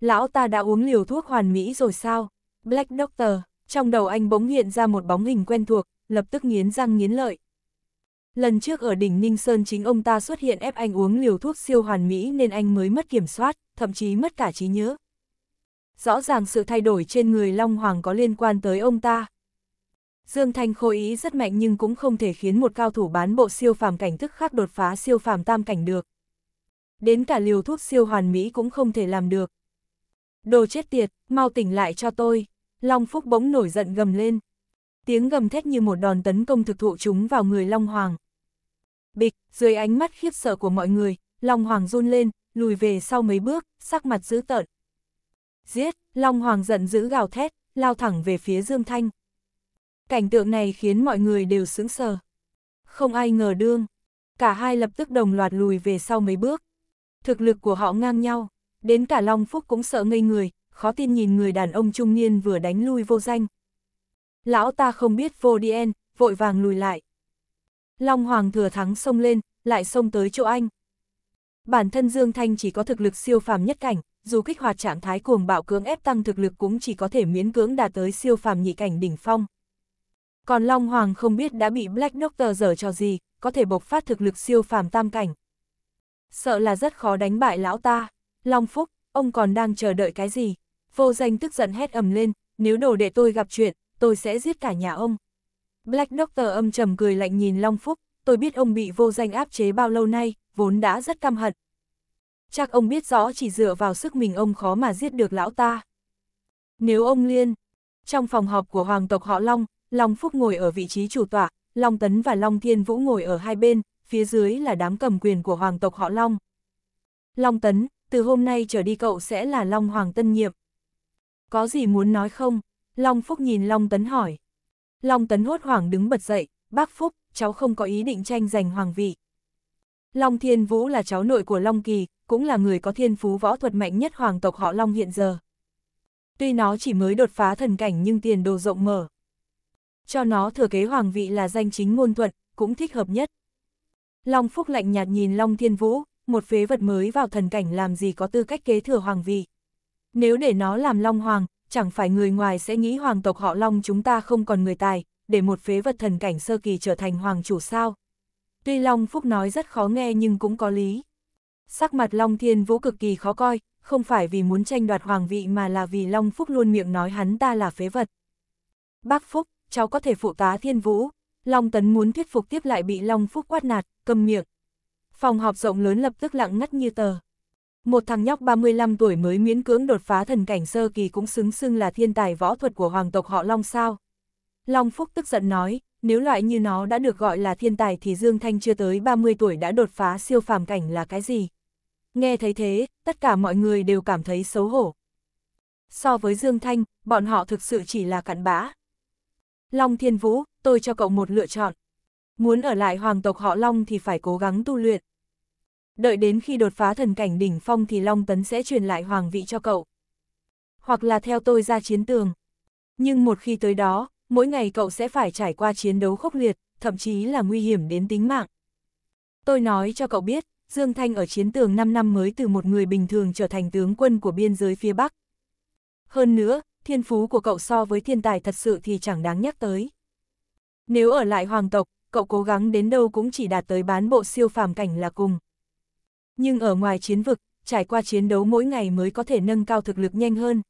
Lão ta đã uống liều thuốc hoàn mỹ rồi sao? Black Doctor, trong đầu anh bỗng hiện ra một bóng hình quen thuộc, lập tức nghiến răng nghiến lợi. Lần trước ở đỉnh Ninh Sơn chính ông ta xuất hiện ép anh uống liều thuốc siêu hoàn mỹ nên anh mới mất kiểm soát, thậm chí mất cả trí nhớ. Rõ ràng sự thay đổi trên người Long Hoàng có liên quan tới ông ta. Dương Thanh khôi ý rất mạnh nhưng cũng không thể khiến một cao thủ bán bộ siêu phàm cảnh thức khác đột phá siêu phàm tam cảnh được. Đến cả liều thuốc siêu hoàn mỹ cũng không thể làm được. Đồ chết tiệt, mau tỉnh lại cho tôi. Long Phúc bỗng nổi giận gầm lên. Tiếng gầm thét như một đòn tấn công thực thụ chúng vào người Long Hoàng. Bịch, dưới ánh mắt khiếp sợ của mọi người, Long Hoàng run lên, lùi về sau mấy bước, sắc mặt dữ tợn. Giết, Long Hoàng giận dữ gào thét, lao thẳng về phía Dương Thanh. Cảnh tượng này khiến mọi người đều sững sờ. Không ai ngờ đương. Cả hai lập tức đồng loạt lùi về sau mấy bước. Thực lực của họ ngang nhau, đến cả Long Phúc cũng sợ ngây người, khó tin nhìn người đàn ông trung niên vừa đánh lui vô danh. Lão ta không biết vô điên, vội vàng lùi lại. Long Hoàng thừa thắng xông lên, lại xông tới chỗ anh. Bản thân Dương Thanh chỉ có thực lực siêu phàm nhất cảnh, dù kích hoạt trạng thái cuồng bạo cưỡng ép tăng thực lực cũng chỉ có thể miễn cưỡng đạt tới siêu phàm nhị cảnh đỉnh phong. Còn Long Hoàng không biết đã bị Black Doctor dở cho gì, có thể bộc phát thực lực siêu phàm tam cảnh. Sợ là rất khó đánh bại lão ta, Long Phúc, ông còn đang chờ đợi cái gì? Vô danh tức giận hét ầm lên, nếu đồ để tôi gặp chuyện, tôi sẽ giết cả nhà ông. Black Doctor âm trầm cười lạnh nhìn Long Phúc, tôi biết ông bị vô danh áp chế bao lâu nay, vốn đã rất căm hận, Chắc ông biết rõ chỉ dựa vào sức mình ông khó mà giết được lão ta. Nếu ông liên, trong phòng họp của hoàng tộc họ Long, Long Phúc ngồi ở vị trí chủ tọa, Long Tấn và Long Thiên Vũ ngồi ở hai bên, phía dưới là đám cầm quyền của hoàng tộc họ Long. Long Tấn, từ hôm nay trở đi cậu sẽ là Long Hoàng Tân Nhiệm. Có gì muốn nói không? Long Phúc nhìn Long Tấn hỏi. Long Tấn hốt hoảng đứng bật dậy, bác Phúc, cháu không có ý định tranh giành hoàng vị. Long Thiên Vũ là cháu nội của Long Kỳ, cũng là người có thiên phú võ thuật mạnh nhất hoàng tộc họ Long hiện giờ. Tuy nó chỉ mới đột phá thần cảnh nhưng tiền đồ rộng mở. Cho nó thừa kế hoàng vị là danh chính ngôn thuận, cũng thích hợp nhất. Long Phúc lạnh nhạt nhìn Long Thiên Vũ, một phế vật mới vào thần cảnh làm gì có tư cách kế thừa hoàng vị. Nếu để nó làm Long Hoàng, chẳng phải người ngoài sẽ nghĩ hoàng tộc họ Long chúng ta không còn người tài, để một phế vật thần cảnh sơ kỳ trở thành hoàng chủ sao. Tuy Long Phúc nói rất khó nghe nhưng cũng có lý. Sắc mặt Long Thiên Vũ cực kỳ khó coi, không phải vì muốn tranh đoạt hoàng vị mà là vì Long Phúc luôn miệng nói hắn ta là phế vật. Bác Phúc, cháu có thể phụ tá Thiên Vũ. Long Tấn muốn thuyết phục tiếp lại bị Long Phúc quát nạt, cầm miệng. Phòng họp rộng lớn lập tức lặng ngắt như tờ. Một thằng nhóc 35 tuổi mới miễn cưỡng đột phá thần cảnh sơ kỳ cũng xứng xưng là thiên tài võ thuật của hoàng tộc họ Long sao. Long Phúc tức giận nói, nếu loại như nó đã được gọi là thiên tài thì Dương Thanh chưa tới 30 tuổi đã đột phá siêu phàm cảnh là cái gì? Nghe thấy thế, tất cả mọi người đều cảm thấy xấu hổ. So với Dương Thanh, bọn họ thực sự chỉ là cặn bã. Long Thiên Vũ, tôi cho cậu một lựa chọn. Muốn ở lại hoàng tộc họ Long thì phải cố gắng tu luyện. Đợi đến khi đột phá thần cảnh đỉnh phong thì Long Tấn sẽ truyền lại hoàng vị cho cậu. Hoặc là theo tôi ra chiến tường. Nhưng một khi tới đó, mỗi ngày cậu sẽ phải trải qua chiến đấu khốc liệt, thậm chí là nguy hiểm đến tính mạng. Tôi nói cho cậu biết, Dương Thanh ở chiến tường 5 năm mới từ một người bình thường trở thành tướng quân của biên giới phía Bắc. Hơn nữa, thiên phú của cậu so với thiên tài thật sự thì chẳng đáng nhắc tới. Nếu ở lại hoàng tộc, cậu cố gắng đến đâu cũng chỉ đạt tới bán bộ siêu phàm cảnh là cùng. Nhưng ở ngoài chiến vực, trải qua chiến đấu mỗi ngày mới có thể nâng cao thực lực nhanh hơn,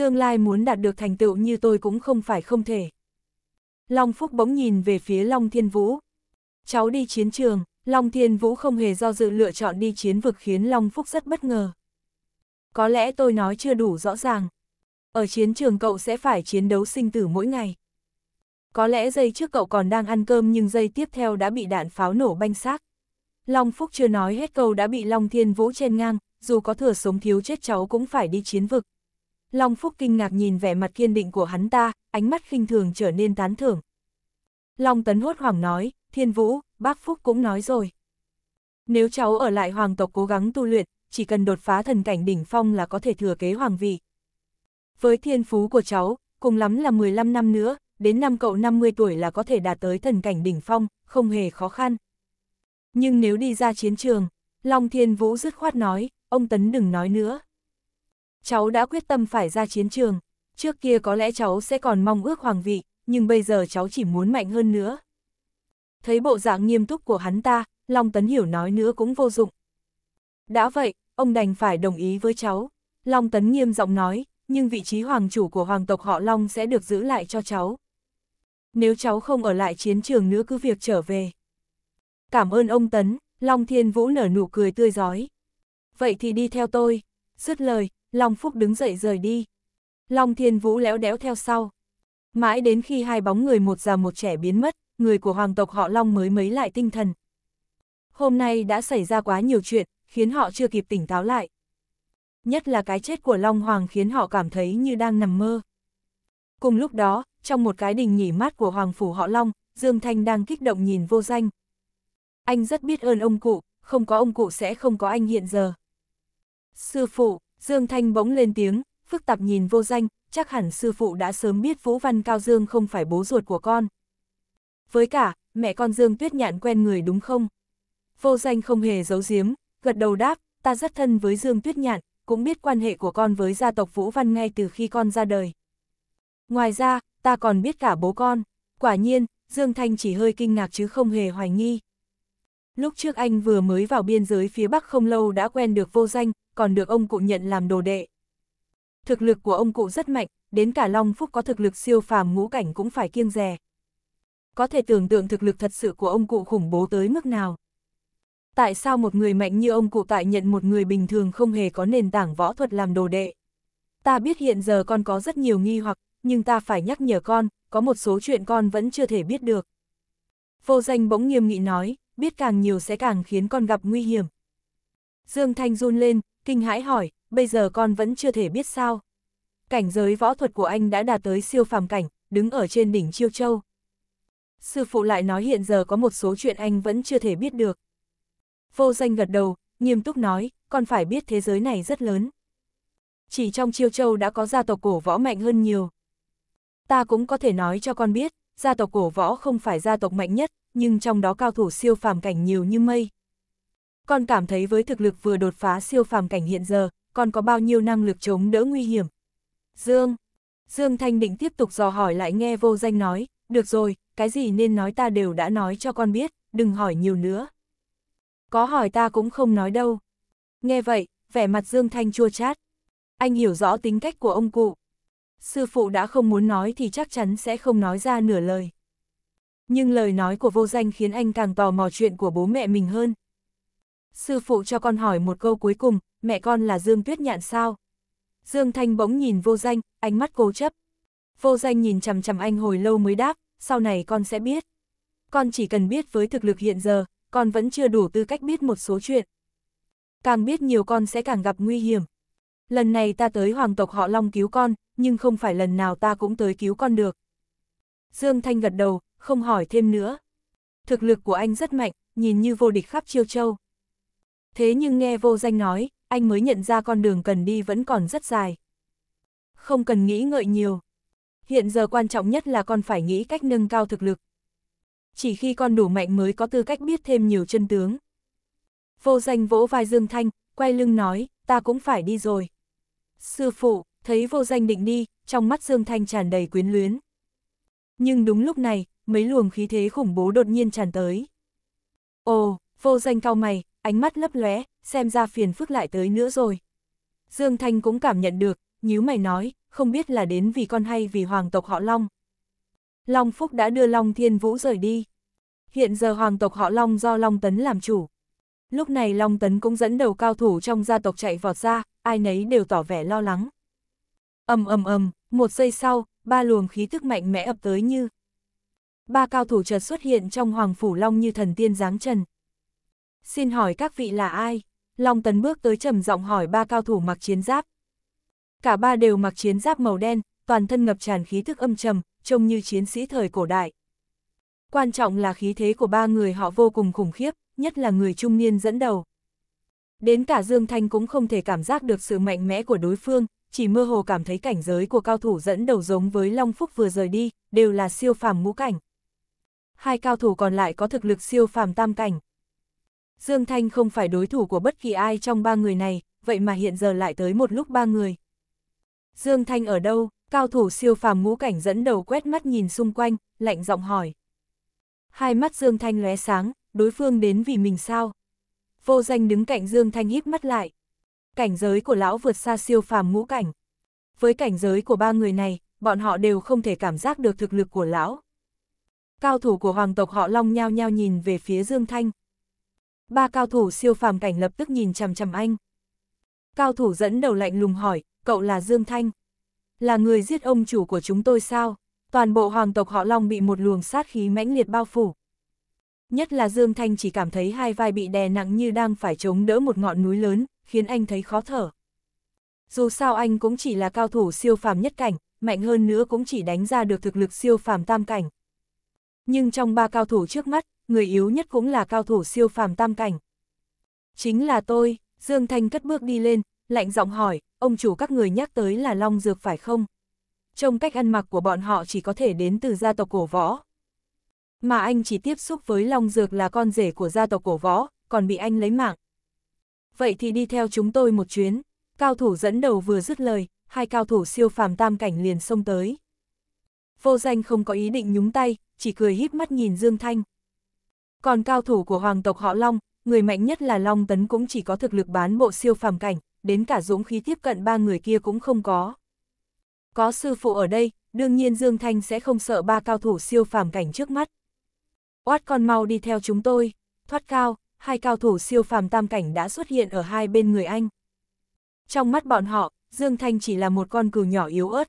tương lai muốn đạt được thành tựu như tôi cũng không phải không thể. Long Phúc bỗng nhìn về phía Long Thiên Vũ. Cháu đi chiến trường, Long Thiên Vũ không hề do dự lựa chọn đi chiến vực khiến Long Phúc rất bất ngờ. Có lẽ tôi nói chưa đủ rõ ràng. Ở chiến trường cậu sẽ phải chiến đấu sinh tử mỗi ngày. Có lẽ giây trước cậu còn đang ăn cơm nhưng giây tiếp theo đã bị đạn pháo nổ banh xác. Long Phúc chưa nói hết câu đã bị Long Thiên Vũ chen ngang, dù có thừa sống thiếu chết cháu cũng phải đi chiến vực. Long Phúc kinh ngạc nhìn vẻ mặt kiên định của hắn ta, ánh mắt khinh thường trở nên tán thưởng. Long Tấn hốt hoảng nói, Thiên Vũ, bác Phúc cũng nói rồi. Nếu cháu ở lại hoàng tộc cố gắng tu luyện, chỉ cần đột phá thần cảnh đỉnh phong là có thể thừa kế hoàng vị. Với thiên phú của cháu, cùng lắm là 15 năm nữa, đến năm cậu 50 tuổi là có thể đạt tới thần cảnh đỉnh phong, không hề khó khăn. Nhưng nếu đi ra chiến trường, Long Thiên Vũ dứt khoát nói, ông Tấn đừng nói nữa. Cháu đã quyết tâm phải ra chiến trường, trước kia có lẽ cháu sẽ còn mong ước hoàng vị, nhưng bây giờ cháu chỉ muốn mạnh hơn nữa. Thấy bộ dạng nghiêm túc của hắn ta, Long Tấn Hiểu nói nữa cũng vô dụng. Đã vậy, ông đành phải đồng ý với cháu. Long Tấn nghiêm giọng nói, nhưng vị trí hoàng chủ của hoàng tộc họ Long sẽ được giữ lại cho cháu. Nếu cháu không ở lại chiến trường nữa cứ việc trở về. Cảm ơn ông Tấn, Long Thiên Vũ nở nụ cười tươi giói. Vậy thì đi theo tôi. Dứt lời, Long Phúc đứng dậy rời đi. Long Thiên Vũ léo đéo theo sau. Mãi đến khi hai bóng người một già một trẻ biến mất, người của hoàng tộc họ Long mới mấy lại tinh thần. Hôm nay đã xảy ra quá nhiều chuyện, khiến họ chưa kịp tỉnh táo lại. Nhất là cái chết của Long Hoàng khiến họ cảm thấy như đang nằm mơ. Cùng lúc đó, trong một cái đình nhỉ mát của Hoàng Phủ họ Long, Dương Thanh đang kích động nhìn vô danh. Anh rất biết ơn ông cụ, không có ông cụ sẽ không có anh hiện giờ. Sư phụ, Dương Thanh bỗng lên tiếng, phức tạp nhìn vô danh, chắc hẳn sư phụ đã sớm biết Vũ Văn Cao Dương không phải bố ruột của con. Với cả, mẹ con Dương Tuyết Nhạn quen người đúng không? Vô danh không hề giấu giếm, gật đầu đáp, ta rất thân với Dương Tuyết Nhạn, cũng biết quan hệ của con với gia tộc Vũ Văn ngay từ khi con ra đời. Ngoài ra, ta còn biết cả bố con. Quả nhiên, Dương Thanh chỉ hơi kinh ngạc chứ không hề hoài nghi. Lúc trước anh vừa mới vào biên giới phía Bắc không lâu đã quen được vô danh, còn được ông cụ nhận làm đồ đệ. Thực lực của ông cụ rất mạnh, đến cả Long Phúc có thực lực siêu phàm ngũ cảnh cũng phải kiêng dè. Có thể tưởng tượng thực lực thật sự của ông cụ khủng bố tới mức nào. Tại sao một người mạnh như ông cụ tại nhận một người bình thường không hề có nền tảng võ thuật làm đồ đệ? Ta biết hiện giờ con có rất nhiều nghi hoặc, nhưng ta phải nhắc nhở con, có một số chuyện con vẫn chưa thể biết được. Vô danh bỗng nghiêm nghị nói, biết càng nhiều sẽ càng khiến con gặp nguy hiểm. Dương Thanh run lên, kinh hãi hỏi, bây giờ con vẫn chưa thể biết sao. Cảnh giới võ thuật của anh đã đạt tới siêu phàm cảnh, đứng ở trên đỉnh Chiêu Châu. Sư phụ lại nói hiện giờ có một số chuyện anh vẫn chưa thể biết được. Vô danh gật đầu, nghiêm túc nói, con phải biết thế giới này rất lớn. Chỉ trong Chiêu Châu đã có gia tộc cổ võ mạnh hơn nhiều. Ta cũng có thể nói cho con biết, gia tộc cổ võ không phải gia tộc mạnh nhất, nhưng trong đó cao thủ siêu phàm cảnh nhiều như mây con cảm thấy với thực lực vừa đột phá siêu phàm cảnh hiện giờ, con có bao nhiêu năng lực chống đỡ nguy hiểm. Dương, Dương Thanh định tiếp tục dò hỏi lại nghe vô danh nói, được rồi, cái gì nên nói ta đều đã nói cho con biết, đừng hỏi nhiều nữa. Có hỏi ta cũng không nói đâu. Nghe vậy, vẻ mặt Dương Thanh chua chát. Anh hiểu rõ tính cách của ông cụ. Sư phụ đã không muốn nói thì chắc chắn sẽ không nói ra nửa lời. Nhưng lời nói của vô danh khiến anh càng tò mò chuyện của bố mẹ mình hơn, Sư phụ cho con hỏi một câu cuối cùng, mẹ con là Dương Tuyết Nhạn sao? Dương Thanh bỗng nhìn vô danh, ánh mắt cố chấp. Vô danh nhìn chằm chằm anh hồi lâu mới đáp, sau này con sẽ biết. Con chỉ cần biết với thực lực hiện giờ, con vẫn chưa đủ tư cách biết một số chuyện. Càng biết nhiều con sẽ càng gặp nguy hiểm. Lần này ta tới hoàng tộc họ Long cứu con, nhưng không phải lần nào ta cũng tới cứu con được. Dương Thanh gật đầu, không hỏi thêm nữa. Thực lực của anh rất mạnh, nhìn như vô địch khắp chiêu châu. Thế nhưng nghe vô danh nói, anh mới nhận ra con đường cần đi vẫn còn rất dài. Không cần nghĩ ngợi nhiều. Hiện giờ quan trọng nhất là con phải nghĩ cách nâng cao thực lực. Chỉ khi con đủ mạnh mới có tư cách biết thêm nhiều chân tướng. Vô danh vỗ vai Dương Thanh, quay lưng nói, ta cũng phải đi rồi. Sư phụ, thấy vô danh định đi, trong mắt Dương Thanh tràn đầy quyến luyến. Nhưng đúng lúc này, mấy luồng khí thế khủng bố đột nhiên tràn tới. Ồ, vô danh cao mày, ánh mắt lấp lóe, xem ra phiền phức lại tới nữa rồi. Dương Thanh cũng cảm nhận được, nhíu mày nói, không biết là đến vì con hay vì hoàng tộc họ Long. Long Phúc đã đưa Long Thiên Vũ rời đi. Hiện giờ hoàng tộc họ Long do Long Tấn làm chủ. Lúc này Long Tấn cũng dẫn đầu cao thủ trong gia tộc chạy vọt ra, ai nấy đều tỏ vẻ lo lắng. ầm ầm ầm, một giây sau, ba luồng khí thức mạnh mẽ ập tới như. Ba cao thủ chợt xuất hiện trong hoàng phủ Long như thần tiên giáng trần. Xin hỏi các vị là ai? Long Tấn bước tới trầm giọng hỏi ba cao thủ mặc chiến giáp. Cả ba đều mặc chiến giáp màu đen, toàn thân ngập tràn khí thức âm trầm, trông như chiến sĩ thời cổ đại. Quan trọng là khí thế của ba người họ vô cùng khủng khiếp, nhất là người trung niên dẫn đầu. Đến cả Dương Thanh cũng không thể cảm giác được sự mạnh mẽ của đối phương, chỉ mơ hồ cảm thấy cảnh giới của cao thủ dẫn đầu giống với Long Phúc vừa rời đi, đều là siêu phàm ngũ cảnh. Hai cao thủ còn lại có thực lực siêu phàm tam cảnh. Dương Thanh không phải đối thủ của bất kỳ ai trong ba người này, vậy mà hiện giờ lại tới một lúc ba người. Dương Thanh ở đâu, cao thủ siêu phàm ngũ cảnh dẫn đầu quét mắt nhìn xung quanh, lạnh giọng hỏi. Hai mắt Dương Thanh lóe sáng, đối phương đến vì mình sao? Vô danh đứng cạnh Dương Thanh híp mắt lại. Cảnh giới của lão vượt xa siêu phàm ngũ cảnh. Với cảnh giới của ba người này, bọn họ đều không thể cảm giác được thực lực của lão. Cao thủ của hoàng tộc họ Long nhao nhao nhìn về phía Dương Thanh, ba cao thủ siêu phàm cảnh lập tức nhìn chằm chằm anh. Cao thủ dẫn đầu lạnh lùng hỏi, cậu là Dương Thanh. Là người giết ông chủ của chúng tôi sao? Toàn bộ hoàng tộc họ Long bị một luồng sát khí mãnh liệt bao phủ. Nhất là Dương Thanh chỉ cảm thấy hai vai bị đè nặng như đang phải chống đỡ một ngọn núi lớn, khiến anh thấy khó thở. Dù sao anh cũng chỉ là cao thủ siêu phàm nhất cảnh, mạnh hơn nữa cũng chỉ đánh ra được thực lực siêu phàm tam cảnh. Nhưng trong ba cao thủ trước mắt, người yếu nhất cũng là cao thủ siêu phàm tam cảnh. Chính là tôi, Dương Thanh cất bước đi lên, lạnh giọng hỏi, ông chủ các người nhắc tới là Long Dược phải không? Trong cách ăn mặc của bọn họ chỉ có thể đến từ gia tộc cổ võ. Mà anh chỉ tiếp xúc với Long Dược là con rể của gia tộc cổ võ, còn bị anh lấy mạng. Vậy thì đi theo chúng tôi một chuyến. Cao thủ dẫn đầu vừa dứt lời, hai cao thủ siêu phàm tam cảnh liền xông tới. Vô danh không có ý định nhúng tay, chỉ cười híp mắt nhìn Dương Thanh. Còn cao thủ của hoàng tộc họ Long, người mạnh nhất là Long Tấn cũng chỉ có thực lực bán bộ siêu phàm cảnh, đến cả dũng khí tiếp cận ba người kia cũng không có. Có sư phụ ở đây, đương nhiên Dương Thanh sẽ không sợ ba cao thủ siêu phàm cảnh trước mắt. Oát con mau đi theo chúng tôi, thoát cao, hai cao thủ siêu phàm tam cảnh đã xuất hiện ở hai bên người anh. Trong mắt bọn họ, Dương Thanh chỉ là một con cừu nhỏ yếu ớt.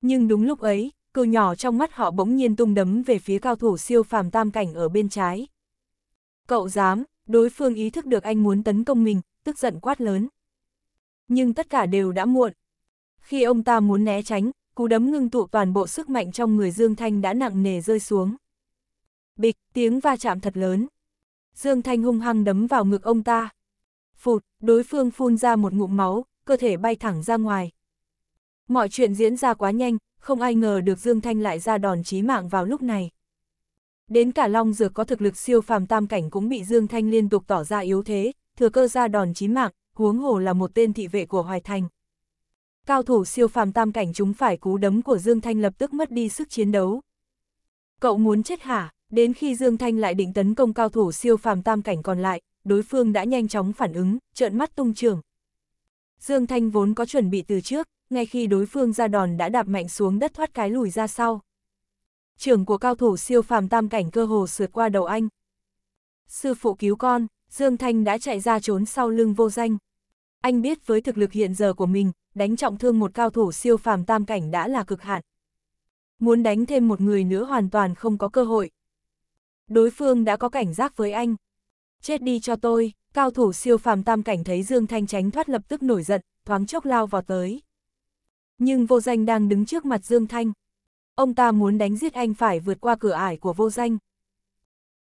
Nhưng đúng lúc ấy, cừu nhỏ trong mắt họ bỗng nhiên tung đấm về phía cao thủ siêu phàm tam cảnh ở bên trái. Cậu dám, đối phương ý thức được anh muốn tấn công mình, tức giận quát lớn. Nhưng tất cả đều đã muộn. Khi ông ta muốn né tránh, cú đấm ngưng tụ toàn bộ sức mạnh trong người Dương Thanh đã nặng nề rơi xuống. Bịch, tiếng va chạm thật lớn. Dương Thanh hung hăng đấm vào ngực ông ta. Phụt, đối phương phun ra một ngụm máu, cơ thể bay thẳng ra ngoài. Mọi chuyện diễn ra quá nhanh, không ai ngờ được Dương Thanh lại ra đòn chí mạng vào lúc này. Đến cả Long Dược có thực lực siêu phàm tam cảnh cũng bị Dương Thanh liên tục tỏ ra yếu thế, thừa cơ ra đòn chí mạng, huống hồ là một tên thị vệ của Hoài Thành. Cao thủ siêu phàm tam cảnh chúng phải cú đấm của Dương Thanh lập tức mất đi sức chiến đấu. Cậu muốn chết hả? Đến khi Dương Thanh lại định tấn công cao thủ siêu phàm tam cảnh còn lại, đối phương đã nhanh chóng phản ứng, trợn mắt tung trường. Dương Thanh vốn có chuẩn bị từ trước, ngay khi đối phương ra đòn đã đạp mạnh xuống đất thoát cái lùi ra sau. Trưởng của cao thủ siêu phàm tam cảnh cơ hồ sượt qua đầu anh. Sư phụ cứu con, Dương Thanh đã chạy ra trốn sau lưng vô danh. Anh biết với thực lực hiện giờ của mình, đánh trọng thương một cao thủ siêu phàm tam cảnh đã là cực hạn. Muốn đánh thêm một người nữa hoàn toàn không có cơ hội. Đối phương đã có cảnh giác với anh. Chết đi cho tôi, cao thủ siêu phàm tam cảnh thấy Dương Thanh tránh thoát lập tức nổi giận, thoáng chốc lao vào tới. Nhưng vô danh đang đứng trước mặt Dương Thanh. Ông ta muốn đánh giết anh phải vượt qua cửa ải của vô danh.